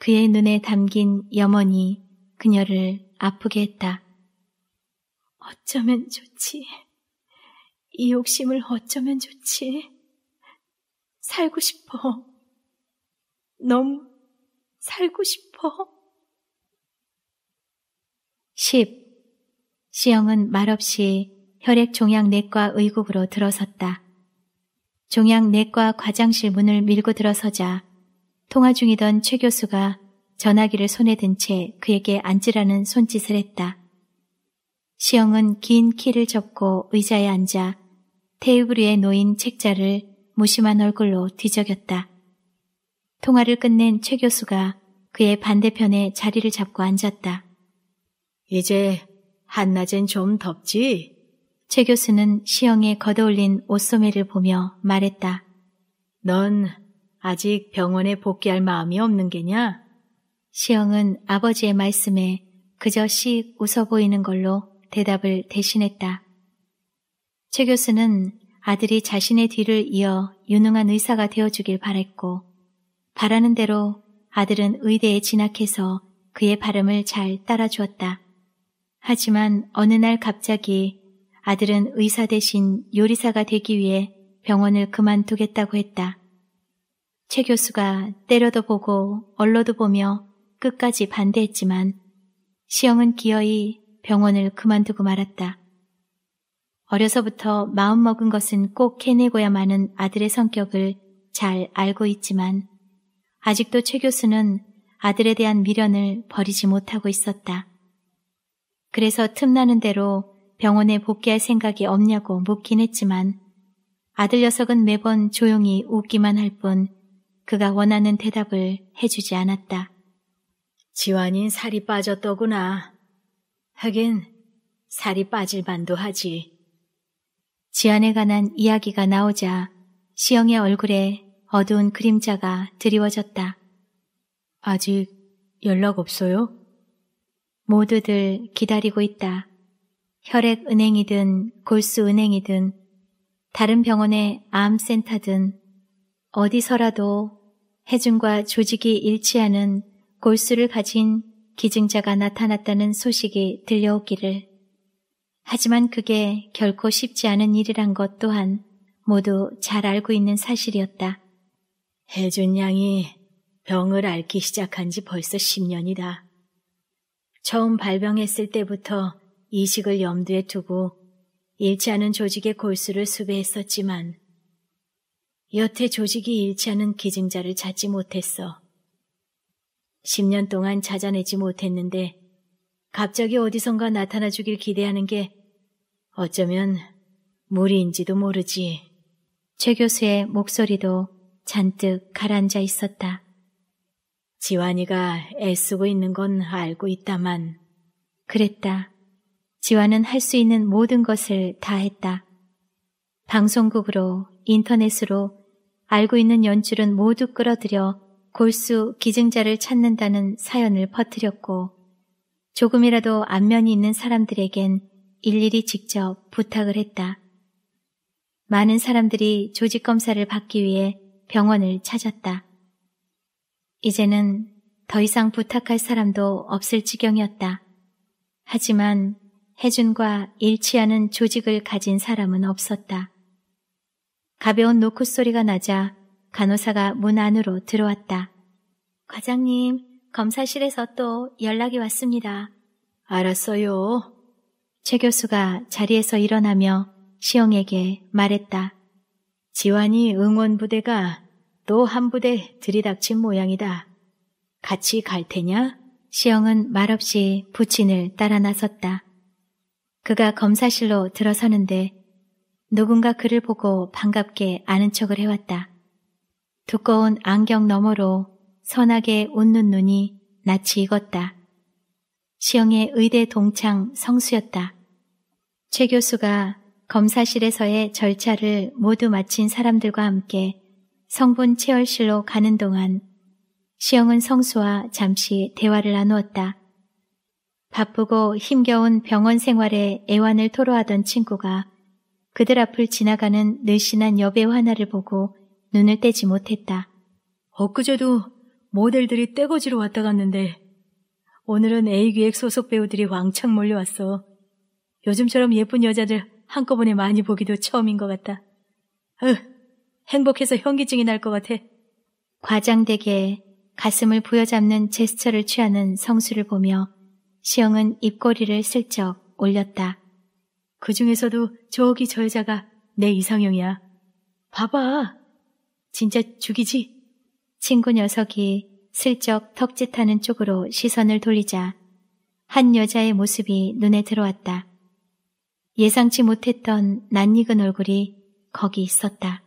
그의 눈에 담긴 염원이 그녀를 아프게 했다. 어쩌면 좋지. 이 욕심을 어쩌면 좋지. 살고 싶어. 너무 살고 싶어. 10. 시영은 말없이 혈액 종양 내과 의국으로 들어섰다. 종양 내과 과장실 문을 밀고 들어서자 통화 중이던 최 교수가 전화기를 손에 든 채 그에게 앉으라는 손짓을 했다. 시영은 긴 키를 접고 의자에 앉아 테이블 위에 놓인 책자를 무심한 얼굴로 뒤적였다. 통화를 끝낸 최 교수가 그의 반대편에 자리를 잡고 앉았다. 이제 한낮엔 좀 덥지? 최 교수는 시영에 걷어올린 옷소매를 보며 말했다. 넌 아직 병원에 복귀할 마음이 없는 게냐? 시영은 아버지의 말씀에 그저 씩 웃어 보이는 걸로 대답을 대신했다. 최 교수는 아들이 자신의 뒤를 이어 유능한 의사가 되어주길 바랬고 바라는 대로 아들은 의대에 진학해서 그의 발음을 잘 따라주었다. 하지만 어느 날 갑자기 아들은 의사 대신 요리사가 되기 위해 병원을 그만두겠다고 했다. 최 교수가 때려도 보고 얼러도 보며 끝까지 반대했지만 시영은 기어이 병원을 그만두고 말았다. 어려서부터 마음먹은 것은 꼭 해내고야 마는 아들의 성격을 잘 알고 있지만 아직도 최 교수는 아들에 대한 미련을 버리지 못하고 있었다. 그래서 틈나는 대로 병원에 복귀할 생각이 없냐고 묻긴 했지만 아들 녀석은 매번 조용히 웃기만 할 뿐 그가 원하는 대답을 해주지 않았다. 지환인 살이 빠졌더구나. 하긴 살이 빠질 만도 하지. 지안에 관한 이야기가 나오자 시영의 얼굴에 어두운 그림자가 드리워졌다. 아직 연락 없어요? 모두들 기다리고 있다. 혈액은행이든 골수은행이든 다른 병원의 암센터든 어디서라도 해준과 조직이 일치하는 골수를 가진 기증자가 나타났다는 소식이 들려오기를. 하지만 그게 결코 쉽지 않은 일이란 것 또한 모두 잘 알고 있는 사실이었다. 혜준 양이 병을 앓기 시작한 지 벌써 10년이다. 처음 발병했을 때부터 이식을 염두에 두고 일치 않은 조직의 골수를 수배했었지만 여태 조직이 일치 않은 기증자를 찾지 못했어. 10년 동안 찾아내지 못했는데 갑자기 어디선가 나타나 주길 기대하는 게 어쩌면 무리인지도 모르지. 최 교수의 목소리도 잔뜩 가라앉아 있었다. 지환이가 애쓰고 있는 건 알고 있다만 그랬다. 지환은 할 수 있는 모든 것을 다 했다. 방송국으로 인터넷으로 알고 있는 연출은 모두 끌어들여 골수 기증자를 찾는다는 사연을 퍼뜨렸고 조금이라도 안면이 있는 사람들에겐 일일이 직접 부탁을 했다. 많은 사람들이 조직 검사를 받기 위해 병원을 찾았다. 이제는 더 이상 부탁할 사람도 없을 지경이었다. 하지만 혜준과 일치하는 조직을 가진 사람은 없었다. 가벼운 노크 소리가 나자 간호사가 문 안으로 들어왔다. 과장님, 검사실에서 또 연락이 왔습니다. 알았어요. 최 교수가 자리에서 일어나며 시영에게 말했다. 지환이 응원부대가 또 한 부대 들이닥친 모양이다. 같이 갈 테냐? 시영은 말없이 부친을 따라 나섰다. 그가 검사실로 들어서는데 누군가 그를 보고 반갑게 아는 척을 해왔다. 두꺼운 안경 너머로 선하게 웃는 눈이 낯이 익었다. 시영의 의대 동창 성수였다. 최 교수가 검사실에서의 절차를 모두 마친 사람들과 함께 성분 채혈실로 가는 동안 시영은 성수와 잠시 대화를 나누었다. 바쁘고 힘겨운 병원 생활에 애환을 토로하던 친구가 그들 앞을 지나가는 늘씬한 여배우 하나를 보고 눈을 떼지 못했다. 엊그제도 모델들이 떼거지로 왔다 갔는데 오늘은 A기획 소속 배우들이 왕창 몰려왔어. 요즘처럼 예쁜 여자들 한꺼번에 많이 보기도 처음인 것 같다. 으, 행복해서 현기증이 날 것 같아. 과장되게 가슴을 부여잡는 제스처를 취하는 성수를 보며 시영은 입꼬리를 슬쩍 올렸다. 그 중에서도 저기 저 여자가 내 이상형이야. 봐봐. 진짜 죽이지? 친구 녀석이 슬쩍 턱짓하는 쪽으로 시선을 돌리자 한 여자의 모습이 눈에 들어왔다. 예상치 못했던 낯익은 얼굴이 거기 있었다.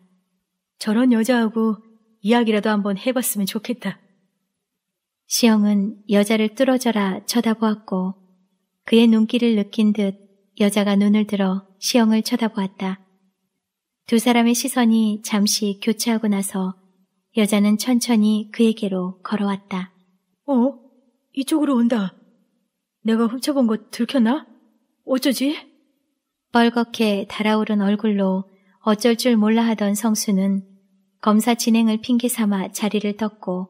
저런 여자하고 이야기라도 한번 해봤으면 좋겠다. 시영은 여자를 뚫어져라 쳐다보았고 그의 눈길을 느낀 듯 여자가 눈을 들어 시영을 쳐다보았다. 두 사람의 시선이 잠시 교차하고 나서 여자는 천천히 그에게로 걸어왔다. 어? 이쪽으로 온다. 내가 훔쳐본 거 들켰나? 어쩌지? 뻘겋게 달아오른 얼굴로 어쩔 줄 몰라 하던 성수는 검사 진행을 핑계 삼아 자리를 떴고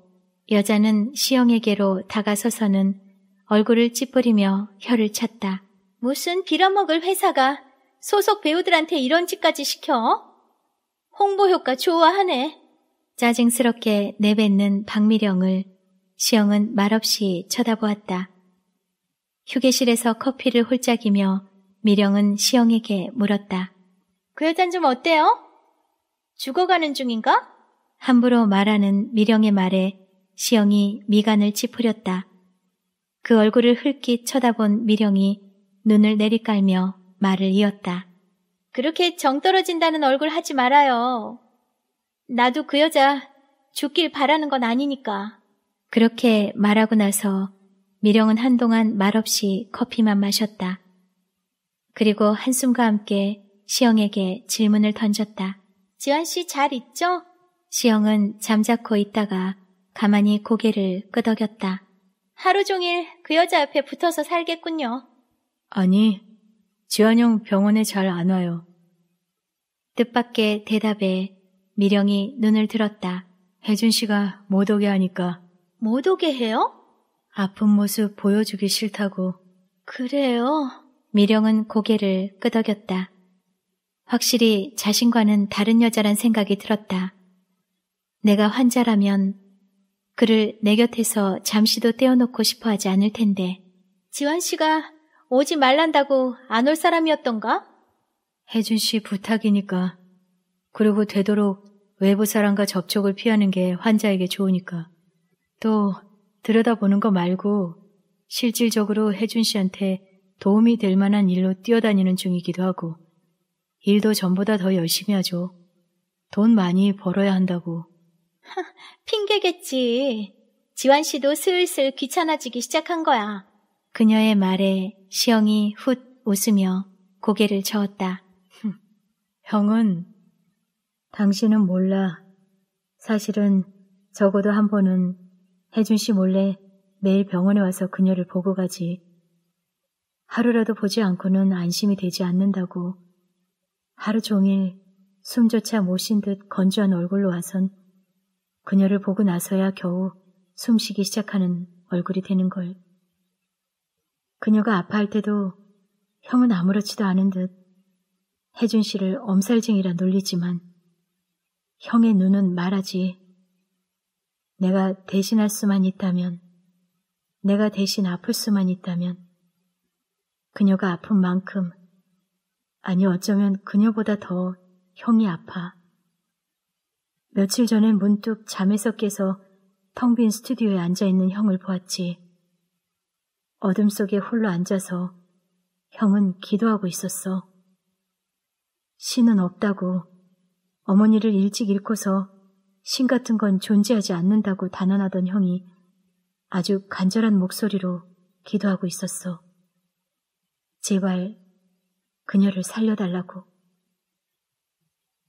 여자는 시영에게로 다가서서는 얼굴을 찌푸리며 혀를 찼다. 무슨 빌어먹을 회사가 소속 배우들한테 이런 짓까지 시켜? 홍보 효과 좋아하네. 짜증스럽게 내뱉는 박미령을 시영은 말없이 쳐다보았다. 휴게실에서 커피를 홀짝이며 미령은 시영에게 물었다. 그 여잔 좀 어때요? 죽어가는 중인가? 함부로 말하는 미령의 말에 시영이 미간을 찌푸렸다. 그 얼굴을 흘낏 쳐다본 미령이 눈을 내리깔며 말을 이었다. 그렇게 정 떨어진다는 얼굴 하지 말아요. 나도 그 여자 죽길 바라는 건 아니니까. 그렇게 말하고 나서 미령은 한동안 말없이 커피만 마셨다. 그리고 한숨과 함께 시영에게 질문을 던졌다. 지환 씨 잘 있죠? 시영은 잠자코 있다가 가만히 고개를 끄덕였다. 하루 종일 그 여자 앞에 붙어서 살겠군요. 아니, 지환형 병원에 잘 안 와요. 뜻밖의 대답에 미령이 눈을 들었다. 혜준 씨가 못 오게 하니까. 못 오게 해요? 아픈 모습 보여주기 싫다고. 그래요? 미령은 고개를 끄덕였다. 확실히 자신과는 다른 여자란 생각이 들었다. 내가 환자라면 그를 내 곁에서 잠시도 떼어놓고 싶어 하지 않을 텐데. 지환 씨가 오지 말란다고 안 올 사람이었던가? 혜준 씨 부탁이니까. 그리고 되도록 외부 사람과 접촉을 피하는 게 환자에게 좋으니까. 또 들여다보는 거 말고 실질적으로 혜준 씨한테 도움이 될 만한 일로 뛰어다니는 중이기도 하고 일도 전보다 더 열심히 하죠. 돈 많이 벌어야 한다고. 핑계겠지. 지환 씨도 슬슬 귀찮아지기 시작한 거야. 그녀의 말에 시영이 훗 웃으며 고개를 저었다. 형은 당신은 몰라. 사실은 적어도 한 번은 혜준 씨 몰래 매일 병원에 와서 그녀를 보고 가지. 하루라도 보지 않고는 안심이 되지 않는다고 하루 종일 숨조차 못 쉰 듯 건조한 얼굴로 와선 그녀를 보고 나서야 겨우 숨쉬기 시작하는 얼굴이 되는 걸. 그녀가 아파할 때도 형은 아무렇지도 않은 듯 혜준 씨를 엄살쟁이라 놀리지만 형의 눈은 말하지. 내가 대신할 수만 있다면, 내가 대신 아플 수만 있다면 그녀가 아픈 만큼, 아니 어쩌면 그녀보다 더 형이 아파. 며칠 전에 문득 잠에서 깨서 텅 빈 스튜디오에 앉아있는 형을 보았지. 어둠 속에 홀로 앉아서 형은 기도하고 있었어. 신은 없다고 어머니를 일찍 잃고서 신 같은 건 존재하지 않는다고 단언하던 형이 아주 간절한 목소리로 기도하고 있었어. 제발 그녀를 살려달라고.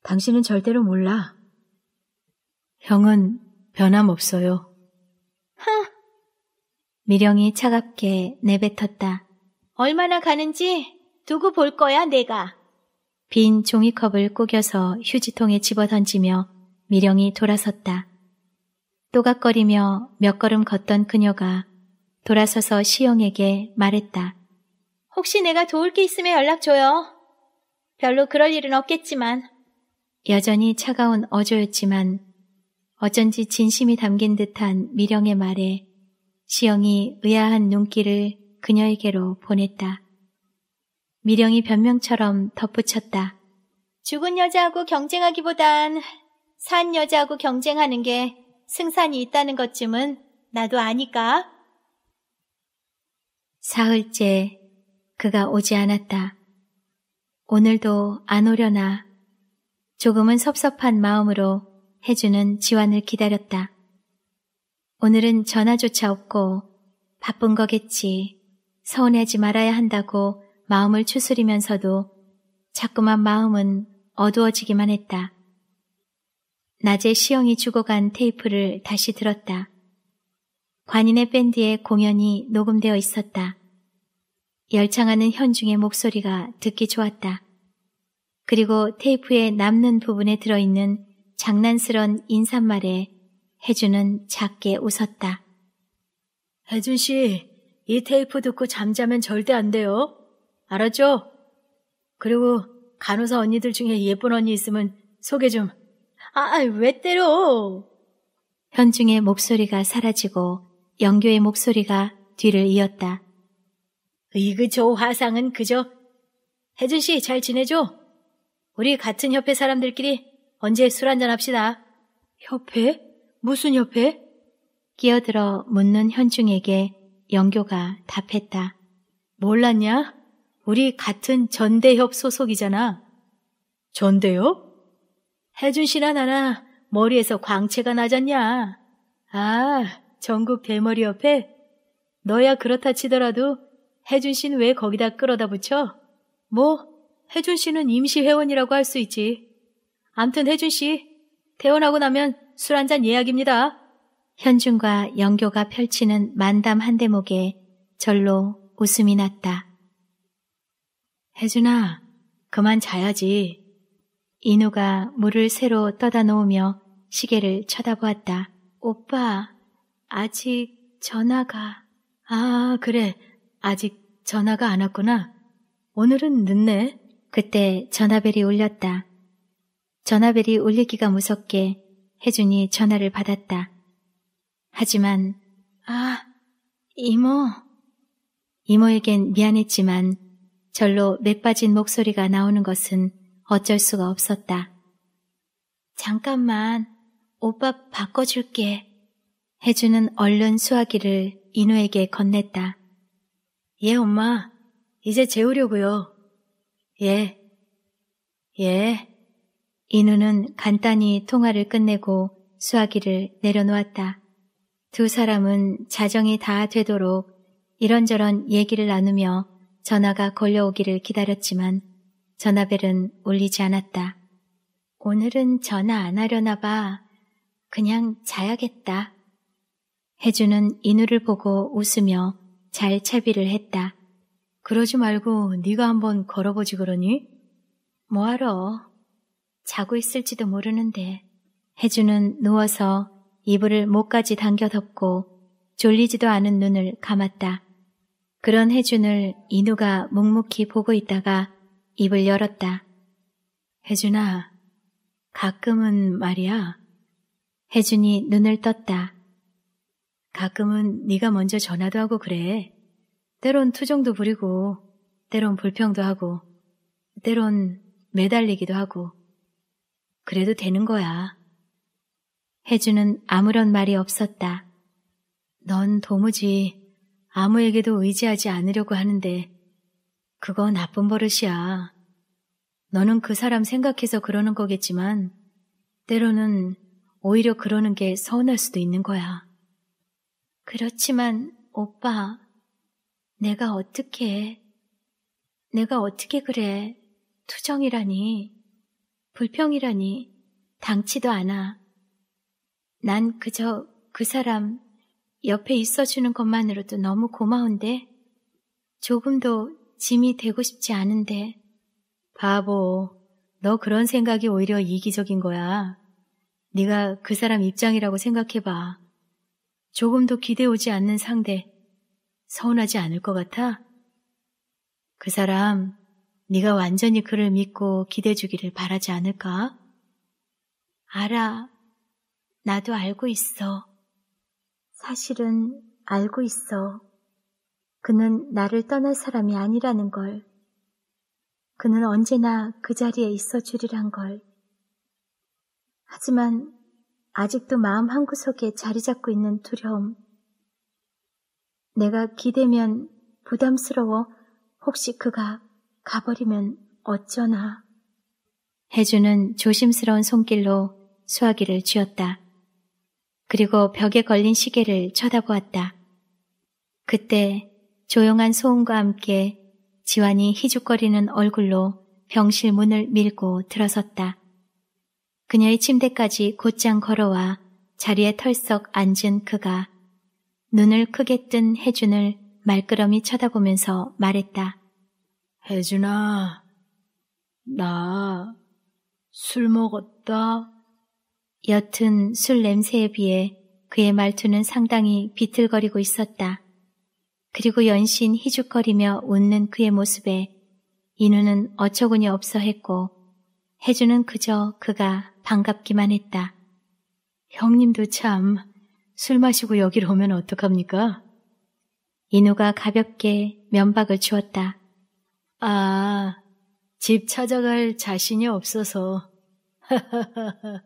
당신은 절대로 몰라. 형은 변함없어요. 하! 미령이 차갑게 내뱉었다. 얼마나 가는지 두고 볼 거야, 내가. 빈 종이컵을 꾸겨서 휴지통에 집어 던지며 미령이 돌아섰다. 또각거리며 몇 걸음 걷던 그녀가 돌아서서 시영에게 말했다. 혹시 내가 도울 게 있으면 연락줘요. 별로 그럴 일은 없겠지만. 여전히 차가운 어조였지만 어쩐지 진심이 담긴 듯한 미령의 말에 시영이 의아한 눈길을 그녀에게로 보냈다. 미령이 변명처럼 덧붙였다. 죽은 여자하고 경쟁하기보단 산 여자하고 경쟁하는 게 승산이 있다는 것쯤은 나도 아니까. 사흘째 그가 오지 않았다. 오늘도 안 오려나. 조금은 섭섭한 마음으로 해주는 지환을 기다렸다. 오늘은 전화조차 없고 바쁜 거겠지. 서운해하지 말아야 한다고 마음을 추스리면서도 자꾸만 마음은 어두워지기만 했다. 낮에 시영이 주고 간 테이프를 다시 들었다. 관인의 밴드의 공연이 녹음되어 있었다. 열창하는 현중의 목소리가 듣기 좋았다. 그리고 테이프에 남는 부분에 들어있는 장난스런 인사말에 혜준은 작게 웃었다. 혜준 씨, 이 테이프 듣고 잠자면 절대 안 돼요. 알았죠? 그리고 간호사 언니들 중에 예쁜 언니 있으면 소개 좀. 아, 아 왜 때려? 현중의 목소리가 사라지고 영교의 목소리가 뒤를 이었다. 이그조 화상은 그저 혜준 씨 잘 지내죠? 우리 같은 협회 사람들끼리 언제 술 한잔 합시다. 협회? 무슨 협회? 끼어들어 묻는 현중에게 영교가 답했다. 몰랐냐? 우리 같은 전대협 소속이잖아. 전대요 혜준 씨나 나나 머리에서 광채가 나잖냐. 아, 전국 대머리 협회? 너야 그렇다 치더라도 혜준 씨는 왜 거기다 끌어다 붙여? 뭐, 혜준 씨는 임시 회원이라고 할 수 있지. 암튼 혜준 씨, 퇴원하고 나면 술 한 잔 예약입니다. 현준과 영교가 펼치는 만담 한 대목에 절로 웃음이 났다. 혜준아, 그만 자야지. 인우가 물을 새로 떠다 놓으며 시계를 쳐다보았다. 오빠, 아직 전화가... 아, 그래. 아직 전화가 안 왔구나. 오늘은 늦네. 그때 전화벨이 울렸다. 전화벨이 울리기가 무섭게 혜준이 전화를 받았다. 하지만 아, 이모. 이모에겐 미안했지만 절로 맥빠진 목소리가 나오는 것은 어쩔 수가 없었다. 잠깐만, 오빠 바꿔줄게. 혜주는 얼른 수화기를 인호에게 건넸다. 예, 엄마. 이제 재우려고요. 예. 예. 인우는 간단히 통화를 끝내고 수화기를 내려놓았다. 두 사람은 자정이 다 되도록 이런저런 얘기를 나누며 전화가 걸려오기를 기다렸지만 전화벨은 울리지 않았다. 오늘은 전화 안 하려나 봐. 그냥 자야겠다. 해주는 인우를 보고 웃으며 잘 차비를 했다. 그러지 말고 네가 한번 걸어보지 그러니? 뭐하러? 자고 있을지도 모르는데. 혜주는 누워서 이불을 목까지 당겨 덮고 졸리지도 않은 눈을 감았다. 그런 혜준을 인우가 묵묵히 보고 있다가 입을 열었다. 혜준아 가끔은 말이야. 혜준이 눈을 떴다. 가끔은 네가 먼저 전화도 하고 그래. 때론 투정도 부리고, 때론 불평도 하고, 때론 매달리기도 하고. 그래도 되는 거야. 혜주는 아무런 말이 없었다. 넌 도무지 아무에게도 의지하지 않으려고 하는데 그건 나쁜 버릇이야. 너는 그 사람 생각해서 그러는 거겠지만 때로는 오히려 그러는 게 서운할 수도 있는 거야. 그렇지만 오빠, 내가 어떻게 내가 어떻게 그래? 투정이라니, 불평이라니, 당치도 않아. 난 그저 그 사람 옆에 있어주는 것만으로도 너무 고마운데, 조금도 짐이 되고 싶지 않은데. 바보, 너 그런 생각이 오히려 이기적인 거야. 네가 그 사람 입장이라고 생각해봐. 조금도 기대오지 않는 상대, 서운하지 않을 것 같아? 그 사람, 네가 완전히 그를 믿고 기대주기를 바라지 않을까? 알아. 나도 알고 있어. 사실은 알고 있어. 그는 나를 떠날 사람이 아니라는 걸. 그는 언제나 그 자리에 있어 주리란 걸. 하지만 아직도 마음 한구석에 자리 잡고 있는 두려움. 내가 기대면 부담스러워 혹시 그가 가버리면 어쩌나. 혜주는 조심스러운 손길로 수화기를 쥐었다. 그리고 벽에 걸린 시계를 쳐다보았다. 그때 조용한 소음과 함께 지환이 희죽거리는 얼굴로 병실 문을 밀고 들어섰다. 그녀의 침대까지 곧장 걸어와 자리에 털썩 앉은 그가 눈을 크게 뜬 혜준을 말끄러미 쳐다보면서 말했다. 혜준아, 나 술 먹었다. 옅은 술 냄새에 비해 그의 말투는 상당히 비틀거리고 있었다. 그리고 연신 희죽거리며 웃는 그의 모습에 인우는 어처구니 없어 했고 혜주는 그저 그가 반갑기만 했다. 형님도 참, 술 마시고 여기로 오면 어떡합니까? 인우가 가볍게 면박을 주었다. 아, 집 찾아갈 자신이 없어서.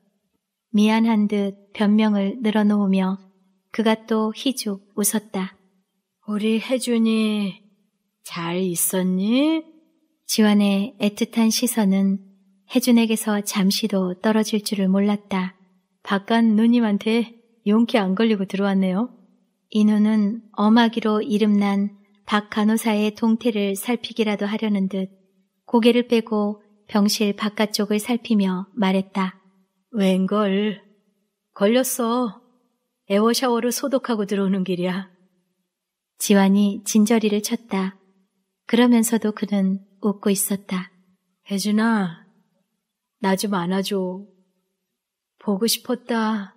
미안한 듯 변명을 늘어놓으며 그가 또 희죽 웃었다. 우리 혜준이 잘 있었니? 지원의 애틋한 시선은 혜준에게서 잠시도 떨어질 줄을 몰랐다. 바깥 누님한테 용기 안 걸리고 들어왔네요. 인우는 엄하기로 이름난 박 간호사의 동태를 살피기라도 하려는 듯 고개를 빼고 병실 바깥쪽을 살피며 말했다. 웬걸. 걸렸어. 에어샤워로 소독하고 들어오는 길이야. 지환이 진저리를 쳤다. 그러면서도 그는 웃고 있었다. 혜준아, 나좀 안아줘. 보고 싶었다.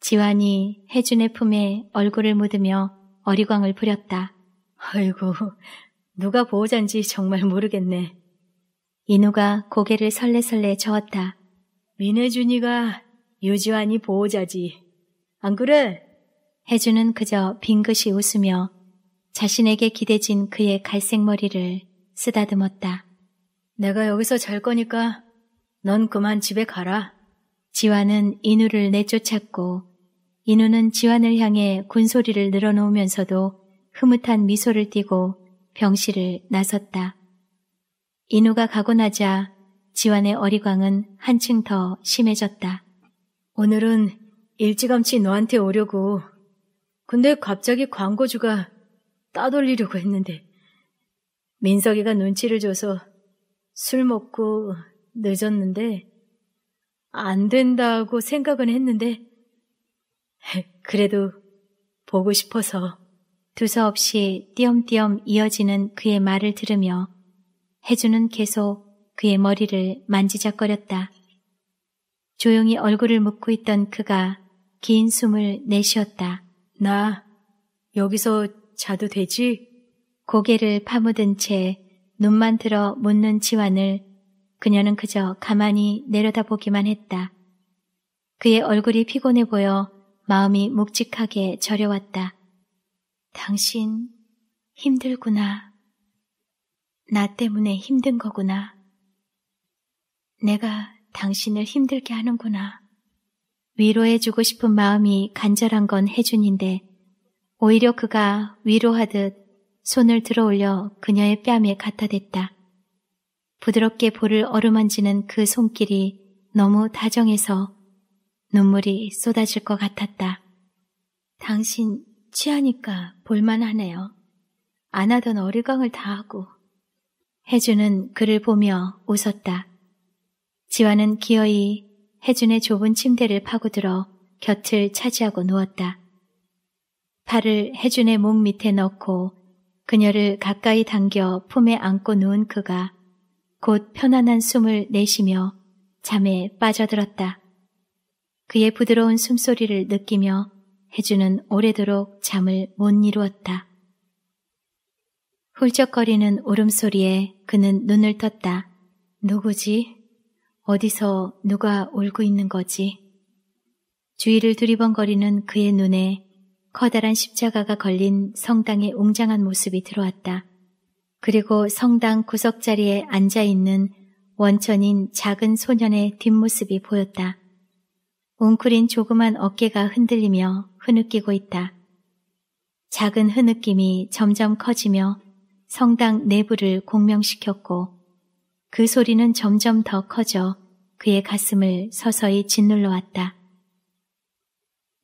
지환이 혜준의 품에 얼굴을 묻으며 어리광을 부렸다. 아이고, 누가 보호자인지 정말 모르겠네. 인우가 고개를 설레설레 저었다. 민혜준이가 유지환이 보호자지. 안 그래? 혜준은 그저 빙긋이 웃으며 자신에게 기대진 그의 갈색 머리를 쓰다듬었다. 내가 여기서 잘 거니까 넌 그만 집에 가라. 지환은 인우를 내쫓았고 인우는 지환을 향해 군소리를 늘어놓으면서도 흐뭇한 미소를 띠고 병실을 나섰다. 인우가 가고 나자 지환의 어리광은 한층 더 심해졌다. 오늘은 일찌감치 너한테 오려고. 근데 갑자기 광고주가 따돌리려고 했는데 민석이가 눈치를 줘서 술 먹고 늦었는데, 안 된다고 생각은 했는데, 그래도 보고 싶어서 두서없이 띄엄띄엄 이어지는 그의 말을 들으며 해주는 계속 그의 머리를 만지작거렸다. 조용히 얼굴을 묶고 있던 그가 긴 숨을 내쉬었다. 나 여기서 자도 되지? 고개를 파묻은 채 눈만 들어 묻는 지환을 그녀는 그저 가만히 내려다보기만 했다. 그의 얼굴이 피곤해 보여 마음이 묵직하게 저려왔다. 당신 힘들구나. 나 때문에 힘든 거구나. 내가 당신을 힘들게 하는구나. 위로해주고 싶은 마음이 간절한 건 혜준인데 오히려 그가 위로하듯 손을 들어 올려 그녀의 뺨에 갖다 댔다. 부드럽게 볼을 어루만지는 그 손길이 너무 다정해서 눈물이 쏟아질 것 같았다. 당신 취하니까 볼만하네요. 안 하던 어리광을 다 하고. 혜준은 그를 보며 웃었다. 지화는 기어이 혜준의 좁은 침대를 파고들어 곁을 차지하고 누웠다. 팔을 혜준의 목 밑에 넣고 그녀를 가까이 당겨 품에 안고 누운 그가 곧 편안한 숨을 내쉬며 잠에 빠져들었다. 그의 부드러운 숨소리를 느끼며 해주는 오래도록 잠을 못 이루었다. 훌쩍거리는 울음소리에 그는 눈을 떴다. 누구지? 어디서 누가 울고 있는 거지? 주위를 두리번거리는 그의 눈에 커다란 십자가가 걸린 성당의 웅장한 모습이 들어왔다. 그리고 성당 구석 자리에 앉아 있는 원천인 작은 소년의 뒷모습이 보였다. 웅크린 조그만 어깨가 흔들리며 흐느끼고 있다. 작은 흐느낌이 점점 커지며 성당 내부를 공명시켰고 그 소리는 점점 더 커져 그의 가슴을 서서히 짓눌러 왔다.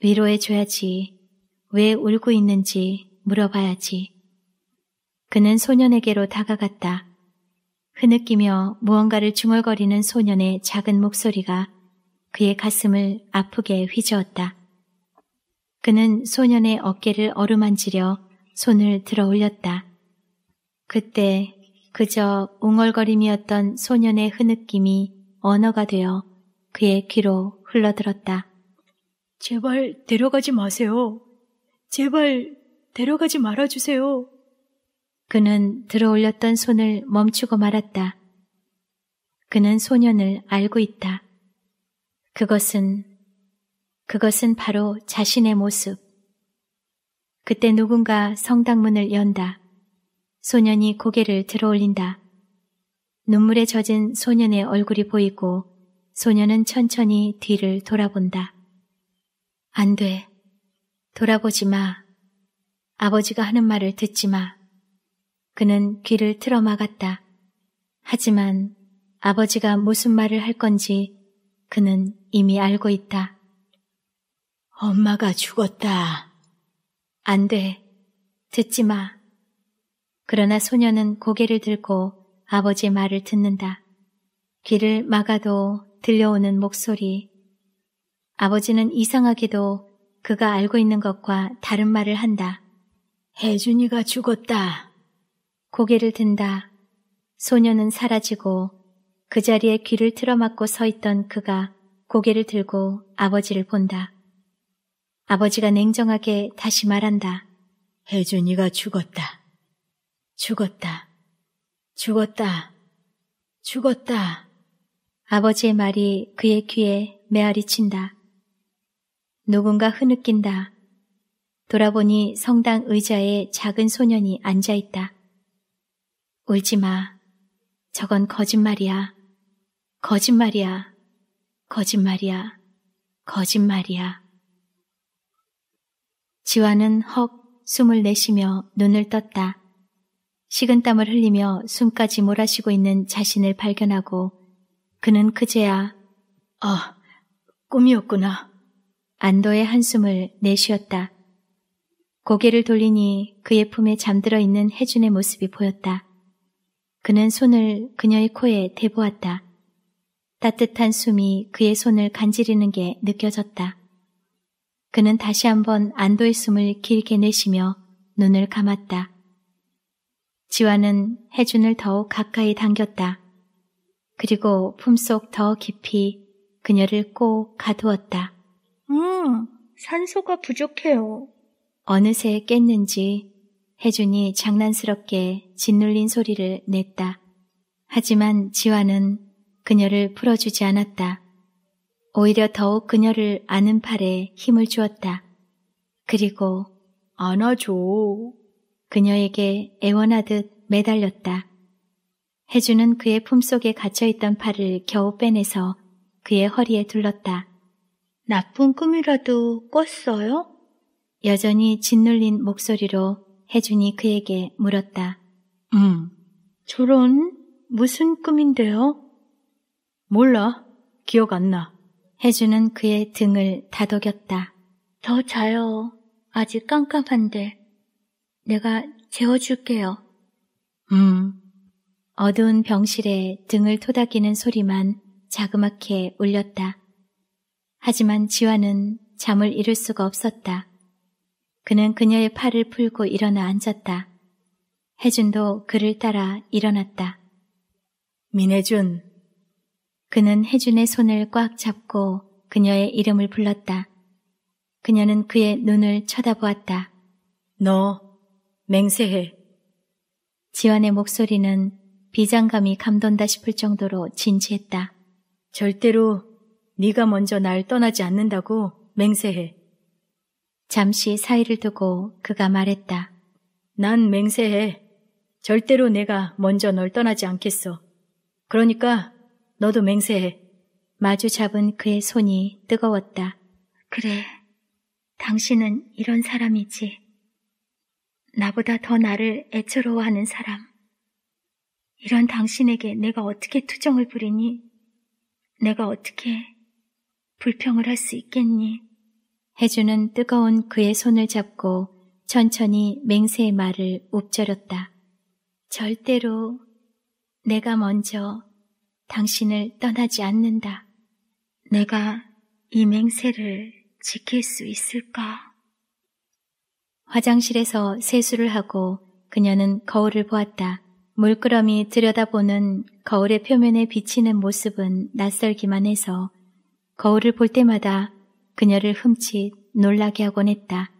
위로해줘야지. 왜 울고 있는지 물어봐야지. 그는 소년에게로 다가갔다. 흐느끼며 그 무언가를 중얼거리는 소년의 작은 목소리가 그의 가슴을 아프게 휘저었다. 그는 소년의 어깨를 어루만지려 손을 들어 올렸다. 그때 그저 웅얼거림이었던 소년의 흐느낌이 언어가 되어 그의 귀로 흘러들었다. 제발 데려가지 마세요. 제발 데려가지 말아주세요. 그는 들어 올렸던 손을 멈추고 말았다. 그는 소년을 알고 있다. 그것은, 그것은 바로 자신의 모습. 그때 누군가 성당문을 연다. 소년이 고개를 들어 올린다. 눈물에 젖은 소년의 얼굴이 보이고 소년은 천천히 뒤를 돌아본다. 안 돼. 돌아보지 마. 아버지가 하는 말을 듣지 마. 그는 귀를 틀어막았다. 하지만 아버지가 무슨 말을 할 건지 그는 이미 알고 있다. 엄마가 죽었다. 안 돼. 듣지 마. 그러나 소녀는 고개를 들고 아버지의 말을 듣는다. 귀를 막아도 들려오는 목소리. 아버지는 이상하게도 그가 알고 있는 것과 다른 말을 한다. 혜준이가 죽었다. 고개를 든다. 소녀는 사라지고 그 자리에 귀를 틀어막고 서 있던 그가 고개를 들고 아버지를 본다. 아버지가 냉정하게 다시 말한다. 혜준이가 죽었다. 죽었다. 죽었다. 죽었다. 아버지의 말이 그의 귀에 메아리 친다. 누군가 흐느낀다. 돌아보니 성당 의자에 작은 소년이 앉아있다. 울지 마. 저건 거짓말이야. 거짓말이야. 거짓말이야. 거짓말이야. 지화는 헉 숨을 내쉬며 눈을 떴다. 식은땀을 흘리며 숨까지 몰아쉬고 있는 자신을 발견하고 그는 그제야 어, 꿈이었구나. 안도의 한숨을 내쉬었다. 고개를 돌리니 그의 품에 잠들어 있는 혜준의 모습이 보였다. 그는 손을 그녀의 코에 대보았다. 따뜻한 숨이 그의 손을 간지리는 게 느껴졌다. 그는 다시 한번 안도의 숨을 길게 내쉬며 눈을 감았다. 지화는 혜준을 더욱 가까이 당겼다. 그리고 품속 더 깊이 그녀를 꼭 가두었다. 음, 산소가 부족해요. 어느새 깼는지 혜준이 장난스럽게 짓눌린 소리를 냈다. 하지만 지화는 그녀를 풀어주지 않았다. 오히려 더욱 그녀를 아는 팔에 힘을 주었다. 그리고 안아줘. 그녀에게 애원하듯 매달렸다. 혜주는 그의 품속에 갇혀있던 팔을 겨우 빼내서 그의 허리에 둘렀다. 나쁜 꿈이라도 꿨어요? 여전히 짓눌린 목소리로 혜준이 그에게 물었다. 음, 저런 무슨 꿈인데요? 몰라. 기억 안 나. 혜준은 그의 등을 다독였다. 더 자요. 아직 깜깜한데. 내가 재워줄게요. 음. 음. 어두운 병실에 등을 토닥이는 소리만 자그맣게 울렸다. 하지만 지화는 잠을 이룰 수가 없었다. 그는 그녀의 팔을 풀고 일어나 앉았다. 혜준도 그를 따라 일어났다. 민혜준. 그는 혜준의 손을 꽉 잡고 그녀의 이름을 불렀다. 그녀는 그의 눈을 쳐다보았다. 너 맹세해. 지환의 목소리는 비장감이 감돈다 싶을 정도로 진지했다. 절대로 네가 먼저 날 떠나지 않는다고 맹세해. 잠시 사이를 두고 그가 말했다. 난 맹세해. 절대로 내가 먼저 널 떠나지 않겠어. 그러니까 너도 맹세해. 마주 잡은 그의 손이 뜨거웠다. 그래, 당신은 이런 사람이지. 나보다 더 나를 애처로워하는 사람. 이런 당신에게 내가 어떻게 투정을 부리니? 내가 어떻게 불평을 할 수 있겠니? 해주는 뜨거운 그의 손을 잡고 천천히 맹세의 말을 읊조렸다. 절대로 내가 먼저 당신을 떠나지 않는다. 내가 이 맹세를 지킬 수 있을까? 화장실에서 세수를 하고 그녀는 거울을 보았다. 물끄러미 들여다보는 거울의 표면에 비치는 모습은 낯설기만 해서 거울을 볼 때마다 그녀를 흠칫 놀라게 하곤 했다.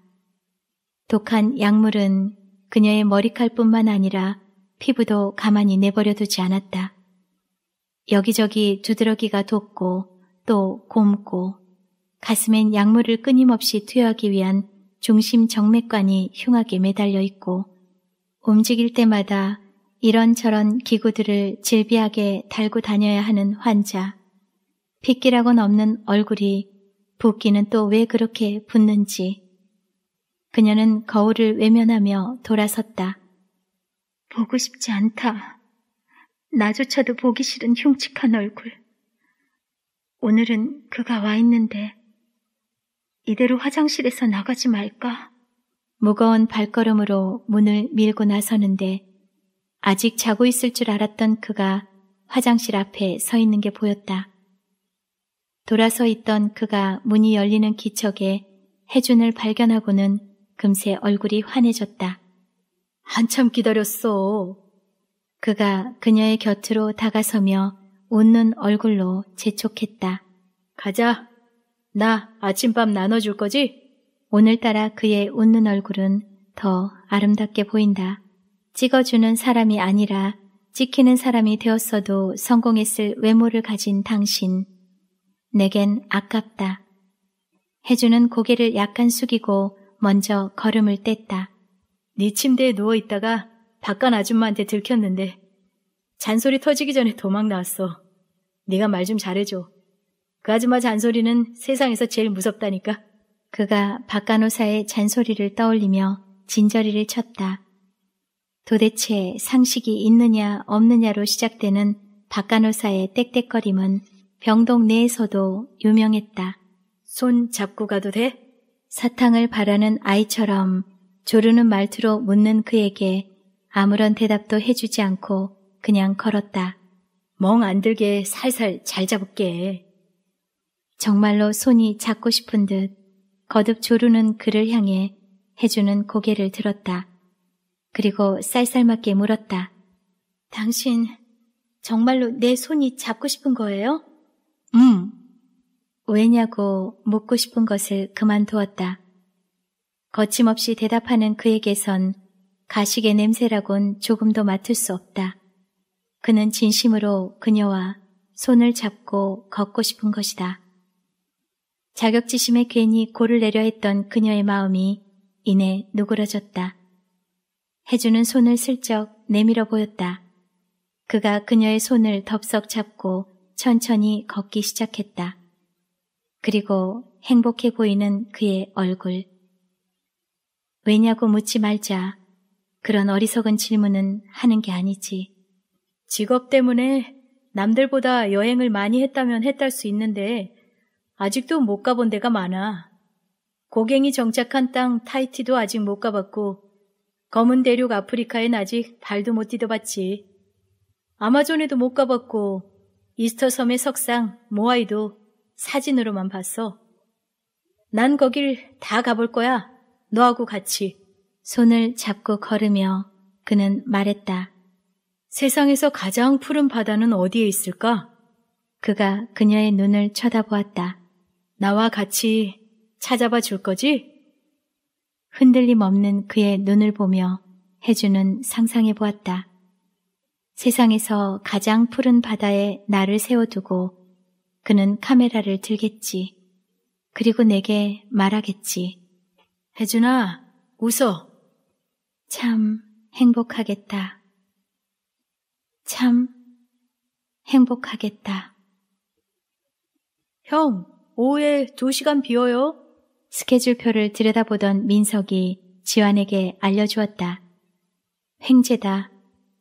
독한 약물은 그녀의 머리칼뿐만 아니라 피부도 가만히 내버려두지 않았다. 여기저기 두드러기가 돋고 또 곰고 가슴엔 약물을 끊임없이 투여하기 위한 중심 정맥관이 흉하게 매달려 있고 움직일 때마다 이런저런 기구들을 질비하게 달고 다녀야 하는 환자. 핏기라곤 없는 얼굴이 붓기는 또 왜 그렇게 붓는지. 그녀는 거울을 외면하며 돌아섰다. 보고 싶지 않다. 나조차도 보기 싫은 흉측한 얼굴. 오늘은 그가 와 있는데 이대로 화장실에서 나가지 말까? 무거운 발걸음으로 문을 밀고 나서는데 아직 자고 있을 줄 알았던 그가 화장실 앞에 서 있는 게 보였다. 돌아서 있던 그가 문이 열리는 기척에 혜준을 발견하고는 금세 얼굴이 환해졌다. 한참 기다렸어. 그가 그녀의 곁으로 다가서며 웃는 얼굴로 재촉했다. 가자. 나 아침밥 나눠줄 거지? 오늘따라 그의 웃는 얼굴은 더 아름답게 보인다. 찍어주는 사람이 아니라 찍히는 사람이 되었어도 성공했을 외모를 가진 당신. 내겐 아깝다. 해주는 고개를 약간 숙이고 먼저 걸음을 뗐다. 네 침대에 누워 있다가 바깥 아줌마한테 들켰는데 잔소리 터지기 전에 도망 나왔어. 네가 말 좀 잘해줘. 그 아줌마 잔소리는 세상에서 제일 무섭다니까. 그가 박간호사의 잔소리를 떠올리며 진저리를 쳤다. 도대체 상식이 있느냐 없느냐로 시작되는 박간호사의 땡땡거림은 병동 내에서도 유명했다. 손 잡고 가도 돼? 사탕을 바라는 아이처럼 조르는 말투로 묻는 그에게 아무런 대답도 해주지 않고 그냥 걸었다. 멍 안 들게 살살 잘 잡을게. 정말로 손이 잡고 싶은 듯 거듭 조르는 그를 향해 해주는 고개를 들었다. 그리고 쌀쌀맞게 물었다. 당신 정말로 내 손이 잡고 싶은 거예요? 응. 왜냐고 묻고 싶은 것을 그만두었다. 거침없이 대답하는 그에게선 가식의 냄새라곤 조금도 맡을 수 없다. 그는 진심으로 그녀와 손을 잡고 걷고 싶은 것이다. 자격지심에 괜히 골을 내려 했던 그녀의 마음이 이내 누그러졌다. 해주는 손을 슬쩍 내밀어 보였다. 그가 그녀의 손을 덥석 잡고 천천히 걷기 시작했다. 그리고 행복해 보이는 그의 얼굴. 왜냐고 묻지 말자. 그런 어리석은 질문은 하는 게 아니지. 직업 때문에 남들보다 여행을 많이 했다면 했달 수 있는데 아직도 못 가본 데가 많아. 고갱이 정착한 땅 타이티도 아직 못 가봤고 검은 대륙 아프리카엔 아직 발도 못 디뎌봤지. 아마존에도 못 가봤고 이스터 섬의 석상 모아이도 사진으로만 봤어. 난 거길 다 가볼 거야. 너하고 같이. 손을 잡고 걸으며 그는 말했다. 세상에서 가장 푸른 바다는 어디에 있을까? 그가 그녀의 눈을 쳐다보았다. 나와 같이 찾아봐 줄 거지? 흔들림 없는 그의 눈을 보며 해주는 상상해 보았다. 세상에서 가장 푸른 바다에 나를 세워두고 그는 카메라를 들겠지. 그리고 내게 말하겠지. 혜준아, 웃어. 참 행복하겠다. 참 행복하겠다. 형, 오후에 두시간 비어요? 스케줄표를 들여다보던 민석이 지환에게 알려주었다. 횡재다.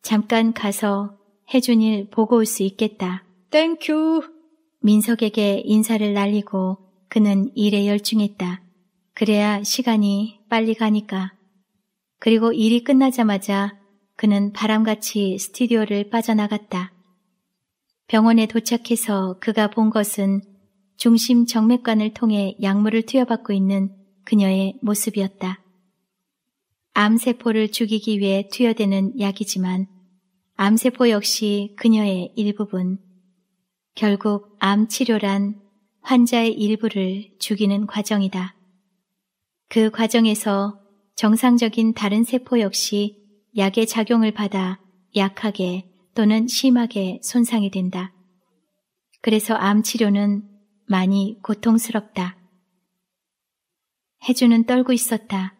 잠깐 가서 해준 일 보고 올 수 있겠다. 땡큐! 민석에게 인사를 날리고 그는 일에 열중했다. 그래야 시간이 빨리 가니까. 그리고 일이 끝나자마자 그는 바람같이 스튜디오를 빠져나갔다. 병원에 도착해서 그가 본 것은 중심 정맥관을 통해 약물을 투여받고 있는 그녀의 모습이었다. 암세포를 죽이기 위해 투여되는 약이지만 암세포 역시 그녀의 일부분. 결국 암 치료란 환자의 일부를 죽이는 과정이다. 그 과정에서 정상적인 다른 세포 역시 약의 작용을 받아 약하게 또는 심하게 손상이 된다. 그래서 암 치료는 많이 고통스럽다. 해주는 떨고 있었다.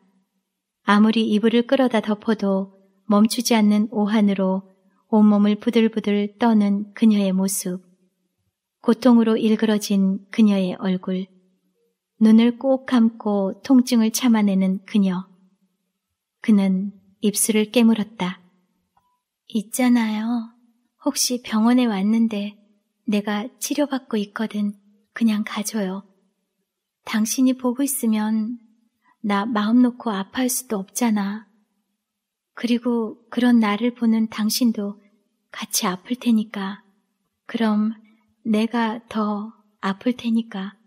아무리 이불을 끌어다 덮어도 멈추지 않는 오한으로 온몸을 부들부들 떠는 그녀의 모습, 고통으로 일그러진 그녀의 얼굴, 눈을 꼭 감고 통증을 참아내는 그녀. 그는 입술을 깨물었다. 있잖아요. 혹시 병원에 왔는데 내가 치료받고 있거든. 그냥 가줘요. 당신이 보고 있으면 나 마음 놓고 아파할 수도 없잖아. 그리고 그런 나를 보는 당신도 같이 아플 테니까. 그럼 내가 더 아플 테니까.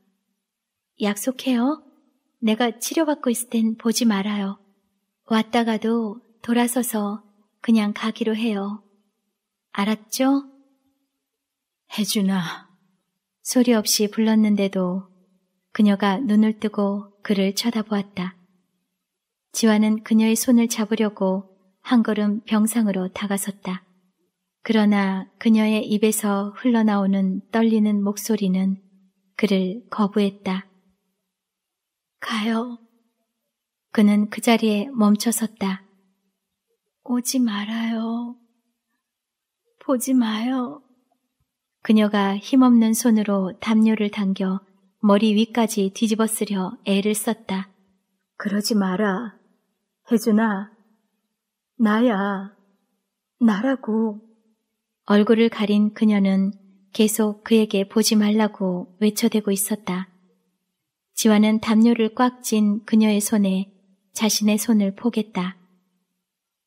약속해요. 내가 치료받고 있을 땐 보지 말아요. 왔다가도 돌아서서 그냥 가기로 해요. 알았죠? 혜준아. 소리 없이 불렀는데도 그녀가 눈을 뜨고 그를 쳐다보았다. 지화는 그녀의 손을 잡으려고 한 걸음 병상으로 다가섰다. 그러나 그녀의 입에서 흘러나오는 떨리는 목소리는 그를 거부했다. 가요. 그는 그 자리에 멈춰섰다. 오지 말아요. 보지 마요. 그녀가 힘없는 손으로 담요를 당겨 머리 위까지 뒤집어 쓰려 애를 썼다. 그러지 마라. 혜준아, 나야, 나라고. 얼굴을 가린 그녀는 계속 그에게 보지 말라고 외쳐대고 있었다. 지화는 담요를 꽉 쥔 그녀의 손에 자신의 손을 포겠다.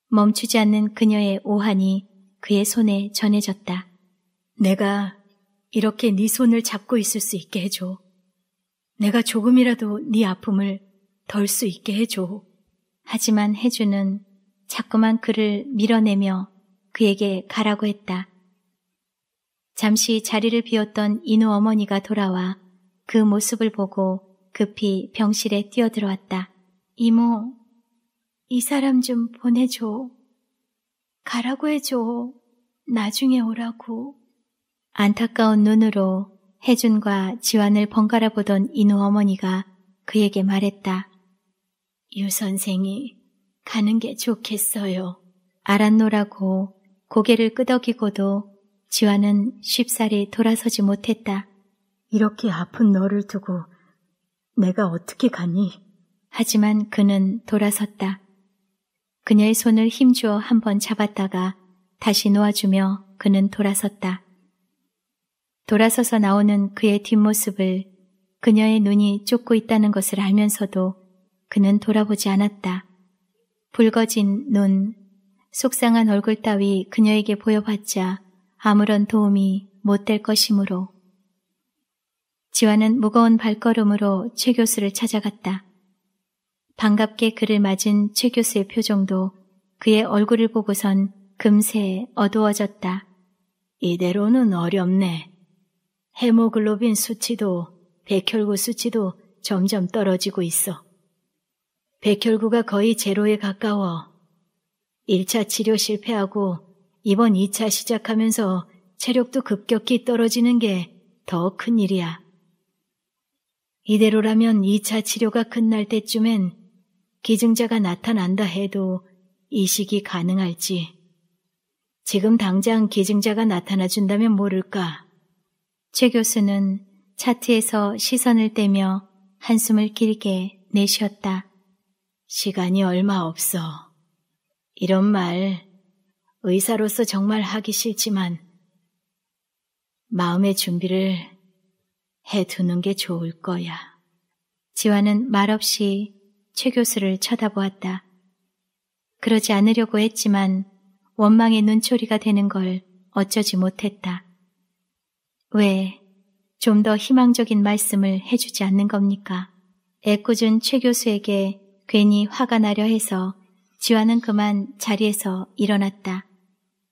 멈추지 않는 그녀의 오한이 그의 손에 전해졌다. 내가 이렇게 네 손을 잡고 있을 수 있게 해줘. 내가 조금이라도 네 아픔을 덜 수 있게 해줘. 하지만 해주는 자꾸만 그를 밀어내며 그에게 가라고 했다. 잠시 자리를 비웠던 인우 어머니가 돌아와 그 모습을 보고 급히 병실에 뛰어들어왔다. 이모, 이 사람 좀 보내줘. 가라고 해줘. 나중에 오라고. 안타까운 눈으로 혜준과 지환을 번갈아 보던 인우 어머니가 그에게 말했다. 유 선생이 가는 게 좋겠어요. 알았노라고 고개를 끄덕이고도 지환은 쉽사리 돌아서지 못했다. 이렇게 아픈 너를 두고 내가 어떻게 가니? 하지만 그는 돌아섰다. 그녀의 손을 힘주어 한번 잡았다가 다시 놓아주며 그는 돌아섰다. 돌아서서 나오는 그의 뒷모습을 그녀의 눈이 쫓고 있다는 것을 알면서도 그는 돌아보지 않았다. 붉어진 눈, 속상한 얼굴 따위 그녀에게 보여봤자 아무런 도움이 못 될 것이므로. 지화는 무거운 발걸음으로 최 교수를 찾아갔다. 반갑게 그를 맞은 최 교수의 표정도 그의 얼굴을 보고선 금세 어두워졌다. 이대로는 어렵네. 헤모글로빈 수치도 백혈구 수치도 점점 떨어지고 있어. 백혈구가 거의 제로에 가까워. 1차 치료 실패하고 이번 2차 시작하면서 체력도 급격히 떨어지는 게 더 큰 일이야. 이대로라면 2차 치료가 끝날 때쯤엔 기증자가 나타난다 해도 이식이 가능할지. 지금 당장 기증자가 나타나 준다면 모를까. 최 교수는 차트에서 시선을 떼며 한숨을 길게 내쉬었다. 시간이 얼마 없어. 이런 말 의사로서 정말 하기 싫지만 마음의 준비를 해두는 게 좋을 거야. 지화는 말없이 최 교수를 쳐다보았다. 그러지 않으려고 했지만 원망의 눈초리가 되는 걸 어쩌지 못했다. 왜좀더 희망적인 말씀을 해주지 않는 겁니까? 애꿎은 최 교수에게 괜히 화가 나려 해서 지화는 그만 자리에서 일어났다.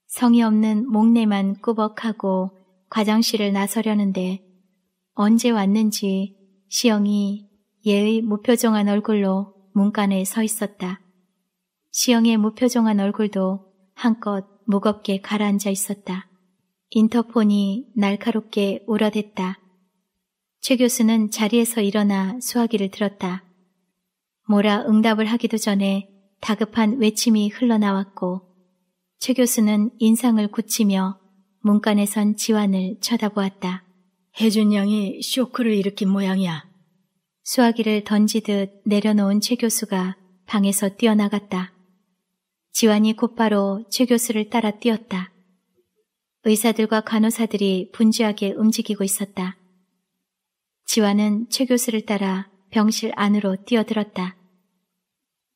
성의 없는 목내만 꾸벅하고 과장실을 나서려는데 언제 왔는지 시영이 예의 무표정한 얼굴로 문간에 서 있었다. 시영의 무표정한 얼굴도 한껏 무겁게 가라앉아 있었다. 인터폰이 날카롭게 울어댔다최 교수는 자리에서 일어나 수화기를 들었다. 뭐라 응답을 하기도 전에 다급한 외침이 흘러나왔고 최 교수는 인상을 굳히며 문간에선 지환을 쳐다보았다. 혜준 양이 쇼크를 일으킨 모양이야. 수화기를 던지듯 내려놓은 최 교수가 방에서 뛰어나갔다. 지환이 곧바로 최 교수를 따라 뛰었다. 의사들과 간호사들이 분주하게 움직이고 있었다. 지화는 최 교수를 따라 병실 안으로 뛰어들었다.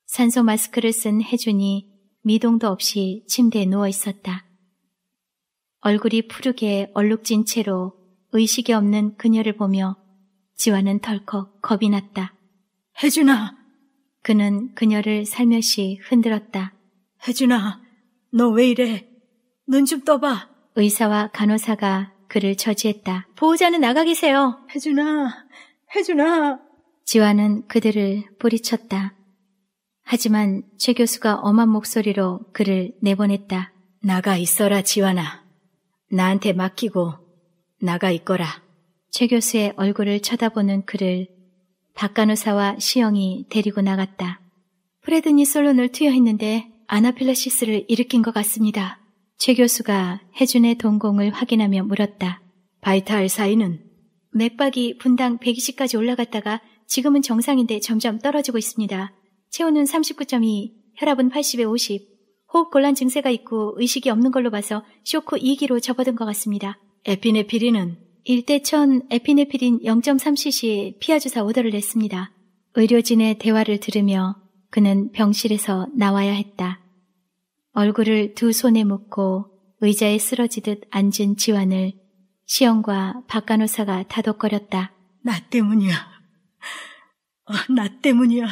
산소 마스크를 쓴 혜준이 미동도 없이 침대에 누워 있었다. 얼굴이 푸르게 얼룩진 채로 의식이 없는 그녀를 보며 지화는 덜컥 겁이 났다. 혜준아! 그는 그녀를 살며시 흔들었다. 혜준아, 너 왜 이래? 눈 좀 떠봐. 의사와 간호사가 그를 처지했다 보호자는 나가 계세요. 혜준아, 혜준아. 지화는 그들을 뿌리쳤다. 하지만 최 교수가 엄한 목소리로 그를 내보냈다. 나가 있어라, 지화나. 나한테 맡기고 나가 있거라. 최 교수의 얼굴을 쳐다보는 그를 박간호사와 시영이 데리고 나갔다. 프레드니 솔론을 투여했는데 아나필라시스를 일으킨 것 같습니다. 최 교수가 혜준의 동공을 확인하며 물었다. 바이탈 사이는 맥박이 분당 120까지 올라갔다가 지금은 정상인데 점점 떨어지고 있습니다. 체온은 39.2, 혈압은 80에 50, 호흡곤란 증세가 있고 의식이 없는 걸로 봐서 쇼크 2기로 접어든 것 같습니다. 에피네피린은 1대 1000 에피네피린 0.3cc의 피하주사 오더를 냈습니다. 의료진의 대화를 들으며 그는 병실에서 나와야 했다. 얼굴을 두 손에 묶고 의자에 쓰러지듯 앉은 지환을 시영과 박간호사가 다독거렸다. 나 때문이야. 어, 나 때문이야.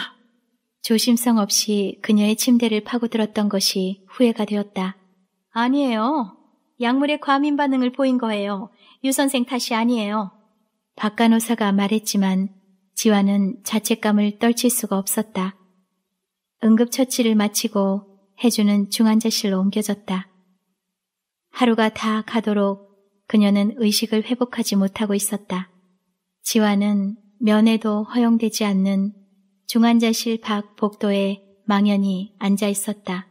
조심성 없이 그녀의 침대를 파고들었던 것이 후회가 되었다. 아니에요. 약물의 과민 반응을 보인 거예요. 유 선생 탓이 아니에요. 박 간호사가 말했지만 지환은 자책감을 떨칠 수가 없었다. 응급처치를 마치고 해주는 중환자실로 옮겨졌다. 하루가 다 가도록 그녀는 의식을 회복하지 못하고 있었다. 지화는 면회도 허용되지 않는 중환자실 밖 복도에 망연히 앉아 있었다.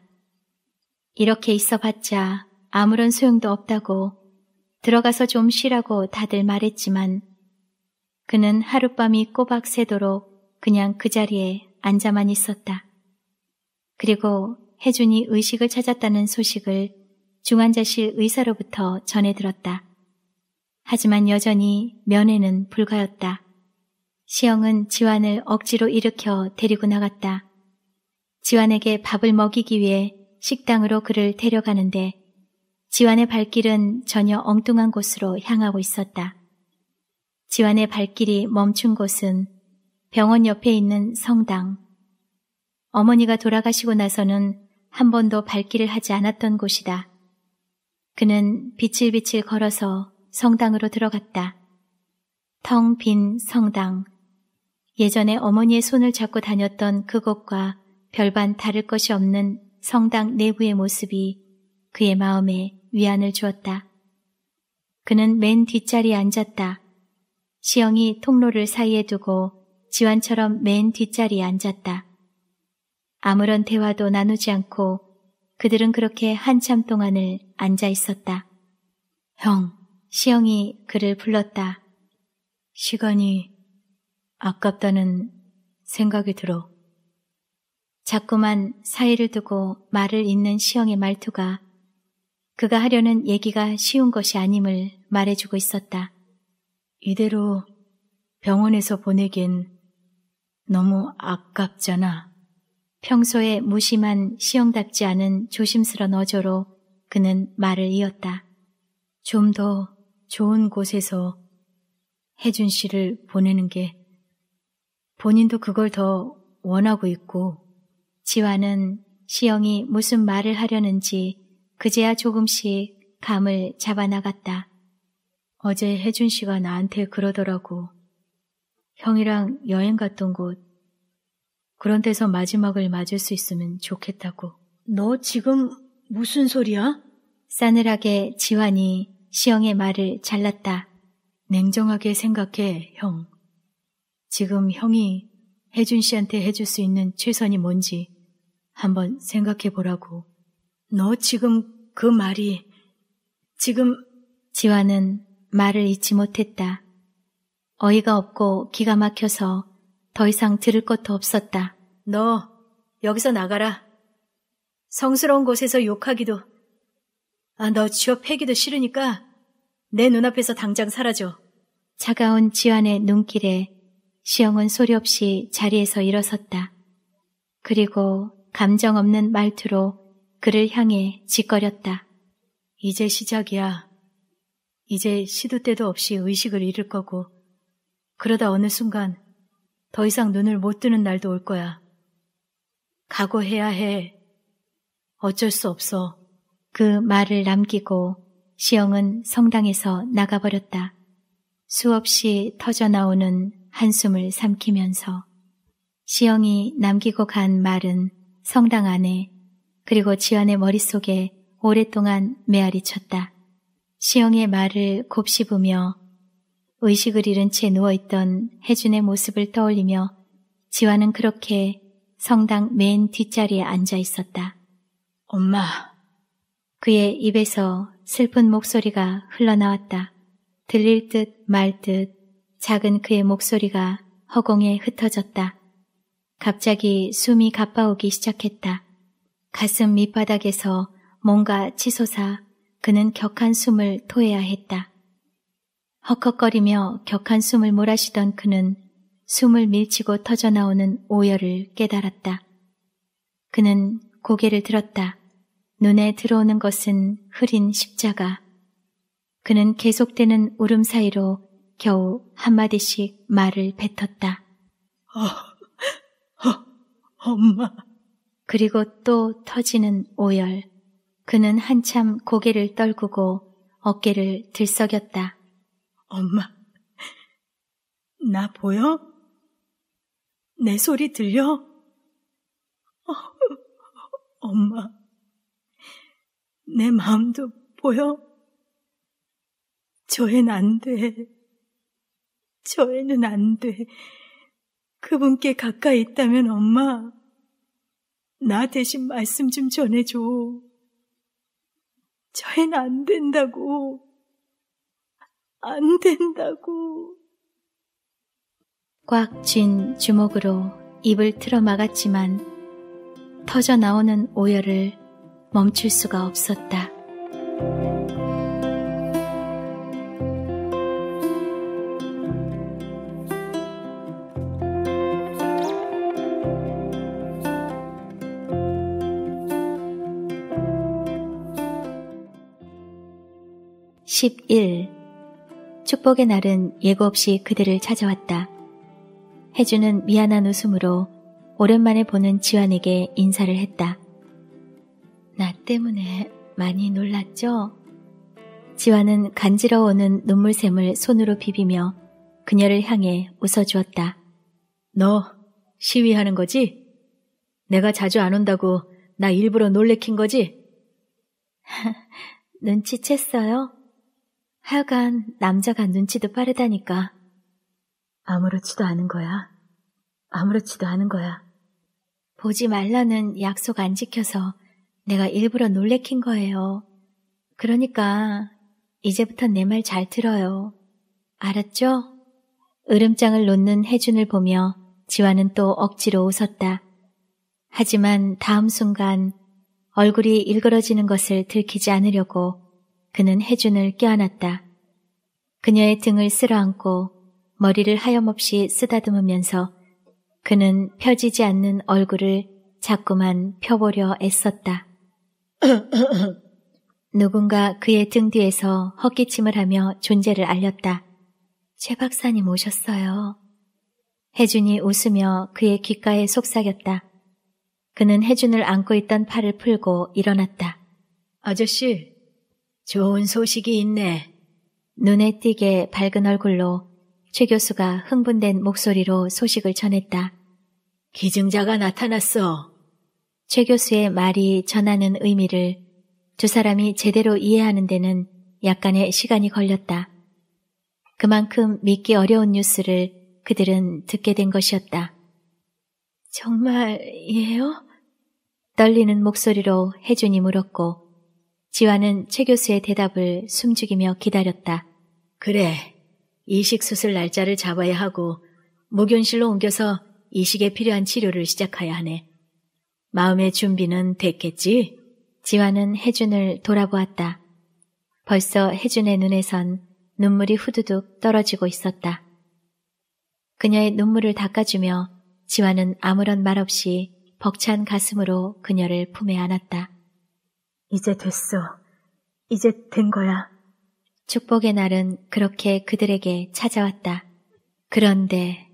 이렇게 있어봤자 아무런 소용도 없다고 들어가서 좀 쉬라고 다들 말했지만 그는 하룻밤이 꼬박 새도록 그냥 그 자리에 앉아만 있었다. 그리고 혜준이 의식을 찾았다는 소식을 중환자실 의사로부터 전해 들었다. 하지만 여전히 면회는 불가였다. 시영은 지환을 억지로 일으켜 데리고 나갔다. 지환에게 밥을 먹이기 위해 식당으로 그를 데려가는데 지환의 발길은 전혀 엉뚱한 곳으로 향하고 있었다. 지환의 발길이 멈춘 곳은 병원 옆에 있는 성당. 어머니가 돌아가시고 나서는 한 번도 발길을 하지 않았던 곳이다. 그는 비칠비칠 걸어서 성당으로 들어갔다. 텅 빈 성당. 예전에 어머니의 손을 잡고 다녔던 그곳과 별반 다를 것이 없는 성당 내부의 모습이 그의 마음에 위안을 주었다. 그는 맨 뒷자리에 앉았다. 시영이 통로를 사이에 두고 지환처럼 맨 뒷자리에 앉았다. 아무런 대화도 나누지 않고 그들은 그렇게 한참 동안을 앉아 있었다. 형, 시영이 그를 불렀다. 시간이 아깝다는 생각이 들어. 자꾸만 사이를 두고 말을 잇는 시영의 말투가 그가 하려는 얘기가 쉬운 것이 아님을 말해주고 있었다. 이대로 병원에서 보내긴 너무 아깝잖아. 평소에 무심한 시영답지 않은 조심스런 어조로 그는 말을 이었다. 좀 더 좋은 곳에서 혜준 씨를 보내는 게 본인도 그걸 더 원하고 있고 지화는 시영이 무슨 말을 하려는지 그제야 조금씩 감을 잡아나갔다. 어제 혜준 씨가 나한테 그러더라고. 형이랑 여행 갔던 곳 그런 데서 마지막을 맞을 수 있으면 좋겠다고. 너 지금 무슨 소리야? 싸늘하게 지환이 시영의 말을 잘랐다. 냉정하게 생각해, 형. 지금 형이 혜준 씨한테 해줄 수 있는 최선이 뭔지 한번 생각해 보라고. 너 지금 그 말이, 지금, 지환은 말을 잊지 못했다. 어이가 없고 기가 막혀서 더 이상 들을 것도 없었다. 너 여기서 나가라. 성스러운 곳에서 욕하기도 아, 너 취업하기도 싫으니까 내 눈앞에서 당장 사라져. 차가운 지환의 눈길에 시영은 소리 없이 자리에서 일어섰다. 그리고 감정 없는 말투로 그를 향해 짓거렸다. 이제 시작이야. 이제 시도 때도 없이 의식을 잃을 거고 그러다 어느 순간 더 이상 눈을 못 뜨는 날도 올 거야. 각오해야 해. 어쩔 수 없어. 그 말을 남기고 시영은 성당에서 나가버렸다. 수없이 터져나오는 한숨을 삼키면서 시영이 남기고 간 말은 성당 안에 그리고 지안의 머릿속에 오랫동안 메아리 쳤다. 시영의 말을 곱씹으며 의식을 잃은 채 누워있던 혜준의 모습을 떠올리며 지화는 그렇게 성당 맨 뒷자리에 앉아 있었다. 엄마. 그의 입에서 슬픈 목소리가 흘러나왔다. 들릴 듯 말 듯 작은 그의 목소리가 허공에 흩어졌다. 갑자기 숨이 가빠오기 시작했다. 가슴 밑바닥에서 뭔가 치솟아 그는 격한 숨을 토해야 했다. 헉헉거리며 격한 숨을 몰아쉬던 그는 숨을 밀치고 터져나오는 오열을 깨달았다. 그는 고개를 들었다. 눈에 들어오는 것은 흐린 십자가. 그는 계속되는 울음 사이로 겨우 한마디씩 말을 뱉었다. 어, 어, 엄마. 그리고 또 터지는 오열. 그는 한참 고개를 떨구고 어깨를 들썩였다. 엄마, 나 보여? 내 소리 들려? 어, 엄마, 내 마음도 보여? 저 애는 안 돼. 저 애는 안 돼. 그분께 가까이 있다면 엄마, 나 대신 말씀 좀 전해줘. 저애는 안 된다고. 안 된다고. 꽉 쥔 주먹으로 입을 틀어 막았지만 터져 나오는 오열을 멈출 수가 없었다. 11. 축복의 날은 예고 없이 그들을 찾아왔다. 혜주는 미안한 웃음으로 오랜만에 보는 지환에게 인사를 했다. 나 때문에 많이 놀랐죠? 지환은 간지러워오는 눈물샘을 손으로 비비며 그녀를 향해 웃어주었다. 너 시위하는 거지? 내가 자주 안 온다고 나 일부러 놀래킨 거지? 눈치챘어요? 하여간 남자가 눈치도 빠르다니까. 아무렇지도 않은 거야. 아무렇지도 않은 거야. 보지 말라는 약속 안 지켜서 내가 일부러 놀래킨 거예요. 그러니까 이제부터 내 말 잘 들어요. 알았죠? 으름장을 놓는 혜준을 보며 지화는 또 억지로 웃었다. 하지만 다음 순간 얼굴이 일그러지는 것을 들키지 않으려고 그는 혜준을 껴안았다. 그녀의 등을 쓸어안고 머리를 하염없이 쓰다듬으면서 그는 펴지지 않는 얼굴을 자꾸만 펴보려 애썼다. 누군가 그의 등 뒤에서 헛기침을 하며 존재를 알렸다. 최 박사님 오셨어요. 혜준이 웃으며 그의 귓가에 속삭였다. 그는 혜준을 안고 있던 팔을 풀고 일어났다. 아저씨, 좋은 소식이 있네. 눈에 띄게 밝은 얼굴로 최 교수가 흥분된 목소리로 소식을 전했다. 기증자가 나타났어. 최 교수의 말이 전하는 의미를 두 사람이 제대로 이해하는 데는 약간의 시간이 걸렸다. 그만큼 믿기 어려운 뉴스를 그들은 듣게 된 것이었다. 정말이에요? 떨리는 목소리로 혜준이 물었고 지화는 최 교수의 대답을 숨죽이며 기다렸다. 그래, 이식 수술 날짜를 잡아야 하고 목연실로 옮겨서 이식에 필요한 치료를 시작해야 하네. 마음의 준비는 됐겠지? 지화는 혜준을 돌아보았다. 벌써 혜준의 눈에선 눈물이 후두둑 떨어지고 있었다. 그녀의 눈물을 닦아주며 지화는 아무런 말 없이 벅찬 가슴으로 그녀를 품에 안았다. 이제 됐어. 이제 된 거야. 축복의 날은 그렇게 그들에게 찾아왔다. 그런데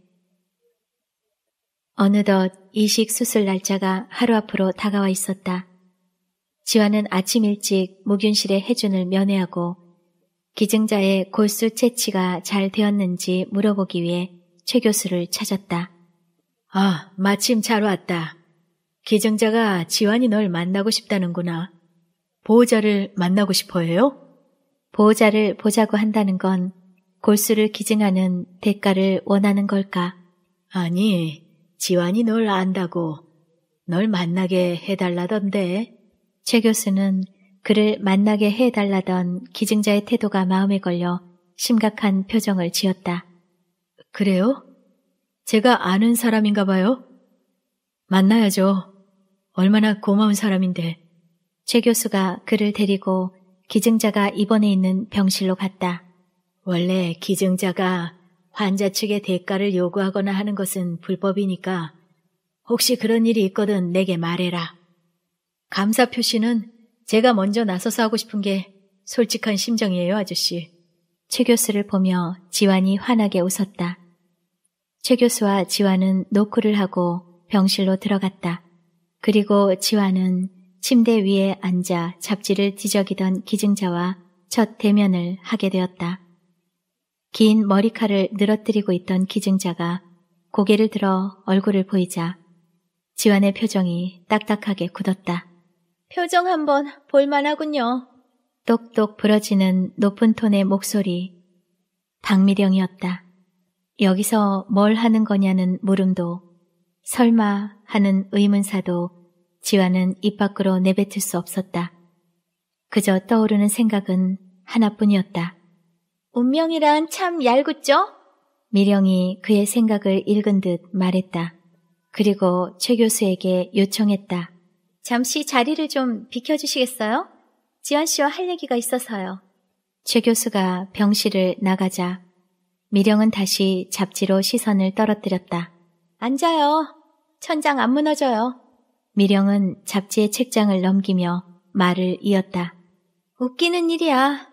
어느덧 이식 수술 날짜가 하루 앞으로 다가와 있었다. 지화는 아침 일찍 목윤실의 해준을 면회하고 기증자의 골수 채취가 잘 되었는지 물어보기 위해 최 교수를 찾았다. 아, 마침 잘 왔다. 기증자가 지환이 널 만나고 싶다는구나. 보호자를 만나고 싶어 해요? 보호자를 보자고 한다는 건 골수를 기증하는 대가를 원하는 걸까? 아니, 지환이 널 안다고 널 만나게 해달라던데. 최 교수는 그를 만나게 해달라던 기증자의 태도가 마음에 걸려 심각한 표정을 지었다. 그래요? 제가 아는 사람인가 봐요? 만나야죠. 얼마나 고마운 사람인데. 최 교수가 그를 데리고 기증자가 입원해 있는 병실로 갔다. 원래 기증자가 환자 측의 대가를 요구하거나 하는 것은 불법이니까 혹시 그런 일이 있거든 내게 말해라. 감사 표시는 제가 먼저 나서서 하고 싶은 게 솔직한 심정이에요, 아저씨. 최 교수를 보며 지환이 환하게 웃었다. 최 교수와 지환은 노크를 하고 병실로 들어갔다. 그리고 지환은 침대 위에 앉아 잡지를 뒤적이던 기증자와 첫 대면을 하게 되었다. 긴머리칼을 늘어뜨리고 있던 기증자가 고개를 들어 얼굴을 보이자 지환의 표정이 딱딱하게 굳었다. 표정 한번 볼만하군요. 똑똑 부러지는 높은 톤의 목소리. 박미령이었다. 여기서 뭘 하는 거냐는 물음도 설마 하는 의문사도 지화는 입 밖으로 내뱉을 수 없었다. 그저 떠오르는 생각은 하나뿐이었다. 운명이란 참 얄궂죠? 미령이 그의 생각을 읽은 듯 말했다. 그리고 최 교수에게 요청했다. 잠시 자리를 좀 비켜주시겠어요? 지환 씨와 할 얘기가 있어서요. 최 교수가 병실을 나가자 미령은 다시 잡지로 시선을 떨어뜨렸다. 앉아요. 천장 안 무너져요. 미령은 잡지의 책장을 넘기며 말을 이었다. 웃기는 일이야.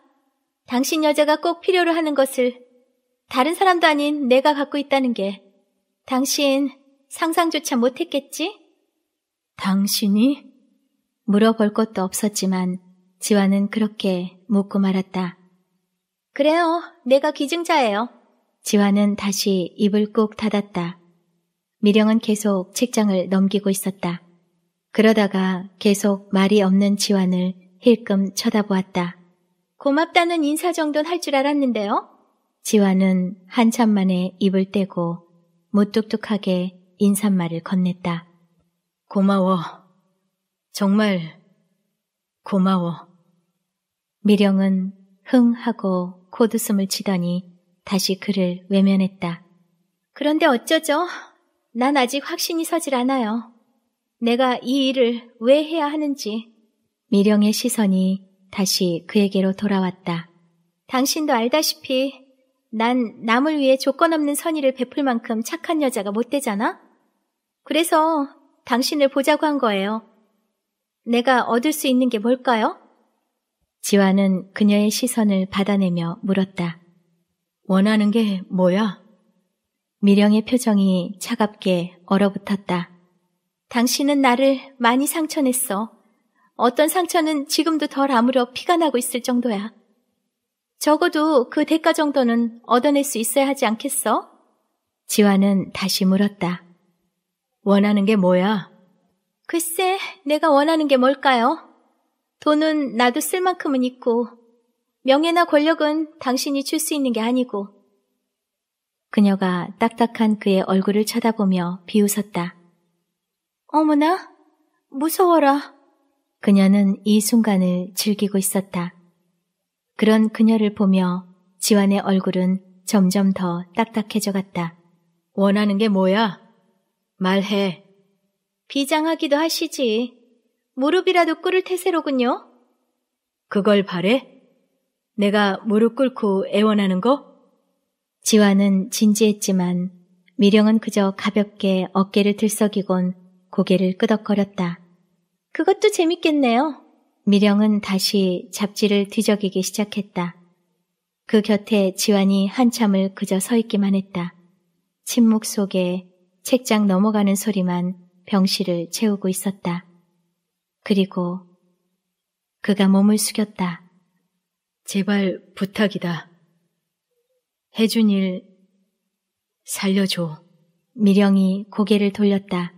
당신 여자가 꼭 필요로 하는 것을 다른 사람도 아닌 내가 갖고 있다는 게 당신 상상조차 못했겠지? 당신이? 물어볼 것도 없었지만 지화는 그렇게 묻고 말았다. 그래요. 내가 기증자예요. 지화는 다시 입을 꾹 닫았다. 미령은 계속 책장을 넘기고 있었다. 그러다가 계속 말이 없는 지환을 힐끔 쳐다보았다. 고맙다는 인사 정도는 할 줄 알았는데요? 지환은 한참 만에 입을 떼고 무뚝뚝하게 인사말을 건넸다. 고마워. 정말 고마워. 미령은 흥 하고 코드숨을 치더니 다시 그를 외면했다. 그런데 어쩌죠? 난 아직 확신이 서질 않아요. 내가 이 일을 왜 해야 하는지. 미령의 시선이 다시 그에게로 돌아왔다. 당신도 알다시피 난 남을 위해 조건 없는 선의를 베풀 만큼 착한 여자가 못 되잖아? 그래서 당신을 보자고 한 거예요. 내가 얻을 수 있는 게 뭘까요? 지화는 그녀의 시선을 받아내며 물었다. 원하는 게 뭐야? 미령의 표정이 차갑게 얼어붙었다. 당신은 나를 많이 상처냈어. 어떤 상처는 지금도 덜 아무려 피가 나고 있을 정도야. 적어도 그 대가 정도는 얻어낼 수 있어야 하지 않겠어? 지화는 다시 물었다. 원하는 게 뭐야? 글쎄, 내가 원하는 게 뭘까요? 돈은 나도 쓸 만큼은 있고, 명예나 권력은 당신이 줄 수 있는 게 아니고. 그녀가 딱딱한 그의 얼굴을 쳐다보며 비웃었다. 어머나, 무서워라. 그녀는 이 순간을 즐기고 있었다. 그런 그녀를 보며 지환의 얼굴은 점점 더 딱딱해져 갔다. 원하는 게 뭐야? 말해. 비장하기도 하시지. 무릎이라도 꿇을 태세로군요. 그걸 바래? 내가 무릎 꿇고 애원하는 거? 지환은 진지했지만 미령은 그저 가볍게 어깨를 들썩이곤 고개를 끄덕거렸다. 그것도 재밌겠네요. 미령은 다시 잡지를 뒤적이기 시작했다. 그 곁에 지환이 한참을 그저 서 있기만 했다. 침묵 속에 책장 넘어가는 소리만 병실을 채우고 있었다. 그리고 그가 몸을 숙였다. 제발 부탁이다. 해준 일 살려줘. 미령이 고개를 돌렸다.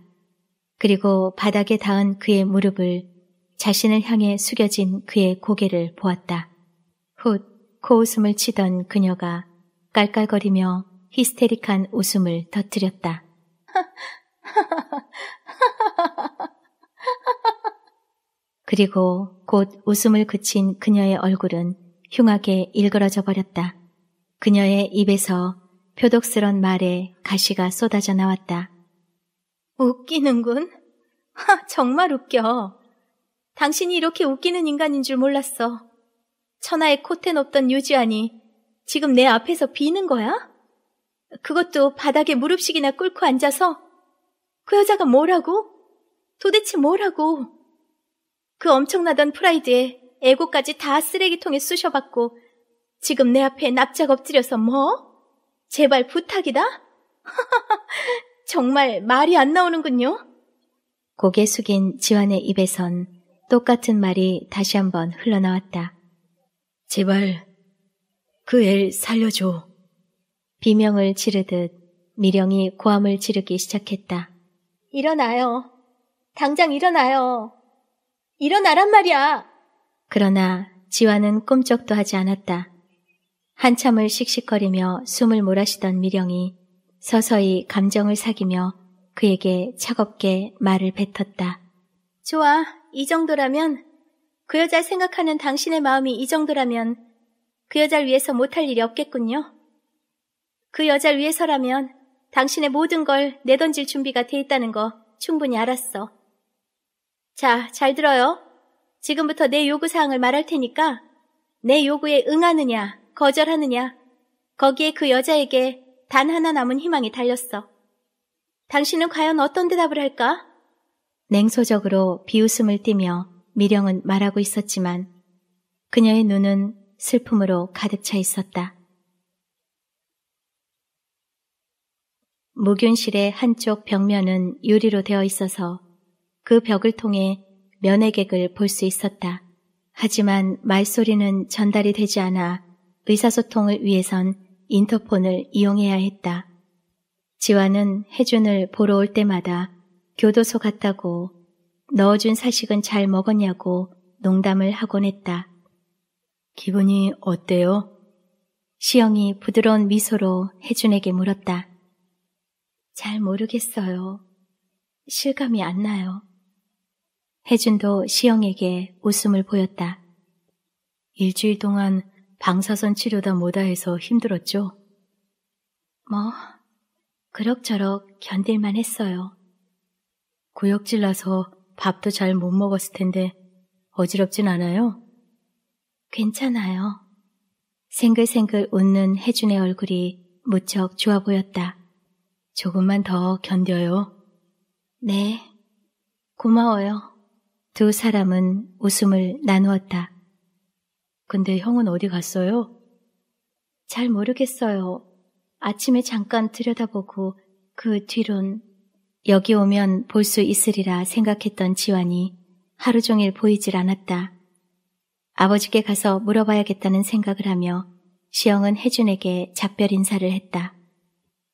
그리고 바닥에 닿은 그의 무릎을 자신을 향해 숙여진 그의 고개를 보았다. 훗 코웃음을 치던 그녀가 깔깔거리며 히스테릭한 웃음을 터뜨렸다. 그리고 곧 웃음을 그친 그녀의 얼굴은 흉하게 일그러져 버렸다. 그녀의 입에서 표독스런 말에 가시가 쏟아져 나왔다. 웃기는군. 하, 정말 웃겨. 당신이 이렇게 웃기는 인간인 줄 몰랐어. 천하의 코텐없던유지하니 지금 내 앞에서 비는 거야? 그것도 바닥에 무릎씩이나 꿇고 앉아서 그 여자가 뭐라고? 도대체 뭐라고? 그 엄청나던 프라이드에 애고까지 다 쓰레기통에 쑤셔받고 지금 내 앞에 납작 엎드려서 뭐? 제발 부탁이다? 정말 말이 안 나오는군요. 고개 숙인 지환의 입에선 똑같은 말이 다시 한번 흘러나왔다. 제발 그애를 살려줘. 비명을 지르듯 미령이 고함을 지르기 시작했다. 일어나요. 당장 일어나요. 일어나란 말이야. 그러나 지화는 꿈쩍도 하지 않았다. 한참을 씩씩거리며 숨을 몰아쉬던 미령이 서서히 감정을 사귀며 그에게 차갑게 말을 뱉었다. 좋아, 이 정도라면 그여자 생각하는 당신의 마음이 이 정도라면 그 여자를 위해서 못할 일이 없겠군요. 그 여자를 위해서라면 당신의 모든 걸 내던질 준비가 돼 있다는 거 충분히 알았어. 자, 잘 들어요. 지금부터 내 요구사항을 말할 테니까 내 요구에 응하느냐, 거절하느냐, 거기에 그 여자에게 단 하나 남은 희망이 달렸어. 당신은 과연 어떤 대답을 할까? 냉소적으로 비웃음을 띠며 미령은 말하고 있었지만 그녀의 눈은 슬픔으로 가득 차 있었다. 무균실의 한쪽 벽면은 유리로 되어 있어서 그 벽을 통해 면회객을 볼 수 있었다. 하지만 말소리는 전달이 되지 않아 의사소통을 위해선 인터폰을 이용해야 했다. 지화는 혜준을 보러 올 때마다 교도소 갔다고 넣어준 사식은 잘 먹었냐고 농담을 하곤 했다. 기분이 어때요? 시영이 부드러운 미소로 혜준에게 물었다. 잘 모르겠어요. 실감이 안 나요. 혜준도 시영에게 웃음을 보였다. 일주일 동안 방사선 치료다 뭐다 해서 힘들었죠? 뭐, 그럭저럭 견딜만 했어요. 구역질 나서 밥도 잘 못 먹었을 텐데 어지럽진 않아요? 괜찮아요. 생글생글 웃는 혜준의 얼굴이 무척 좋아 보였다. 조금만 더 견뎌요. 네. 고마워요. 두 사람은 웃음을 나누었다. 근데 형은 어디 갔어요? 잘 모르겠어요. 아침에 잠깐 들여다보고 그 뒤론 여기 오면 볼 수 있으리라 생각했던 지환이 하루 종일 보이질 않았다. 아버지께 가서 물어봐야겠다는 생각을 하며 시영은 혜준에게 작별 인사를 했다.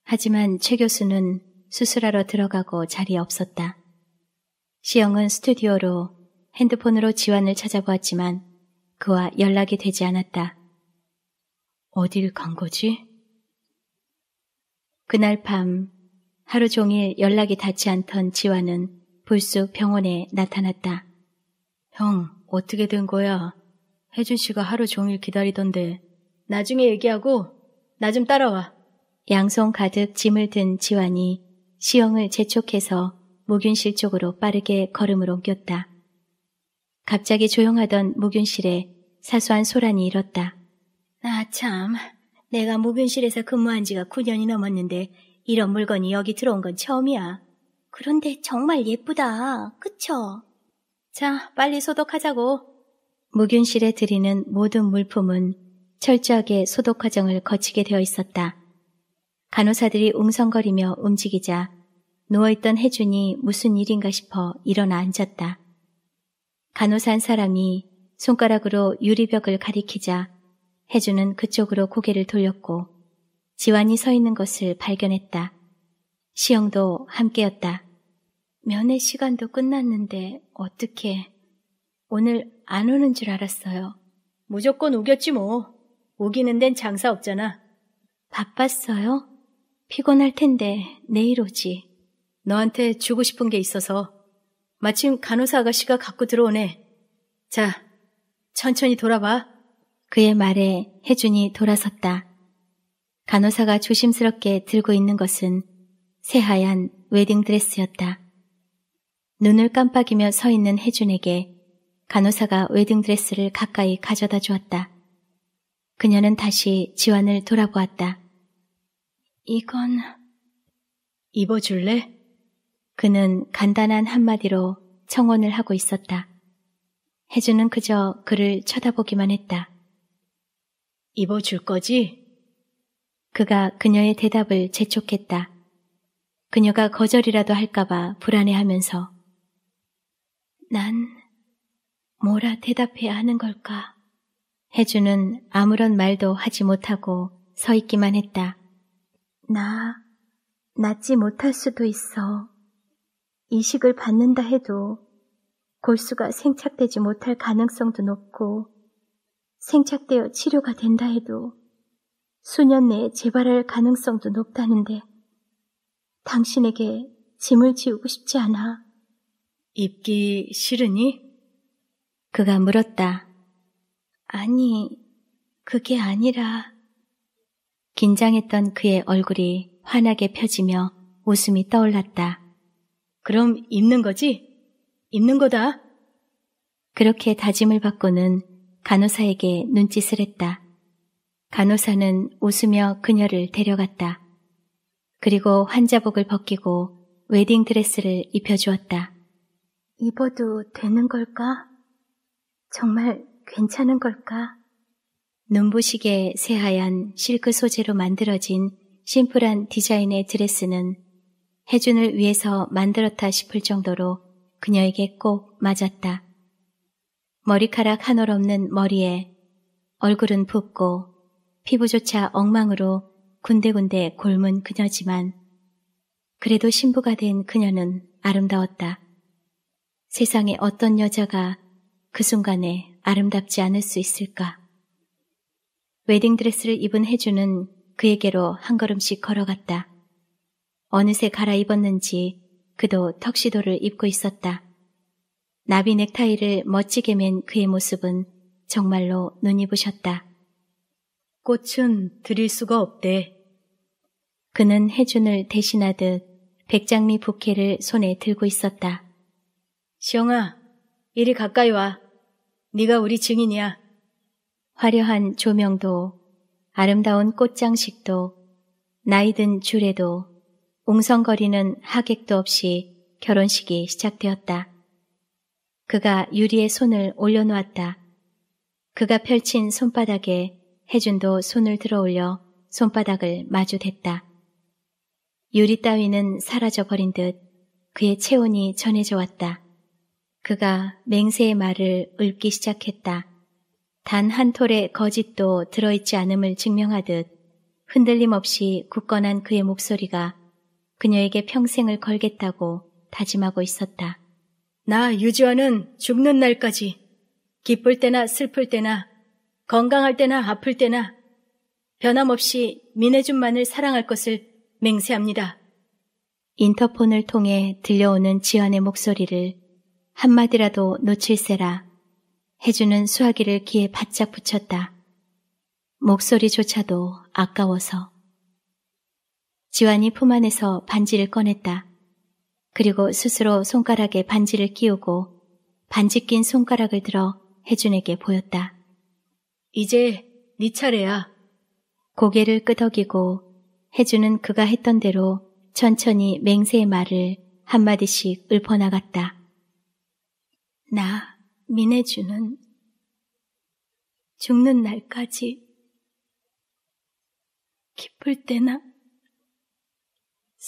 하지만 최 교수는 수술하러 들어가고 자리에 없었다. 시영은 스튜디오로 핸드폰으로 지환을 찾아보았지만 그와 연락이 되지 않았다. 어딜 간 거지? 그날 밤 하루 종일 연락이 닿지 않던 지화는 불쑥 병원에 나타났다. 형, 어떻게 된 거야? 혜준 씨가 하루 종일 기다리던데. 나중에 얘기하고 나 좀 따라와. 양손 가득 짐을 든 지환이 시영을 재촉해서 목윤실 쪽으로 빠르게 걸음을 옮겼다. 갑자기 조용하던 목윤실에 사소한 소란이 일었다. 아, 참. 내가 목윤실에서 근무한 지가 9년이 넘었는데 이런 물건이 여기 들어온 건 처음이야. 그런데 정말 예쁘다. 그쵸? 자, 빨리 소독하자고. 목윤실에 들이는 모든 물품은 철저하게 소독 과정을 거치게 되어 있었다. 간호사들이 웅성거리며 움직이자 누워있던 혜준이 무슨 일인가 싶어 일어나 앉았다. 간호사 한 사람이 손가락으로 유리벽을 가리키자 해주는 그쪽으로 고개를 돌렸고 지환이 서 있는 것을 발견했다. 시영도 함께였다. 면회 시간도 끝났는데 어떻게 오늘 안 오는 줄 알았어요. 무조건 오겠지 뭐. 오기는 된 장사 없잖아. 바빴어요? 피곤할 텐데 내일 오지. 너한테 주고 싶은 게 있어서 마침 간호사 아가씨가 갖고 들어오네. 자, 천천히 돌아봐. 그의 말에 혜준이 돌아섰다. 간호사가 조심스럽게 들고 있는 것은 새하얀 웨딩드레스였다. 눈을 깜빡이며 서 있는 혜준에게 간호사가 웨딩드레스를 가까이 가져다 주었다. 그녀는 다시 지환을 돌아보았다. 이건... 입어줄래? 그는 간단한 한마디로 청혼을 하고 있었다. 혜주는 그저 그를 쳐다보기만 했다. 입어줄 거지? 그가 그녀의 대답을 재촉했다. 그녀가 거절이라도 할까봐 불안해하면서 난 뭐라 대답해야 하는 걸까? 혜주는 아무런 말도 하지 못하고 서 있기만 했다. 나 낫지 못할 수도 있어. 이식을 받는다 해도 골수가 생착되지 못할 가능성도 높고 생착되어 치료가 된다 해도 수년 내에 재발할 가능성도 높다는데 당신에게 짐을 지우고 싶지 않아. 입기 싫으니? 그가 물었다. 아니, 그게 아니라. 긴장했던 그의 얼굴이 환하게 펴지며 웃음이 떠올랐다. 그럼 입는 거지? 입는 거다. 그렇게 다짐을 받고는 간호사에게 눈짓을 했다. 간호사는 웃으며 그녀를 데려갔다. 그리고 환자복을 벗기고 웨딩 드레스를 입혀주었다. 입어도 되는 걸까? 정말 괜찮은 걸까? 눈부시게 새하얀 실크 소재로 만들어진 심플한 디자인의 드레스는 혜준을 위해서 만들었다 싶을 정도로 그녀에게 꼭 맞았다. 머리카락 한 올 없는 머리에 얼굴은 붓고 피부조차 엉망으로 군데군데 곪은 그녀지만 그래도 신부가 된 그녀는 아름다웠다. 세상에 어떤 여자가 그 순간에 아름답지 않을 수 있을까? 웨딩드레스를 입은 혜주는 그에게로 한 걸음씩 걸어갔다. 어느새 갈아입었는지 그도 턱시도를 입고 있었다. 나비 넥타이를 멋지게 맨 그의 모습은 정말로 눈이 부셨다. 꽃은 드릴 수가 없대. 그는 혜준을 대신하듯 백장미 부케를 손에 들고 있었다. 시영아, 이리 가까이 와. 네가 우리 증인이야. 화려한 조명도 아름다운 꽃장식도 나이든 줄에도 웅성거리는 하객도 없이 결혼식이 시작되었다. 그가 유리에 손을 올려놓았다. 그가 펼친 손바닥에 혜준도 손을 들어 올려 손바닥을 마주댔다. 유리 따위는 사라져 버린 듯 그의 체온이 전해져 왔다. 그가 맹세의 말을 읊기 시작했다. 단 한 톨의 거짓도 들어있지 않음을 증명하듯 흔들림 없이 굳건한 그의 목소리가 그녀에게 평생을 걸겠다고 다짐하고 있었다. 나 유지환은 죽는 날까지 기쁠 때나 슬플 때나 건강할 때나 아플 때나 변함없이 민혜준만을 사랑할 것을 맹세합니다. 인터폰을 통해 들려오는 지연의 목소리를 한마디라도 놓칠세라 해주는 수화기를 귀에 바짝 붙였다. 목소리조차도 아까워서 지환이 품 안에서 반지를 꺼냈다. 그리고 스스로 손가락에 반지를 끼우고 반지 낀 손가락을 들어 혜준에게 보였다. 이제 네 차례야. 고개를 끄덕이고 혜준은 그가 했던 대로 천천히 맹세의 말을 한마디씩 읊어나갔다. 나 민혜준은 죽는 날까지 기쁠 때나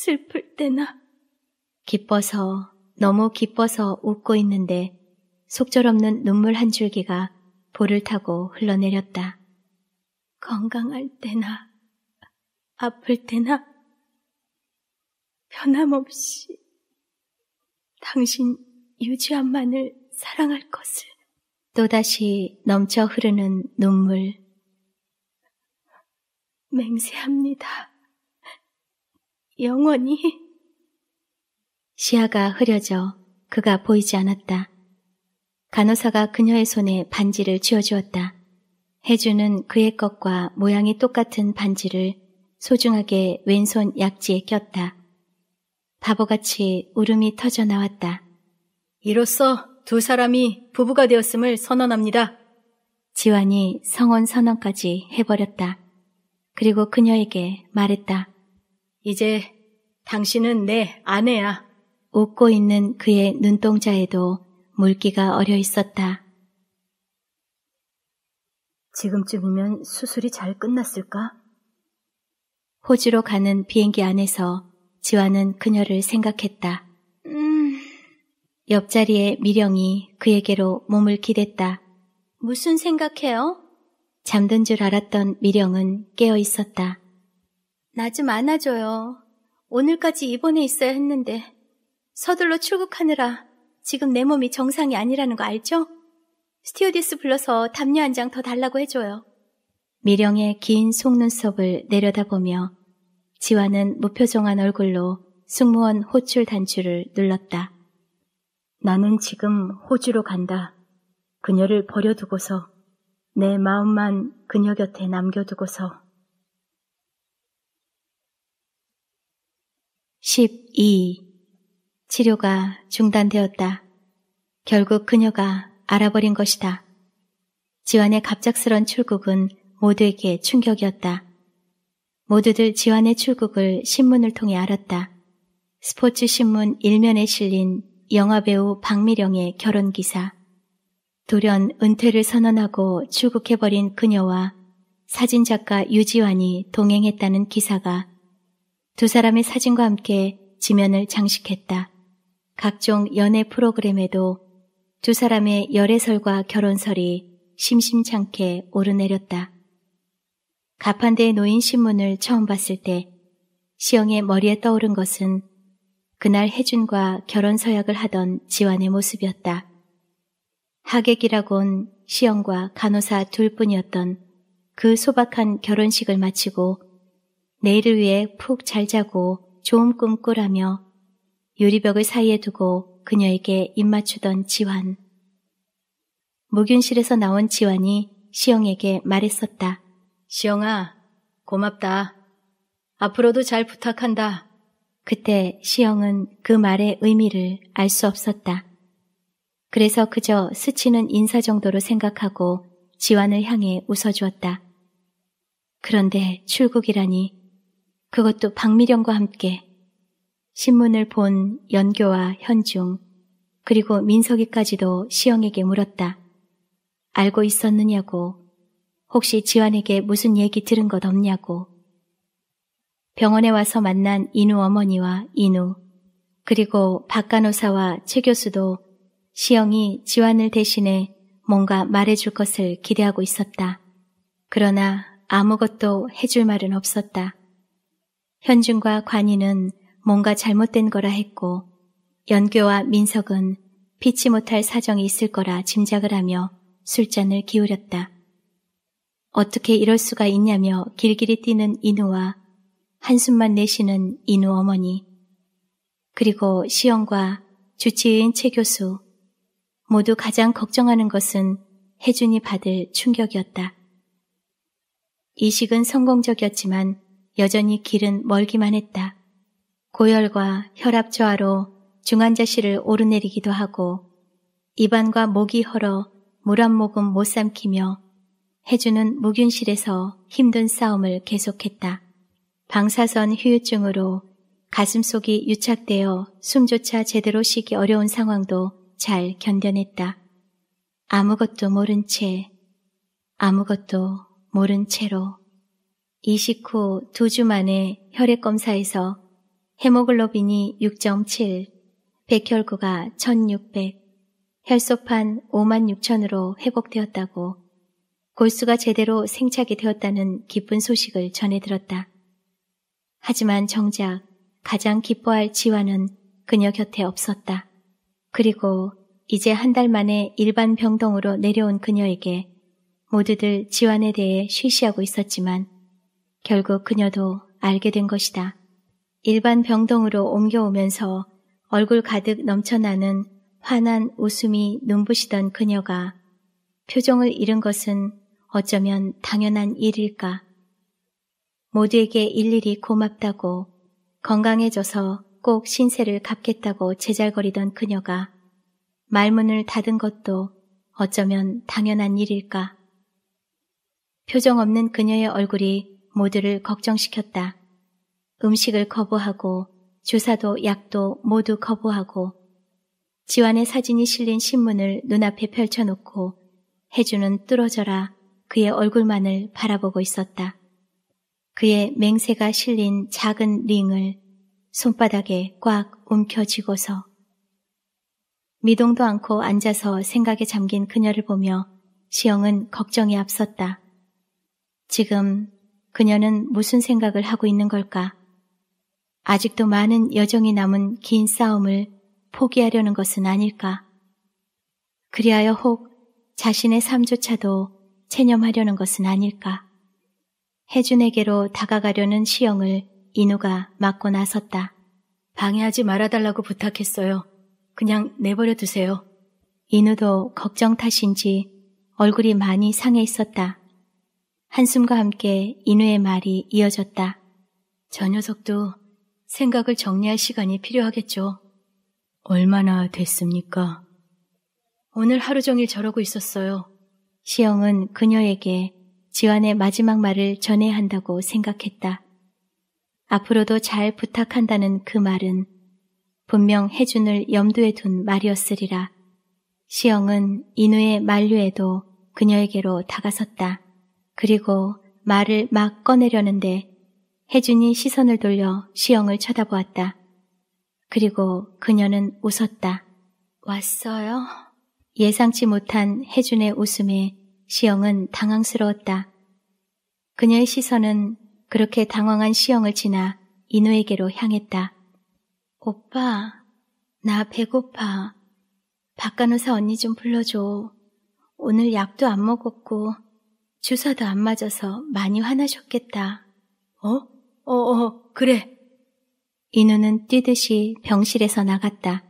슬플 때나 기뻐서 너무 기뻐서 웃고 있는데 속절없는 눈물 한 줄기가 볼을 타고 흘러내렸다. 건강할 때나 아플 때나 변함없이 당신 유지한만을 사랑할 것을 또다시 넘쳐 흐르는 눈물 맹세합니다. 영원히. 시야가 흐려져 그가 보이지 않았다. 간호사가 그녀의 손에 반지를 쥐어주었다. 혜주는 그의 것과 모양이 똑같은 반지를 소중하게 왼손 약지에 꼈다. 바보같이 울음이 터져 나왔다. 이로써 두 사람이 부부가 되었음을 선언합니다. 지환이 성혼 선언까지 해버렸다. 그리고 그녀에게 말했다. 이제 당신은 내 아내야. 웃고 있는 그의 눈동자에도 물기가 어려 있었다. 지금쯤이면 수술이 잘 끝났을까? 호주로 가는 비행기 안에서 지화는 그녀를 생각했다. 음... 옆자리에 미령이 그에게로 몸을 기댔다. 무슨 생각해요? 잠든 줄 알았던 미령은 깨어 있었다. 나좀 안아줘요. 오늘까지 입원해 있어야 했는데 서둘러 출국하느라 지금 내 몸이 정상이 아니라는 거 알죠? 스티어디스 불러서 담요 한 장 더 달라고 해줘요. 미령의 긴 속눈썹을 내려다보며 지화는 무표정한 얼굴로 승무원 호출 단추를 눌렀다. 나는 지금 호주로 간다. 그녀를 버려두고서 내 마음만 그녀 곁에 남겨두고서 12. 치료가 중단되었다. 결국 그녀가 알아버린 것이다. 지환의 갑작스런 출국은 모두에게 충격이었다. 모두들 지환의 출국을 신문을 통해 알았다. 스포츠 신문 일면에 실린 영화배우 박미령의 결혼 기사. 돌연 은퇴를 선언하고 출국해버린 그녀와 사진작가 유지환이 동행했다는 기사가 두 사람의 사진과 함께 지면을 장식했다. 각종 연애 프로그램에도 두 사람의 열애설과 결혼설이 심심찮게 오르내렸다. 가판대에 놓인 신문을 처음 봤을 때 시영의 머리에 떠오른 것은 그날 혜준과 결혼 서약을 하던 지환의 모습이었다. 하객이라곤 시영과 간호사 둘뿐이었던 그 소박한 결혼식을 마치고 내일을 위해 푹 잘 자고 좋은 꿈 꾸라며 유리벽을 사이에 두고 그녀에게 입맞추던 지환. 목윤실에서 나온 지환이 시영에게 말했었다. 시영아, 고맙다. 앞으로도 잘 부탁한다. 그때 시영은 그 말의 의미를 알 수 없었다. 그래서 그저 스치는 인사 정도로 생각하고 지환을 향해 웃어주었다. 그런데 출국이라니 그것도 박미령과 함께 신문을 본 연교와 현중 그리고 민석이까지도 시영에게 물었다. 알고 있었느냐고 혹시 지환에게 무슨 얘기 들은 것 없냐고 병원에 와서 만난 인우 어머니와 인우 그리고 박간호사와 최 교수도 시영이 지환을 대신해 뭔가 말해줄 것을 기대하고 있었다. 그러나 아무것도 해줄 말은 없었다. 현준과 관희는 뭔가 잘못된 거라 했고 연교와 민석은 피치 못할 사정이 있을 거라 짐작을 하며 술잔을 기울였다. 어떻게 이럴 수가 있냐며 길길이 뛰는 인우와 한숨만 내쉬는 인우 어머니 그리고 시영과 주치의인 최 교수 모두 가장 걱정하는 것은 혜준이 받을 충격이었다. 이식은 성공적이었지만 여전히 길은 멀기만 했다. 고열과 혈압 저하로 중환자실을 오르내리기도 하고 입안과 목이 헐어 물 한 모금 못 삼키며 해주는 무균실에서 힘든 싸움을 계속했다. 방사선 휴유증으로 가슴속이 유착되어 숨조차 제대로 쉬기 어려운 상황도 잘 견뎌냈다. 아무것도 모른 채, 아무것도 모른 채로 이식 후 두 주 만에 혈액 검사에서 헤모글로빈이 6.7, 백혈구가 1600, 혈소판 5 6 0 0 0으로 회복되었다고 골수가 제대로 생착이 되었다는 기쁜 소식을 전해들었다. 하지만 정작 가장 기뻐할 지화는 그녀 곁에 없었다. 그리고 이제 한 달 만에 일반 병동으로 내려온 그녀에게 모두들 지환에 대해 쉬쉬하고 있었지만 결국 그녀도 알게 된 것이다. 일반 병동으로 옮겨오면서 얼굴 가득 넘쳐나는 환한 웃음이 눈부시던 그녀가 표정을 잃은 것은 어쩌면 당연한 일일까. 모두에게 일일이 고맙다고 건강해져서 꼭 신세를 갚겠다고 제잘거리던 그녀가 말문을 닫은 것도 어쩌면 당연한 일일까. 표정 없는 그녀의 얼굴이 모두를 걱정시켰다. 음식을 거부하고 주사도 약도 모두 거부하고 지완의 사진이 실린 신문을 눈앞에 펼쳐놓고 해주는 뚫어져라 그의 얼굴만을 바라보고 있었다. 그의 맹세가 실린 작은 링을 손바닥에 꽉 움켜쥐고서 미동도 않고 앉아서 생각에 잠긴 그녀를 보며 시영은 걱정이 앞섰다. 지금 그녀는 무슨 생각을 하고 있는 걸까? 아직도 많은 여정이 남은 긴 싸움을 포기하려는 것은 아닐까? 그리하여 혹 자신의 삶조차도 체념하려는 것은 아닐까? 혜준에게로 다가가려는 시영을 인우가 막고 나섰다. 방해하지 말아달라고 부탁했어요. 그냥 내버려 두세요. 인우도 걱정 탓인지 얼굴이 많이 상해 있었다. 한숨과 함께 인우의 말이 이어졌다. 저 녀석도 생각을 정리할 시간이 필요하겠죠. 얼마나 됐습니까? 오늘 하루 종일 저러고 있었어요. 시영은 그녀에게 지환의 마지막 말을 전해야 한다고 생각했다. 앞으로도 잘 부탁한다는 그 말은 분명 혜준을 염두에 둔 말이었으리라. 시영은 인우의 만류에도 그녀에게로 다가섰다. 그리고 말을 막 꺼내려는데 혜준이 시선을 돌려 시영을 쳐다보았다. 그리고 그녀는 웃었다. 왔어요? 예상치 못한 혜준의 웃음에 시영은 당황스러웠다. 그녀의 시선은 그렇게 당황한 시영을 지나 인우에게로 향했다. 오빠, 나 배고파. 박간호사 언니 좀 불러줘. 오늘 약도 안 먹었고 주사도 안 맞아서 많이 화나셨겠다. 어? 어, 어, 그래. 인우는 뛰듯이 병실에서 나갔다.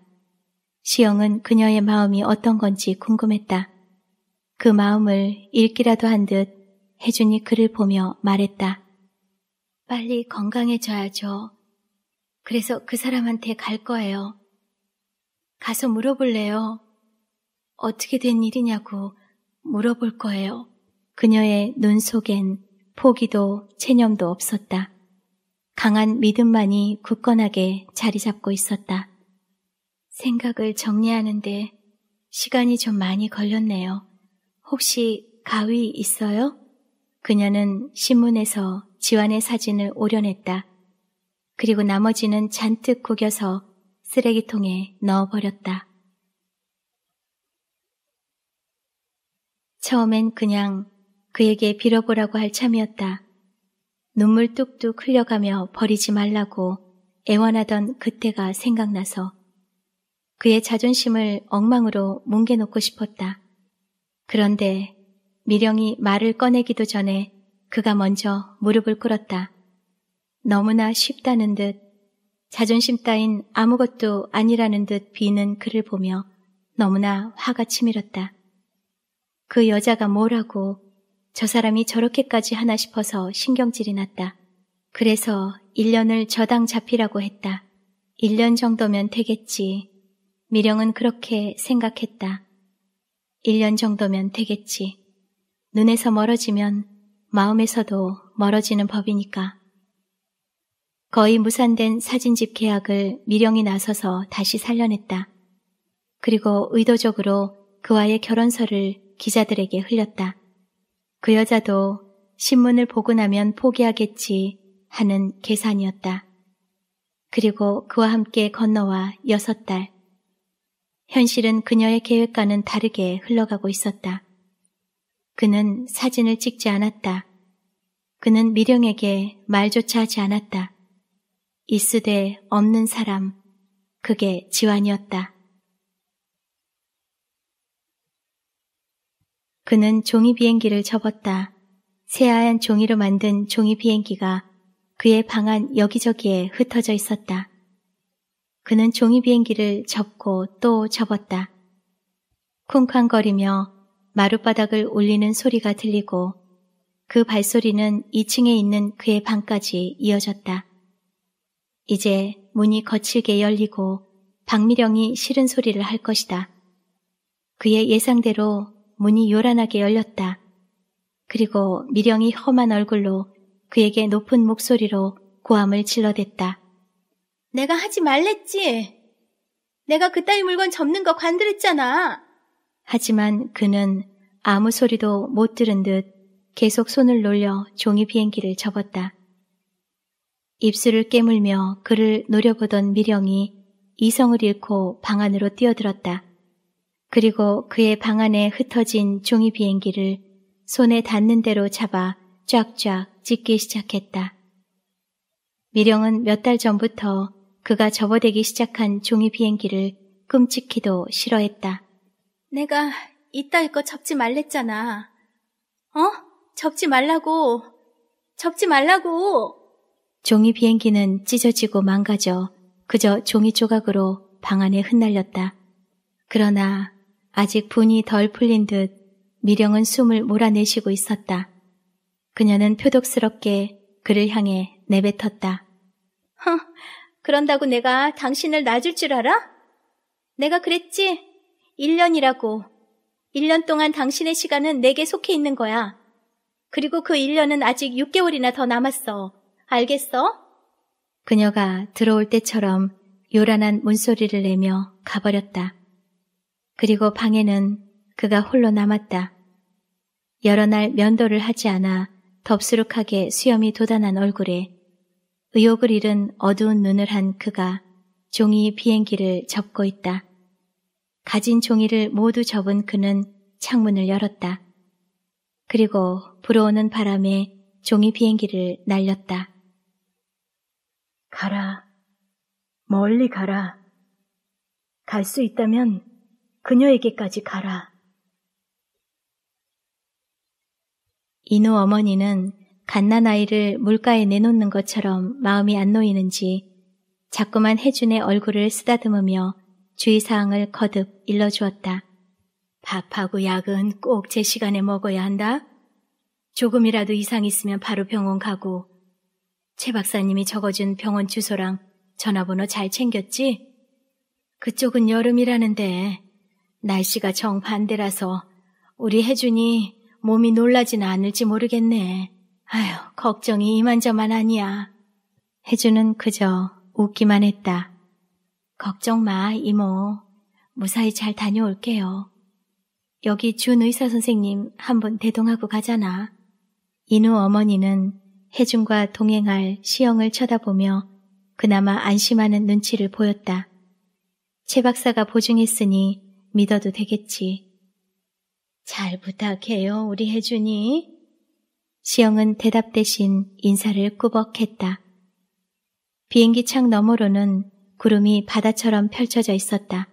시영은 그녀의 마음이 어떤 건지 궁금했다. 그 마음을 읽기라도 한듯 혜준이 그를 보며 말했다. 빨리 건강해져야죠. 그래서 그 사람한테 갈 거예요. 가서 물어볼래요. 어떻게 된 일이냐고 물어볼 거예요. 그녀의 눈 속엔 포기도 체념도 없었다. 강한 믿음만이 굳건하게 자리 잡고 있었다. 생각을 정리하는데 시간이 좀 많이 걸렸네요. 혹시 가위 있어요? 그녀는 신문에서 지환의 사진을 오려냈다. 그리고 나머지는 잔뜩 구겨서 쓰레기통에 넣어버렸다. 처음엔 그냥 그에게 빌어보라고 할 참이었다. 눈물 뚝뚝 흘려가며 버리지 말라고 애원하던 그때가 생각나서 그의 자존심을 엉망으로 뭉개놓고 싶었다. 그런데 미령이 말을 꺼내기도 전에 그가 먼저 무릎을 꿇었다. 너무나 쉽다는 듯 자존심 따윈 아무것도 아니라는 듯 비는 그를 보며 너무나 화가 치밀었다. 그 여자가 뭐라고 저 사람이 저렇게까지 하나 싶어서 신경질이 났다. 그래서 1년을 저당 잡히라고 했다. 1년 정도면 되겠지. 미령은 그렇게 생각했다. 1년 정도면 되겠지. 눈에서 멀어지면 마음에서도 멀어지는 법이니까. 거의 무산된 사진집 계약을 미령이 나서서 다시 살려냈다. 그리고 의도적으로 그와의 결혼서를 기자들에게 흘렸다. 그 여자도 신문을 보고 나면 포기하겠지 하는 계산이었다. 그리고 그와 함께 건너와 여섯 달. 현실은 그녀의 계획과는 다르게 흘러가고 있었다. 그는 사진을 찍지 않았다. 그는 미령에게 말조차 하지 않았다. 이으대 없는 사람, 그게 지환이었다. 그는 종이 비행기를 접었다. 새하얀 종이로 만든 종이 비행기가 그의 방 안 여기저기에 흩어져 있었다. 그는 종이 비행기를 접고 또 접었다. 쿵쾅거리며 마룻바닥을 울리는 소리가 들리고 그 발소리는 2층에 있는 그의 방까지 이어졌다. 이제 문이 거칠게 열리고 박미령이 싫은 소리를 할 것이다. 그의 예상대로 문이 요란하게 열렸다. 그리고 미령이 험한 얼굴로 그에게 높은 목소리로 고함을 질러댔다. 내가 하지 말랬지. 내가 그따위 물건 접는 거 관들었잖아. 하지만 그는 아무 소리도 못 들은 듯 계속 손을 놀려 종이 비행기를 접었다. 입술을 깨물며 그를 노려보던 미령이 이성을 잃고 방 안으로 뛰어들었다. 그리고 그의 방 안에 흩어진 종이 비행기를 손에 닿는 대로 잡아 쫙쫙 찢기 시작했다. 미령은 몇 달 전부터 그가 접어대기 시작한 종이 비행기를 끔찍히도 싫어했다. 내가 이따위 거 접지 말랬잖아. 어? 접지 말라고. 접지 말라고. 종이 비행기는 찢어지고 망가져 그저 종이 조각으로 방 안에 흩날렸다. 그러나 아직 분이 덜 풀린 듯 미령은 숨을 몰아내쉬고 있었다. 그녀는 표독스럽게 그를 향해 내뱉었다. 흥, 그런다고 내가 당신을 놔줄 줄 알아? 내가 그랬지? 1년이라고. 1년 동안 당신의 시간은 내게 속해 있는 거야. 그리고 그 1년은 아직 6개월이나 더 남았어. 알겠어? 그녀가 들어올 때처럼 요란한 문소리를 내며 가버렸다. 그리고 방에는 그가 홀로 남았다. 여러 날 면도를 하지 않아 덥수룩하게 수염이 돋아난 얼굴에 의욕을 잃은 어두운 눈을 한 그가 종이 비행기를 접고 있다. 가진 종이를 모두 접은 그는 창문을 열었다. 그리고 불어오는 바람에 종이 비행기를 날렸다. 가라. 멀리 가라. 갈 수 있다면 그녀에게까지 가라. 이노 어머니는 갓난아이를 물가에 내놓는 것처럼 마음이 안 놓이는지 자꾸만 혜준의 얼굴을 쓰다듬으며 주의사항을 거듭 일러주었다. 밥하고 약은 꼭 제 시간에 먹어야 한다. 조금이라도 이상 있으면 바로 병원 가고 최 박사님이 적어준 병원 주소랑 전화번호 잘 챙겼지? 그쪽은 여름이라는데 날씨가 정반대라서 우리 혜준이 몸이 놀라진 않을지 모르겠네. 아휴, 걱정이 이만저만 아니야. 혜준은 그저 웃기만 했다. 걱정 마, 이모. 무사히 잘 다녀올게요. 여기 준 의사 선생님 한 번 대동하고 가잖아. 인우 어머니는 혜준과 동행할 시영을 쳐다보며 그나마 안심하는 눈치를 보였다. 최 박사가 보증했으니 믿어도 되겠지. 잘 부탁해요, 우리 혜준이. 시영은 대답 대신 인사를 꾸벅했다. 비행기 창 너머로는 구름이 바다처럼 펼쳐져 있었다.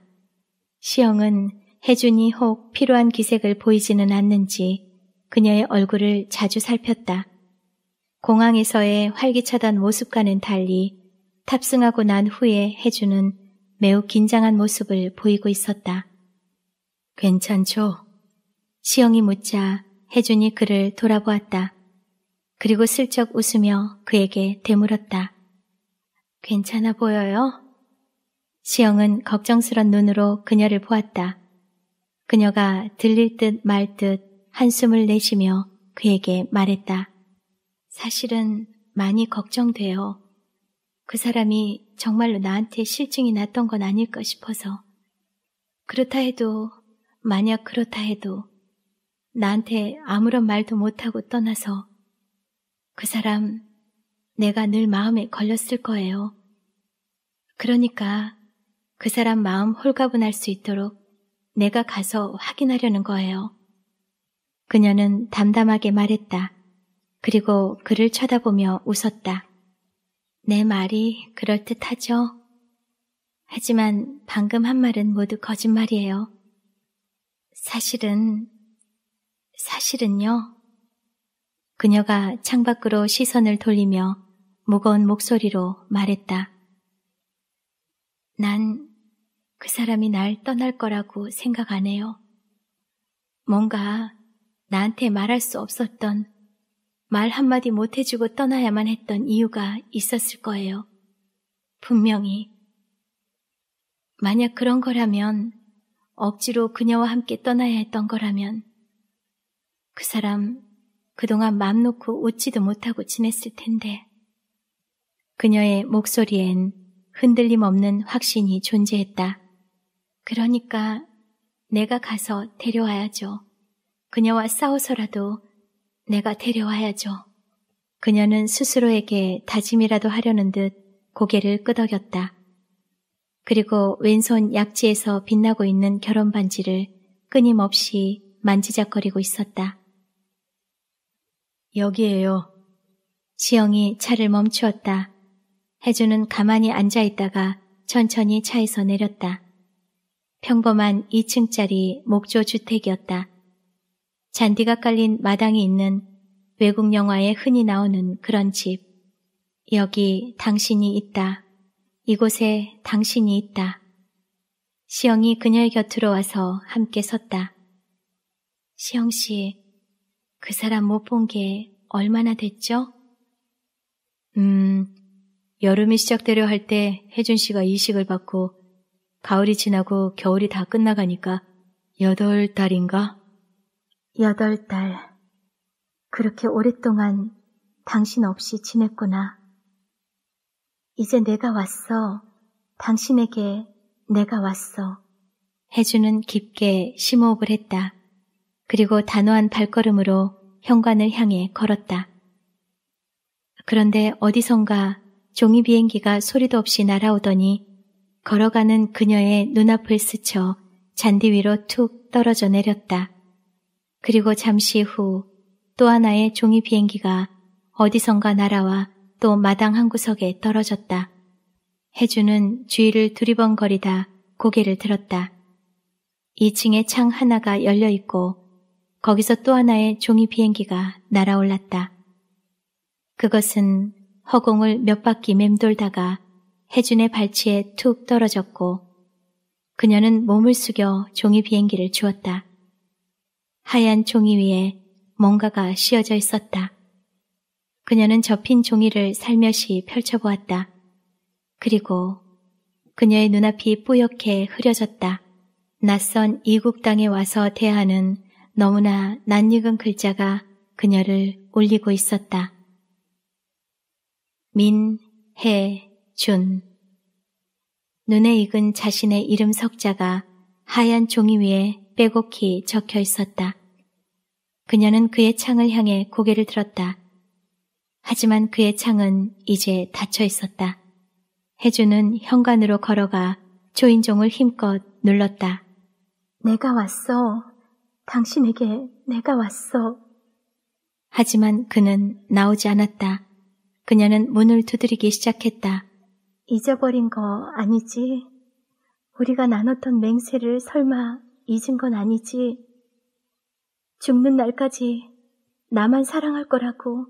시영은 혜준이 혹 필요한 기색을 보이지는 않는지 그녀의 얼굴을 자주 살폈다. 공항에서의 활기차던 모습과는 달리 탑승하고 난 후에 혜준은 매우 긴장한 모습을 보이고 있었다. 괜찮죠? 시영이 묻자 혜준이 그를 돌아보았다. 그리고 슬쩍 웃으며 그에게 되물었다. 괜찮아 보여요? 시영은 걱정스런 눈으로 그녀를 보았다. 그녀가 들릴 듯 말 듯 한숨을 내쉬며 그에게 말했다. 사실은 많이 걱정돼요. 그 사람이 정말로 나한테 실증이 났던 건 아닐까 싶어서. 그렇다 해도 만약 그렇다 해도 나한테 아무런 말도 못하고 떠나서 그 사람 내가 늘 마음에 걸렸을 거예요. 그러니까 그 사람 마음 홀가분할 수 있도록 내가 가서 확인하려는 거예요. 그녀는 담담하게 말했다. 그리고 그를 쳐다보며 웃었다. 내 말이 그럴듯하죠? 하지만 방금 한 말은 모두 거짓말이에요. 사실은, 사실은요. 그녀가 창밖으로 시선을 돌리며 무거운 목소리로 말했다. 난 그 사람이 날 떠날 거라고 생각 안 해요. 뭔가 나한테 말할 수 없었던 말 한마디 못 해주고 떠나야만 했던 이유가 있었을 거예요. 분명히. 만약 그런 거라면 억지로 그녀와 함께 떠나야 했던 거라면 그 사람 그동안 맘 놓고 웃지도 못하고 지냈을 텐데 그녀의 목소리엔 흔들림 없는 확신이 존재했다. 그러니까 내가 가서 데려와야죠. 그녀와 싸워서라도 내가 데려와야죠. 그녀는 스스로에게 다짐이라도 하려는 듯 고개를 끄덕였다. 그리고 왼손 약지에서 빛나고 있는 결혼 반지를 끊임없이 만지작거리고 있었다. 여기에요. 지영이 차를 멈추었다. 혜주는 가만히 앉아있다가 천천히 차에서 내렸다. 평범한 2층짜리 목조 주택이었다. 잔디가 깔린 마당이 있는 외국 영화에 흔히 나오는 그런 집. 여기 당신이 있다. 이곳에 당신이 있다. 시영이 그녀의 곁으로 와서 함께 섰다. 시영 씨, 그 사람 못 본 게 얼마나 됐죠? 음, 여름이 시작되려 할 때 혜준 씨가 이식을 받고 가을이 지나고 겨울이 다 끝나가니까 여덟 달인가? 여덟 달. 그렇게 오랫동안 당신 없이 지냈구나. 이제 내가 왔어. 당신에게 내가 왔어. 해주는 깊게 심호흡을 했다. 그리고 단호한 발걸음으로 현관을 향해 걸었다. 그런데 어디선가 종이 비행기가 소리도 없이 날아오더니 걸어가는 그녀의 눈앞을 스쳐 잔디 위로 툭 떨어져 내렸다. 그리고 잠시 후 또 하나의 종이 비행기가 어디선가 날아와 또 마당 한 구석에 떨어졌다. 해주는 주위를 두리번거리다 고개를 들었다. 2층에 창 하나가 열려 있고 거기서 또 하나의 종이 비행기가 날아올랐다. 그것은 허공을 몇 바퀴 맴돌다가 해준의 발치에 툭 떨어졌고 그녀는 몸을 숙여 종이 비행기를 주었다. 하얀 종이 위에 뭔가가 씌어져 있었다. 그녀는 접힌 종이를 살며시 펼쳐보았다. 그리고 그녀의 눈앞이 뿌옇게 흐려졌다. 낯선 이국 땅에 와서 대하는 너무나 낯익은 글자가 그녀를 울리고 있었다. 민, 해, 준. 눈에 익은 자신의 이름 석자가 하얀 종이 위에 빼곡히 적혀 있었다. 그녀는 그의 창을 향해 고개를 들었다. 하지만 그의 창은 이제 닫혀 있었다. 혜주는 현관으로 걸어가 조인종을 힘껏 눌렀다. 내가 왔어. 당신에게 내가 왔어. 하지만 그는 나오지 않았다. 그녀는 문을 두드리기 시작했다. 잊어버린 거 아니지? 우리가 나눴던 맹세를 설마 잊은 건 아니지? 죽는 날까지 나만 사랑할 거라고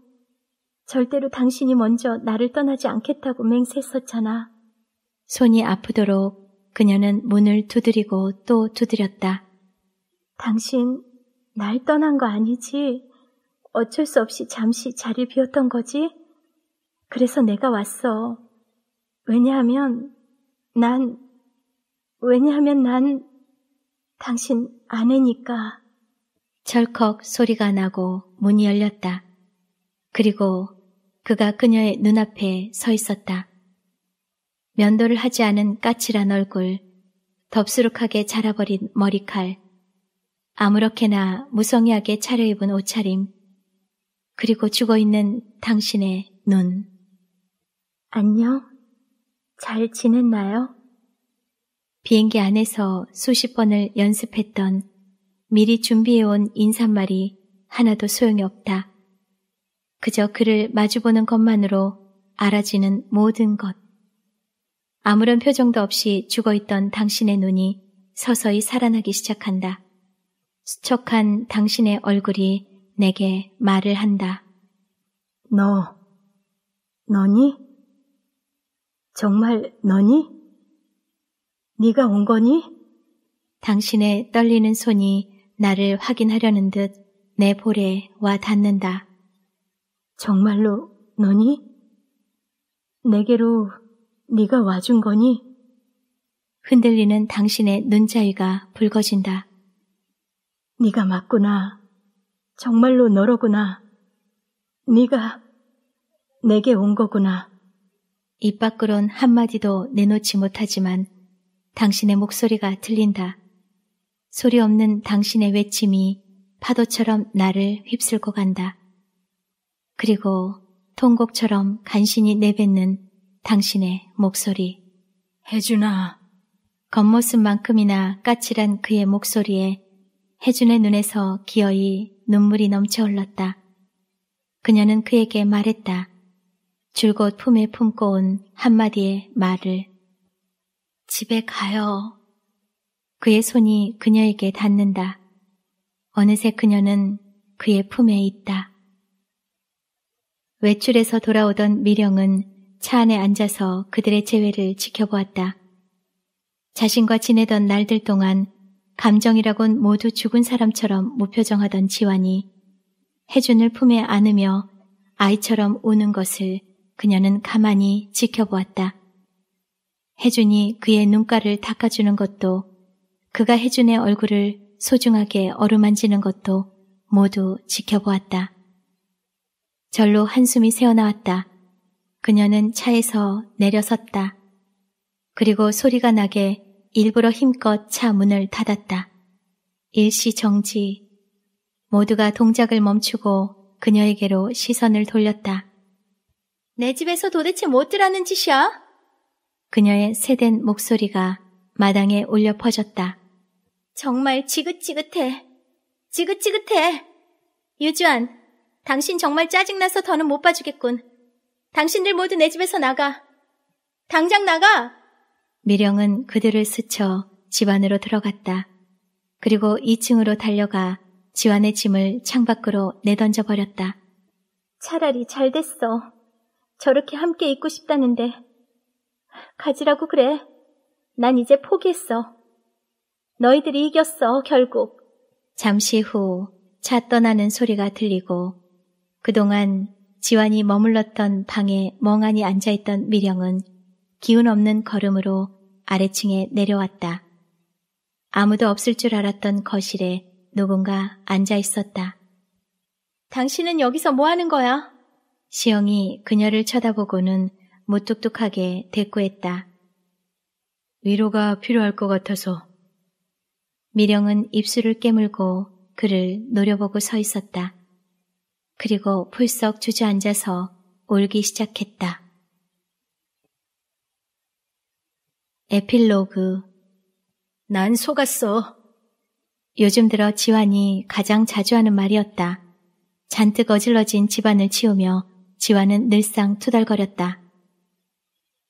절대로 당신이 먼저 나를 떠나지 않겠다고 맹세했었잖아. 손이 아프도록 그녀는 문을 두드리고 또 두드렸다. 당신 날 떠난 거 아니지? 어쩔 수 없이 잠시 자리 비웠던 거지? 그래서 내가 왔어. 왜냐하면 난 왜냐하면 난 당신 아내니까. 철컥 소리가 나고 문이 열렸다. 그리고 그가 그녀의 눈앞에 서 있었다. 면도를 하지 않은 까칠한 얼굴, 덥수룩하게 자라버린 머리칼, 아무렇게나 무성의하게 차려입은 옷차림, 그리고 죽어있는 당신의 눈. 안녕? 잘 지냈나요? 비행기 안에서 수십 번을 연습했던 미리 준비해온 인사말이 하나도 소용이 없다. 그저 그를 마주보는 것만으로 알아지는 모든 것. 아무런 표정도 없이 죽어있던 당신의 눈이 서서히 살아나기 시작한다. 수척한 당신의 얼굴이 내게 말을 한다. 너, 너니? 정말 너니? 네가 온 거니? 당신의 떨리는 손이 나를 확인하려는 듯 내 볼에 와 닿는다. 정말로 너니? 내게로 네가 와준 거니? 흔들리는 당신의 눈자위가 붉어진다. 네가 맞구나. 정말로 너로구나. 네가 내게 온 거구나. 입 밖으론 한마디도 내놓지 못하지만 당신의 목소리가 들린다. 소리 없는 당신의 외침이 파도처럼 나를 휩쓸고 간다. 그리고 통곡처럼 간신히 내뱉는 당신의 목소리. 혜준아. 겉모습만큼이나 까칠한 그의 목소리에 혜준의 눈에서 기어이 눈물이 넘쳐 올랐다 그녀는 그에게 말했다. 줄곧 품에 품고 온 한마디의 말을. 집에 가요. 그의 손이 그녀에게 닿는다. 어느새 그녀는 그의 품에 있다. 외출에서 돌아오던 미령은 차 안에 앉아서 그들의 재회를 지켜보았다. 자신과 지내던 날들 동안 감정이라곤 모두 죽은 사람처럼 무표정하던 지환이 혜준을 품에 안으며 아이처럼 우는 것을 그녀는 가만히 지켜보았다. 혜준이 그의 눈가를 닦아주는 것도 그가 혜준의 얼굴을 소중하게 어루만지는 것도 모두 지켜보았다. 절로 한숨이 새어나왔다. 그녀는 차에서 내려섰다. 그리고 소리가 나게 일부러 힘껏 차 문을 닫았다. 일시 정지. 모두가 동작을 멈추고 그녀에게로 시선을 돌렸다. 내 집에서 도대체 뭣들 하는 짓이야? 그녀의 새된 목소리가 마당에 울려 퍼졌다. 정말 지긋지긋해. 지긋지긋해. 유주안, 당신 정말 짜증나서 더는 못 봐주겠군. 당신들 모두 내 집에서 나가. 당장 나가! 미령은 그들을 스쳐 집 안으로 들어갔다. 그리고 2층으로 달려가 지환의 짐을 창밖으로 내던져 버렸다. 차라리 잘 됐어. 저렇게 함께 있고 싶다는데. 가지라고 그래. 난 이제 포기했어. 너희들이 이겼어, 결국. 잠시 후 차 떠나는 소리가 들리고 그동안 지환이 머물렀던 방에 멍하니 앉아있던 미령은 기운 없는 걸음으로 아래층에 내려왔다. 아무도 없을 줄 알았던 거실에 누군가 앉아 있었다. 당신은 여기서 뭐 하는 거야? 시영이 그녀를 쳐다보고는 무뚝뚝하게 대꾸했다. 위로가 필요할 것 같아서. 미령은 입술을 깨물고 그를 노려보고 서 있었다. 그리고 풀썩 주저앉아서 울기 시작했다. 에필로그 난 속았어. 요즘 들어 지환이 가장 자주 하는 말이었다. 잔뜩 어질러진 집안을 치우며 지환은 늘상 투덜거렸다.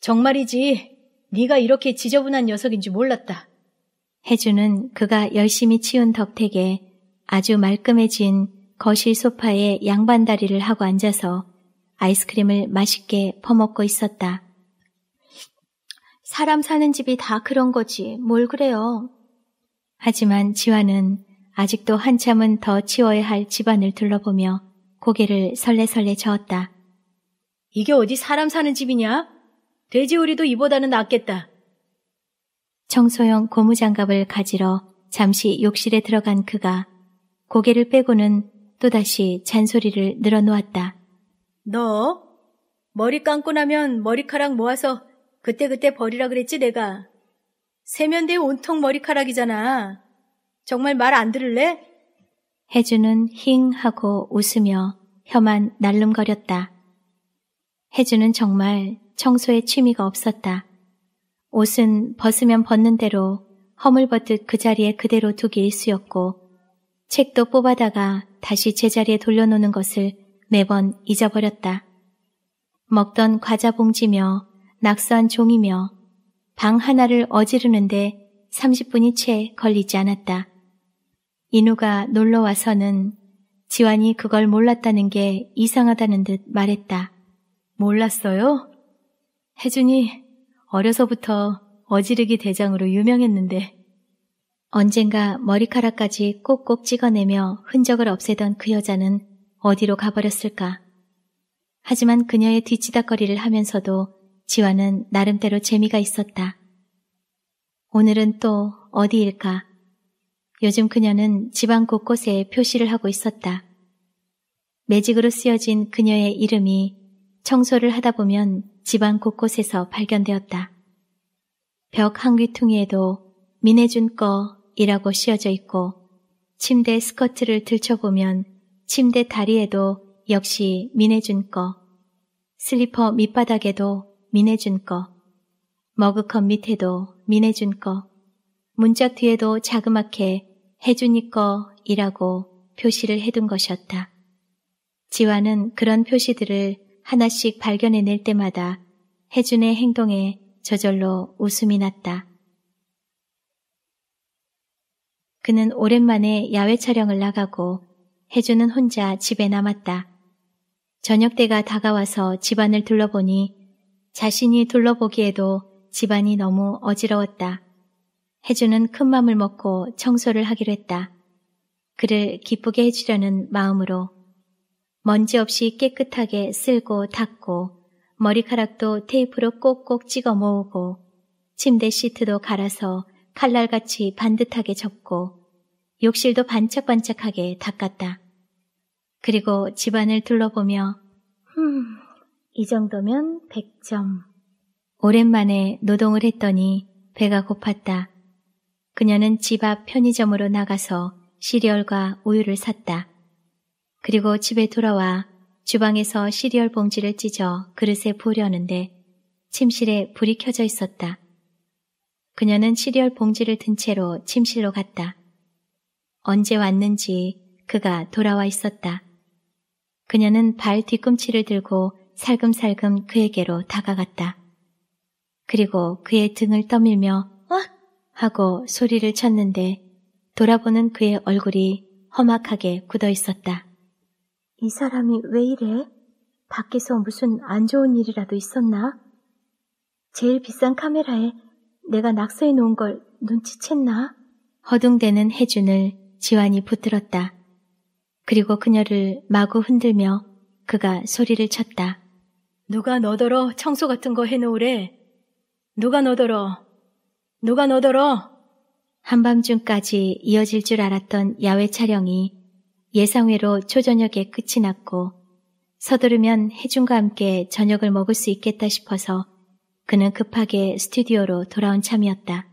정말이지. 네가 이렇게 지저분한 녀석인 지 몰랐다. 혜주는 그가 열심히 치운 덕택에 아주 말끔해진 거실 소파에 양반다리를 하고 앉아서 아이스크림을 맛있게 퍼먹고 있었다. 사람 사는 집이 다 그런 거지. 뭘 그래요? 하지만 지화는 아직도 한참은 더 치워야 할 집안을 둘러보며 고개를 설레설레 저었다. 이게 어디 사람 사는 집이냐? 돼지우리도 이보다는 낫겠다. 청소용 고무장갑을 가지러 잠시 욕실에 들어간 그가 고개를 빼고는 또다시 잔소리를 늘어놓았다. 너 머리 감고 나면 머리카락 모아서 그때그때 버리라 그랬지 내가. 세면대 온통 머리카락이잖아. 정말 말 안 들을래? 혜주는 힝 하고 웃으며 혀만 날름거렸다. 혜주는 정말 청소에 취미가 없었다. 옷은 벗으면 벗는 대로 허물벗듯 그 자리에 그대로 두기 일쑤였고 책도 뽑아다가 다시 제자리에 돌려놓는 것을 매번 잊어버렸다. 먹던 과자 봉지며 낙서한 종이며 방 하나를 어지르는데 30분이 채 걸리지 않았다. 인우가 놀러와서는 지환이 그걸 몰랐다는 게 이상하다는 듯 말했다. 몰랐어요? 혜준이 어려서부터 어지르기 대장으로 유명했는데 언젠가 머리카락까지 꼭꼭 찍어내며 흔적을 없애던 그 여자는 어디로 가버렸을까? 하지만 그녀의 뒤치다거리를 하면서도 지화는 나름대로 재미가 있었다. 오늘은 또 어디일까? 요즘 그녀는 지방 곳곳에 표시를 하고 있었다. 매직으로 쓰여진 그녀의 이름이 청소를 하다 보면 지방 곳곳에서 발견되었다. 벽 한 귀퉁이에도 민혜준 거 이라고 씌어져 있고 침대 스커트를 들춰보면 침대 다리에도 역시 민혜준 거, 슬리퍼 밑바닥에도 민혜준 거, 머그컵 밑에도 민혜준 거, 문자 뒤에도 자그맣게 해준이 거이라고 표시를 해둔 것이었다. 지화는 그런 표시들을 하나씩 발견해낼 때마다 해준의 행동에 저절로 웃음이 났다. 그는 오랜만에 야외 촬영을 나가고 혜주는 혼자 집에 남았다. 저녁 때가 다가와서 집안을 둘러보니 자신이 둘러보기에도 집안이 너무 어지러웠다. 혜주는큰 맘을 먹고 청소를 하기로 했다. 그를 기쁘게 해주려는 마음으로 먼지 없이 깨끗하게 쓸고 닦고 머리카락도 테이프로 꼭꼭 찍어 모으고 침대 시트도 갈아서 칼날같이 반듯하게 접고 욕실도 반짝반짝하게 닦았다. 그리고 집안을 둘러보며 흠, 이 정도면 100점. 오랜만에 노동을 했더니 배가 고팠다. 그녀는 집 앞 편의점으로 나가서 시리얼과 우유를 샀다. 그리고 집에 돌아와 주방에서 시리얼 봉지를 찢어 그릇에 부으려는데 침실에 불이 켜져 있었다. 그녀는 시리얼 봉지를 든 채로 침실로 갔다. 언제 왔는지 그가 돌아와 있었다. 그녀는 발 뒤꿈치를 들고 살금살금 그에게로 다가갔다. 그리고 그의 등을 떠밀며 와! 어? 하고 소리를 쳤는데 돌아보는 그의 얼굴이 험악하게 굳어 있었다. 이 사람이 왜 이래? 밖에서 무슨 안 좋은 일이라도 있었나? 제일 비싼 카메라에 내가 낙서해 놓은 걸 눈치챘나? 허둥대는 혜준을 지환이 붙들었다. 그리고 그녀를 마구 흔들며 그가 소리를 쳤다. 누가 너더러 청소 같은 거 해놓으래. 누가 너더러. 누가 너더러. 한밤중까지 이어질 줄 알았던 야외 촬영이 예상외로 초저녁에 끝이 났고 서두르면 혜준과 함께 저녁을 먹을 수 있겠다 싶어서 그는 급하게 스튜디오로 돌아온 참이었다.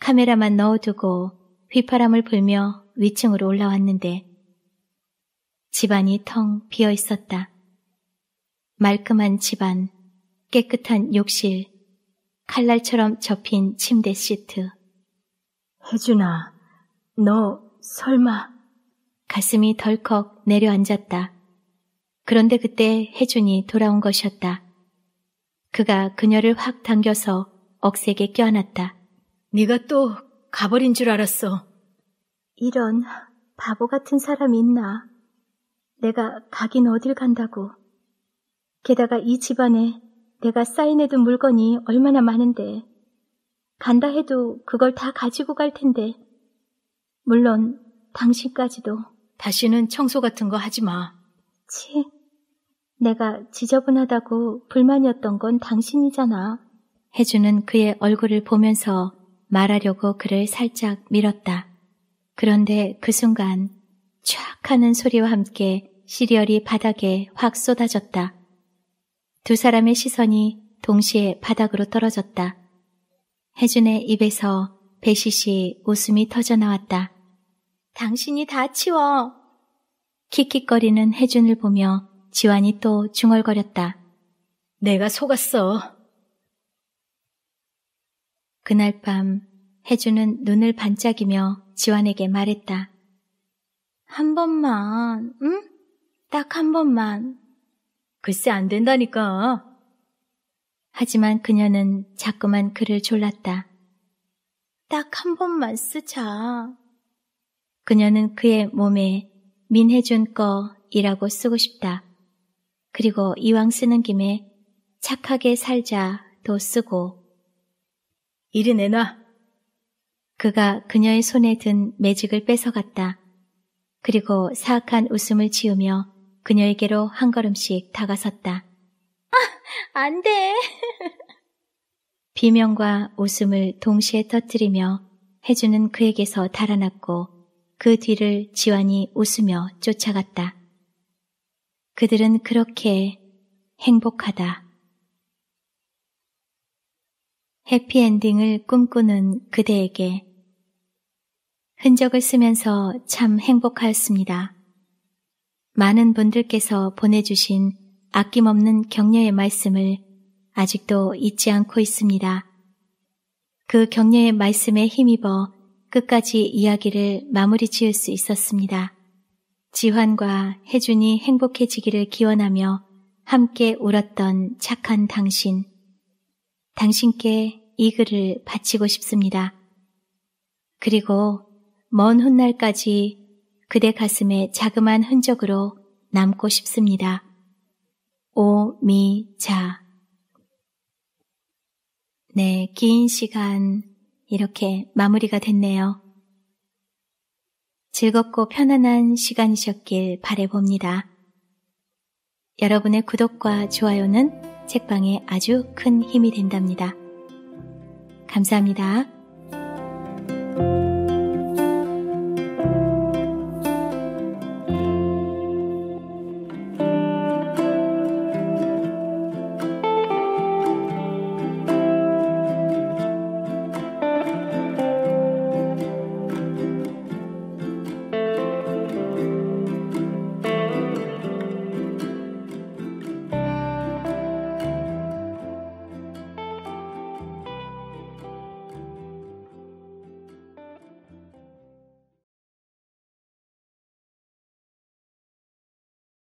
카메라만 넣어두고 휘파람을 불며 위층으로 올라왔는데 집안이 텅 비어 있었다. 말끔한 집안, 깨끗한 욕실, 칼날처럼 접힌 침대 시트. 혜준아, 너 설마... 가슴이 덜컥 내려앉았다. 그런데 그때 혜준이 돌아온 것이었다. 그가 그녀를 확 당겨서 억세게 껴안았다. 네가 또 가버린 줄 알았어. 이런 바보 같은 사람이 있나? 내가 가긴 어딜 간다고. 게다가 이 집안에 내가 사인해둔 물건이 얼마나 많은데 간다 해도 그걸 다 가지고 갈 텐데 물론 당신까지도 다시는 청소 같은 거 하지 마. 치, 내가 지저분하다고 불만이었던 건 당신이잖아. 해주는 그의 얼굴을 보면서 말하려고 그를 살짝 밀었다. 그런데 그 순간 촥 하는 소리와 함께 시리얼이 바닥에 확 쏟아졌다. 두 사람의 시선이 동시에 바닥으로 떨어졌다. 혜준의 입에서 배시시 웃음이 터져나왔다. 당신이 다 치워! 킥킥거리는 혜준을 보며 지환이 또 중얼거렸다. 내가 속았어. 그날 밤 혜주는 눈을 반짝이며 지환에게 말했다. 한 번만, 응? 딱 한 번만. 글쎄 안 된다니까. 하지만 그녀는 자꾸만 그를 졸랐다. 딱 한 번만 쓰자. 그녀는 그의 몸에 민혜준 거이라고 쓰고 싶다. 그리고 이왕 쓰는 김에 착하게 살자도 쓰고 이리 내놔. 그가 그녀의 손에 든 매직을 뺏어갔다. 그리고 사악한 웃음을 지으며 그녀에게로 한 걸음씩 다가섰다. 아, 안 돼. 비명과 웃음을 동시에 터뜨리며 해주는 그에게서 달아났고 그 뒤를 지환이 웃으며 쫓아갔다. 그들은 그렇게 행복하다. 해피엔딩을 꿈꾸는 그대에게 흔적을 쓰면서 참 행복하였습니다. 많은 분들께서 보내주신 아낌없는 격려의 말씀을 아직도 잊지 않고 있습니다. 그 격려의 말씀에 힘입어 끝까지 이야기를 마무리 지을 수 있었습니다. 지환과 혜준이 행복해지기를 기원하며 함께 울었던 착한 당신. 당신께 이 글을 바치고 싶습니다. 그리고 먼 훗날까지 그대 가슴에 자그만 흔적으로 남고 싶습니다. 오, 미, 자. 네, 긴 시간 이렇게 마무리가 됐네요. 즐겁고 편안한 시간이셨길 바래봅니다. 여러분의 구독과 좋아요는 책방에 아주 큰 힘이 된답니다. 감사합니다.